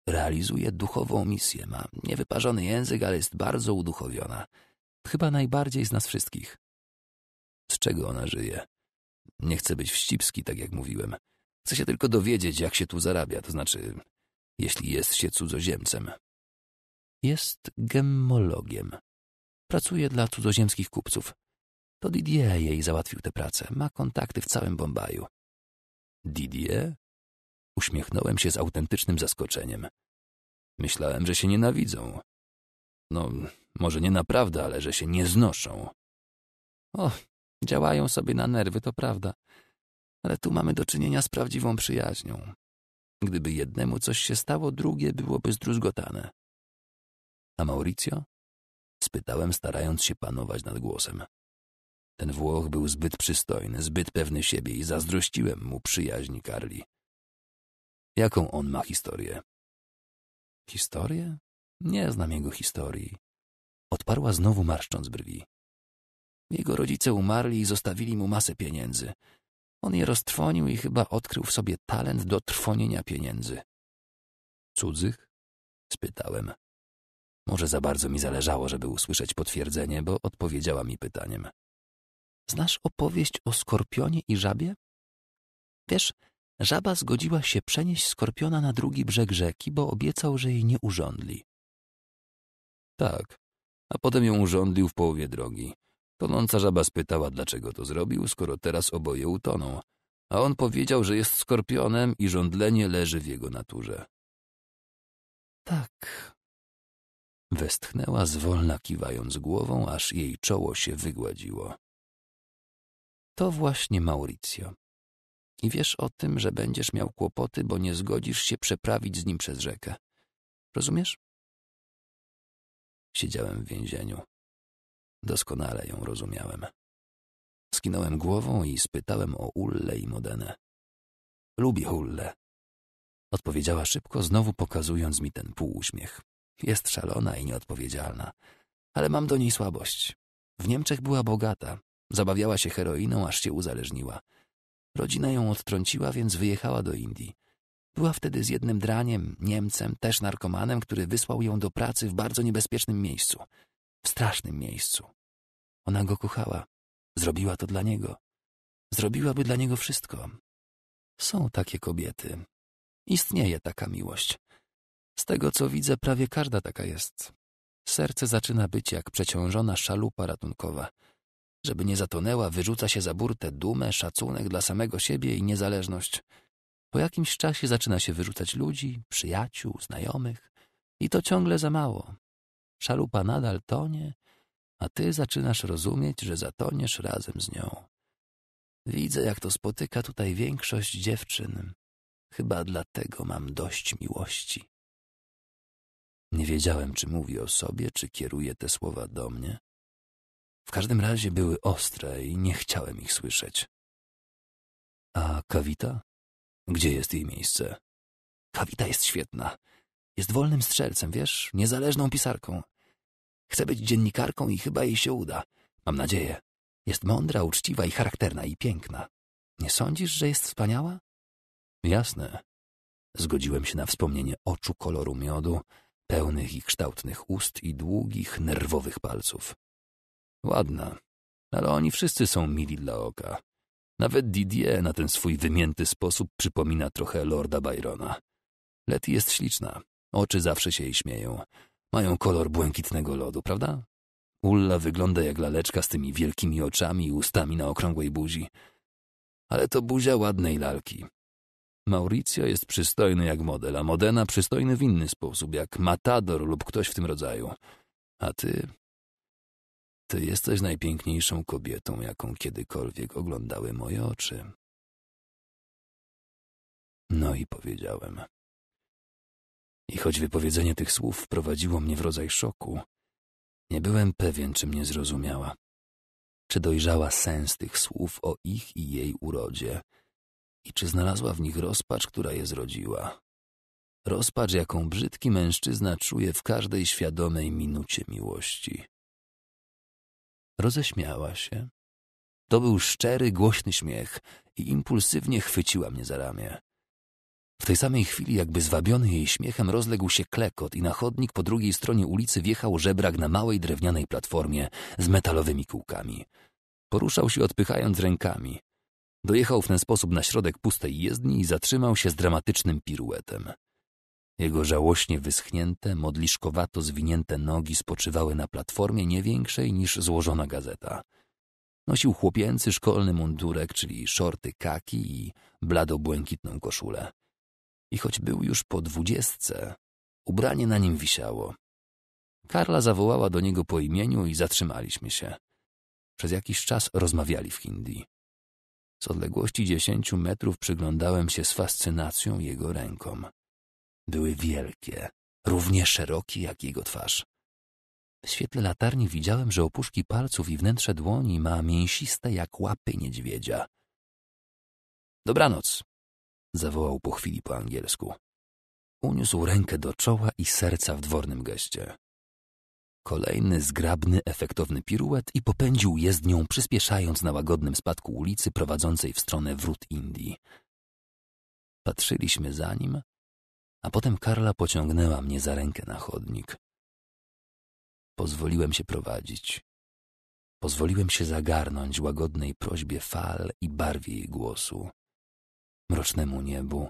Realizuje duchową misję, ma niewyparzony język, ale jest bardzo uduchowiona. Chyba najbardziej z nas wszystkich. Z czego ona żyje? Nie chcę być wścibski, tak jak mówiłem. Chcę się tylko dowiedzieć, jak się tu zarabia, to znaczy, jeśli jest się cudzoziemcem. Jest gemmologiem. Pracuje dla cudzoziemskich kupców. To Didier jej załatwił tę pracę. Ma kontakty w całym Bombaju. Didier? Uśmiechnąłem się z autentycznym zaskoczeniem. Myślałem, że się nienawidzą. No, może nie naprawdę, ale że się nie znoszą. O, działają sobie na nerwy, to prawda. Ale tu mamy do czynienia z prawdziwą przyjaźnią. Gdyby jednemu coś się stało, drugie byłoby zdruzgotane. A Mauricio? Spytałem, starając się panować nad głosem. Ten Włoch był zbyt przystojny, zbyt pewny siebie i zazdrościłem mu przyjaźni Karli. Jaką on ma historię? Historię? Nie znam jego historii. Odparła znowu marszcząc brwi. Jego rodzice umarli i zostawili mu masę pieniędzy. On je roztrwonił i chyba odkrył w sobie talent do trwonienia pieniędzy. Cudzych? spytałem. Może za bardzo mi zależało, żeby usłyszeć potwierdzenie, bo odpowiedziała mi pytaniem. Znasz opowieść o skorpionie i żabie? Wiesz, żaba zgodziła się przenieść skorpiona na drugi brzeg rzeki, bo obiecał, że jej nie urządli. Tak, a potem ją urządlił w połowie drogi. Tonąca żaba spytała, dlaczego to zrobił, skoro teraz oboje utoną, a on powiedział, że jest skorpionem i żądlenie leży w jego naturze. Tak. Westchnęła zwolna kiwając głową, aż jej czoło się wygładziło. To właśnie Mauricio. I wiesz o tym, że będziesz miał kłopoty, bo nie zgodzisz się przeprawić z nim przez rzekę. Rozumiesz? Siedziałem w więzieniu. Doskonale ją rozumiałem. Skinąłem głową i spytałem o Ulle i Modenę. Lubi Ulle. Odpowiedziała szybko, znowu pokazując mi ten półuśmiech. Jest szalona i nieodpowiedzialna, ale mam do niej słabość. W Niemczech była bogata, Zabawiała się heroiną, aż się uzależniła. Rodzina ją odtrąciła, więc wyjechała do Indii. Była wtedy z jednym draniem, Niemcem, też narkomanem, który wysłał ją do pracy w bardzo niebezpiecznym miejscu. W strasznym miejscu. Ona go kochała. Zrobiła to dla niego. Zrobiłaby dla niego wszystko. Są takie kobiety. Istnieje taka miłość. Z tego, co widzę, prawie każda taka jest. Serce zaczyna być jak przeciążona szalupa ratunkowa – żeby nie zatonęła, wyrzuca się za burtę dumę, szacunek dla samego siebie i niezależność. Po jakimś czasie zaczyna się wyrzucać ludzi, przyjaciół, znajomych i to ciągle za mało. Szalupa nadal tonie, a ty zaczynasz rozumieć, że zatoniesz razem z nią. Widzę, jak to spotyka tutaj większość dziewczyn. Chyba dlatego mam dość miłości. Nie wiedziałem, czy mówi o sobie, czy kieruje te słowa do mnie. W każdym razie były ostre i nie chciałem ich słyszeć. A Kawita? Gdzie jest jej miejsce? Kawita jest świetna. Jest wolnym strzelcem, wiesz, niezależną pisarką. Chce być dziennikarką i chyba jej się uda. Mam nadzieję. Jest mądra, uczciwa i charakterna i piękna. Nie sądzisz, że jest wspaniała? Jasne. Zgodziłem się na wspomnienie oczu koloru miodu, pełnych i kształtnych ust i długich, nerwowych palców. Ładna, ale oni wszyscy są mili dla oka. Nawet Didier na ten swój wymięty sposób przypomina trochę Lorda Byrona. Letty jest śliczna, oczy zawsze się jej śmieją. Mają kolor błękitnego lodu, prawda? Ulla wygląda jak laleczka z tymi wielkimi oczami i ustami na okrągłej buzi. Ale to buzia ładnej lalki. Mauricio jest przystojny jak model, a Modena przystojny w inny sposób, jak matador lub ktoś w tym rodzaju. A ty ty jesteś najpiękniejszą kobietą, jaką kiedykolwiek oglądały moje oczy. No i powiedziałem. I choć wypowiedzenie tych słów wprowadziło mnie w rodzaj szoku, nie byłem pewien, czy mnie zrozumiała, czy dojrzała sens tych słów o ich i jej urodzie i czy znalazła w nich rozpacz, która je zrodziła. Rozpacz, jaką brzydki mężczyzna czuje w każdej świadomej minucie miłości. Roześmiała się. To był szczery, głośny śmiech i impulsywnie chwyciła mnie za ramię. W tej samej chwili, jakby zwabiony jej śmiechem, rozległ się klekot i na chodnik po drugiej stronie ulicy wjechał żebrak na małej drewnianej platformie z metalowymi kółkami. Poruszał się odpychając rękami. Dojechał w ten sposób na środek pustej jezdni i zatrzymał się z dramatycznym piruetem. Jego żałośnie wyschnięte, modliszkowato zwinięte nogi spoczywały na platformie nie większej niż złożona gazeta. Nosił chłopięcy szkolny mundurek, czyli szorty kaki i blado-błękitną koszulę. I choć był już po dwudziestce, ubranie na nim wisiało. Karla zawołała do niego po imieniu i zatrzymaliśmy się. Przez jakiś czas rozmawiali w hindi. Z odległości dziesięciu metrów przyglądałem się z fascynacją jego rękom. Były wielkie, równie szerokie jak jego twarz. W świetle latarni widziałem, że opuszki palców i wnętrze dłoni ma mięsiste jak łapy niedźwiedzia. Dobranoc, zawołał po chwili po angielsku. Uniósł rękę do czoła i serca w dwornym geście. Kolejny zgrabny, efektowny piruet i popędził jezdnią, przyspieszając na łagodnym spadku ulicy prowadzącej w stronę wrót Indii. Patrzyliśmy za nim, a potem Karla pociągnęła mnie za rękę na chodnik. Pozwoliłem się prowadzić. Pozwoliłem się zagarnąć łagodnej prośbie fal i barwie jej głosu, mrocznemu niebu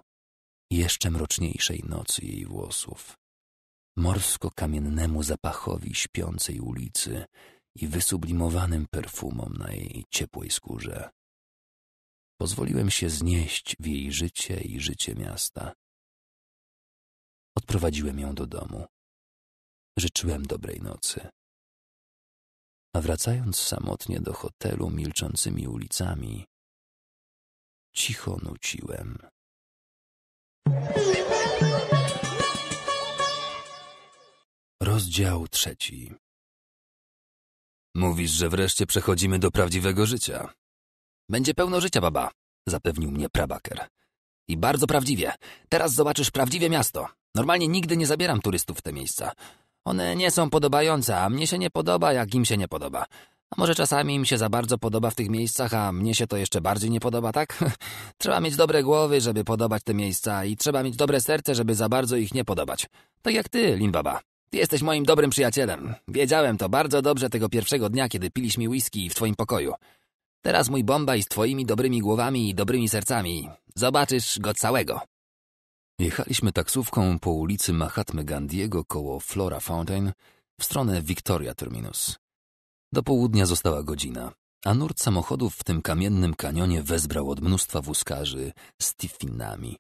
i jeszcze mroczniejszej nocy jej włosów, morsko-kamiennemu zapachowi śpiącej ulicy i wysublimowanym perfumom na jej ciepłej skórze. Pozwoliłem się znieść w jej życie i życie miasta Odprowadziłem ją do domu. Życzyłem dobrej nocy. A wracając samotnie do hotelu milczącymi ulicami, cicho nuciłem. Rozdział trzeci. Mówisz, że wreszcie przechodzimy do prawdziwego życia. Będzie pełno życia, baba, zapewnił mnie prabaker. I bardzo prawdziwie. Teraz zobaczysz prawdziwe miasto. Normalnie nigdy nie zabieram turystów w te miejsca. One nie są podobające, a mnie się nie podoba, jak im się nie podoba. A może czasami im się za bardzo podoba w tych miejscach, a mnie się to jeszcze bardziej nie podoba, tak? trzeba mieć dobre głowy, żeby podobać te miejsca i trzeba mieć dobre serce, żeby za bardzo ich nie podobać. Tak jak ty, Limbaba. Ty jesteś moim dobrym przyjacielem. Wiedziałem to bardzo dobrze tego pierwszego dnia, kiedy piliśmy whisky w twoim pokoju. Teraz mój Bombaj z twoimi dobrymi głowami i dobrymi sercami Zobaczysz go całego. Jechaliśmy taksówką po ulicy Mahatmy Gandiego koło Flora Fountain w stronę Victoria Terminus. Do południa została godzina, a nurt samochodów w tym kamiennym kanionie wezbrał od mnóstwa wózkarzy z tiffinami.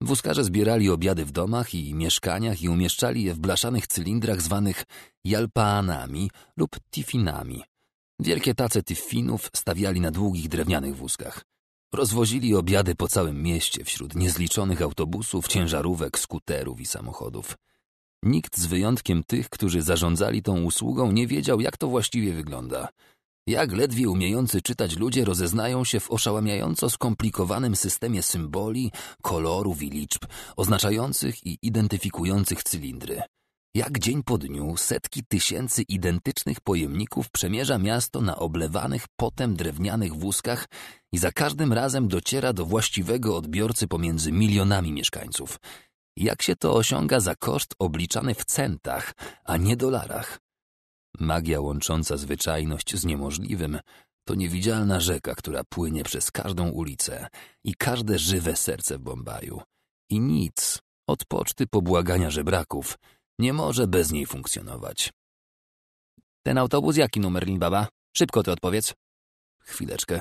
Wózkarze zbierali obiady w domach i mieszkaniach i umieszczali je w blaszanych cylindrach zwanych jalpaanami lub tiffinami. Wielkie tace tiffinów stawiali na długich drewnianych wózkach. Rozwozili obiady po całym mieście wśród niezliczonych autobusów, ciężarówek, skuterów i samochodów. Nikt z wyjątkiem tych, którzy zarządzali tą usługą, nie wiedział, jak to właściwie wygląda. Jak ledwie umiejący czytać ludzie rozeznają się w oszałamiająco skomplikowanym systemie symboli, kolorów i liczb, oznaczających i identyfikujących cylindry. Jak dzień po dniu setki tysięcy identycznych pojemników przemierza miasto na oblewanych potem drewnianych wózkach i za każdym razem dociera do właściwego odbiorcy pomiędzy milionami mieszkańców. Jak się to osiąga za koszt obliczany w centach, a nie dolarach? Magia łącząca zwyczajność z niemożliwym to niewidzialna rzeka, która płynie przez każdą ulicę i każde żywe serce w Bombaju. I nic, od poczty pobłagania żebraków – nie może bez niej funkcjonować. Ten autobus jaki numer Limbaba? Szybko ty odpowiedz. Chwileczkę.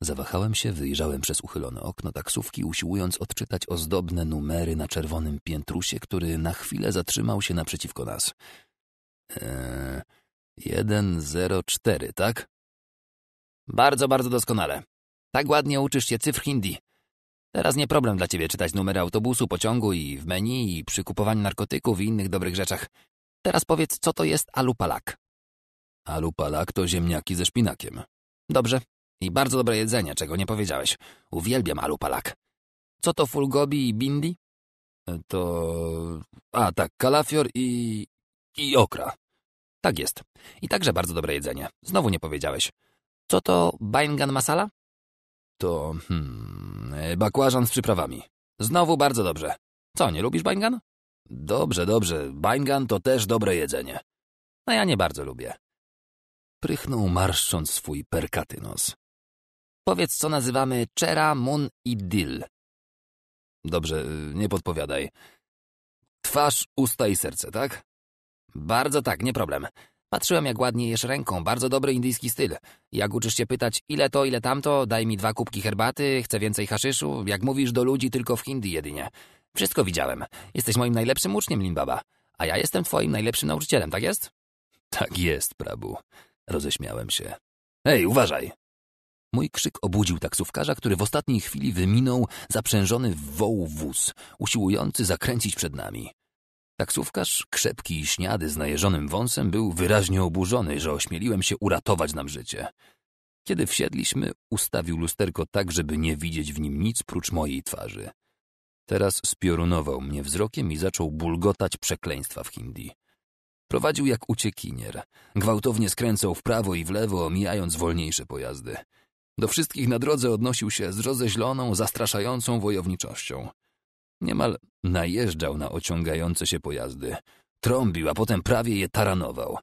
Zawahałem się, wyjrzałem przez uchylone okno taksówki, usiłując odczytać ozdobne numery na czerwonym piętrusie, który na chwilę zatrzymał się naprzeciwko nas. Eee, 104, tak? Bardzo, bardzo doskonale. Tak ładnie uczysz się cyfr hindi. Teraz nie problem dla ciebie czytać numery autobusu, pociągu i w menu i przy kupowaniu narkotyków i innych dobrych rzeczach. Teraz powiedz, co to jest alupalak. Alupalak to ziemniaki ze szpinakiem. Dobrze. I bardzo dobre jedzenie, czego nie powiedziałeś. Uwielbiam alupalak. Co to fulgobi i bindi? E, to... A, tak, kalafior i... i okra. Tak jest. I także bardzo dobre jedzenie. Znowu nie powiedziałeś. Co to baingan masala? to... Hmm, e, bakłażan z przyprawami. Znowu bardzo dobrze. Co, nie lubisz bańgan? Dobrze, dobrze. Bańgan to też dobre jedzenie. No ja nie bardzo lubię. Prychnął marszcząc swój perkaty nos. Powiedz, co nazywamy czera, mun i dil. Dobrze, y, nie podpowiadaj. Twarz, usta i serce, tak? Bardzo tak, nie problem. Patrzyłem, jak ładnie jesz ręką, bardzo dobry indyjski styl. Jak uczysz się pytać, ile to, ile tamto, daj mi dwa kubki herbaty, chcę więcej haszyszu, jak mówisz do ludzi tylko w Hindi jedynie. Wszystko widziałem. Jesteś moim najlepszym uczniem, Limbaba. A ja jestem twoim najlepszym nauczycielem, tak jest? Tak jest, Prabu. Roześmiałem się. Ej, uważaj! Mój krzyk obudził taksówkarza, który w ostatniej chwili wyminął zaprzężony w woł wóz, usiłujący zakręcić przed nami. Taksówkarz, krzepki i śniady z najeżonym wąsem, był wyraźnie oburzony, że ośmieliłem się uratować nam życie. Kiedy wsiedliśmy, ustawił lusterko tak, żeby nie widzieć w nim nic prócz mojej twarzy. Teraz spiorunował mnie wzrokiem i zaczął bulgotać przekleństwa w hindi. Prowadził jak uciekinier. Gwałtownie skręcał w prawo i w lewo, omijając wolniejsze pojazdy. Do wszystkich na drodze odnosił się z rozeźloną, zastraszającą wojowniczością. Niemal najeżdżał na ociągające się pojazdy. Trąbił, a potem prawie je taranował.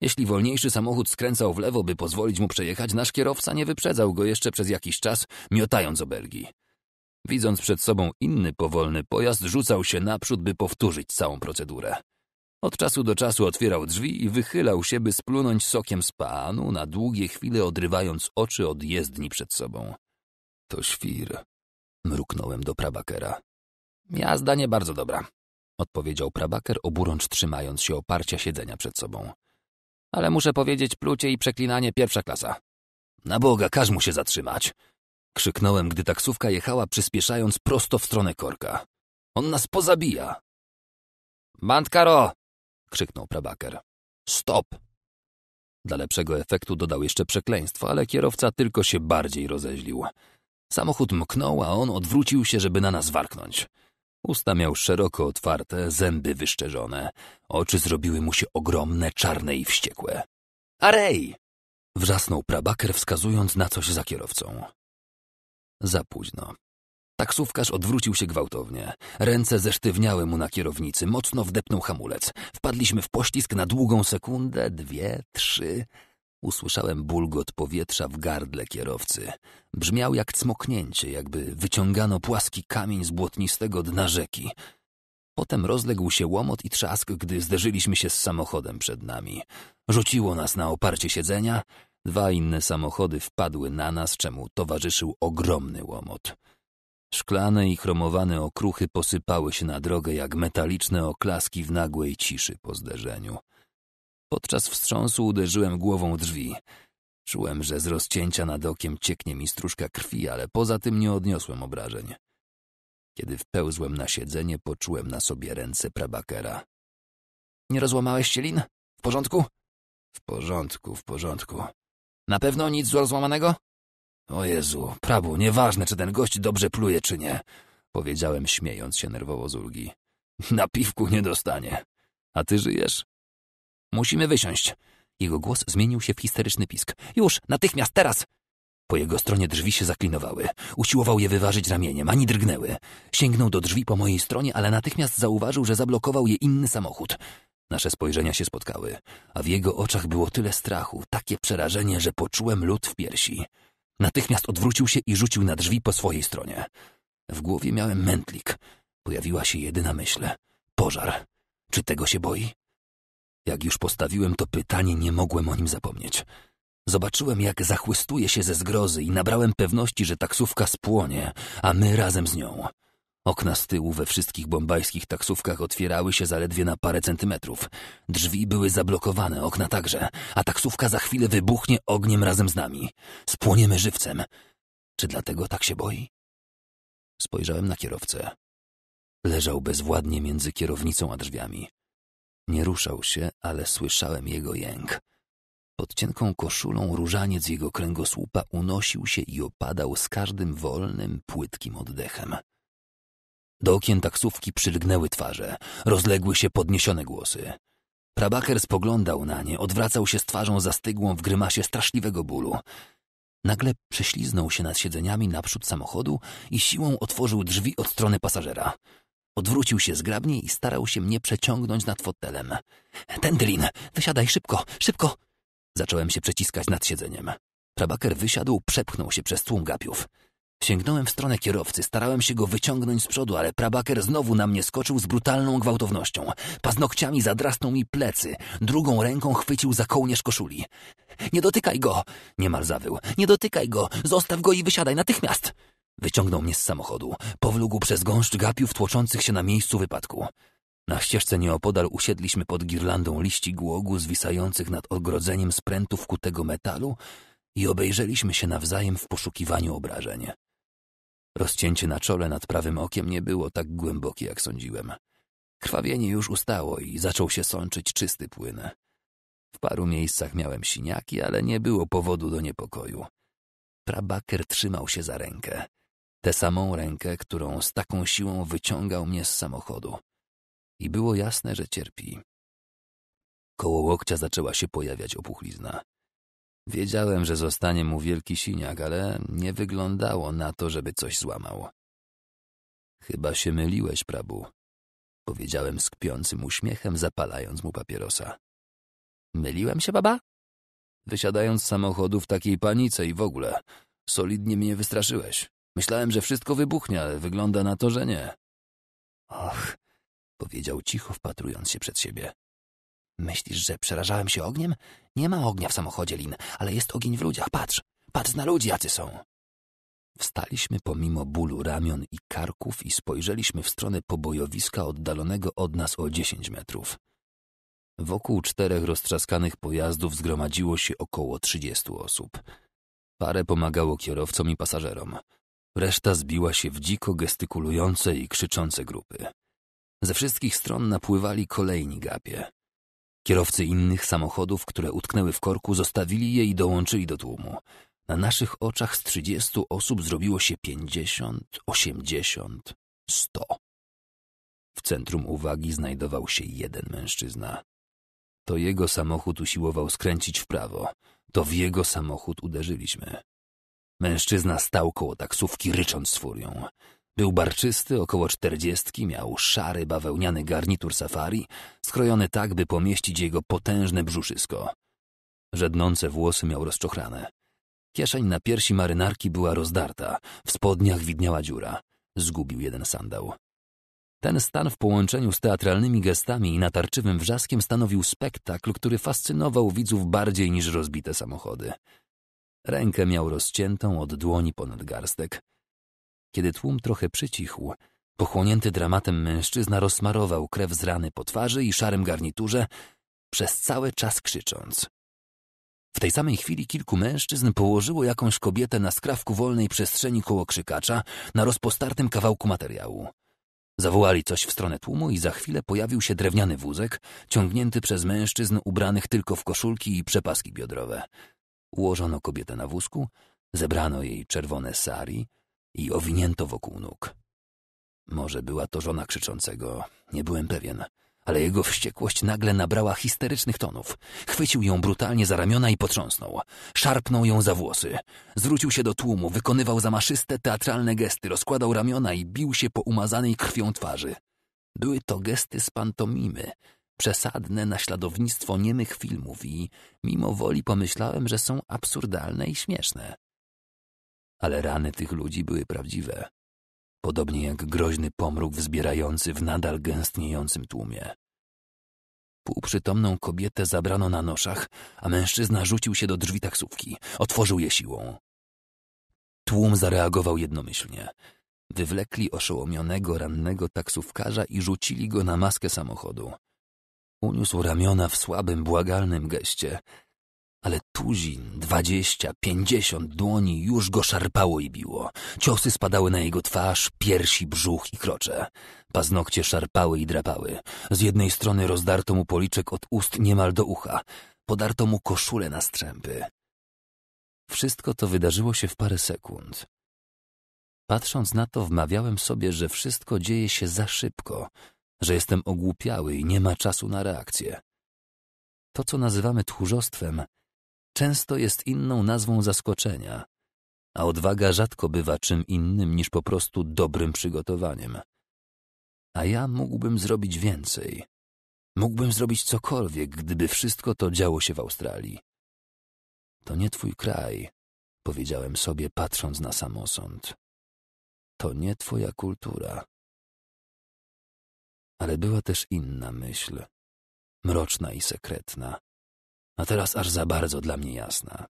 Jeśli wolniejszy samochód skręcał w lewo, by pozwolić mu przejechać, nasz kierowca nie wyprzedzał go jeszcze przez jakiś czas, miotając obelgi. Widząc przed sobą inny powolny pojazd, rzucał się naprzód, by powtórzyć całą procedurę. Od czasu do czasu otwierał drzwi i wychylał się, by splunąć sokiem z panu, na długie chwile odrywając oczy od jezdni przed sobą. To świr, mruknąłem do prabakera. Jazda nie bardzo dobra, odpowiedział prabaker, oburącz trzymając się oparcia siedzenia przed sobą. Ale muszę powiedzieć plucie i przeklinanie pierwsza klasa. Na Boga, każ mu się zatrzymać! Krzyknąłem, gdy taksówka jechała, przyspieszając prosto w stronę korka. On nas pozabija! Bandkaro! krzyknął prabaker. Stop! Dla lepszego efektu dodał jeszcze przekleństwo, ale kierowca tylko się bardziej rozeźlił. Samochód mknął, a on odwrócił się, żeby na nas warknąć. Usta miał szeroko otwarte, zęby wyszczerzone. Oczy zrobiły mu się ogromne, czarne i wściekłe. Arej! Wrzasnął prabaker, wskazując na coś za kierowcą. Za późno. Taksówkarz odwrócił się gwałtownie. Ręce zesztywniały mu na kierownicy, mocno wdepnął hamulec. Wpadliśmy w poślizg na długą sekundę, dwie, trzy. Usłyszałem bulgot powietrza w gardle kierowcy. Brzmiał jak cmoknięcie, jakby wyciągano płaski kamień z błotnistego dna rzeki. Potem rozległ się łomot i trzask, gdy zderzyliśmy się z samochodem przed nami. Rzuciło nas na oparcie siedzenia. Dwa inne samochody wpadły na nas, czemu towarzyszył ogromny łomot. Szklane i chromowane okruchy posypały się na drogę jak metaliczne oklaski w nagłej ciszy po zderzeniu. Podczas wstrząsu uderzyłem głową drzwi. Czułem, że z rozcięcia nad okiem cieknie mi stróżka krwi, ale poza tym nie odniosłem obrażeń. Kiedy wpełzłem na siedzenie, poczułem na sobie ręce prabakera. Nie rozłamałeś się lin? W porządku? W porządku, w porządku. Na pewno nic rozłamanego? O Jezu, prabu, nieważne, czy ten gość dobrze pluje, czy nie, powiedziałem, śmiejąc się nerwowo z ulgi. Na piwku nie dostanie. A ty żyjesz? Musimy wysiąść. Jego głos zmienił się w histeryczny pisk. Już, natychmiast, teraz! Po jego stronie drzwi się zaklinowały. Usiłował je wyważyć ramieniem, ani drgnęły. Sięgnął do drzwi po mojej stronie, ale natychmiast zauważył, że zablokował je inny samochód. Nasze spojrzenia się spotkały, a w jego oczach było tyle strachu, takie przerażenie, że poczułem lód w piersi. Natychmiast odwrócił się i rzucił na drzwi po swojej stronie. W głowie miałem mętlik. Pojawiła się jedyna myśl. Pożar. Czy tego się boi? Jak już postawiłem to pytanie, nie mogłem o nim zapomnieć. Zobaczyłem, jak zachłystuje się ze zgrozy i nabrałem pewności, że taksówka spłonie, a my razem z nią. Okna z tyłu we wszystkich bombajskich taksówkach otwierały się zaledwie na parę centymetrów. Drzwi były zablokowane, okna także, a taksówka za chwilę wybuchnie ogniem razem z nami. Spłoniemy żywcem. Czy dlatego tak się boi? Spojrzałem na kierowcę. Leżał bezwładnie między kierownicą a drzwiami. Nie ruszał się, ale słyszałem jego jęk. Pod cienką koszulą różaniec jego kręgosłupa unosił się i opadał z każdym wolnym, płytkim oddechem. Do okien taksówki przylgnęły twarze, rozległy się podniesione głosy. Prabaker spoglądał na nie, odwracał się z twarzą zastygłą w grymasie straszliwego bólu. Nagle prześliznął się nad siedzeniami naprzód samochodu i siłą otworzył drzwi od strony pasażera. Odwrócił się zgrabnie i starał się mnie przeciągnąć nad fotelem. Tędylin, wysiadaj szybko, szybko! Zacząłem się przeciskać nad siedzeniem. Prabaker wysiadł, przepchnął się przez tłum gapiów. Sięgnąłem w stronę kierowcy, starałem się go wyciągnąć z przodu, ale prabaker znowu na mnie skoczył z brutalną gwałtownością. Paznokciami zadrasnął mi plecy, drugą ręką chwycił za kołnierz koszuli. Nie dotykaj go! Niemal zawył. Nie dotykaj go! Zostaw go i wysiadaj natychmiast! Wyciągnął mnie z samochodu. Powlógł przez gąszcz gapiów tłoczących się na miejscu wypadku. Na ścieżce nieopodal usiedliśmy pod girlandą liści głogu zwisających nad ogrodzeniem sprętów kutego metalu i obejrzeliśmy się nawzajem w poszukiwaniu obrażeń. Rozcięcie na czole nad prawym okiem nie było tak głębokie, jak sądziłem. Krwawienie już ustało i zaczął się sączyć czysty płyn. W paru miejscach miałem siniaki, ale nie było powodu do niepokoju. Prabaker trzymał się za rękę tę samą rękę, którą z taką siłą wyciągał mnie z samochodu. I było jasne, że cierpi. Koło łokcia zaczęła się pojawiać opuchlizna. Wiedziałem, że zostanie mu wielki siniak, ale nie wyglądało na to, żeby coś złamał. Chyba się myliłeś, prabu, powiedziałem z kpiącym uśmiechem, zapalając mu papierosa. Myliłem się, baba? Wysiadając z samochodu w takiej panice i w ogóle, solidnie mnie wystraszyłeś. Myślałem, że wszystko wybuchnie, ale wygląda na to, że nie. Och, powiedział cicho, wpatrując się przed siebie. Myślisz, że przerażałem się ogniem? Nie ma ognia w samochodzie, Lin, ale jest ogień w ludziach. Patrz, patrz na ludzi, jacy są. Wstaliśmy pomimo bólu ramion i karków i spojrzeliśmy w stronę pobojowiska oddalonego od nas o dziesięć metrów. Wokół czterech roztrzaskanych pojazdów zgromadziło się około trzydziestu osób. Parę pomagało kierowcom i pasażerom. Reszta zbiła się w dziko gestykulujące i krzyczące grupy. Ze wszystkich stron napływali kolejni gapie. Kierowcy innych samochodów, które utknęły w korku, zostawili je i dołączyli do tłumu. Na naszych oczach z trzydziestu osób zrobiło się pięćdziesiąt, osiemdziesiąt, sto. W centrum uwagi znajdował się jeden mężczyzna. To jego samochód usiłował skręcić w prawo. To w jego samochód uderzyliśmy. Mężczyzna stał koło taksówki, rycząc z furią. Był barczysty, około czterdziestki, miał szary, bawełniany garnitur safari, skrojony tak, by pomieścić jego potężne brzuszysko. Żednące włosy miał rozczochrane. Kieszeń na piersi marynarki była rozdarta, w spodniach widniała dziura. Zgubił jeden sandał. Ten stan w połączeniu z teatralnymi gestami i natarczywym wrzaskiem stanowił spektakl, który fascynował widzów bardziej niż rozbite samochody. Rękę miał rozciętą od dłoni ponad garstek. Kiedy tłum trochę przycichł, pochłonięty dramatem mężczyzna rozsmarował krew z rany po twarzy i szarym garniturze, przez cały czas krzycząc. W tej samej chwili kilku mężczyzn położyło jakąś kobietę na skrawku wolnej przestrzeni koło krzykacza na rozpostartym kawałku materiału. Zawołali coś w stronę tłumu i za chwilę pojawił się drewniany wózek, ciągnięty przez mężczyzn ubranych tylko w koszulki i przepaski biodrowe. Ułożono kobietę na wózku, zebrano jej czerwone sari i owinięto wokół nóg. Może była to żona krzyczącego, nie byłem pewien, ale jego wściekłość nagle nabrała histerycznych tonów. Chwycił ją brutalnie za ramiona i potrząsnął. Szarpnął ją za włosy. Zwrócił się do tłumu, wykonywał zamaszyste, teatralne gesty, rozkładał ramiona i bił się po umazanej krwią twarzy. Były to gesty z pantomimy, przesadne naśladownictwo niemych filmów i mimo woli pomyślałem, że są absurdalne i śmieszne. Ale rany tych ludzi były prawdziwe, podobnie jak groźny pomruk wzbierający w nadal gęstniejącym tłumie. Półprzytomną kobietę zabrano na noszach, a mężczyzna rzucił się do drzwi taksówki. Otworzył je siłą. Tłum zareagował jednomyślnie. Wywlekli oszołomionego, rannego taksówkarza i rzucili go na maskę samochodu. Uniósł ramiona w słabym, błagalnym geście, ale tuzin, dwadzieścia, pięćdziesiąt dłoni już go szarpało i biło. Ciosy spadały na jego twarz, piersi, brzuch i krocze. Paznokcie szarpały i drapały. Z jednej strony rozdarto mu policzek od ust niemal do ucha. Podarto mu koszulę na strzępy. Wszystko to wydarzyło się w parę sekund. Patrząc na to, wmawiałem sobie, że wszystko dzieje się za szybko – że jestem ogłupiały i nie ma czasu na reakcję. To, co nazywamy tchórzostwem, często jest inną nazwą zaskoczenia, a odwaga rzadko bywa czym innym niż po prostu dobrym przygotowaniem. A ja mógłbym zrobić więcej. Mógłbym zrobić cokolwiek, gdyby wszystko to działo się w Australii. To nie twój kraj, powiedziałem sobie, patrząc na samosąd. To nie twoja kultura. Ale była też inna myśl, mroczna i sekretna, a teraz aż za bardzo dla mnie jasna.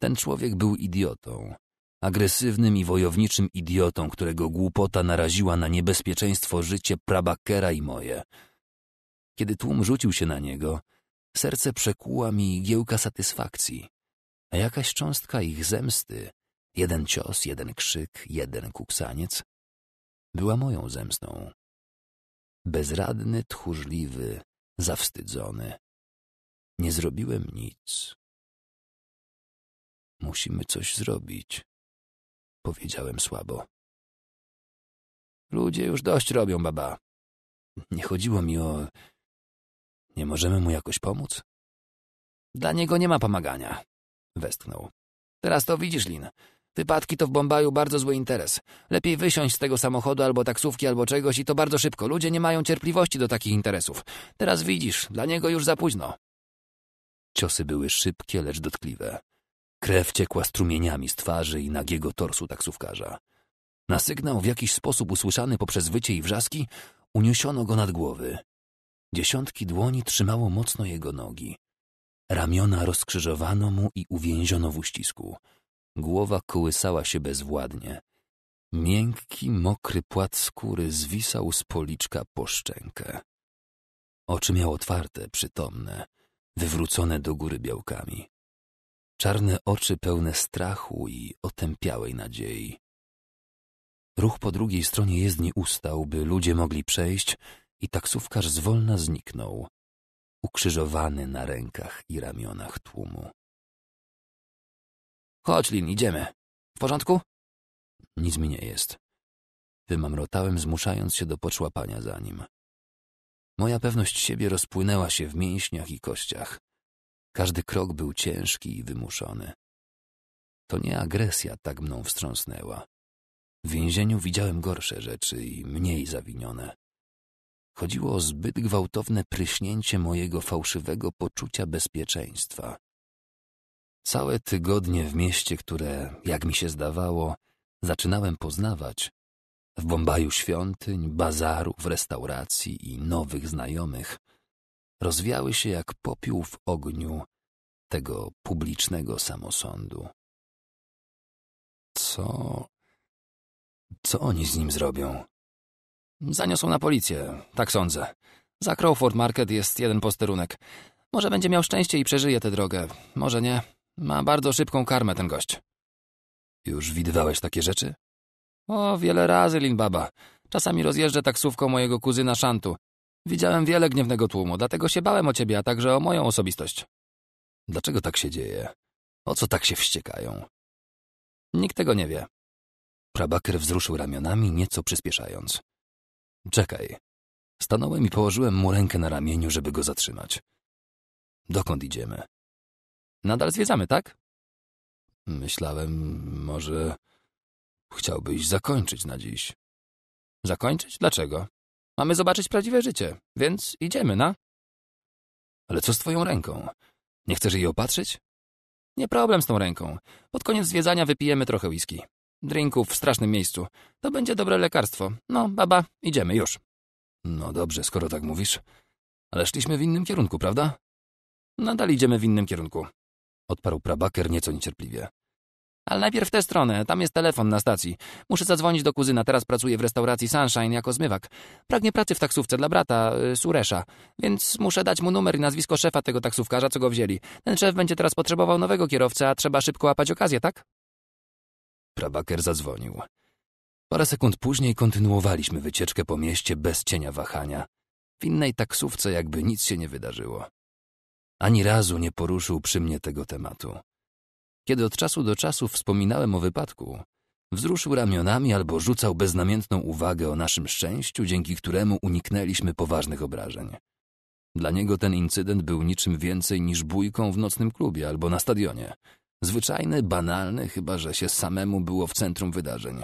Ten człowiek był idiotą, agresywnym i wojowniczym idiotą, którego głupota naraziła na niebezpieczeństwo życie prabakera i moje. Kiedy tłum rzucił się na niego, serce przekuła mi giełka satysfakcji, a jakaś cząstka ich zemsty, jeden cios, jeden krzyk, jeden kuksaniec, była moją zemstą bezradny, tchórzliwy, zawstydzony. Nie zrobiłem nic. Musimy coś zrobić, powiedziałem słabo. Ludzie już dość robią, baba. Nie chodziło mi o... Nie możemy mu jakoś pomóc? Dla niego nie ma pomagania, westchnął. Teraz to widzisz, Lin. Wypadki to w Bombaju bardzo zły interes. Lepiej wysiąść z tego samochodu albo taksówki albo czegoś i to bardzo szybko. Ludzie nie mają cierpliwości do takich interesów. Teraz widzisz, dla niego już za późno. Ciosy były szybkie, lecz dotkliwe. Krew ciekła strumieniami z twarzy i nagiego torsu taksówkarza. Na sygnał w jakiś sposób usłyszany poprzez wycie i wrzaski uniosiono go nad głowy. Dziesiątki dłoni trzymało mocno jego nogi. Ramiona rozkrzyżowano mu i uwięziono w uścisku. Głowa kołysała się bezwładnie. Miękki, mokry płat skóry zwisał z policzka po szczękę. Oczy miał otwarte, przytomne, wywrócone do góry białkami. Czarne oczy pełne strachu i otępiałej nadziei. Ruch po drugiej stronie jezdni ustał, by ludzie mogli przejść i taksówkarz zwolna zniknął, ukrzyżowany na rękach i ramionach tłumu. Chodź, Lin, idziemy. W porządku? Nic mi nie jest. Wymamrotałem, zmuszając się do poczłapania za nim. Moja pewność siebie rozpłynęła się w mięśniach i kościach. Każdy krok był ciężki i wymuszony. To nie agresja tak mną wstrząsnęła. W więzieniu widziałem gorsze rzeczy i mniej zawinione. Chodziło o zbyt gwałtowne pryśnięcie mojego fałszywego poczucia bezpieczeństwa. Całe tygodnie w mieście, które, jak mi się zdawało, zaczynałem poznawać, w Bombaju świątyń, bazarów, restauracji i nowych znajomych, rozwiały się jak popiół w ogniu tego publicznego samosądu. Co. co oni z nim zrobią? Zaniosą na policję, tak sądzę. Za Crawford Market jest jeden posterunek. Może będzie miał szczęście i przeżyje tę drogę, może nie. Ma bardzo szybką karmę ten gość. Już widywałeś takie rzeczy? O, wiele razy, Linbaba. Czasami rozjeżdżę taksówką mojego kuzyna Szantu. Widziałem wiele gniewnego tłumu, dlatego się bałem o ciebie, a także o moją osobistość. Dlaczego tak się dzieje? O co tak się wściekają? Nikt tego nie wie. Prabaker wzruszył ramionami, nieco przyspieszając. Czekaj. Stanąłem i położyłem mu rękę na ramieniu, żeby go zatrzymać. Dokąd idziemy? Nadal zwiedzamy, tak? Myślałem, może chciałbyś zakończyć na dziś. Zakończyć? Dlaczego? Mamy zobaczyć prawdziwe życie, więc idziemy, na? Ale co z twoją ręką? Nie chcesz jej opatrzyć? Nie problem z tą ręką. Pod koniec zwiedzania wypijemy trochę whisky. Drinków w strasznym miejscu. To będzie dobre lekarstwo. No, baba, idziemy już. No dobrze, skoro tak mówisz. Ale szliśmy w innym kierunku, prawda? Nadal idziemy w innym kierunku odparł prabaker nieco niecierpliwie. Ale najpierw w tę stronę, tam jest telefon na stacji. Muszę zadzwonić do kuzyna, teraz pracuję w restauracji Sunshine jako zmywak. Pragnie pracy w taksówce dla brata, y, Suresha, więc muszę dać mu numer i nazwisko szefa tego taksówkarza, co go wzięli. Ten szef będzie teraz potrzebował nowego kierowcy, a trzeba szybko łapać okazję, tak? Prabaker zadzwonił. Parę sekund później kontynuowaliśmy wycieczkę po mieście bez cienia wahania. W innej taksówce jakby nic się nie wydarzyło. Ani razu nie poruszył przy mnie tego tematu. Kiedy od czasu do czasu wspominałem o wypadku, wzruszył ramionami albo rzucał beznamiętną uwagę o naszym szczęściu, dzięki któremu uniknęliśmy poważnych obrażeń. Dla niego ten incydent był niczym więcej niż bójką w nocnym klubie albo na stadionie. Zwyczajny, banalny, chyba że się samemu było w centrum wydarzeń.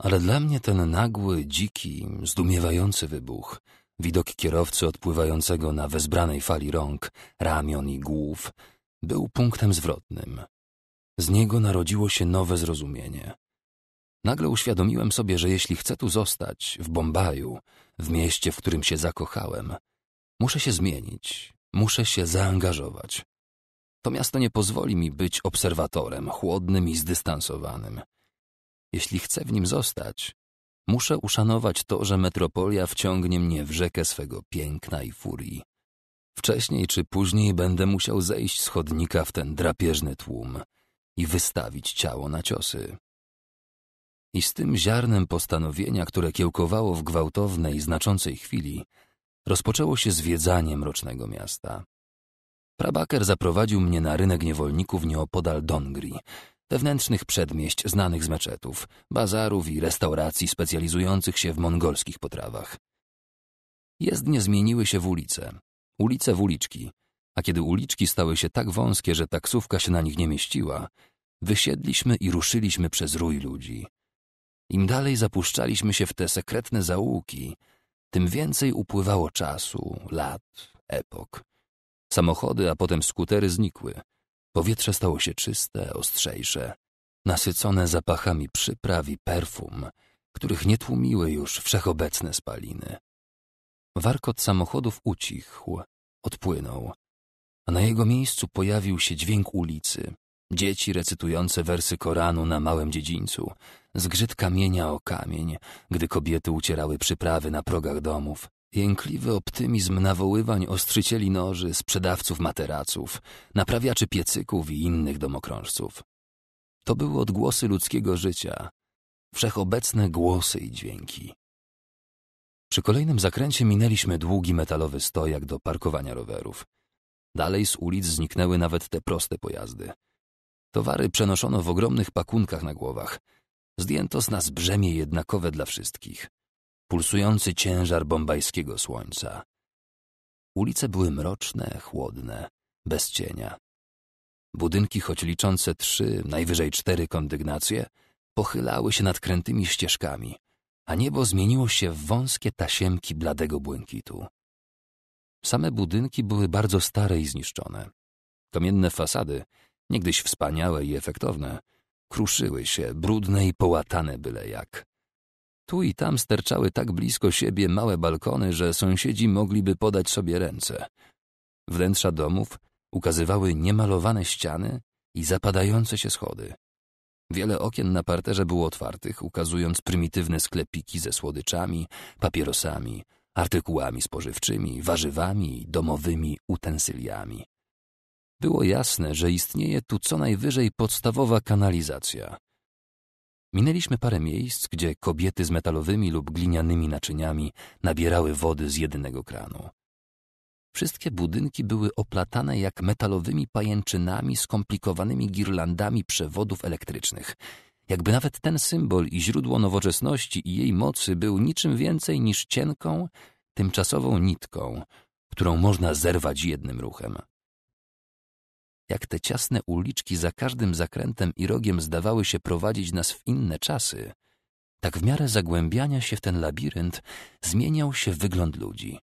Ale dla mnie ten nagły, dziki, zdumiewający wybuch Widok kierowcy odpływającego na wezbranej fali rąk, ramion i głów był punktem zwrotnym. Z niego narodziło się nowe zrozumienie. Nagle uświadomiłem sobie, że jeśli chcę tu zostać, w Bombaju, w mieście, w którym się zakochałem, muszę się zmienić, muszę się zaangażować. To miasto nie pozwoli mi być obserwatorem, chłodnym i zdystansowanym. Jeśli chcę w nim zostać, Muszę uszanować to, że metropolia wciągnie mnie w rzekę swego piękna i furii. Wcześniej czy później będę musiał zejść z chodnika w ten drapieżny tłum i wystawić ciało na ciosy. I z tym ziarnem postanowienia, które kiełkowało w gwałtownej, znaczącej chwili, rozpoczęło się zwiedzanie mrocznego miasta. Prabaker zaprowadził mnie na rynek niewolników nieopodal Dongri, wewnętrznych przedmieść znanych z meczetów, bazarów i restauracji specjalizujących się w mongolskich potrawach. Jezdnie zmieniły się w ulice, ulice w uliczki, a kiedy uliczki stały się tak wąskie, że taksówka się na nich nie mieściła, wysiedliśmy i ruszyliśmy przez rój ludzi. Im dalej zapuszczaliśmy się w te sekretne zaułki, tym więcej upływało czasu, lat, epok. Samochody, a potem skutery znikły – Powietrze stało się czyste, ostrzejsze, nasycone zapachami przypraw i perfum, których nie tłumiły już wszechobecne spaliny. Warkot samochodów ucichł, odpłynął, a na jego miejscu pojawił się dźwięk ulicy, dzieci recytujące wersy Koranu na małym dziedzińcu, zgrzyt kamienia o kamień, gdy kobiety ucierały przyprawy na progach domów, Jękliwy optymizm nawoływań ostrzycieli noży, sprzedawców materaców, naprawiaczy piecyków i innych domokrążców. To były odgłosy ludzkiego życia, wszechobecne głosy i dźwięki. Przy kolejnym zakręcie minęliśmy długi metalowy stojak do parkowania rowerów. Dalej z ulic zniknęły nawet te proste pojazdy. Towary przenoszono w ogromnych pakunkach na głowach. Zdjęto z nas brzemię jednakowe dla wszystkich – pulsujący ciężar bombajskiego słońca. Ulice były mroczne, chłodne, bez cienia. Budynki, choć liczące trzy, najwyżej cztery kondygnacje, pochylały się nad krętymi ścieżkami, a niebo zmieniło się w wąskie tasiemki bladego błękitu. Same budynki były bardzo stare i zniszczone. Kamienne fasady, niegdyś wspaniałe i efektowne, kruszyły się, brudne i połatane byle jak. Tu i tam sterczały tak blisko siebie małe balkony, że sąsiedzi mogliby podać sobie ręce. Wnętrza domów ukazywały niemalowane ściany i zapadające się schody. Wiele okien na parterze było otwartych, ukazując prymitywne sklepiki ze słodyczami, papierosami, artykułami spożywczymi, warzywami i domowymi utensyliami. Było jasne, że istnieje tu co najwyżej podstawowa kanalizacja, Minęliśmy parę miejsc, gdzie kobiety z metalowymi lub glinianymi naczyniami nabierały wody z jednego kranu. Wszystkie budynki były oplatane jak metalowymi pajęczynami skomplikowanymi girlandami przewodów elektrycznych. Jakby nawet ten symbol i źródło nowoczesności i jej mocy był niczym więcej niż cienką, tymczasową nitką, którą można zerwać jednym ruchem jak te ciasne uliczki za każdym zakrętem i rogiem zdawały się prowadzić nas w inne czasy, tak w miarę zagłębiania się w ten labirynt zmieniał się wygląd ludzi.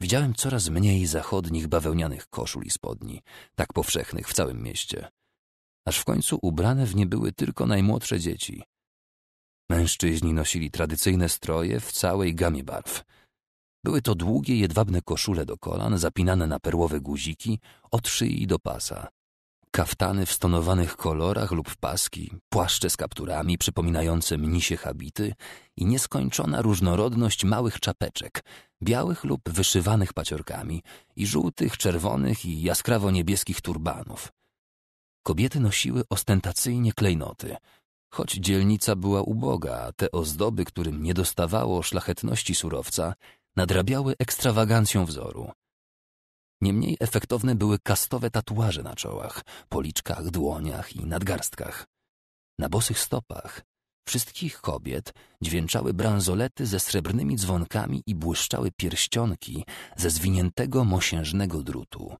Widziałem coraz mniej zachodnich bawełnianych koszul i spodni, tak powszechnych w całym mieście. Aż w końcu ubrane w nie były tylko najmłodsze dzieci. Mężczyźni nosili tradycyjne stroje w całej gamie barw – były to długie, jedwabne koszule do kolan, zapinane na perłowe guziki, od szyi do pasa. Kaftany w stonowanych kolorach lub paski, płaszcze z kapturami przypominające mnisie habity i nieskończona różnorodność małych czapeczek, białych lub wyszywanych paciorkami i żółtych, czerwonych i jaskrawo-niebieskich turbanów. Kobiety nosiły ostentacyjnie klejnoty, Choć dzielnica była uboga, a te ozdoby, którym nie dostawało szlachetności surowca, nadrabiały ekstrawagancją wzoru. Niemniej efektowne były kastowe tatuaże na czołach, policzkach, dłoniach i nadgarstkach. Na bosych stopach wszystkich kobiet dźwięczały bransolety ze srebrnymi dzwonkami i błyszczały pierścionki ze zwiniętego mosiężnego drutu.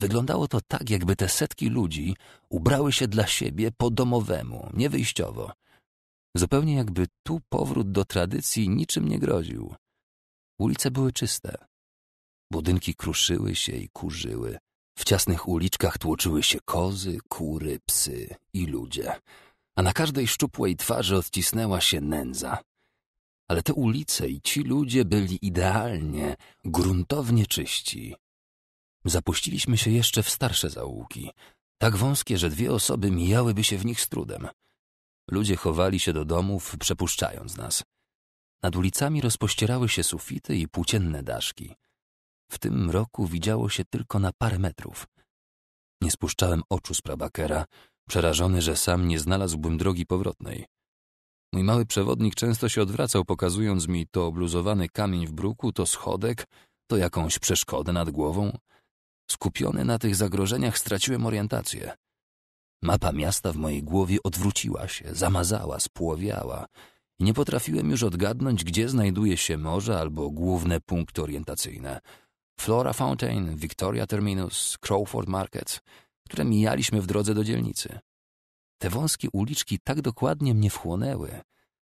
Wyglądało to tak, jakby te setki ludzi ubrały się dla siebie po domowemu, niewyjściowo. Zupełnie jakby tu powrót do tradycji niczym nie groził. Ulice były czyste. Budynki kruszyły się i kurzyły. W ciasnych uliczkach tłoczyły się kozy, kury, psy i ludzie, a na każdej szczupłej twarzy odcisnęła się nędza. Ale te ulice i ci ludzie byli idealnie, gruntownie czyści. Zapuściliśmy się jeszcze w starsze zaułki, tak wąskie, że dwie osoby mijałyby się w nich z trudem. Ludzie chowali się do domów, przepuszczając nas – nad ulicami rozpościerały się sufity i płócienne daszki. W tym roku widziało się tylko na parę metrów. Nie spuszczałem oczu z prabakera, przerażony, że sam nie znalazłbym drogi powrotnej. Mój mały przewodnik często się odwracał, pokazując mi to obluzowany kamień w bruku, to schodek, to jakąś przeszkodę nad głową. Skupiony na tych zagrożeniach straciłem orientację. Mapa miasta w mojej głowie odwróciła się, zamazała, spłowiała, i nie potrafiłem już odgadnąć, gdzie znajduje się morze albo główne punkty orientacyjne. Flora Fountain, Victoria Terminus, Crawford Market, które mijaliśmy w drodze do dzielnicy. Te wąskie uliczki tak dokładnie mnie wchłonęły.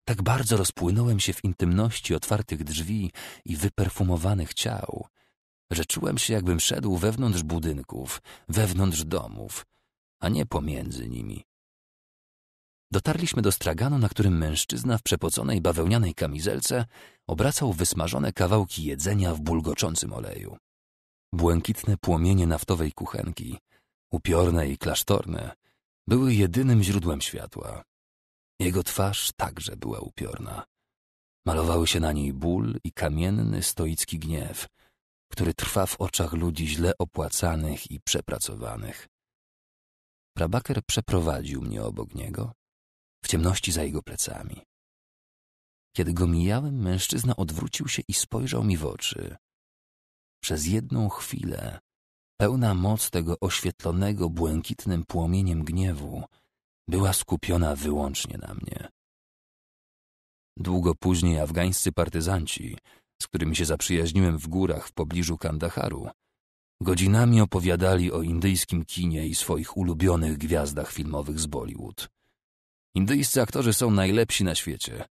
Tak bardzo rozpłynąłem się w intymności otwartych drzwi i wyperfumowanych ciał, że czułem się, jakbym szedł wewnątrz budynków, wewnątrz domów, a nie pomiędzy nimi. Dotarliśmy do straganu, na którym mężczyzna w przepoconej bawełnianej kamizelce obracał wysmażone kawałki jedzenia w bulgoczącym oleju. Błękitne płomienie naftowej kuchenki, upiorne i klasztorne, były jedynym źródłem światła. Jego twarz także była upiorna. Malowały się na niej ból i kamienny stoicki gniew, który trwa w oczach ludzi źle opłacanych i przepracowanych. Prabaker przeprowadził mnie obok niego ciemności za jego plecami. Kiedy go mijałem, mężczyzna odwrócił się i spojrzał mi w oczy. Przez jedną chwilę, pełna moc tego oświetlonego błękitnym płomieniem gniewu, była skupiona wyłącznie na mnie. Długo później afgańscy partyzanci, z którymi się zaprzyjaźniłem w górach w pobliżu Kandaharu, godzinami opowiadali o indyjskim kinie i swoich ulubionych gwiazdach filmowych z Bollywood. Indyjscy aktorzy są najlepsi na świecie,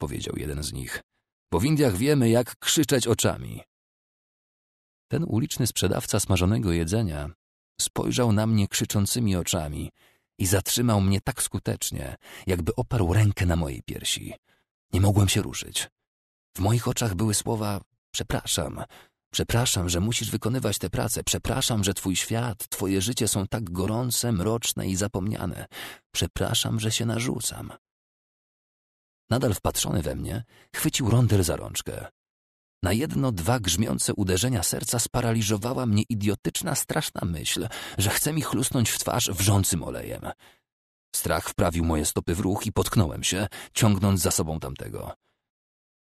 powiedział jeden z nich. Bo w Indiach wiemy, jak krzyczeć oczami. Ten uliczny sprzedawca smażonego jedzenia spojrzał na mnie krzyczącymi oczami i zatrzymał mnie tak skutecznie, jakby oparł rękę na mojej piersi. Nie mogłem się ruszyć. W moich oczach były słowa przepraszam, Przepraszam, że musisz wykonywać tę pracę. Przepraszam, że twój świat, twoje życie są tak gorące, mroczne i zapomniane. Przepraszam, że się narzucam. Nadal wpatrzony we mnie, chwycił ronder za rączkę. Na jedno, dwa grzmiące uderzenia serca sparaliżowała mnie idiotyczna, straszna myśl, że chce mi chlusnąć w twarz wrzącym olejem. Strach wprawił moje stopy w ruch i potknąłem się, ciągnąc za sobą tamtego.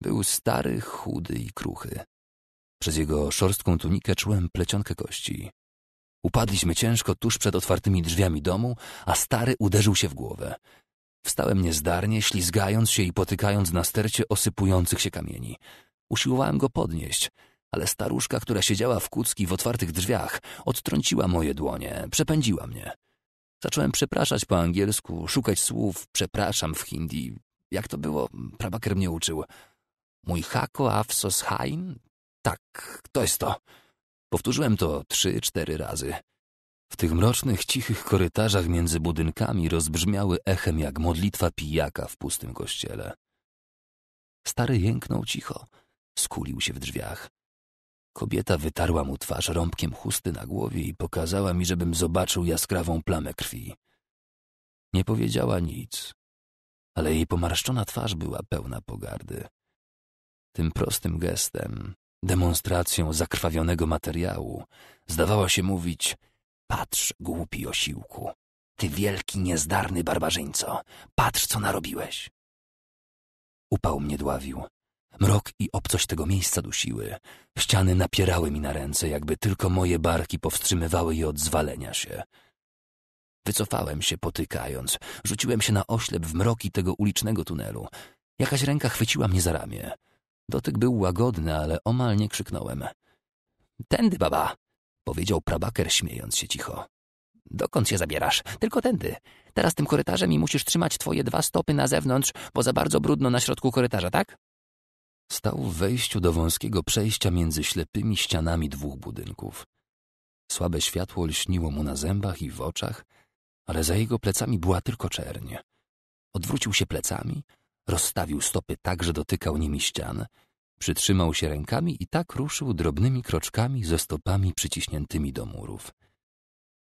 Był stary, chudy i kruchy. Przez jego szorstką tunikę czułem plecionkę kości. Upadliśmy ciężko tuż przed otwartymi drzwiami domu, a stary uderzył się w głowę. Wstałem niezdarnie, ślizgając się i potykając na stercie osypujących się kamieni. Usiłowałem go podnieść, ale staruszka, która siedziała w kucki w otwartych drzwiach, odtrąciła moje dłonie, przepędziła mnie. Zacząłem przepraszać po angielsku, szukać słów przepraszam w hindi. Jak to było, prabaker mnie uczył. Mój hako afsos hain, tak, to jest to. Powtórzyłem to trzy, cztery razy. W tych mrocznych, cichych korytarzach między budynkami rozbrzmiały echem jak modlitwa pijaka w pustym kościele. Stary jęknął cicho, skulił się w drzwiach. Kobieta wytarła mu twarz rąbkiem chusty na głowie i pokazała mi, żebym zobaczył jaskrawą plamę krwi. Nie powiedziała nic, ale jej pomarszczona twarz była pełna pogardy. Tym prostym gestem demonstracją zakrwawionego materiału, zdawała się mówić Patrz, głupi osiłku, ty wielki, niezdarny barbarzyńco, patrz, co narobiłeś. Upał mnie dławił. Mrok i obcość tego miejsca dusiły. Ściany napierały mi na ręce, jakby tylko moje barki powstrzymywały je od zwalenia się. Wycofałem się, potykając. Rzuciłem się na oślep w mroki tego ulicznego tunelu. Jakaś ręka chwyciła mnie za ramię. Dotyk był łagodny, ale omal nie krzyknąłem. Tędy, baba! powiedział prabaker, śmiejąc się cicho. Dokąd się zabierasz? Tylko tędy. Teraz tym korytarzem i musisz trzymać twoje dwa stopy na zewnątrz, bo za bardzo brudno na środku korytarza, tak? Stał w wejściu do wąskiego przejścia między ślepymi ścianami dwóch budynków. Słabe światło lśniło mu na zębach i w oczach, ale za jego plecami była tylko czernie. Odwrócił się plecami Rozstawił stopy tak, że dotykał nimi ścian. Przytrzymał się rękami i tak ruszył drobnymi kroczkami ze stopami przyciśniętymi do murów.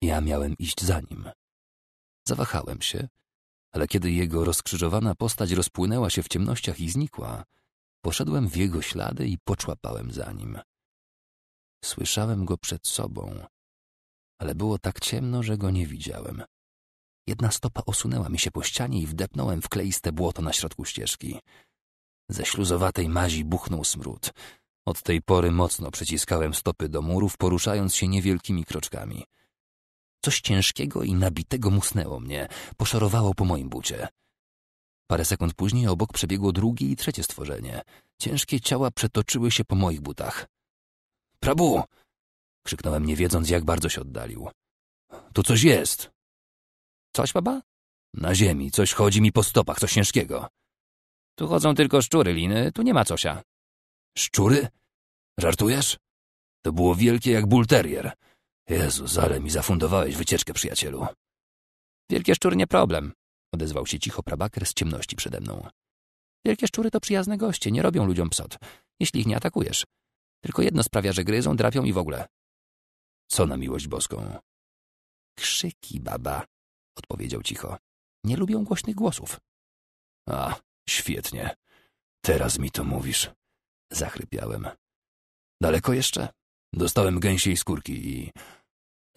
Ja miałem iść za nim. Zawahałem się, ale kiedy jego rozkrzyżowana postać rozpłynęła się w ciemnościach i znikła, poszedłem w jego ślady i poczłapałem za nim. Słyszałem go przed sobą, ale było tak ciemno, że go nie widziałem. Jedna stopa osunęła mi się po ścianie i wdepnąłem w kleiste błoto na środku ścieżki. Ze śluzowatej mazi buchnął smród. Od tej pory mocno przyciskałem stopy do murów, poruszając się niewielkimi kroczkami. Coś ciężkiego i nabitego musnęło mnie, poszorowało po moim bucie. Parę sekund później obok przebiegło drugie i trzecie stworzenie. Ciężkie ciała przetoczyły się po moich butach. Prabu! krzyknąłem, nie wiedząc, jak bardzo się oddalił. Tu coś jest! Coś, baba? Na ziemi, coś chodzi mi po stopach, coś ciężkiego. Tu chodzą tylko szczury, Liny, tu nie ma cosia. Szczury? Żartujesz? To było wielkie jak bulterier. Jezus, ale mi zafundowałeś wycieczkę, przyjacielu. Wielkie szczury nie problem, odezwał się cicho prabaker z ciemności przede mną. Wielkie szczury to przyjazne goście, nie robią ludziom psot, jeśli ich nie atakujesz. Tylko jedno sprawia, że gryzą, drapią i w ogóle. Co na miłość boską? Krzyki, baba, odpowiedział cicho. Nie lubią głośnych głosów. A, świetnie. Teraz mi to mówisz. Zachrypiałem. Daleko jeszcze? Dostałem gęsiej skórki i...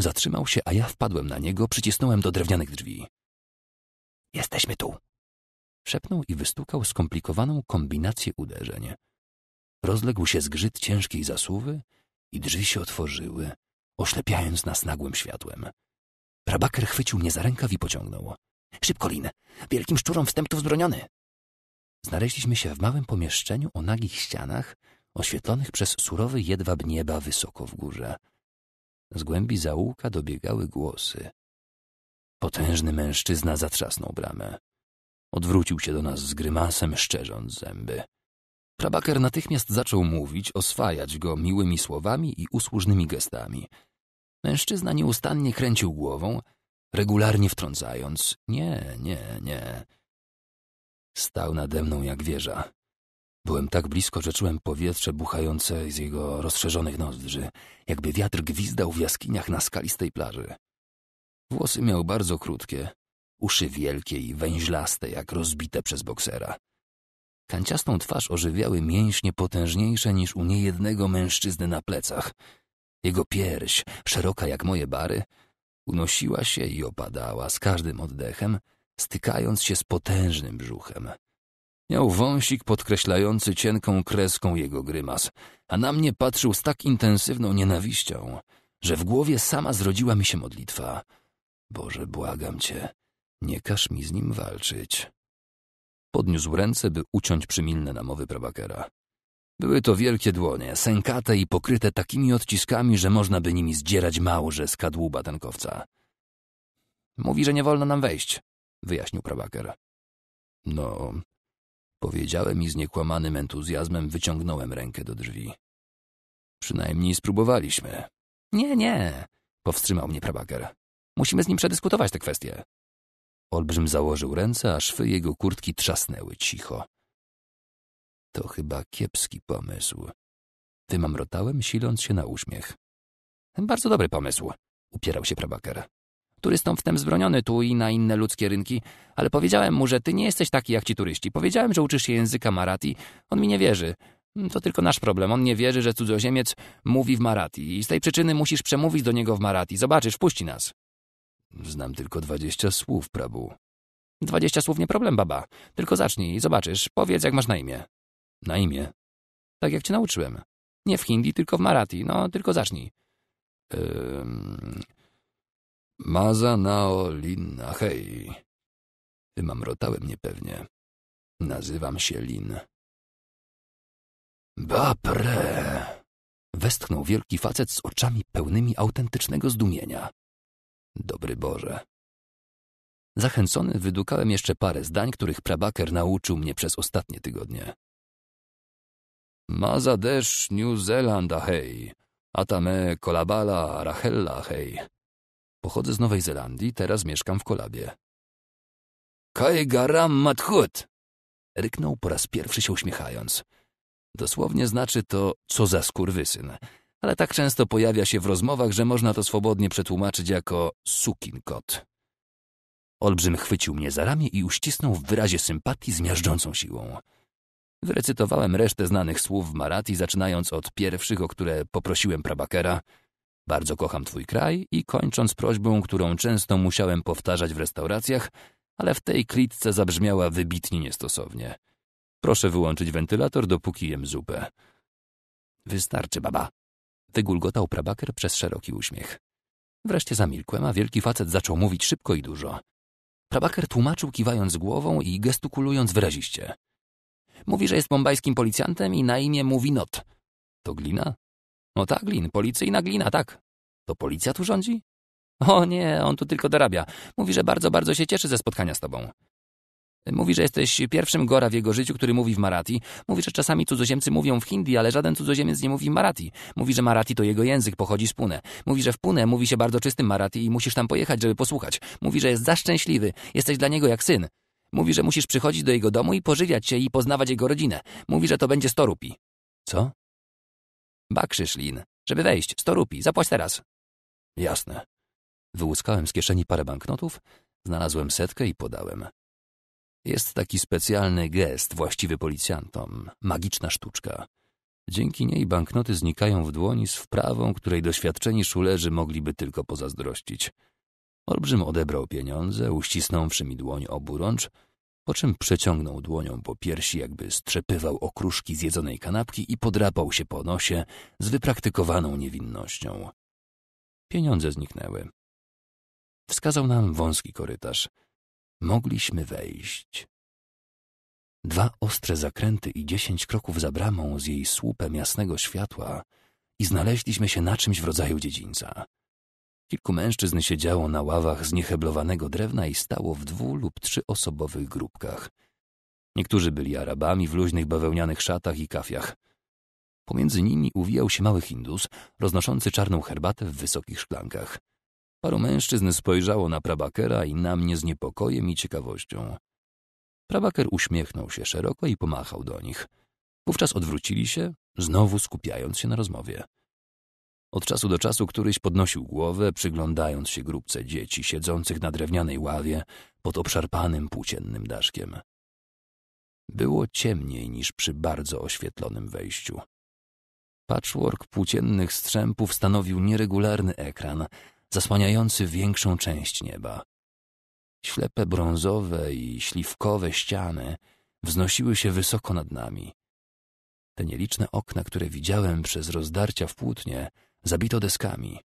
Zatrzymał się, a ja wpadłem na niego, przycisnąłem do drewnianych drzwi. Jesteśmy tu. Szepnął i wystukał skomplikowaną kombinację uderzeń. Rozległ się zgrzyt ciężkiej zasuwy i drzwi się otworzyły, oślepiając nas nagłym światłem. Prabaker chwycił mnie za rękaw i pociągnął. Szybko, Lin! Wielkim szczurom wstęp tu wzbroniony! Znaleźliśmy się w małym pomieszczeniu o nagich ścianach, oświetlonych przez surowy jedwab nieba wysoko w górze. Z głębi zaułka dobiegały głosy. Potężny mężczyzna zatrzasnął bramę. Odwrócił się do nas z grymasem, szczerząc zęby. Prabaker natychmiast zaczął mówić, oswajać go miłymi słowami i usłużnymi gestami – Mężczyzna nieustannie kręcił głową, regularnie wtrącając: Nie, nie, nie. Stał nade mną jak wieża. Byłem tak blisko, że czułem powietrze buchające z jego rozszerzonych nozdrzy, jakby wiatr gwizdał w jaskiniach na skalistej plaży. Włosy miał bardzo krótkie, uszy wielkie i węźlaste, jak rozbite przez boksera. Kanciastą twarz ożywiały mięśnie potężniejsze niż u niejednego mężczyzny na plecach – jego pierś, szeroka jak moje bary, unosiła się i opadała z każdym oddechem, stykając się z potężnym brzuchem. Miał wąsik podkreślający cienką kreską jego grymas, a na mnie patrzył z tak intensywną nienawiścią, że w głowie sama zrodziła mi się modlitwa. Boże, błagam cię, nie każ mi z nim walczyć. Podniósł ręce, by uciąć przymilne namowy prawakera. Były to wielkie dłonie, sękate i pokryte takimi odciskami, że można by nimi zdzierać małże z kadłuba tankowca. Mówi, że nie wolno nam wejść, wyjaśnił prawaker. No, powiedziałem i z niekłamanym entuzjazmem wyciągnąłem rękę do drzwi. Przynajmniej spróbowaliśmy. Nie, nie, powstrzymał mnie prawaker. Musimy z nim przedyskutować tę kwestię. Olbrzym założył ręce, a szwy jego kurtki trzasnęły cicho. To chyba kiepski pomysł. Wymamrotałem, siląc się na uśmiech. Bardzo dobry pomysł, upierał się prabaker. Turystom wtem zbroniony tu i na inne ludzkie rynki, ale powiedziałem mu, że ty nie jesteś taki jak ci turyści. Powiedziałem, że uczysz się języka Marathi. On mi nie wierzy. To tylko nasz problem. On nie wierzy, że cudzoziemiec mówi w Marathi i z tej przyczyny musisz przemówić do niego w Marathi. Zobaczysz, puści nas. Znam tylko dwadzieścia słów, prabu. Dwadzieścia słów nie problem, baba. Tylko zacznij i zobaczysz. Powiedz, jak masz na imię. Na imię. Tak jak cię nauczyłem. Nie w hindi, tylko w marathi. No, tylko zacznij. Ym... Maza nao hej. Wymamrotałem niepewnie. Nazywam się Lin. Bapre! Westchnął wielki facet z oczami pełnymi autentycznego zdumienia. Dobry Boże. Zachęcony wydukałem jeszcze parę zdań, których prabaker nauczył mnie przez ostatnie tygodnie. Ma za New Zelanda, hej. Atame, Kolabala, Rachella, hej. Pochodzę z Nowej Zelandii, teraz mieszkam w Kolabie. Kaigaram Mathut! Ryknął po raz pierwszy się uśmiechając. Dosłownie znaczy to, co za skurwysyn. Ale tak często pojawia się w rozmowach, że można to swobodnie przetłumaczyć jako sukin kot. Olbrzym chwycił mnie za ramię i uścisnął w wyrazie sympatii z miażdżącą siłą. Wyrecytowałem resztę znanych słów w Marathi, zaczynając od pierwszych, o które poprosiłem prabakera bardzo kocham twój kraj i kończąc prośbą, którą często musiałem powtarzać w restauracjach, ale w tej klitce zabrzmiała wybitnie niestosownie. Proszę wyłączyć wentylator, dopóki jem zupę. Wystarczy, baba. Wygulgotał prabaker przez szeroki uśmiech. Wreszcie zamilkłem, a wielki facet zaczął mówić szybko i dużo. Prabaker tłumaczył kiwając głową i gestykulując wyraziście. Mówi, że jest bombajskim policjantem i na imię mówi Not. To glina? No tak, glin, policyjna glina, tak. To policja tu rządzi? O nie, on tu tylko dorabia. Mówi, że bardzo, bardzo się cieszy ze spotkania z tobą. Mówi, że jesteś pierwszym gora w jego życiu, który mówi w Marathi. Mówi, że czasami cudzoziemcy mówią w hindi, ale żaden cudzoziemiec nie mówi w Marathi. Mówi, że Marathi to jego język, pochodzi z Pune. Mówi, że w Pune mówi się bardzo czystym Marathi i musisz tam pojechać, żeby posłuchać. Mówi, że jest zaszczęśliwy, jesteś dla niego jak syn. Mówi, że musisz przychodzić do jego domu i pożywiać się i poznawać jego rodzinę. Mówi, że to będzie 100 rupi. Co? Bakrzysz, Lin. Żeby wejść, 100 rupi. Zapłać teraz. Jasne. Wyłuskałem z kieszeni parę banknotów, znalazłem setkę i podałem. Jest taki specjalny gest właściwy policjantom. Magiczna sztuczka. Dzięki niej banknoty znikają w dłoni z wprawą, której doświadczeni szulerzy mogliby tylko pozazdrościć. Olbrzym odebrał pieniądze, uścisnąwszy mi dłoń oburącz, po czym przeciągnął dłonią po piersi, jakby strzepywał okruszki zjedzonej kanapki i podrapał się po nosie z wypraktykowaną niewinnością. Pieniądze zniknęły. Wskazał nam wąski korytarz. Mogliśmy wejść. Dwa ostre zakręty i dziesięć kroków za bramą z jej słupem jasnego światła i znaleźliśmy się na czymś w rodzaju dziedzińca. Kilku mężczyzn siedziało na ławach z nieheblowanego drewna i stało w dwu lub trzyosobowych grupkach. Niektórzy byli Arabami w luźnych bawełnianych szatach i kafiach. Pomiędzy nimi uwijał się mały Hindus, roznoszący czarną herbatę w wysokich szklankach. Paru mężczyzn spojrzało na prabakera i na mnie z niepokojem i ciekawością. Prabaker uśmiechnął się szeroko i pomachał do nich. Wówczas odwrócili się, znowu skupiając się na rozmowie. Od czasu do czasu któryś podnosił głowę, przyglądając się grupce dzieci siedzących na drewnianej ławie pod obszarpanym płóciennym daszkiem. Było ciemniej niż przy bardzo oświetlonym wejściu. Patchwork płóciennych strzępów stanowił nieregularny ekran, zasłaniający większą część nieba. Ślepe brązowe i śliwkowe ściany wznosiły się wysoko nad nami. Te nieliczne okna, które widziałem przez rozdarcia w płótnie, Zabito deskami.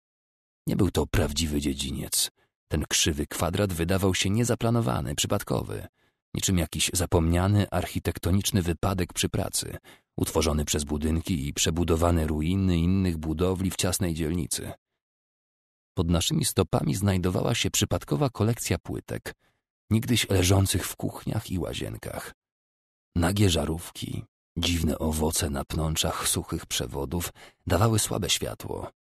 Nie był to prawdziwy dziedziniec. Ten krzywy kwadrat wydawał się niezaplanowany, przypadkowy, niczym jakiś zapomniany architektoniczny wypadek przy pracy, utworzony przez budynki i przebudowane ruiny innych budowli w ciasnej dzielnicy. Pod naszymi stopami znajdowała się przypadkowa kolekcja płytek, nigdyś leżących w kuchniach i łazienkach. Nagie żarówki, Dziwne owoce na pnączach suchych przewodów dawały słabe światło.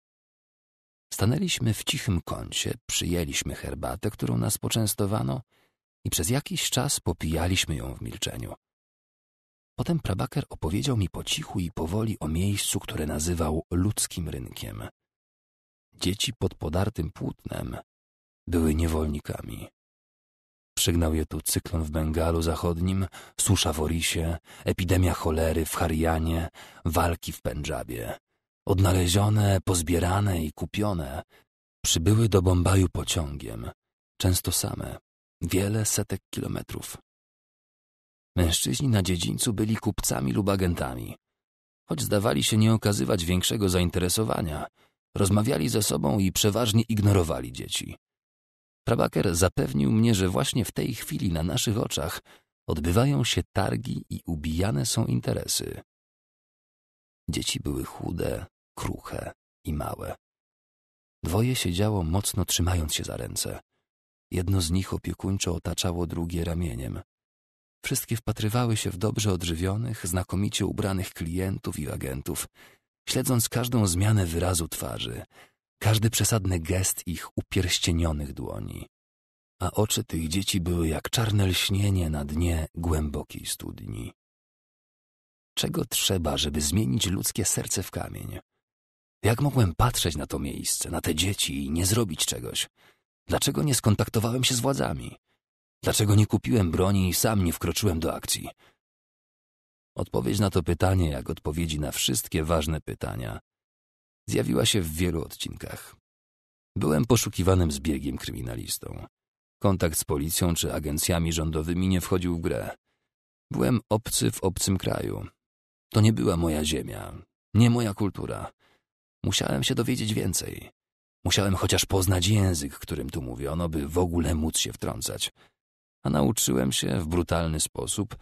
Stanęliśmy w cichym kącie, przyjęliśmy herbatę, którą nas poczęstowano i przez jakiś czas popijaliśmy ją w milczeniu. Potem prabaker opowiedział mi po cichu i powoli o miejscu, które nazywał ludzkim rynkiem. Dzieci pod podartym płótnem były niewolnikami. Dostrzegnał je tu cyklon w Bengalu Zachodnim, susza w Orisie, epidemia cholery w Harianie, walki w Pendżabie. Odnalezione, pozbierane i kupione, przybyły do Bombaju pociągiem, często same, wiele setek kilometrów. Mężczyźni na dziedzińcu byli kupcami lub agentami. Choć zdawali się nie okazywać większego zainteresowania, rozmawiali ze sobą i przeważnie ignorowali dzieci. Prabaker zapewnił mnie, że właśnie w tej chwili na naszych oczach odbywają się targi i ubijane są interesy. Dzieci były chude, kruche i małe. Dwoje siedziało mocno trzymając się za ręce. Jedno z nich opiekuńczo otaczało drugie ramieniem. Wszystkie wpatrywały się w dobrze odżywionych, znakomicie ubranych klientów i agentów, śledząc każdą zmianę wyrazu twarzy, każdy przesadny gest ich upierścienionych dłoni. A oczy tych dzieci były jak czarne lśnienie na dnie głębokiej studni. Czego trzeba, żeby zmienić ludzkie serce w kamień? Jak mogłem patrzeć na to miejsce, na te dzieci i nie zrobić czegoś? Dlaczego nie skontaktowałem się z władzami? Dlaczego nie kupiłem broni i sam nie wkroczyłem do akcji? Odpowiedź na to pytanie, jak odpowiedzi na wszystkie ważne pytania, zjawiła się w wielu odcinkach. Byłem poszukiwanym zbiegiem kryminalistą. Kontakt z policją czy agencjami rządowymi nie wchodził w grę. Byłem obcy w obcym kraju. To nie była moja ziemia, nie moja kultura. Musiałem się dowiedzieć więcej. Musiałem chociaż poznać język, którym tu mówiono, by w ogóle móc się wtrącać. A nauczyłem się w brutalny sposób,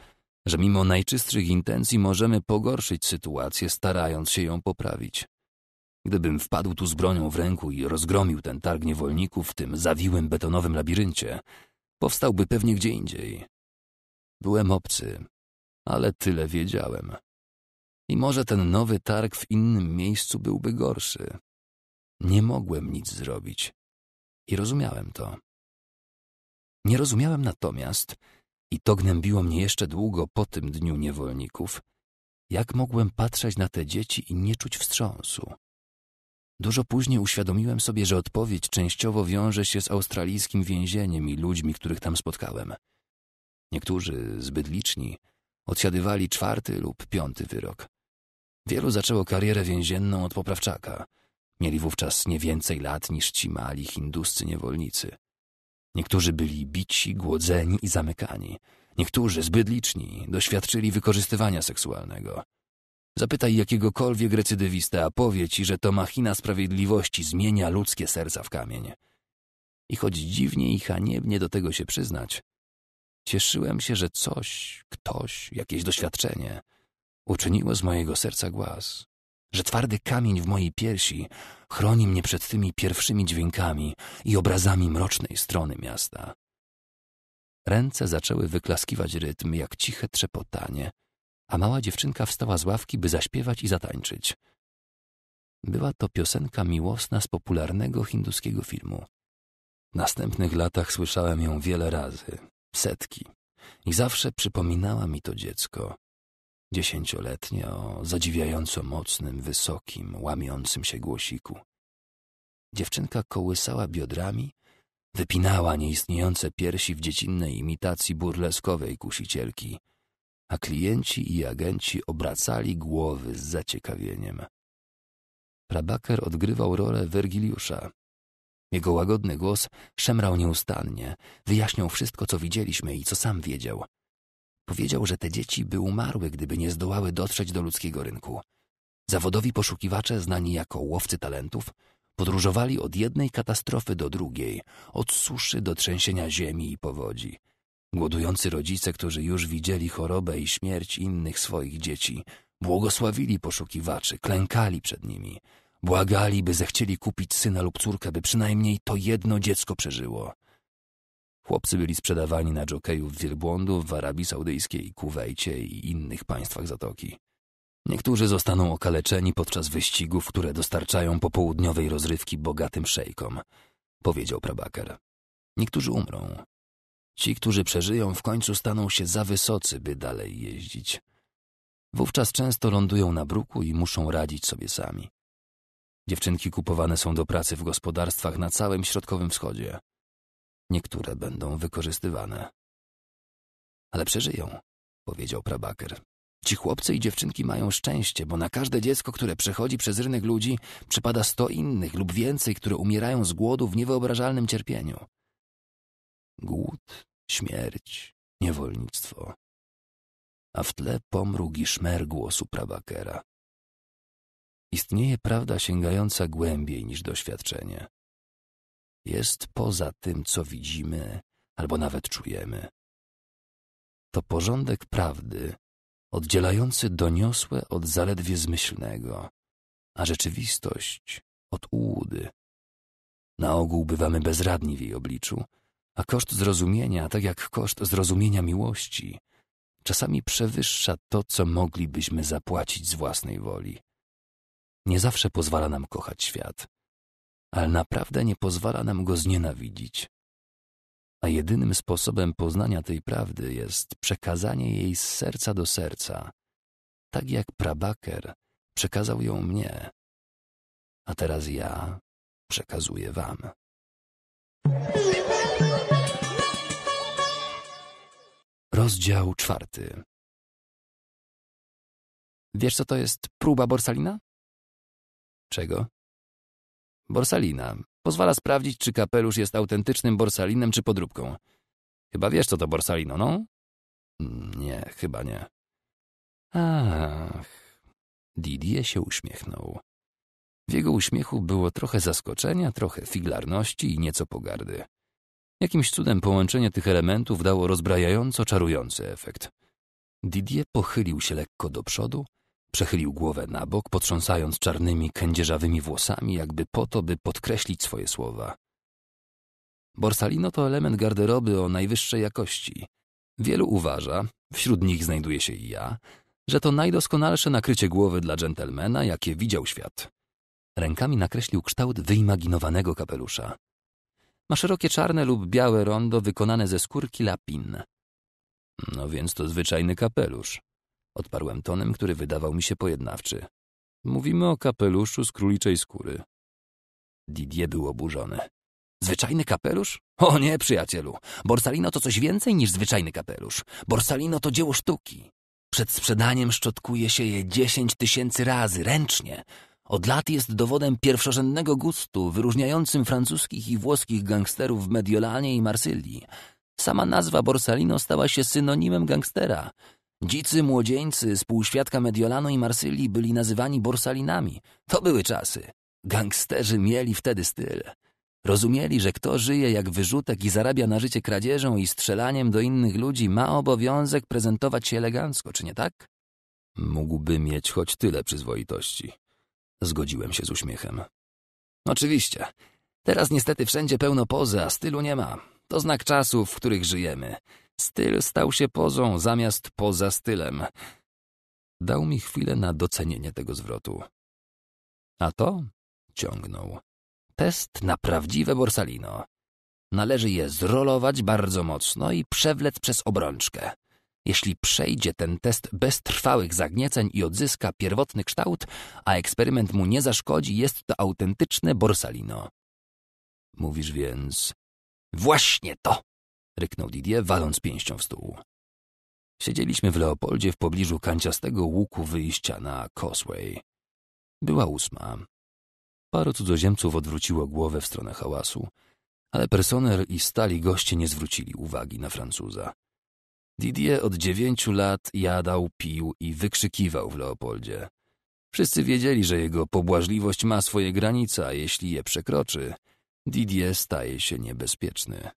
że mimo najczystszych intencji możemy pogorszyć sytuację, starając się ją poprawić. Gdybym wpadł tu z bronią w ręku i rozgromił ten targ niewolników w tym zawiłym betonowym labiryncie, powstałby pewnie gdzie indziej. Byłem obcy, ale tyle wiedziałem. I może ten nowy targ w innym miejscu byłby gorszy. Nie mogłem nic zrobić. I rozumiałem to. Nie rozumiałem natomiast, i to gnębiło mnie jeszcze długo po tym dniu niewolników, jak mogłem patrzeć na te dzieci i nie czuć wstrząsu. Dużo później uświadomiłem sobie, że odpowiedź częściowo wiąże się z australijskim więzieniem i ludźmi, których tam spotkałem. Niektórzy, zbyt liczni, odsiadywali czwarty lub piąty wyrok. Wielu zaczęło karierę więzienną od poprawczaka. Mieli wówczas nie więcej lat niż ci mali hinduscy niewolnicy. Niektórzy byli bici, głodzeni i zamykani. Niektórzy, zbyt liczni, doświadczyli wykorzystywania seksualnego. Zapytaj jakiegokolwiek recydywistę, a powie ci, że to machina sprawiedliwości zmienia ludzkie serca w kamień. I choć dziwnie i haniebnie do tego się przyznać, cieszyłem się, że coś, ktoś, jakieś doświadczenie uczyniło z mojego serca głaz, że twardy kamień w mojej piersi chroni mnie przed tymi pierwszymi dźwiękami i obrazami mrocznej strony miasta. Ręce zaczęły wyklaskiwać rytm jak ciche trzepotanie – a mała dziewczynka wstała z ławki, by zaśpiewać i zatańczyć. Była to piosenka miłosna z popularnego hinduskiego filmu. W następnych latach słyszałem ją wiele razy, setki, i zawsze przypominała mi to dziecko. Dziesięcioletnie o zadziwiająco mocnym, wysokim, łamiącym się głosiku. Dziewczynka kołysała biodrami, wypinała nieistniejące piersi w dziecinnej imitacji burleskowej kusicielki – a klienci i agenci obracali głowy z zaciekawieniem. Prabaker odgrywał rolę Wergiliusza. Jego łagodny głos szemrał nieustannie, wyjaśniał wszystko, co widzieliśmy i co sam wiedział. Powiedział, że te dzieci by umarły, gdyby nie zdołały dotrzeć do ludzkiego rynku. Zawodowi poszukiwacze, znani jako łowcy talentów, podróżowali od jednej katastrofy do drugiej, od suszy do trzęsienia ziemi i powodzi – Głodujący rodzice, którzy już widzieli chorobę i śmierć innych swoich dzieci, błogosławili poszukiwaczy, klękali przed nimi. Błagali, by zechcieli kupić syna lub córkę, by przynajmniej to jedno dziecko przeżyło. Chłopcy byli sprzedawani na dżokejów wielbłądów w Arabii Saudyjskiej, Kuwejcie i innych państwach Zatoki. Niektórzy zostaną okaleczeni podczas wyścigów, które dostarczają popołudniowej rozrywki bogatym szejkom, powiedział prabaker. Niektórzy umrą, Ci, którzy przeżyją, w końcu staną się za wysocy, by dalej jeździć. Wówczas często lądują na bruku i muszą radzić sobie sami. Dziewczynki kupowane są do pracy w gospodarstwach na całym środkowym wschodzie. Niektóre będą wykorzystywane. Ale przeżyją, powiedział prabaker. Ci chłopcy i dziewczynki mają szczęście, bo na każde dziecko, które przechodzi przez rynek ludzi, przypada sto innych lub więcej, które umierają z głodu w niewyobrażalnym cierpieniu. Głód, śmierć, niewolnictwo. A w tle pomrugi szmer głosu prawakera. Istnieje prawda sięgająca głębiej niż doświadczenie. Jest poza tym, co widzimy albo nawet czujemy. To porządek prawdy, oddzielający doniosłe od zaledwie zmyślnego, a rzeczywistość od ułudy. Na ogół bywamy bezradni w jej obliczu, a koszt zrozumienia, tak jak koszt zrozumienia miłości, czasami przewyższa to, co moglibyśmy zapłacić z własnej woli. Nie zawsze pozwala nam kochać świat, ale naprawdę nie pozwala nam go znienawidzić. A jedynym sposobem poznania tej prawdy jest przekazanie jej z serca do serca, tak jak prabaker przekazał ją mnie, a teraz ja przekazuję wam. Rozdział czwarty. Wiesz, co to jest próba borsalina? Czego? Borsalina. Pozwala sprawdzić, czy kapelusz jest autentycznym borsalinem, czy podróbką. Chyba wiesz, co to borsalino, no? Mm, nie, chyba nie. Ach. Didier się uśmiechnął. W jego uśmiechu było trochę zaskoczenia, trochę figlarności i nieco pogardy. Jakimś cudem połączenie tych elementów dało rozbrajająco czarujący efekt. Didier pochylił się lekko do przodu, przechylił głowę na bok, potrząsając czarnymi, kędzierzawymi włosami, jakby po to, by podkreślić swoje słowa. Borsalino to element garderoby o najwyższej jakości. Wielu uważa, wśród nich znajduje się i ja, że to najdoskonalsze nakrycie głowy dla dżentelmena, jakie widział świat. Rękami nakreślił kształt wyimaginowanego kapelusza. Ma szerokie czarne lub białe rondo wykonane ze skórki lapin. No więc to zwyczajny kapelusz. Odparłem tonem, który wydawał mi się pojednawczy. Mówimy o kapeluszu z króliczej skóry. Didier był oburzony. Zwyczajny kapelusz? O nie, przyjacielu. Borsalino to coś więcej niż zwyczajny kapelusz. Borsalino to dzieło sztuki. Przed sprzedaniem szczotkuje się je dziesięć tysięcy razy, ręcznie. Od lat jest dowodem pierwszorzędnego gustu wyróżniającym francuskich i włoskich gangsterów w Mediolanie i Marsylii. Sama nazwa Borsalino stała się synonimem gangstera. Dzicy młodzieńcy z półświadka Mediolanu i Marsylii byli nazywani Borsalinami. To były czasy. Gangsterzy mieli wtedy styl. Rozumieli, że kto żyje jak wyrzutek i zarabia na życie kradzieżą i strzelaniem do innych ludzi, ma obowiązek prezentować się elegancko, czy nie tak? Mógłby mieć choć tyle przyzwoitości. Zgodziłem się z uśmiechem. Oczywiście. Teraz niestety wszędzie pełno pozy, a stylu nie ma. To znak czasów, w których żyjemy. Styl stał się pozą zamiast poza stylem. Dał mi chwilę na docenienie tego zwrotu. A to? Ciągnął. Test na prawdziwe borsalino. Należy je zrolować bardzo mocno i przewlec przez obrączkę. Jeśli przejdzie ten test bez trwałych zagnieceń i odzyska pierwotny kształt, a eksperyment mu nie zaszkodzi, jest to autentyczne borsalino. Mówisz więc... Właśnie to! ryknął Didier, waląc pięścią w stół. Siedzieliśmy w Leopoldzie w pobliżu kanciastego łuku wyjścia na Causeway. Była ósma. Paru cudzoziemców odwróciło głowę w stronę hałasu, ale personel i stali goście nie zwrócili uwagi na Francuza. Didier od dziewięciu lat jadał, pił i wykrzykiwał w Leopoldzie. Wszyscy wiedzieli, że jego pobłażliwość ma swoje granice, a jeśli je przekroczy, Didier staje się niebezpieczny.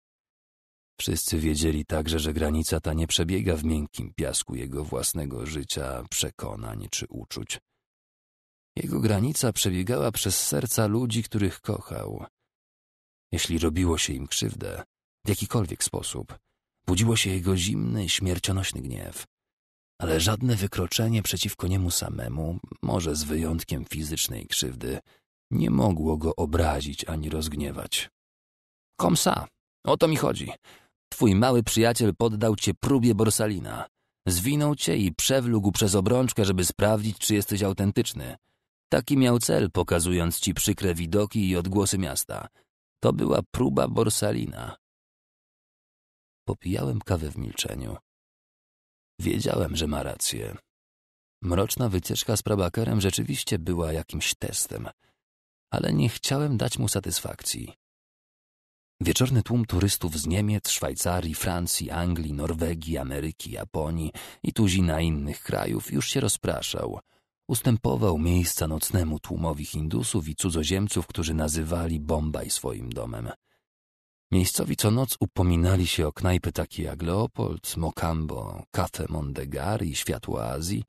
Wszyscy wiedzieli także, że granica ta nie przebiega w miękkim piasku jego własnego życia, przekonań czy uczuć. Jego granica przebiegała przez serca ludzi, których kochał. Jeśli robiło się im krzywdę, w jakikolwiek sposób, Budziło się jego zimny, śmiercionośny gniew. Ale żadne wykroczenie przeciwko niemu samemu, może z wyjątkiem fizycznej krzywdy, nie mogło go obrazić ani rozgniewać. Komsa, o to mi chodzi. Twój mały przyjaciel poddał cię próbie Borsalina. Zwinął cię i przewlógł przez obrączkę, żeby sprawdzić, czy jesteś autentyczny. Taki miał cel, pokazując ci przykre widoki i odgłosy miasta. To była próba Borsalina. Popijałem kawę w milczeniu. Wiedziałem, że ma rację. Mroczna wycieczka z prabakerem rzeczywiście była jakimś testem, ale nie chciałem dać mu satysfakcji. Wieczorny tłum turystów z Niemiec, Szwajcarii, Francji, Anglii, Norwegii, Ameryki, Japonii i tuzina innych krajów już się rozpraszał. Ustępował miejsca nocnemu tłumowi Hindusów i cudzoziemców, którzy nazywali Bombaj swoim domem. Miejscowi co noc upominali się o knajpy takie jak Leopold, Mokambo, Cafe Mondegar i Światło Azji,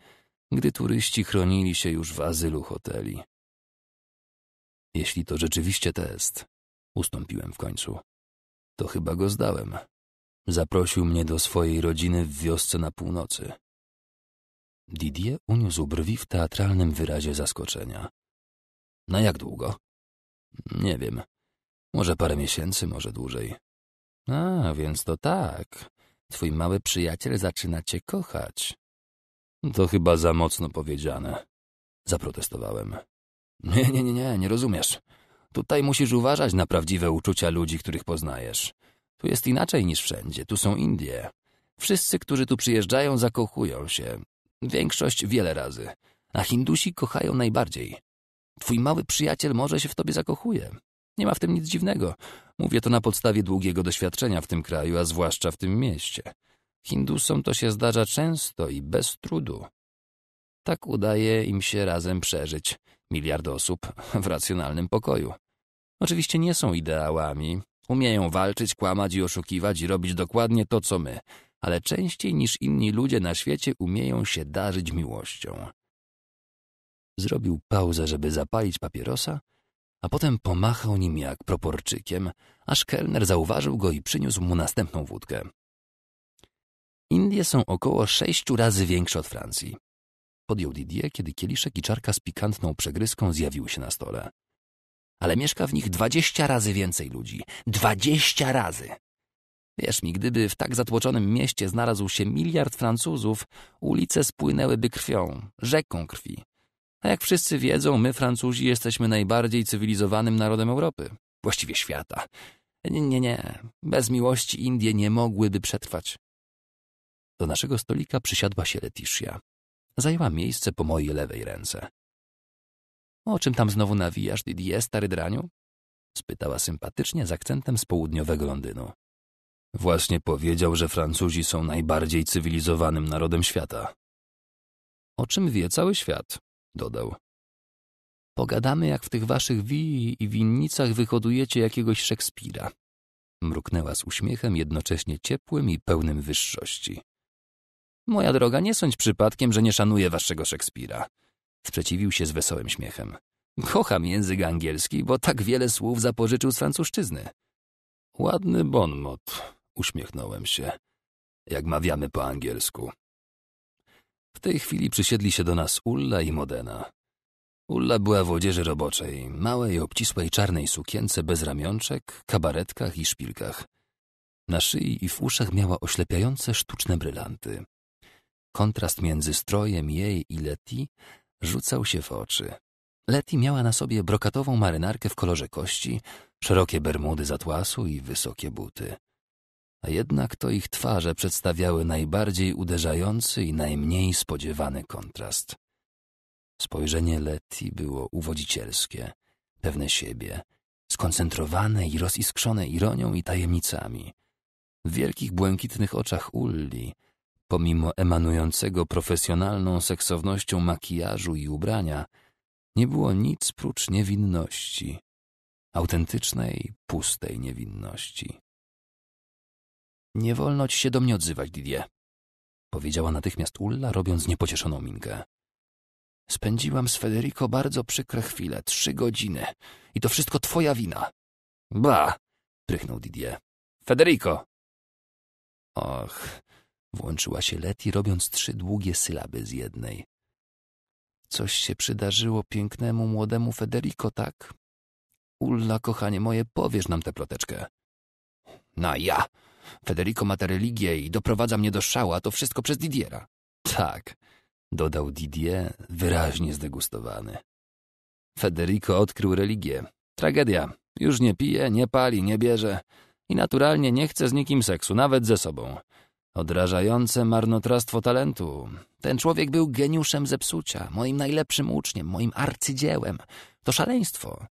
gdy turyści chronili się już w azylu hoteli. Jeśli to rzeczywiście test, ustąpiłem w końcu, to chyba go zdałem. Zaprosił mnie do swojej rodziny w wiosce na północy. Didier uniósł brwi w teatralnym wyrazie zaskoczenia. Na no jak długo? Nie wiem. Może parę miesięcy, może dłużej. A, więc to tak. Twój mały przyjaciel zaczyna cię kochać. To chyba za mocno powiedziane. Zaprotestowałem. Nie, nie, nie, nie, nie rozumiesz. Tutaj musisz uważać na prawdziwe uczucia ludzi, których poznajesz. Tu jest inaczej niż wszędzie. Tu są Indie. Wszyscy, którzy tu przyjeżdżają, zakochują się. Większość wiele razy. A Hindusi kochają najbardziej. Twój mały przyjaciel może się w tobie zakochuje. Nie ma w tym nic dziwnego. Mówię to na podstawie długiego doświadczenia w tym kraju, a zwłaszcza w tym mieście. Hindusom to się zdarza często i bez trudu. Tak udaje im się razem przeżyć miliard osób w racjonalnym pokoju. Oczywiście nie są ideałami, umieją walczyć, kłamać i oszukiwać i robić dokładnie to, co my, ale częściej niż inni ludzie na świecie umieją się darzyć miłością. Zrobił pauzę, żeby zapalić papierosa a potem pomachał nim jak proporczykiem, aż kelner zauważył go i przyniósł mu następną wódkę. Indie są około sześciu razy większe od Francji. Podjął Didier, kiedy kieliszek i czarka z pikantną przegryską zjawiły się na stole. Ale mieszka w nich dwadzieścia razy więcej ludzi. Dwadzieścia razy! Wiesz mi, gdyby w tak zatłoczonym mieście znalazł się miliard Francuzów, ulice spłynęłyby krwią, rzeką krwi. A jak wszyscy wiedzą, my Francuzi jesteśmy najbardziej cywilizowanym narodem Europy. Właściwie świata. Nie, nie, nie. Bez miłości Indie nie mogłyby przetrwać. Do naszego stolika przysiadła się Leticia. Zajęła miejsce po mojej lewej ręce. O czym tam znowu nawijasz, Didier, stary draniu? Spytała sympatycznie z akcentem z południowego Londynu. Właśnie powiedział, że Francuzi są najbardziej cywilizowanym narodem świata. O czym wie cały świat, dodał. Pogadamy, jak w tych waszych wii i winnicach wyhodujecie jakiegoś Szekspira. Mruknęła z uśmiechem, jednocześnie ciepłym i pełnym wyższości. Moja droga, nie sądź przypadkiem, że nie szanuję waszego Szekspira. Sprzeciwił się z wesołym śmiechem. Kocham język angielski, bo tak wiele słów zapożyczył z francuszczyzny. Ładny bon mot, uśmiechnąłem się. Jak mawiamy po angielsku. W tej chwili przysiedli się do nas Ulla i Modena. Ulla była w odzieży roboczej, małej, obcisłej czarnej sukience bez ramionczek, kabaretkach i szpilkach. Na szyi i w uszach miała oślepiające sztuczne brylanty. Kontrast między strojem jej i Leti rzucał się w oczy. Leti miała na sobie brokatową marynarkę w kolorze kości, szerokie bermudy z atłasu i wysokie buty a jednak to ich twarze przedstawiały najbardziej uderzający i najmniej spodziewany kontrast. Spojrzenie Letty było uwodzicielskie, pewne siebie, skoncentrowane i roziskrzone ironią i tajemnicami. W wielkich błękitnych oczach Ulli, pomimo emanującego profesjonalną seksownością makijażu i ubrania, nie było nic prócz niewinności, autentycznej, pustej niewinności. Nie wolno ci się do mnie odzywać, Didier. Powiedziała natychmiast Ulla, robiąc niepocieszoną minkę. Spędziłam z Federico bardzo przykre chwile, trzy godziny. I to wszystko twoja wina. Ba! prychnął Didier. Federico! Och, włączyła się Leti, robiąc trzy długie sylaby z jednej. Coś się przydarzyło pięknemu młodemu Federico, tak? Ulla, kochanie moje, powiesz nam tę ploteczkę. Na ja! Federico ma tę religię i doprowadza mnie do szała, to wszystko przez Didiera. Tak, dodał Didier, wyraźnie zdegustowany. Federico odkrył religię. Tragedia. Już nie pije, nie pali, nie bierze i naturalnie nie chce z nikim seksu, nawet ze sobą. Odrażające marnotrawstwo talentu. Ten człowiek był geniuszem zepsucia, moim najlepszym uczniem, moim arcydziełem. To szaleństwo.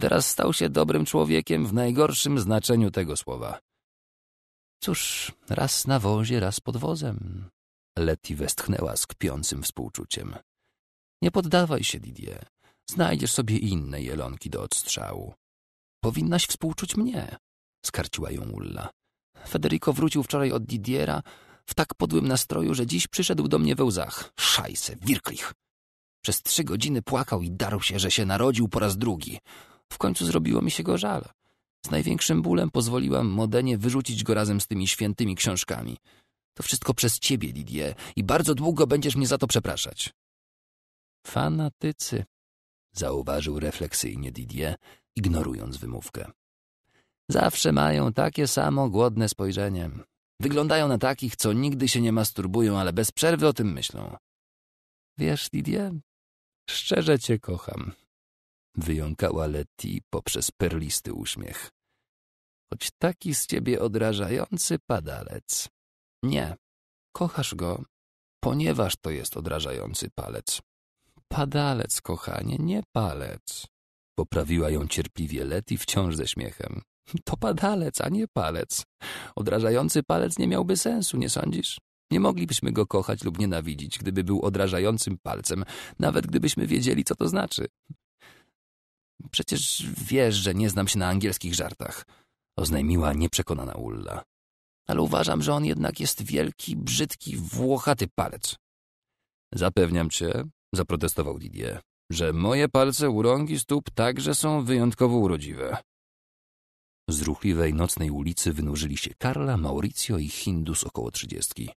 Teraz stał się dobrym człowiekiem w najgorszym znaczeniu tego słowa. Cóż, raz na wozie, raz pod wozem. Letty westchnęła z kpiącym współczuciem. Nie poddawaj się, Didier. Znajdziesz sobie inne jelonki do odstrzału. Powinnaś współczuć mnie, skarciła ją Ulla. Federico wrócił wczoraj od Didiera w tak podłym nastroju, że dziś przyszedł do mnie we łzach. Szajse, wirklich! Przez trzy godziny płakał i darł się, że się narodził po raz drugi. W końcu zrobiło mi się go żal. Z największym bólem pozwoliłam Modenie wyrzucić go razem z tymi świętymi książkami. To wszystko przez ciebie, Didier, i bardzo długo będziesz mnie za to przepraszać. Fanatycy, zauważył refleksyjnie Didier, ignorując wymówkę. Zawsze mają takie samo głodne spojrzenie. Wyglądają na takich, co nigdy się nie masturbują, ale bez przerwy o tym myślą. Wiesz, Didier, szczerze cię kocham. Wyjąkała Letty poprzez perlisty uśmiech choć taki z ciebie odrażający padalec. Nie, kochasz go, ponieważ to jest odrażający palec. Padalec, kochanie, nie palec. Poprawiła ją cierpliwie Leti wciąż ze śmiechem. To padalec, a nie palec. Odrażający palec nie miałby sensu, nie sądzisz? Nie moglibyśmy go kochać lub nienawidzić, gdyby był odrażającym palcem, nawet gdybyśmy wiedzieli, co to znaczy. Przecież wiesz, że nie znam się na angielskich żartach oznajmiła nieprzekonana Ulla. Ale uważam, że on jednak jest wielki, brzydki, włochaty palec. Zapewniam cię, zaprotestował Didier, że moje palce u rąk i stóp także są wyjątkowo urodziwe. Z ruchliwej nocnej ulicy wynurzyli się Karla, Mauricio i Hindus około trzydziestki.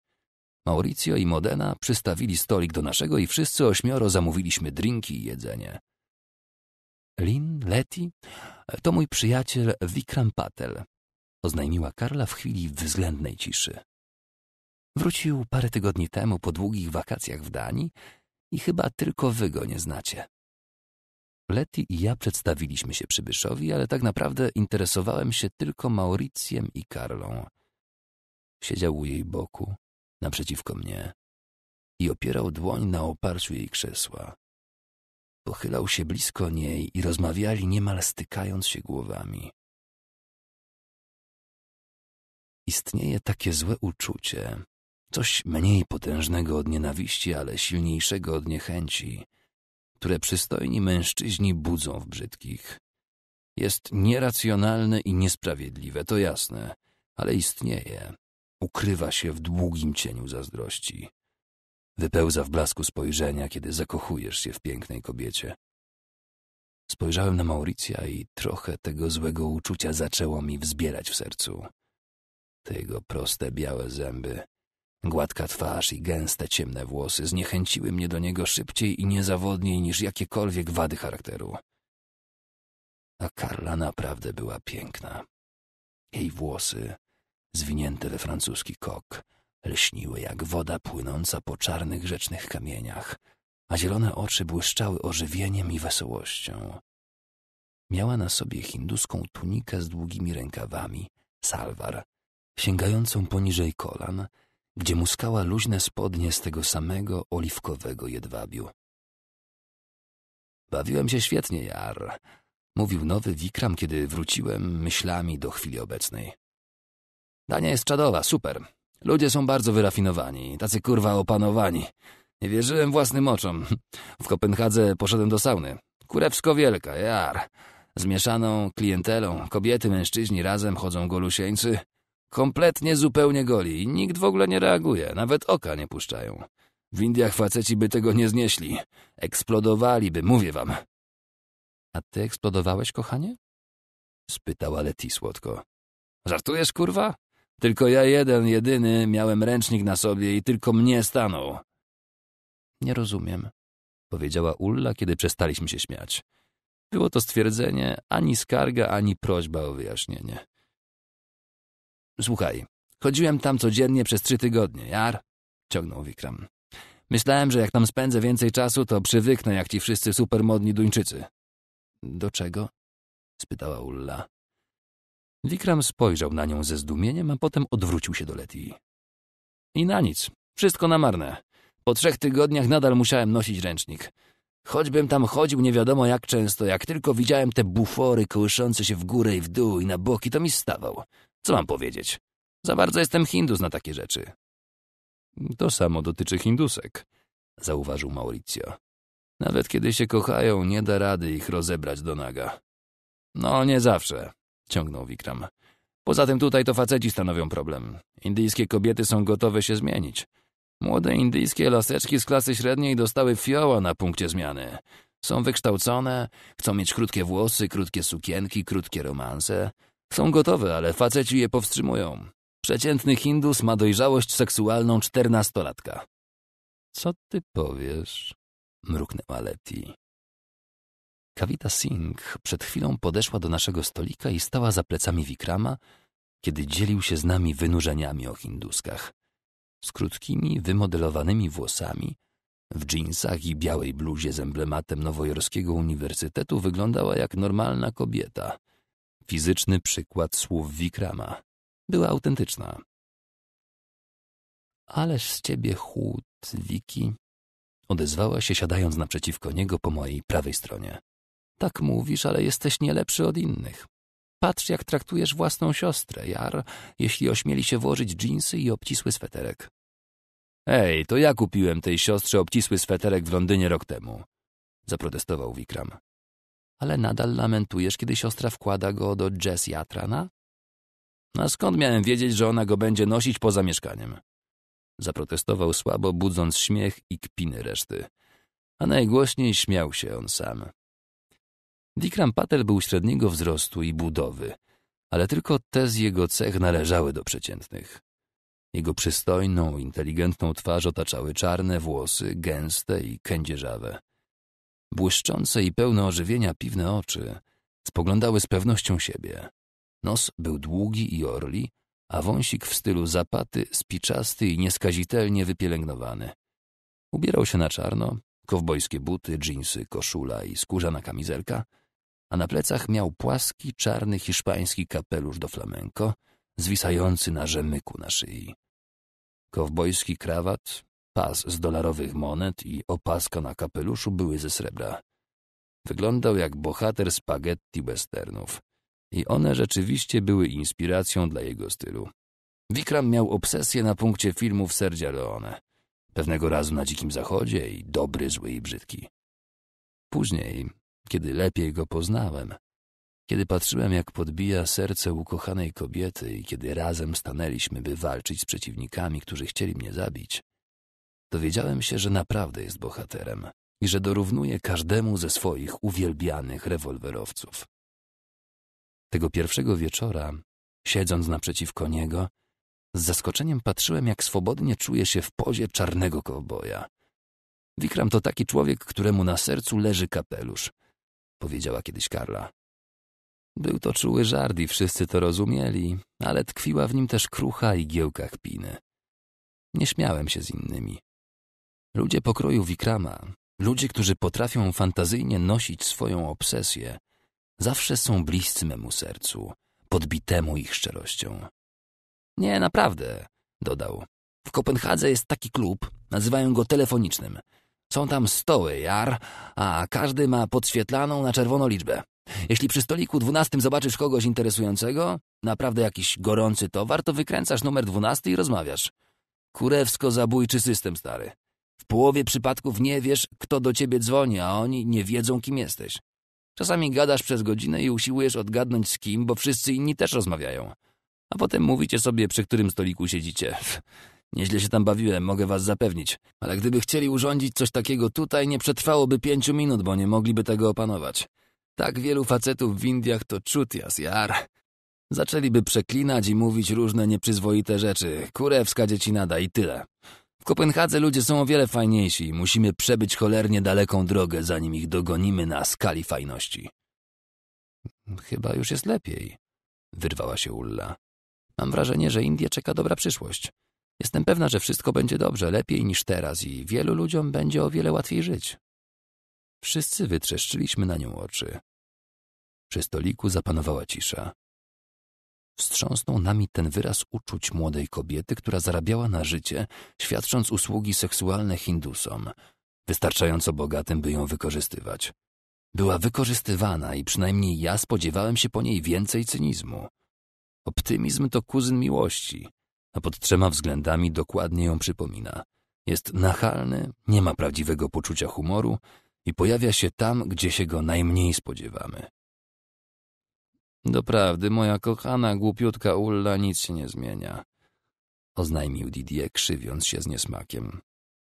Mauricio i Modena przystawili stolik do naszego i wszyscy ośmioro zamówiliśmy drinki i jedzenie. Lin, Leti, to mój przyjaciel Vikram Patel, oznajmiła Karla w chwili względnej ciszy. Wrócił parę tygodni temu po długich wakacjach w Danii i chyba tylko wy go nie znacie. Leti i ja przedstawiliśmy się przybyszowi, ale tak naprawdę interesowałem się tylko Mauricjem i Karlą. Siedział u jej boku, naprzeciwko mnie i opierał dłoń na oparciu jej krzesła. Pochylał się blisko niej i rozmawiali niemal stykając się głowami. Istnieje takie złe uczucie, coś mniej potężnego od nienawiści, ale silniejszego od niechęci, które przystojni mężczyźni budzą w brzydkich. Jest nieracjonalne i niesprawiedliwe, to jasne, ale istnieje. Ukrywa się w długim cieniu zazdrości. Wypełza w blasku spojrzenia, kiedy zakochujesz się w pięknej kobiecie. Spojrzałem na Mauricja i trochę tego złego uczucia zaczęło mi wzbierać w sercu. Te jego proste, białe zęby, gładka twarz i gęste, ciemne włosy zniechęciły mnie do niego szybciej i niezawodniej niż jakiekolwiek wady charakteru. A Karla naprawdę była piękna. Jej włosy, zwinięte we francuski kok, lśniły jak woda płynąca po czarnych rzecznych kamieniach, a zielone oczy błyszczały ożywieniem i wesołością. Miała na sobie hinduską tunikę z długimi rękawami, salwar, sięgającą poniżej kolan, gdzie muskała luźne spodnie z tego samego oliwkowego jedwabiu. Bawiłem się świetnie, Jar, mówił nowy Wikram, kiedy wróciłem myślami do chwili obecnej. Dania jest czadowa, super. Ludzie są bardzo wyrafinowani, tacy kurwa opanowani. Nie wierzyłem własnym oczom. W Kopenhadze poszedłem do sauny. Kurewsko wielka, jar. Zmieszaną klientelą, kobiety, mężczyźni razem chodzą golusieńcy. Kompletnie zupełnie goli i nikt w ogóle nie reaguje, nawet oka nie puszczają. W Indiach faceci by tego nie znieśli. Eksplodowaliby, mówię wam. A ty eksplodowałeś, kochanie? Spytała Leti słodko. Żartujesz, kurwa? Tylko ja jeden, jedyny miałem ręcznik na sobie i tylko mnie stanął. Nie rozumiem, powiedziała Ulla, kiedy przestaliśmy się śmiać. Było to stwierdzenie, ani skarga, ani prośba o wyjaśnienie. Słuchaj, chodziłem tam codziennie przez trzy tygodnie, jar? Ciągnął Wikram. Myślałem, że jak tam spędzę więcej czasu, to przywyknę jak ci wszyscy supermodni Duńczycy. Do czego? spytała Ulla. Wikram spojrzał na nią ze zdumieniem, a potem odwrócił się do Leti. I na nic. Wszystko na marne. Po trzech tygodniach nadal musiałem nosić ręcznik. Choćbym tam chodził nie wiadomo jak często, jak tylko widziałem te bufory kołyszące się w górę i w dół i na boki, to mi stawał. Co mam powiedzieć? Za bardzo jestem Hindus na takie rzeczy. To samo dotyczy Hindusek, zauważył Maurizio. Nawet kiedy się kochają, nie da rady ich rozebrać do naga. No, nie zawsze ciągnął Wikram. Poza tym tutaj to faceci stanowią problem. Indyjskie kobiety są gotowe się zmienić. Młode indyjskie laseczki z klasy średniej dostały fioła na punkcie zmiany. Są wykształcone, chcą mieć krótkie włosy, krótkie sukienki, krótkie romanse. Są gotowe, ale faceci je powstrzymują. Przeciętny Hindus ma dojrzałość seksualną czternastolatka. Co ty powiesz? mruknęła Leti. Kavita Singh przed chwilą podeszła do naszego stolika i stała za plecami Wikrama, kiedy dzielił się z nami wynurzeniami o hinduskach. Z krótkimi, wymodelowanymi włosami, w dżinsach i białej bluzie z emblematem Nowojorskiego Uniwersytetu wyglądała jak normalna kobieta. Fizyczny przykład słów Wikrama. Była autentyczna. Ależ z ciebie chłód, Wiki, odezwała się siadając naprzeciwko niego po mojej prawej stronie. Tak mówisz, ale jesteś nie lepszy od innych. Patrz, jak traktujesz własną siostrę, Jar, jeśli ośmieli się włożyć dżinsy i obcisły sweterek. Ej, to ja kupiłem tej siostrze obcisły sweterek w Londynie rok temu, zaprotestował Wikram. Ale nadal lamentujesz, kiedy siostra wkłada go do Jess Jatrana? A skąd miałem wiedzieć, że ona go będzie nosić poza mieszkaniem? Zaprotestował słabo, budząc śmiech i kpiny reszty. A najgłośniej śmiał się on sam. Dikram Patel był średniego wzrostu i budowy, ale tylko te z jego cech należały do przeciętnych. Jego przystojną, inteligentną twarz otaczały czarne włosy, gęste i kędzierzawe. Błyszczące i pełne ożywienia piwne oczy spoglądały z pewnością siebie. Nos był długi i orli, a wąsik w stylu zapaty, spiczasty i nieskazitelnie wypielęgnowany. Ubierał się na czarno, kowbojskie buty, dżinsy, koszula i skórzana kamizelka – a na plecach miał płaski, czarny hiszpański kapelusz do flamenko, zwisający na rzemyku na szyi. Kowbojski krawat, pas z dolarowych monet i opaska na kapeluszu były ze srebra. Wyglądał jak bohater spaghetti westernów. I one rzeczywiście były inspiracją dla jego stylu. Wikram miał obsesję na punkcie filmów Sergio Leone. Pewnego razu na Dzikim Zachodzie i dobry, zły i brzydki. Później kiedy lepiej go poznałem, kiedy patrzyłem, jak podbija serce ukochanej kobiety i kiedy razem stanęliśmy, by walczyć z przeciwnikami, którzy chcieli mnie zabić, dowiedziałem się, że naprawdę jest bohaterem i że dorównuje każdemu ze swoich uwielbianych rewolwerowców. Tego pierwszego wieczora, siedząc naprzeciwko niego, z zaskoczeniem patrzyłem, jak swobodnie czuje się w pozie czarnego kowboja. Wikram to taki człowiek, któremu na sercu leży kapelusz powiedziała kiedyś Karla. Był to czuły żart i wszyscy to rozumieli, ale tkwiła w nim też krucha igiełka kpiny. Nie śmiałem się z innymi. Ludzie pokroju Wikrama, ludzie, którzy potrafią fantazyjnie nosić swoją obsesję, zawsze są bliscy memu sercu, podbitemu ich szczerością. Nie, naprawdę, dodał. W Kopenhadze jest taki klub, nazywają go telefonicznym. Są tam stoły, jar, a każdy ma podświetlaną na czerwono liczbę. Jeśli przy stoliku dwunastym zobaczysz kogoś interesującego, naprawdę jakiś gorący towar, to wykręcasz numer dwunasty i rozmawiasz. Kurewsko zabójczy system, stary. W połowie przypadków nie wiesz, kto do ciebie dzwoni, a oni nie wiedzą, kim jesteś. Czasami gadasz przez godzinę i usiłujesz odgadnąć z kim, bo wszyscy inni też rozmawiają. A potem mówicie sobie, przy którym stoliku siedzicie. Nieźle się tam bawiłem, mogę was zapewnić. Ale gdyby chcieli urządzić coś takiego tutaj, nie przetrwałoby pięciu minut, bo nie mogliby tego opanować. Tak wielu facetów w Indiach to czutias, jar. Zaczęliby przeklinać i mówić różne nieprzyzwoite rzeczy. Kurewska dziecinada i tyle. W Kopenhadze ludzie są o wiele fajniejsi i musimy przebyć cholernie daleką drogę, zanim ich dogonimy na skali fajności. Chyba już jest lepiej, wyrwała się Ulla. Mam wrażenie, że Indie czeka dobra przyszłość. Jestem pewna, że wszystko będzie dobrze, lepiej niż teraz i wielu ludziom będzie o wiele łatwiej żyć. Wszyscy wytrzeszczyliśmy na nią oczy. Przy stoliku zapanowała cisza. Wstrząsnął nami ten wyraz uczuć młodej kobiety, która zarabiała na życie, świadcząc usługi seksualne Hindusom, wystarczająco bogatym, by ją wykorzystywać. Była wykorzystywana i przynajmniej ja spodziewałem się po niej więcej cynizmu. Optymizm to kuzyn miłości a pod trzema względami dokładnie ją przypomina. Jest nachalny, nie ma prawdziwego poczucia humoru i pojawia się tam, gdzie się go najmniej spodziewamy. Doprawdy, moja kochana, głupiutka Ulla nic się nie zmienia, oznajmił Didier, krzywiąc się z niesmakiem.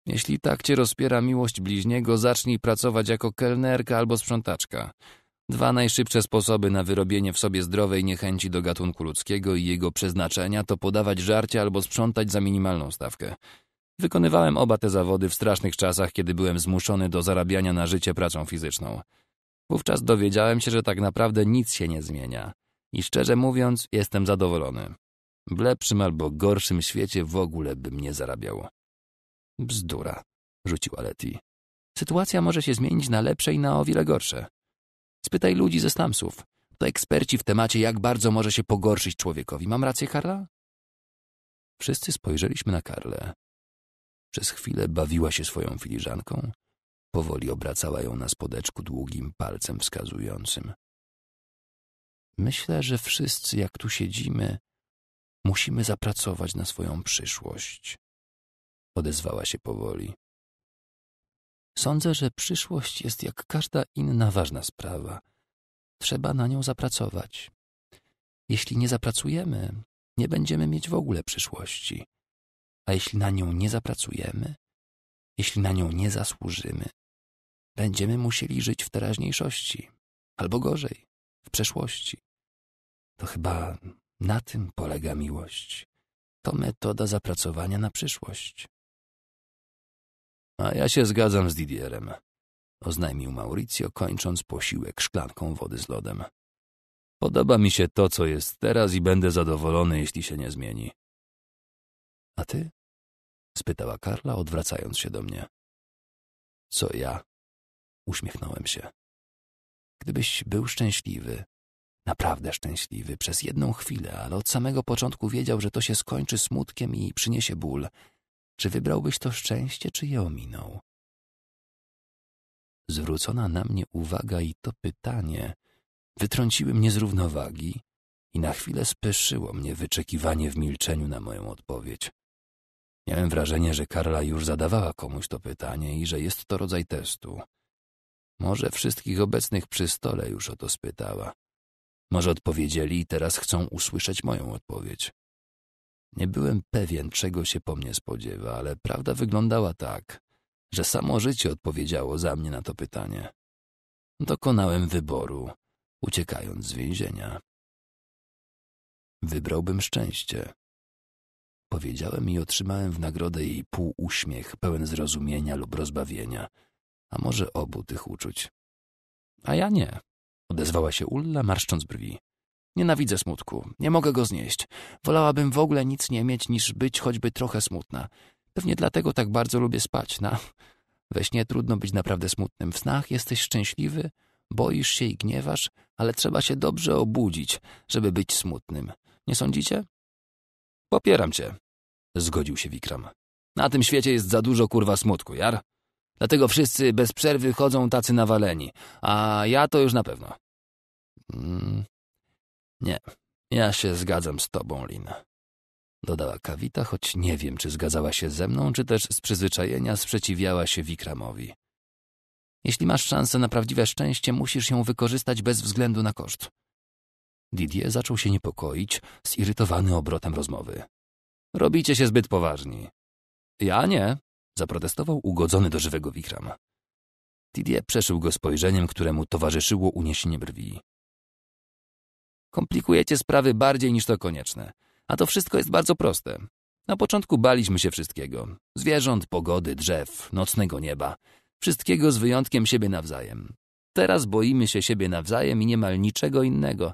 Jeśli tak cię rozpiera miłość bliźniego, zacznij pracować jako kelnerka albo sprzątaczka. Dwa najszybsze sposoby na wyrobienie w sobie zdrowej niechęci do gatunku ludzkiego i jego przeznaczenia to podawać żarcie albo sprzątać za minimalną stawkę. Wykonywałem oba te zawody w strasznych czasach, kiedy byłem zmuszony do zarabiania na życie pracą fizyczną. Wówczas dowiedziałem się, że tak naprawdę nic się nie zmienia. I szczerze mówiąc, jestem zadowolony. W lepszym albo gorszym świecie w ogóle bym nie zarabiał. Bzdura, rzuciła Leti. Sytuacja może się zmienić na lepsze i na o wiele gorsze. Spytaj ludzi ze Stamsów. To eksperci w temacie, jak bardzo może się pogorszyć człowiekowi. Mam rację, Karla? Wszyscy spojrzeliśmy na Karlę. Przez chwilę bawiła się swoją filiżanką. Powoli obracała ją na spodeczku długim palcem wskazującym. Myślę, że wszyscy, jak tu siedzimy, musimy zapracować na swoją przyszłość. Odezwała się powoli. Sądzę, że przyszłość jest jak każda inna ważna sprawa. Trzeba na nią zapracować. Jeśli nie zapracujemy, nie będziemy mieć w ogóle przyszłości. A jeśli na nią nie zapracujemy, jeśli na nią nie zasłużymy, będziemy musieli żyć w teraźniejszości, albo gorzej, w przeszłości. To chyba na tym polega miłość. To metoda zapracowania na przyszłość. A ja się zgadzam z Didierem, oznajmił Mauricio, kończąc posiłek szklanką wody z lodem. Podoba mi się to, co jest teraz i będę zadowolony, jeśli się nie zmieni. A ty? spytała Karla, odwracając się do mnie. Co ja? Uśmiechnąłem się. Gdybyś był szczęśliwy, naprawdę szczęśliwy, przez jedną chwilę, ale od samego początku wiedział, że to się skończy smutkiem i przyniesie ból, czy wybrałbyś to szczęście, czy je ominął? Zwrócona na mnie uwaga i to pytanie wytrąciły mnie z równowagi i na chwilę speszyło mnie wyczekiwanie w milczeniu na moją odpowiedź. Miałem wrażenie, że Karla już zadawała komuś to pytanie i że jest to rodzaj testu. Może wszystkich obecnych przy stole już o to spytała. Może odpowiedzieli i teraz chcą usłyszeć moją odpowiedź. Nie byłem pewien, czego się po mnie spodziewa, ale prawda wyglądała tak, że samo życie odpowiedziało za mnie na to pytanie. Dokonałem wyboru, uciekając z więzienia. Wybrałbym szczęście. Powiedziałem i otrzymałem w nagrodę jej pół uśmiech, pełen zrozumienia lub rozbawienia, a może obu tych uczuć. A ja nie, odezwała się Ulla, marszcząc brwi. Nienawidzę smutku. Nie mogę go znieść. Wolałabym w ogóle nic nie mieć, niż być choćby trochę smutna. Pewnie dlatego tak bardzo lubię spać. Na... No. We śnie trudno być naprawdę smutnym. W snach jesteś szczęśliwy, boisz się i gniewasz, ale trzeba się dobrze obudzić, żeby być smutnym. Nie sądzicie? Popieram cię, zgodził się Wikram. Na tym świecie jest za dużo kurwa smutku, jar? Dlatego wszyscy bez przerwy chodzą tacy nawaleni, a ja to już na pewno. Mm, nie, ja się zgadzam z tobą, Lin. Dodała Kawita, choć nie wiem, czy zgadzała się ze mną, czy też z przyzwyczajenia sprzeciwiała się Wikramowi. Jeśli masz szansę na prawdziwe szczęście, musisz ją wykorzystać bez względu na koszt. Didier zaczął się niepokoić, zirytowany obrotem rozmowy. Robicie się zbyt poważni. Ja nie, zaprotestował ugodzony do żywego Wikram. Didier przeszył go spojrzeniem, któremu towarzyszyło uniesienie brwi. Komplikujecie sprawy bardziej niż to konieczne. A to wszystko jest bardzo proste. Na początku baliśmy się wszystkiego. Zwierząt, pogody, drzew, nocnego nieba. Wszystkiego z wyjątkiem siebie nawzajem. Teraz boimy się siebie nawzajem i niemal niczego innego.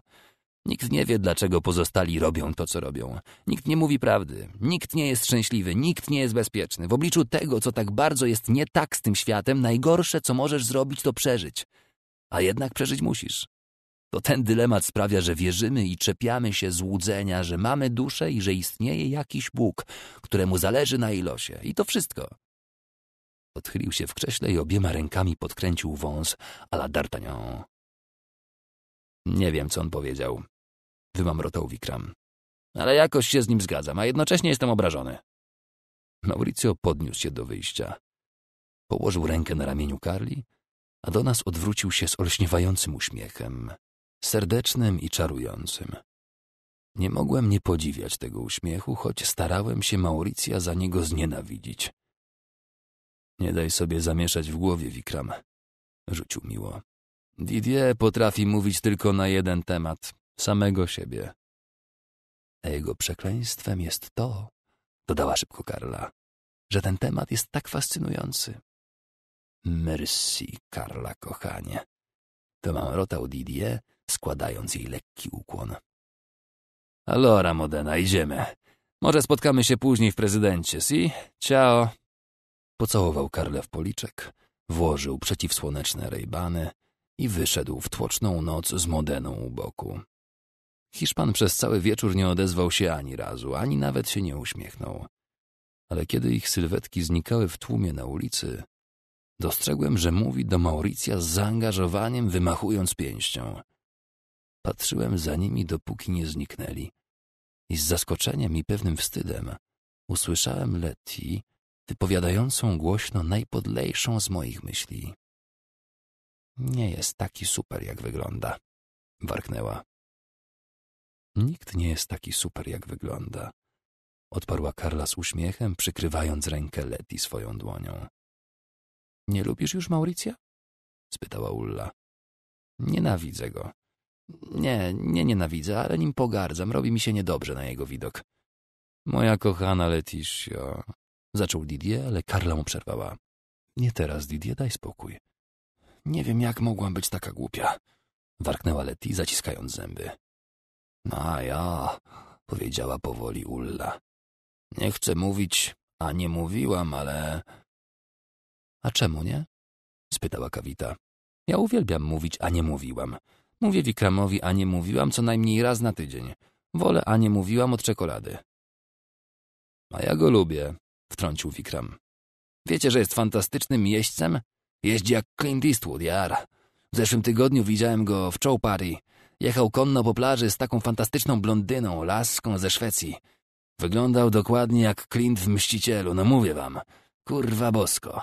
Nikt nie wie, dlaczego pozostali robią to, co robią. Nikt nie mówi prawdy. Nikt nie jest szczęśliwy. Nikt nie jest bezpieczny. W obliczu tego, co tak bardzo jest nie tak z tym światem, najgorsze, co możesz zrobić, to przeżyć. A jednak przeżyć musisz. To ten dylemat sprawia, że wierzymy i czepiamy się złudzenia, że mamy duszę i że istnieje jakiś Bóg, któremu zależy na jej losie. I to wszystko. Odchylił się w krześle i obiema rękami podkręcił wąs a la D'Artagnan. Nie wiem, co on powiedział, wymamrotał Wikram. Ale jakoś się z nim zgadzam, a jednocześnie jestem obrażony. Mauricio podniósł się do wyjścia. Położył rękę na ramieniu Karli, a do nas odwrócił się z olśniewającym uśmiechem serdecznym i czarującym. Nie mogłem nie podziwiać tego uśmiechu, choć starałem się Mauricja za niego znienawidzić. Nie daj sobie zamieszać w głowie, Wikram, rzucił miło. Didier potrafi mówić tylko na jeden temat samego siebie. A jego przekleństwem jest to, dodała szybko Karla, że ten temat jest tak fascynujący. Merci, Karla, kochanie. To mam rotał Didier składając jej lekki ukłon. Alora, Modena, idziemy. Może spotkamy się później w prezydencie, si? Ciao. Pocałował Karle w policzek, włożył przeciwsłoneczne rejbany i wyszedł w tłoczną noc z Modeną u boku. Hiszpan przez cały wieczór nie odezwał się ani razu, ani nawet się nie uśmiechnął. Ale kiedy ich sylwetki znikały w tłumie na ulicy, dostrzegłem, że mówi do Mauricja z zaangażowaniem, wymachując pięścią. Patrzyłem za nimi, dopóki nie zniknęli. I z zaskoczeniem i pewnym wstydem usłyszałem Letty wypowiadającą głośno najpodlejszą z moich myśli. Nie jest taki super, jak wygląda, warknęła. Nikt nie jest taki super, jak wygląda, odparła Karla z uśmiechem, przykrywając rękę Letty swoją dłonią. Nie lubisz już Mauricja? spytała Ulla. Nienawidzę go, nie, nie nienawidzę, ale nim pogardzam. Robi mi się niedobrze na jego widok. Moja kochana Leticia... Zaczął Didier, ale Karla mu przerwała. Nie teraz, Didier, daj spokój. Nie wiem, jak mogłam być taka głupia. Warknęła Leti, zaciskając zęby. No a ja, powiedziała powoli Ulla. Nie chcę mówić, a nie mówiłam, ale... A czemu nie? spytała Kawita. Ja uwielbiam mówić, a nie mówiłam. Mówię Wikramowi, a nie mówiłam co najmniej raz na tydzień. Wolę, a nie mówiłam od czekolady. A ja go lubię, wtrącił Wikram. Wiecie, że jest fantastycznym jeźdźcem? Jeździ jak Clint Eastwood, jar. W zeszłym tygodniu widziałem go w Chow Party. Jechał konno po plaży z taką fantastyczną blondyną, laską ze Szwecji. Wyglądał dokładnie jak Clint w Mścicielu, no mówię wam. Kurwa bosko.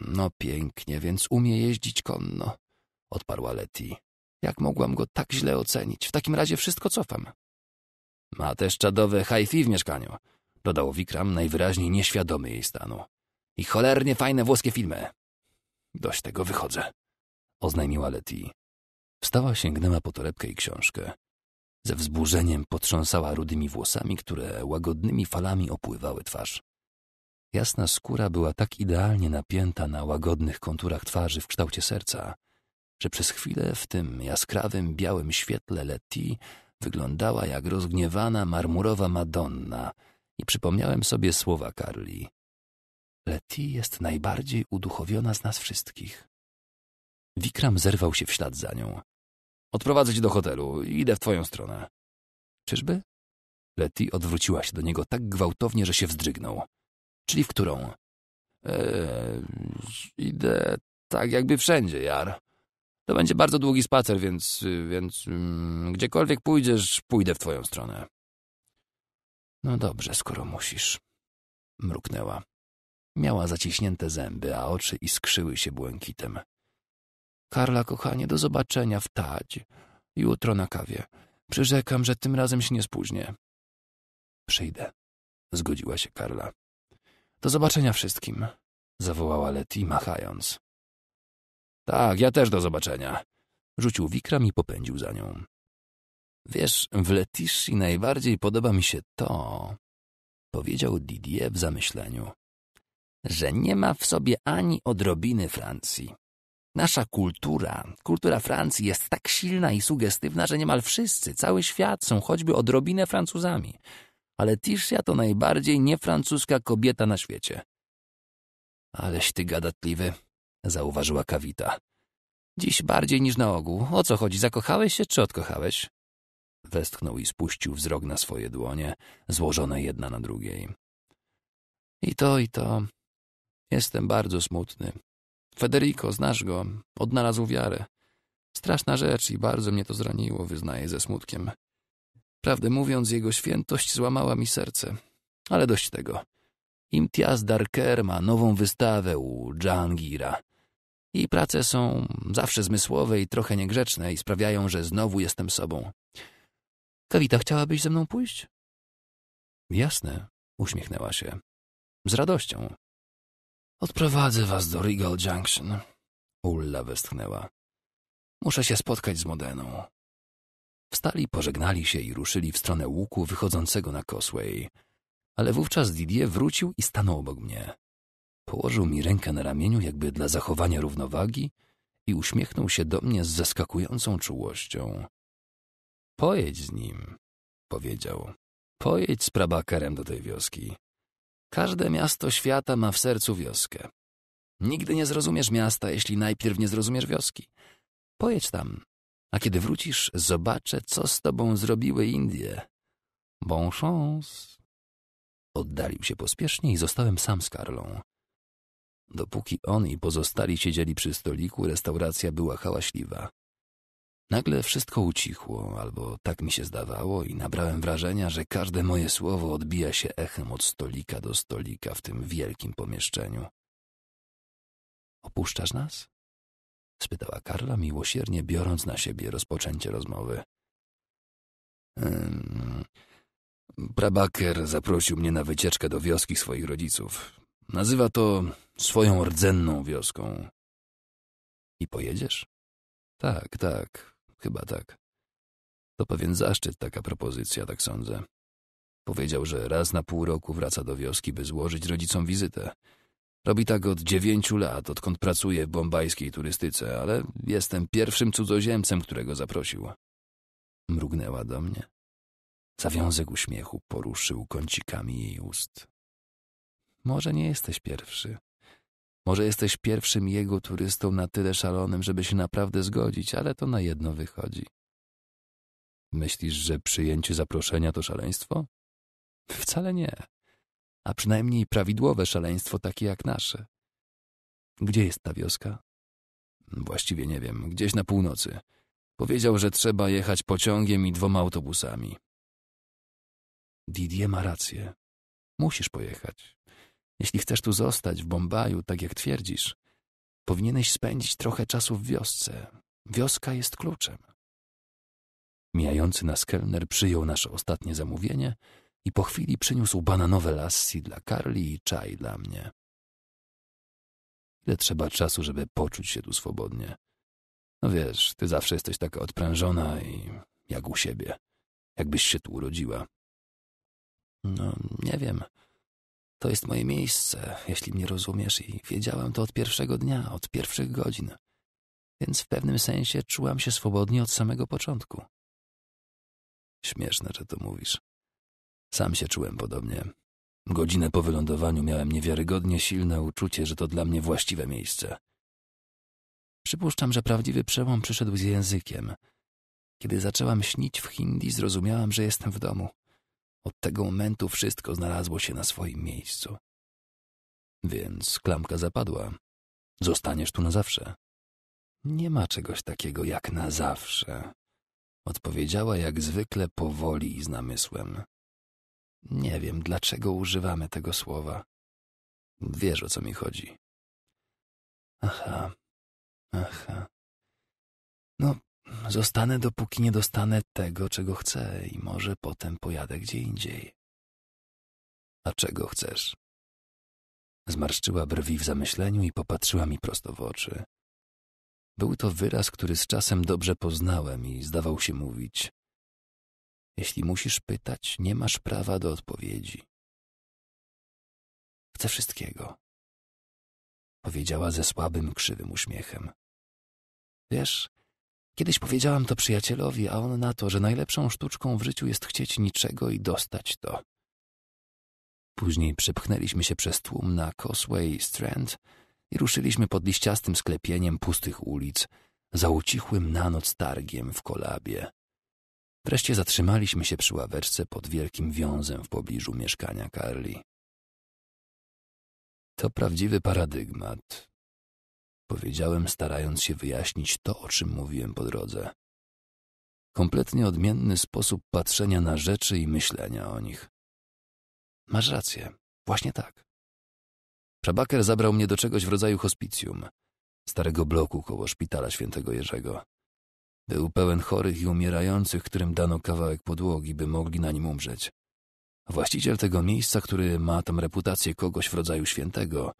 No pięknie, więc umie jeździć konno odparła Leti. Jak mogłam go tak źle ocenić? W takim razie wszystko cofam. Ma też czadowe hi-fi w mieszkaniu, dodał Wikram, najwyraźniej nieświadomy jej stanu. I cholernie fajne włoskie filmy. Dość tego wychodzę, oznajmiła Leti. Wstała, sięgnęła po torebkę i książkę. Ze wzburzeniem potrząsała rudymi włosami, które łagodnymi falami opływały twarz. Jasna skóra była tak idealnie napięta na łagodnych konturach twarzy w kształcie serca, że przez chwilę w tym jaskrawym białym świetle Letty wyglądała jak rozgniewana marmurowa Madonna i przypomniałem sobie słowa Karli. Letty jest najbardziej uduchowiona z nas wszystkich. Wikram zerwał się w ślad za nią. Odprowadzę cię do hotelu, idę w twoją stronę. Czyżby? Letty odwróciła się do niego tak gwałtownie, że się wzdrygnął. Czyli w którą? Eee, idę tak jakby wszędzie, Jar. To będzie bardzo długi spacer, więc, więc mm, gdziekolwiek pójdziesz, pójdę w twoją stronę. No dobrze, skoro musisz. Mruknęła. Miała zaciśnięte zęby, a oczy iskrzyły się błękitem. Karla, kochanie, do zobaczenia w Tadź. Jutro na kawie. Przyrzekam, że tym razem się nie spóźnię. Przyjdę. Zgodziła się Karla. Do zobaczenia wszystkim. Zawołała Leti, machając. Tak, ja też do zobaczenia. Rzucił wikram i popędził za nią. Wiesz, w Letishi najbardziej podoba mi się to, powiedział Didier w zamyśleniu, że nie ma w sobie ani odrobiny Francji. Nasza kultura, kultura Francji jest tak silna i sugestywna, że niemal wszyscy, cały świat są choćby odrobinę Francuzami. Ale Tishia to najbardziej niefrancuska kobieta na świecie. Aleś ty gadatliwy, zauważyła Kawita. Dziś bardziej niż na ogół. O co chodzi? Zakochałeś się czy odkochałeś? Westchnął i spuścił wzrok na swoje dłonie, złożone jedna na drugiej. I to, i to. Jestem bardzo smutny. Federico, znasz go, odnalazł wiarę. Straszna rzecz i bardzo mnie to zraniło, wyznaję ze smutkiem. Prawdę mówiąc, jego świętość złamała mi serce. Ale dość tego. Imtiaz Darker ma nową wystawę u Dżangira. I prace są zawsze zmysłowe i trochę niegrzeczne i sprawiają, że znowu jestem sobą. Kawita, chciałabyś ze mną pójść? Jasne, uśmiechnęła się. Z radością. Odprowadzę was do Regal Junction. Ulla westchnęła. Muszę się spotkać z Modeną. Wstali, pożegnali się i ruszyli w stronę łuku wychodzącego na Causeway. Ale wówczas Didier wrócił i stanął obok mnie. Położył mi rękę na ramieniu, jakby dla zachowania równowagi, i uśmiechnął się do mnie z zaskakującą czułością. Pojedź z nim, powiedział. Pojedź z prabakerem do tej wioski. Każde miasto świata ma w sercu wioskę. Nigdy nie zrozumiesz miasta, jeśli najpierw nie zrozumiesz wioski. Pojedź tam, a kiedy wrócisz, zobaczę, co z tobą zrobiły Indie. Bon chance. Oddalił się pospiesznie i zostałem sam z Karlą. Dopóki on i pozostali siedzieli przy stoliku, restauracja była hałaśliwa. Nagle wszystko ucichło, albo tak mi się zdawało, i nabrałem wrażenia, że każde moje słowo odbija się echem od stolika do stolika w tym wielkim pomieszczeniu. Opuszczasz nas? spytała Karla miłosiernie, biorąc na siebie rozpoczęcie rozmowy. Hmm. Prabaker zaprosił mnie na wycieczkę do wioski swoich rodziców. Nazywa to swoją rdzenną wioską. I pojedziesz? Tak, tak, chyba tak. To pewien zaszczyt taka propozycja, tak sądzę. Powiedział, że raz na pół roku wraca do wioski, by złożyć rodzicom wizytę. Robi tak od dziewięciu lat, odkąd pracuje w bombajskiej turystyce, ale jestem pierwszym cudzoziemcem, którego zaprosił. Mrugnęła do mnie. Zawiązek uśmiechu poruszył kącikami jej ust. Może nie jesteś pierwszy. Może jesteś pierwszym jego turystą na tyle szalonym, żeby się naprawdę zgodzić, ale to na jedno wychodzi. Myślisz, że przyjęcie zaproszenia to szaleństwo? Wcale nie. A przynajmniej prawidłowe szaleństwo takie jak nasze. Gdzie jest ta wioska? Właściwie nie wiem, gdzieś na północy. Powiedział, że trzeba jechać pociągiem i dwoma autobusami. Didier ma rację. Musisz pojechać. Jeśli chcesz tu zostać, w Bombaju, tak jak twierdzisz, powinieneś spędzić trochę czasu w wiosce. Wioska jest kluczem. Mijający nas kelner przyjął nasze ostatnie zamówienie i po chwili przyniósł bananowe lassi dla Karli i czaj dla mnie. Ile trzeba czasu, żeby poczuć się tu swobodnie? No wiesz, ty zawsze jesteś taka odprężona i jak u siebie. Jakbyś się tu urodziła. No, nie wiem. To jest moje miejsce, jeśli mnie rozumiesz, i wiedziałem to od pierwszego dnia, od pierwszych godzin. Więc w pewnym sensie czułam się swobodnie od samego początku. Śmieszne, że to mówisz. Sam się czułem podobnie. Godzinę po wylądowaniu miałem niewiarygodnie silne uczucie, że to dla mnie właściwe miejsce. Przypuszczam, że prawdziwy przełom przyszedł z językiem. Kiedy zaczęłam śnić w hindi, zrozumiałam, że jestem w domu. Od tego momentu wszystko znalazło się na swoim miejscu. Więc klamka zapadła. Zostaniesz tu na zawsze. Nie ma czegoś takiego jak na zawsze. Odpowiedziała jak zwykle powoli i z namysłem. Nie wiem, dlaczego używamy tego słowa. Wiesz, o co mi chodzi. Aha, aha. No, Zostanę, dopóki nie dostanę tego, czego chcę i może potem pojadę gdzie indziej. A czego chcesz? Zmarszczyła brwi w zamyśleniu i popatrzyła mi prosto w oczy. Był to wyraz, który z czasem dobrze poznałem i zdawał się mówić. Jeśli musisz pytać, nie masz prawa do odpowiedzi. Chcę wszystkiego, powiedziała ze słabym, krzywym uśmiechem. Wiesz, Kiedyś powiedziałam to przyjacielowi, a on na to, że najlepszą sztuczką w życiu jest chcieć niczego i dostać to. Później przepchnęliśmy się przez tłum na Cosway Strand i ruszyliśmy pod liściastym sklepieniem pustych ulic, za ucichłym na noc targiem w kolabie. Wreszcie zatrzymaliśmy się przy ławeczce pod wielkim wiązem w pobliżu mieszkania Carly. To prawdziwy paradygmat, Powiedziałem, starając się wyjaśnić to, o czym mówiłem po drodze. Kompletnie odmienny sposób patrzenia na rzeczy i myślenia o nich. Masz rację, właśnie tak. Przabaker zabrał mnie do czegoś w rodzaju hospicjum, starego bloku koło szpitala świętego Jerzego. Był pełen chorych i umierających, którym dano kawałek podłogi, by mogli na nim umrzeć. Właściciel tego miejsca, który ma tam reputację kogoś w rodzaju świętego,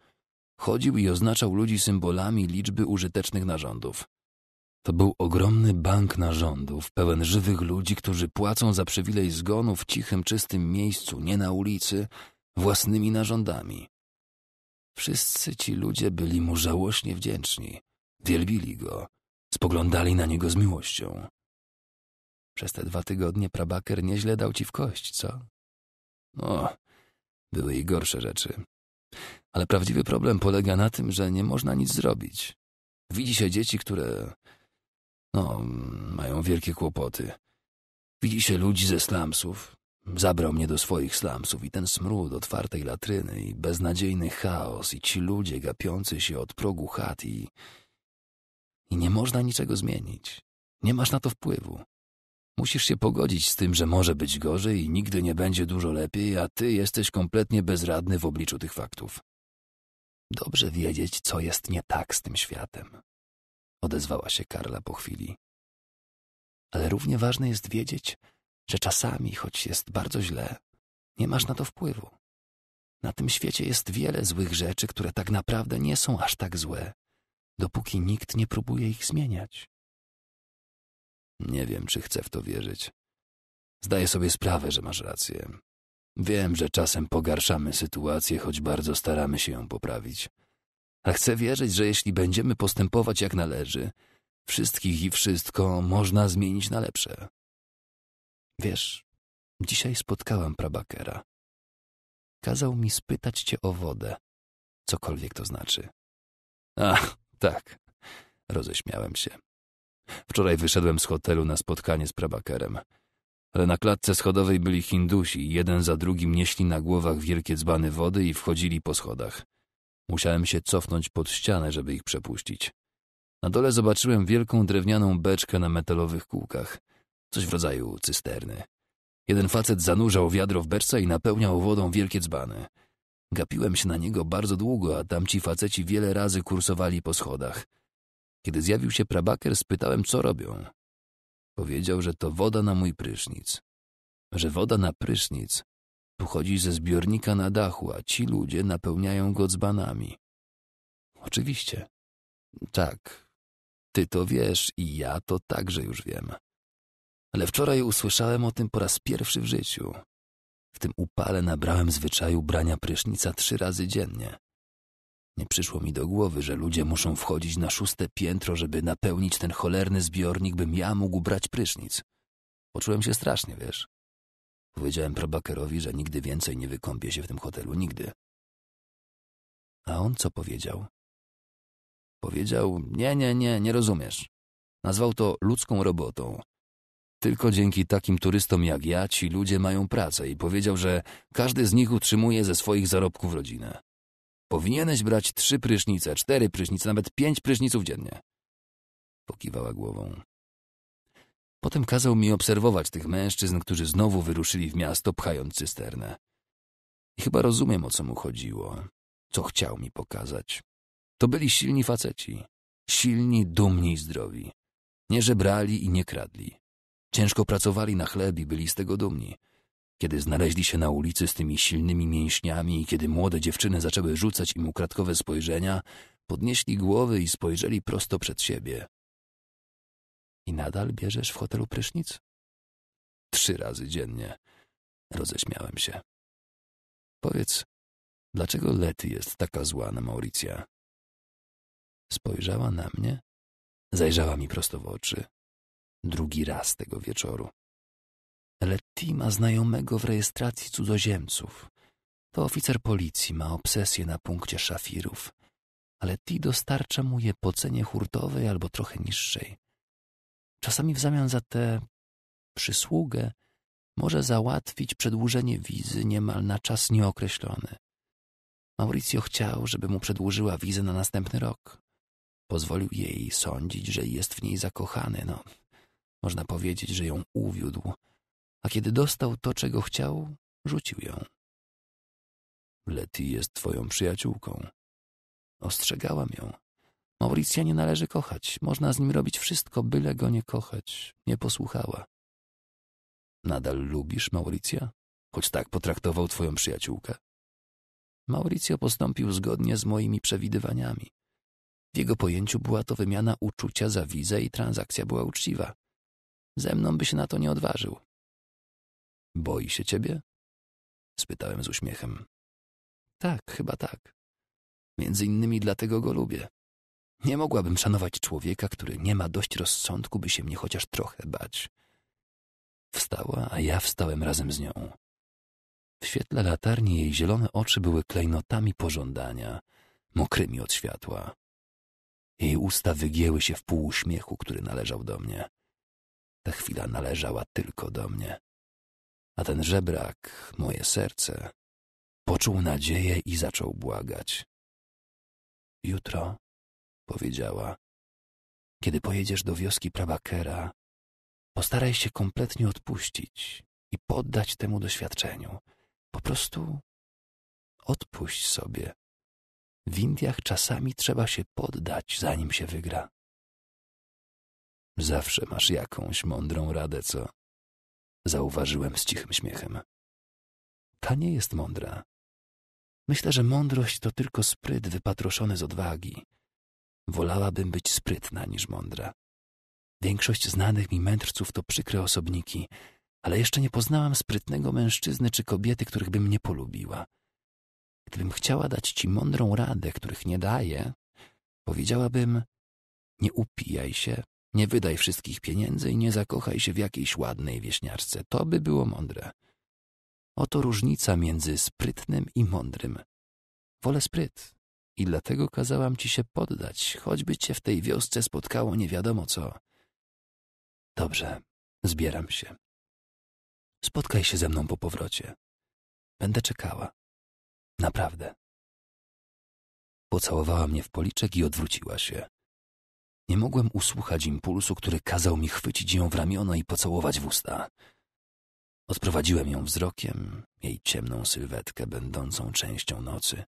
Chodził i oznaczał ludzi symbolami liczby użytecznych narządów. To był ogromny bank narządów, pełen żywych ludzi, którzy płacą za przywilej zgonu w cichym, czystym miejscu, nie na ulicy, własnymi narządami. Wszyscy ci ludzie byli mu żałośnie wdzięczni, wielbili go, spoglądali na niego z miłością. Przez te dwa tygodnie prabaker nieźle dał ci w kość, co? No, były i gorsze rzeczy. Ale prawdziwy problem polega na tym, że nie można nic zrobić. Widzi się dzieci, które. no, mają wielkie kłopoty. Widzi się ludzi ze slamsów. Zabrał mnie do swoich slamsów i ten smród otwartej latryny i beznadziejny chaos i ci ludzie gapiący się od progu chat i... I nie można niczego zmienić. Nie masz na to wpływu. Musisz się pogodzić z tym, że może być gorzej i nigdy nie będzie dużo lepiej, a ty jesteś kompletnie bezradny w obliczu tych faktów. Dobrze wiedzieć, co jest nie tak z tym światem. Odezwała się Karla po chwili. Ale równie ważne jest wiedzieć, że czasami, choć jest bardzo źle, nie masz na to wpływu. Na tym świecie jest wiele złych rzeczy, które tak naprawdę nie są aż tak złe, dopóki nikt nie próbuje ich zmieniać. Nie wiem, czy chcę w to wierzyć. Zdaję sobie sprawę, że masz rację, Wiem, że czasem pogarszamy sytuację, choć bardzo staramy się ją poprawić. A chcę wierzyć, że jeśli będziemy postępować jak należy, wszystkich i wszystko można zmienić na lepsze. Wiesz, dzisiaj spotkałam prabakera. Kazał mi spytać cię o wodę, cokolwiek to znaczy. Ach, tak, roześmiałem się. Wczoraj wyszedłem z hotelu na spotkanie z prabakerem ale na klatce schodowej byli Hindusi, jeden za drugim nieśli na głowach wielkie dzbany wody i wchodzili po schodach. Musiałem się cofnąć pod ścianę, żeby ich przepuścić. Na dole zobaczyłem wielką drewnianą beczkę na metalowych kółkach, coś w rodzaju cysterny. Jeden facet zanurzał wiadro w beczce i napełniał wodą wielkie dzbany. Gapiłem się na niego bardzo długo, a tamci faceci wiele razy kursowali po schodach. Kiedy zjawił się prabaker, spytałem, co robią. Powiedział, że to woda na mój prysznic. Że woda na prysznic pochodzi ze zbiornika na dachu, a ci ludzie napełniają go dzbanami. Oczywiście. Tak. Ty to wiesz i ja to także już wiem. Ale wczoraj usłyszałem o tym po raz pierwszy w życiu. W tym upale nabrałem zwyczaju brania prysznica trzy razy dziennie. Nie przyszło mi do głowy, że ludzie muszą wchodzić na szóste piętro, żeby napełnić ten cholerny zbiornik, bym ja mógł brać prysznic. Poczułem się strasznie, wiesz. Powiedziałem probakerowi, że nigdy więcej nie wykąpię się w tym hotelu, nigdy. A on co powiedział? Powiedział, nie, nie, nie, nie rozumiesz. Nazwał to ludzką robotą. Tylko dzięki takim turystom jak ja ci ludzie mają pracę i powiedział, że każdy z nich utrzymuje ze swoich zarobków rodzinę. Powinieneś brać trzy prysznice, cztery prysznice, nawet pięć pryszniców dziennie. Pokiwała głową. Potem kazał mi obserwować tych mężczyzn, którzy znowu wyruszyli w miasto, pchając cysternę. I chyba rozumiem, o co mu chodziło, co chciał mi pokazać. To byli silni faceci. Silni, dumni i zdrowi. Nie żebrali i nie kradli. Ciężko pracowali na chleb i byli z tego dumni. Kiedy znaleźli się na ulicy z tymi silnymi mięśniami i kiedy młode dziewczyny zaczęły rzucać im ukradkowe spojrzenia, podnieśli głowy i spojrzeli prosto przed siebie. I nadal bierzesz w hotelu prysznic? Trzy razy dziennie. Roześmiałem się. Powiedz, dlaczego Lety jest taka zła na Mauricja? Spojrzała na mnie, zajrzała mi prosto w oczy. Drugi raz tego wieczoru. Ale ty ma znajomego w rejestracji cudzoziemców. To oficer policji ma obsesję na punkcie szafirów, ale Ti dostarcza mu je po cenie hurtowej albo trochę niższej. Czasami w zamian za tę przysługę może załatwić przedłużenie wizy niemal na czas nieokreślony. Mauricio chciał, żeby mu przedłużyła wizę na następny rok. Pozwolił jej sądzić, że jest w niej zakochany. No, można powiedzieć, że ją uwiódł a kiedy dostał to, czego chciał, rzucił ją. Leti jest twoją przyjaciółką. Ostrzegałam ją. Mauricja nie należy kochać. Można z nim robić wszystko, byle go nie kochać. Nie posłuchała. Nadal lubisz Mauricja? Choć tak potraktował twoją przyjaciółkę? Mauricio postąpił zgodnie z moimi przewidywaniami. W jego pojęciu była to wymiana uczucia za wizę i transakcja była uczciwa. Ze mną by się na to nie odważył. Boi się ciebie? spytałem z uśmiechem. Tak, chyba tak. Między innymi dlatego go lubię. Nie mogłabym szanować człowieka, który nie ma dość rozsądku, by się mnie chociaż trochę bać. Wstała, a ja wstałem razem z nią. W świetle latarni jej zielone oczy były klejnotami pożądania, mokrymi od światła. Jej usta wygięły się w pół uśmiechu, który należał do mnie. Ta chwila należała tylko do mnie a ten żebrak, moje serce, poczuł nadzieję i zaczął błagać. Jutro, powiedziała, kiedy pojedziesz do wioski Prabakera, postaraj się kompletnie odpuścić i poddać temu doświadczeniu. Po prostu odpuść sobie. W Indiach czasami trzeba się poddać, zanim się wygra. Zawsze masz jakąś mądrą radę, co? zauważyłem z cichym śmiechem. Ta nie jest mądra. Myślę, że mądrość to tylko spryt wypatroszony z odwagi. Wolałabym być sprytna niż mądra. Większość znanych mi mędrców to przykre osobniki, ale jeszcze nie poznałam sprytnego mężczyzny czy kobiety, których bym nie polubiła. Gdybym chciała dać ci mądrą radę, których nie daję, powiedziałabym: Nie upijaj się, nie wydaj wszystkich pieniędzy i nie zakochaj się w jakiejś ładnej wieśniarce. To by było mądre. Oto różnica między sprytnym i mądrym. Wolę spryt i dlatego kazałam ci się poddać, choćby cię w tej wiosce spotkało nie wiadomo co. Dobrze, zbieram się. Spotkaj się ze mną po powrocie. Będę czekała. Naprawdę. Pocałowała mnie w policzek i odwróciła się. Nie mogłem usłuchać impulsu, który kazał mi chwycić ją w ramiona i pocałować w usta. Odprowadziłem ją wzrokiem, jej ciemną sylwetkę będącą częścią nocy.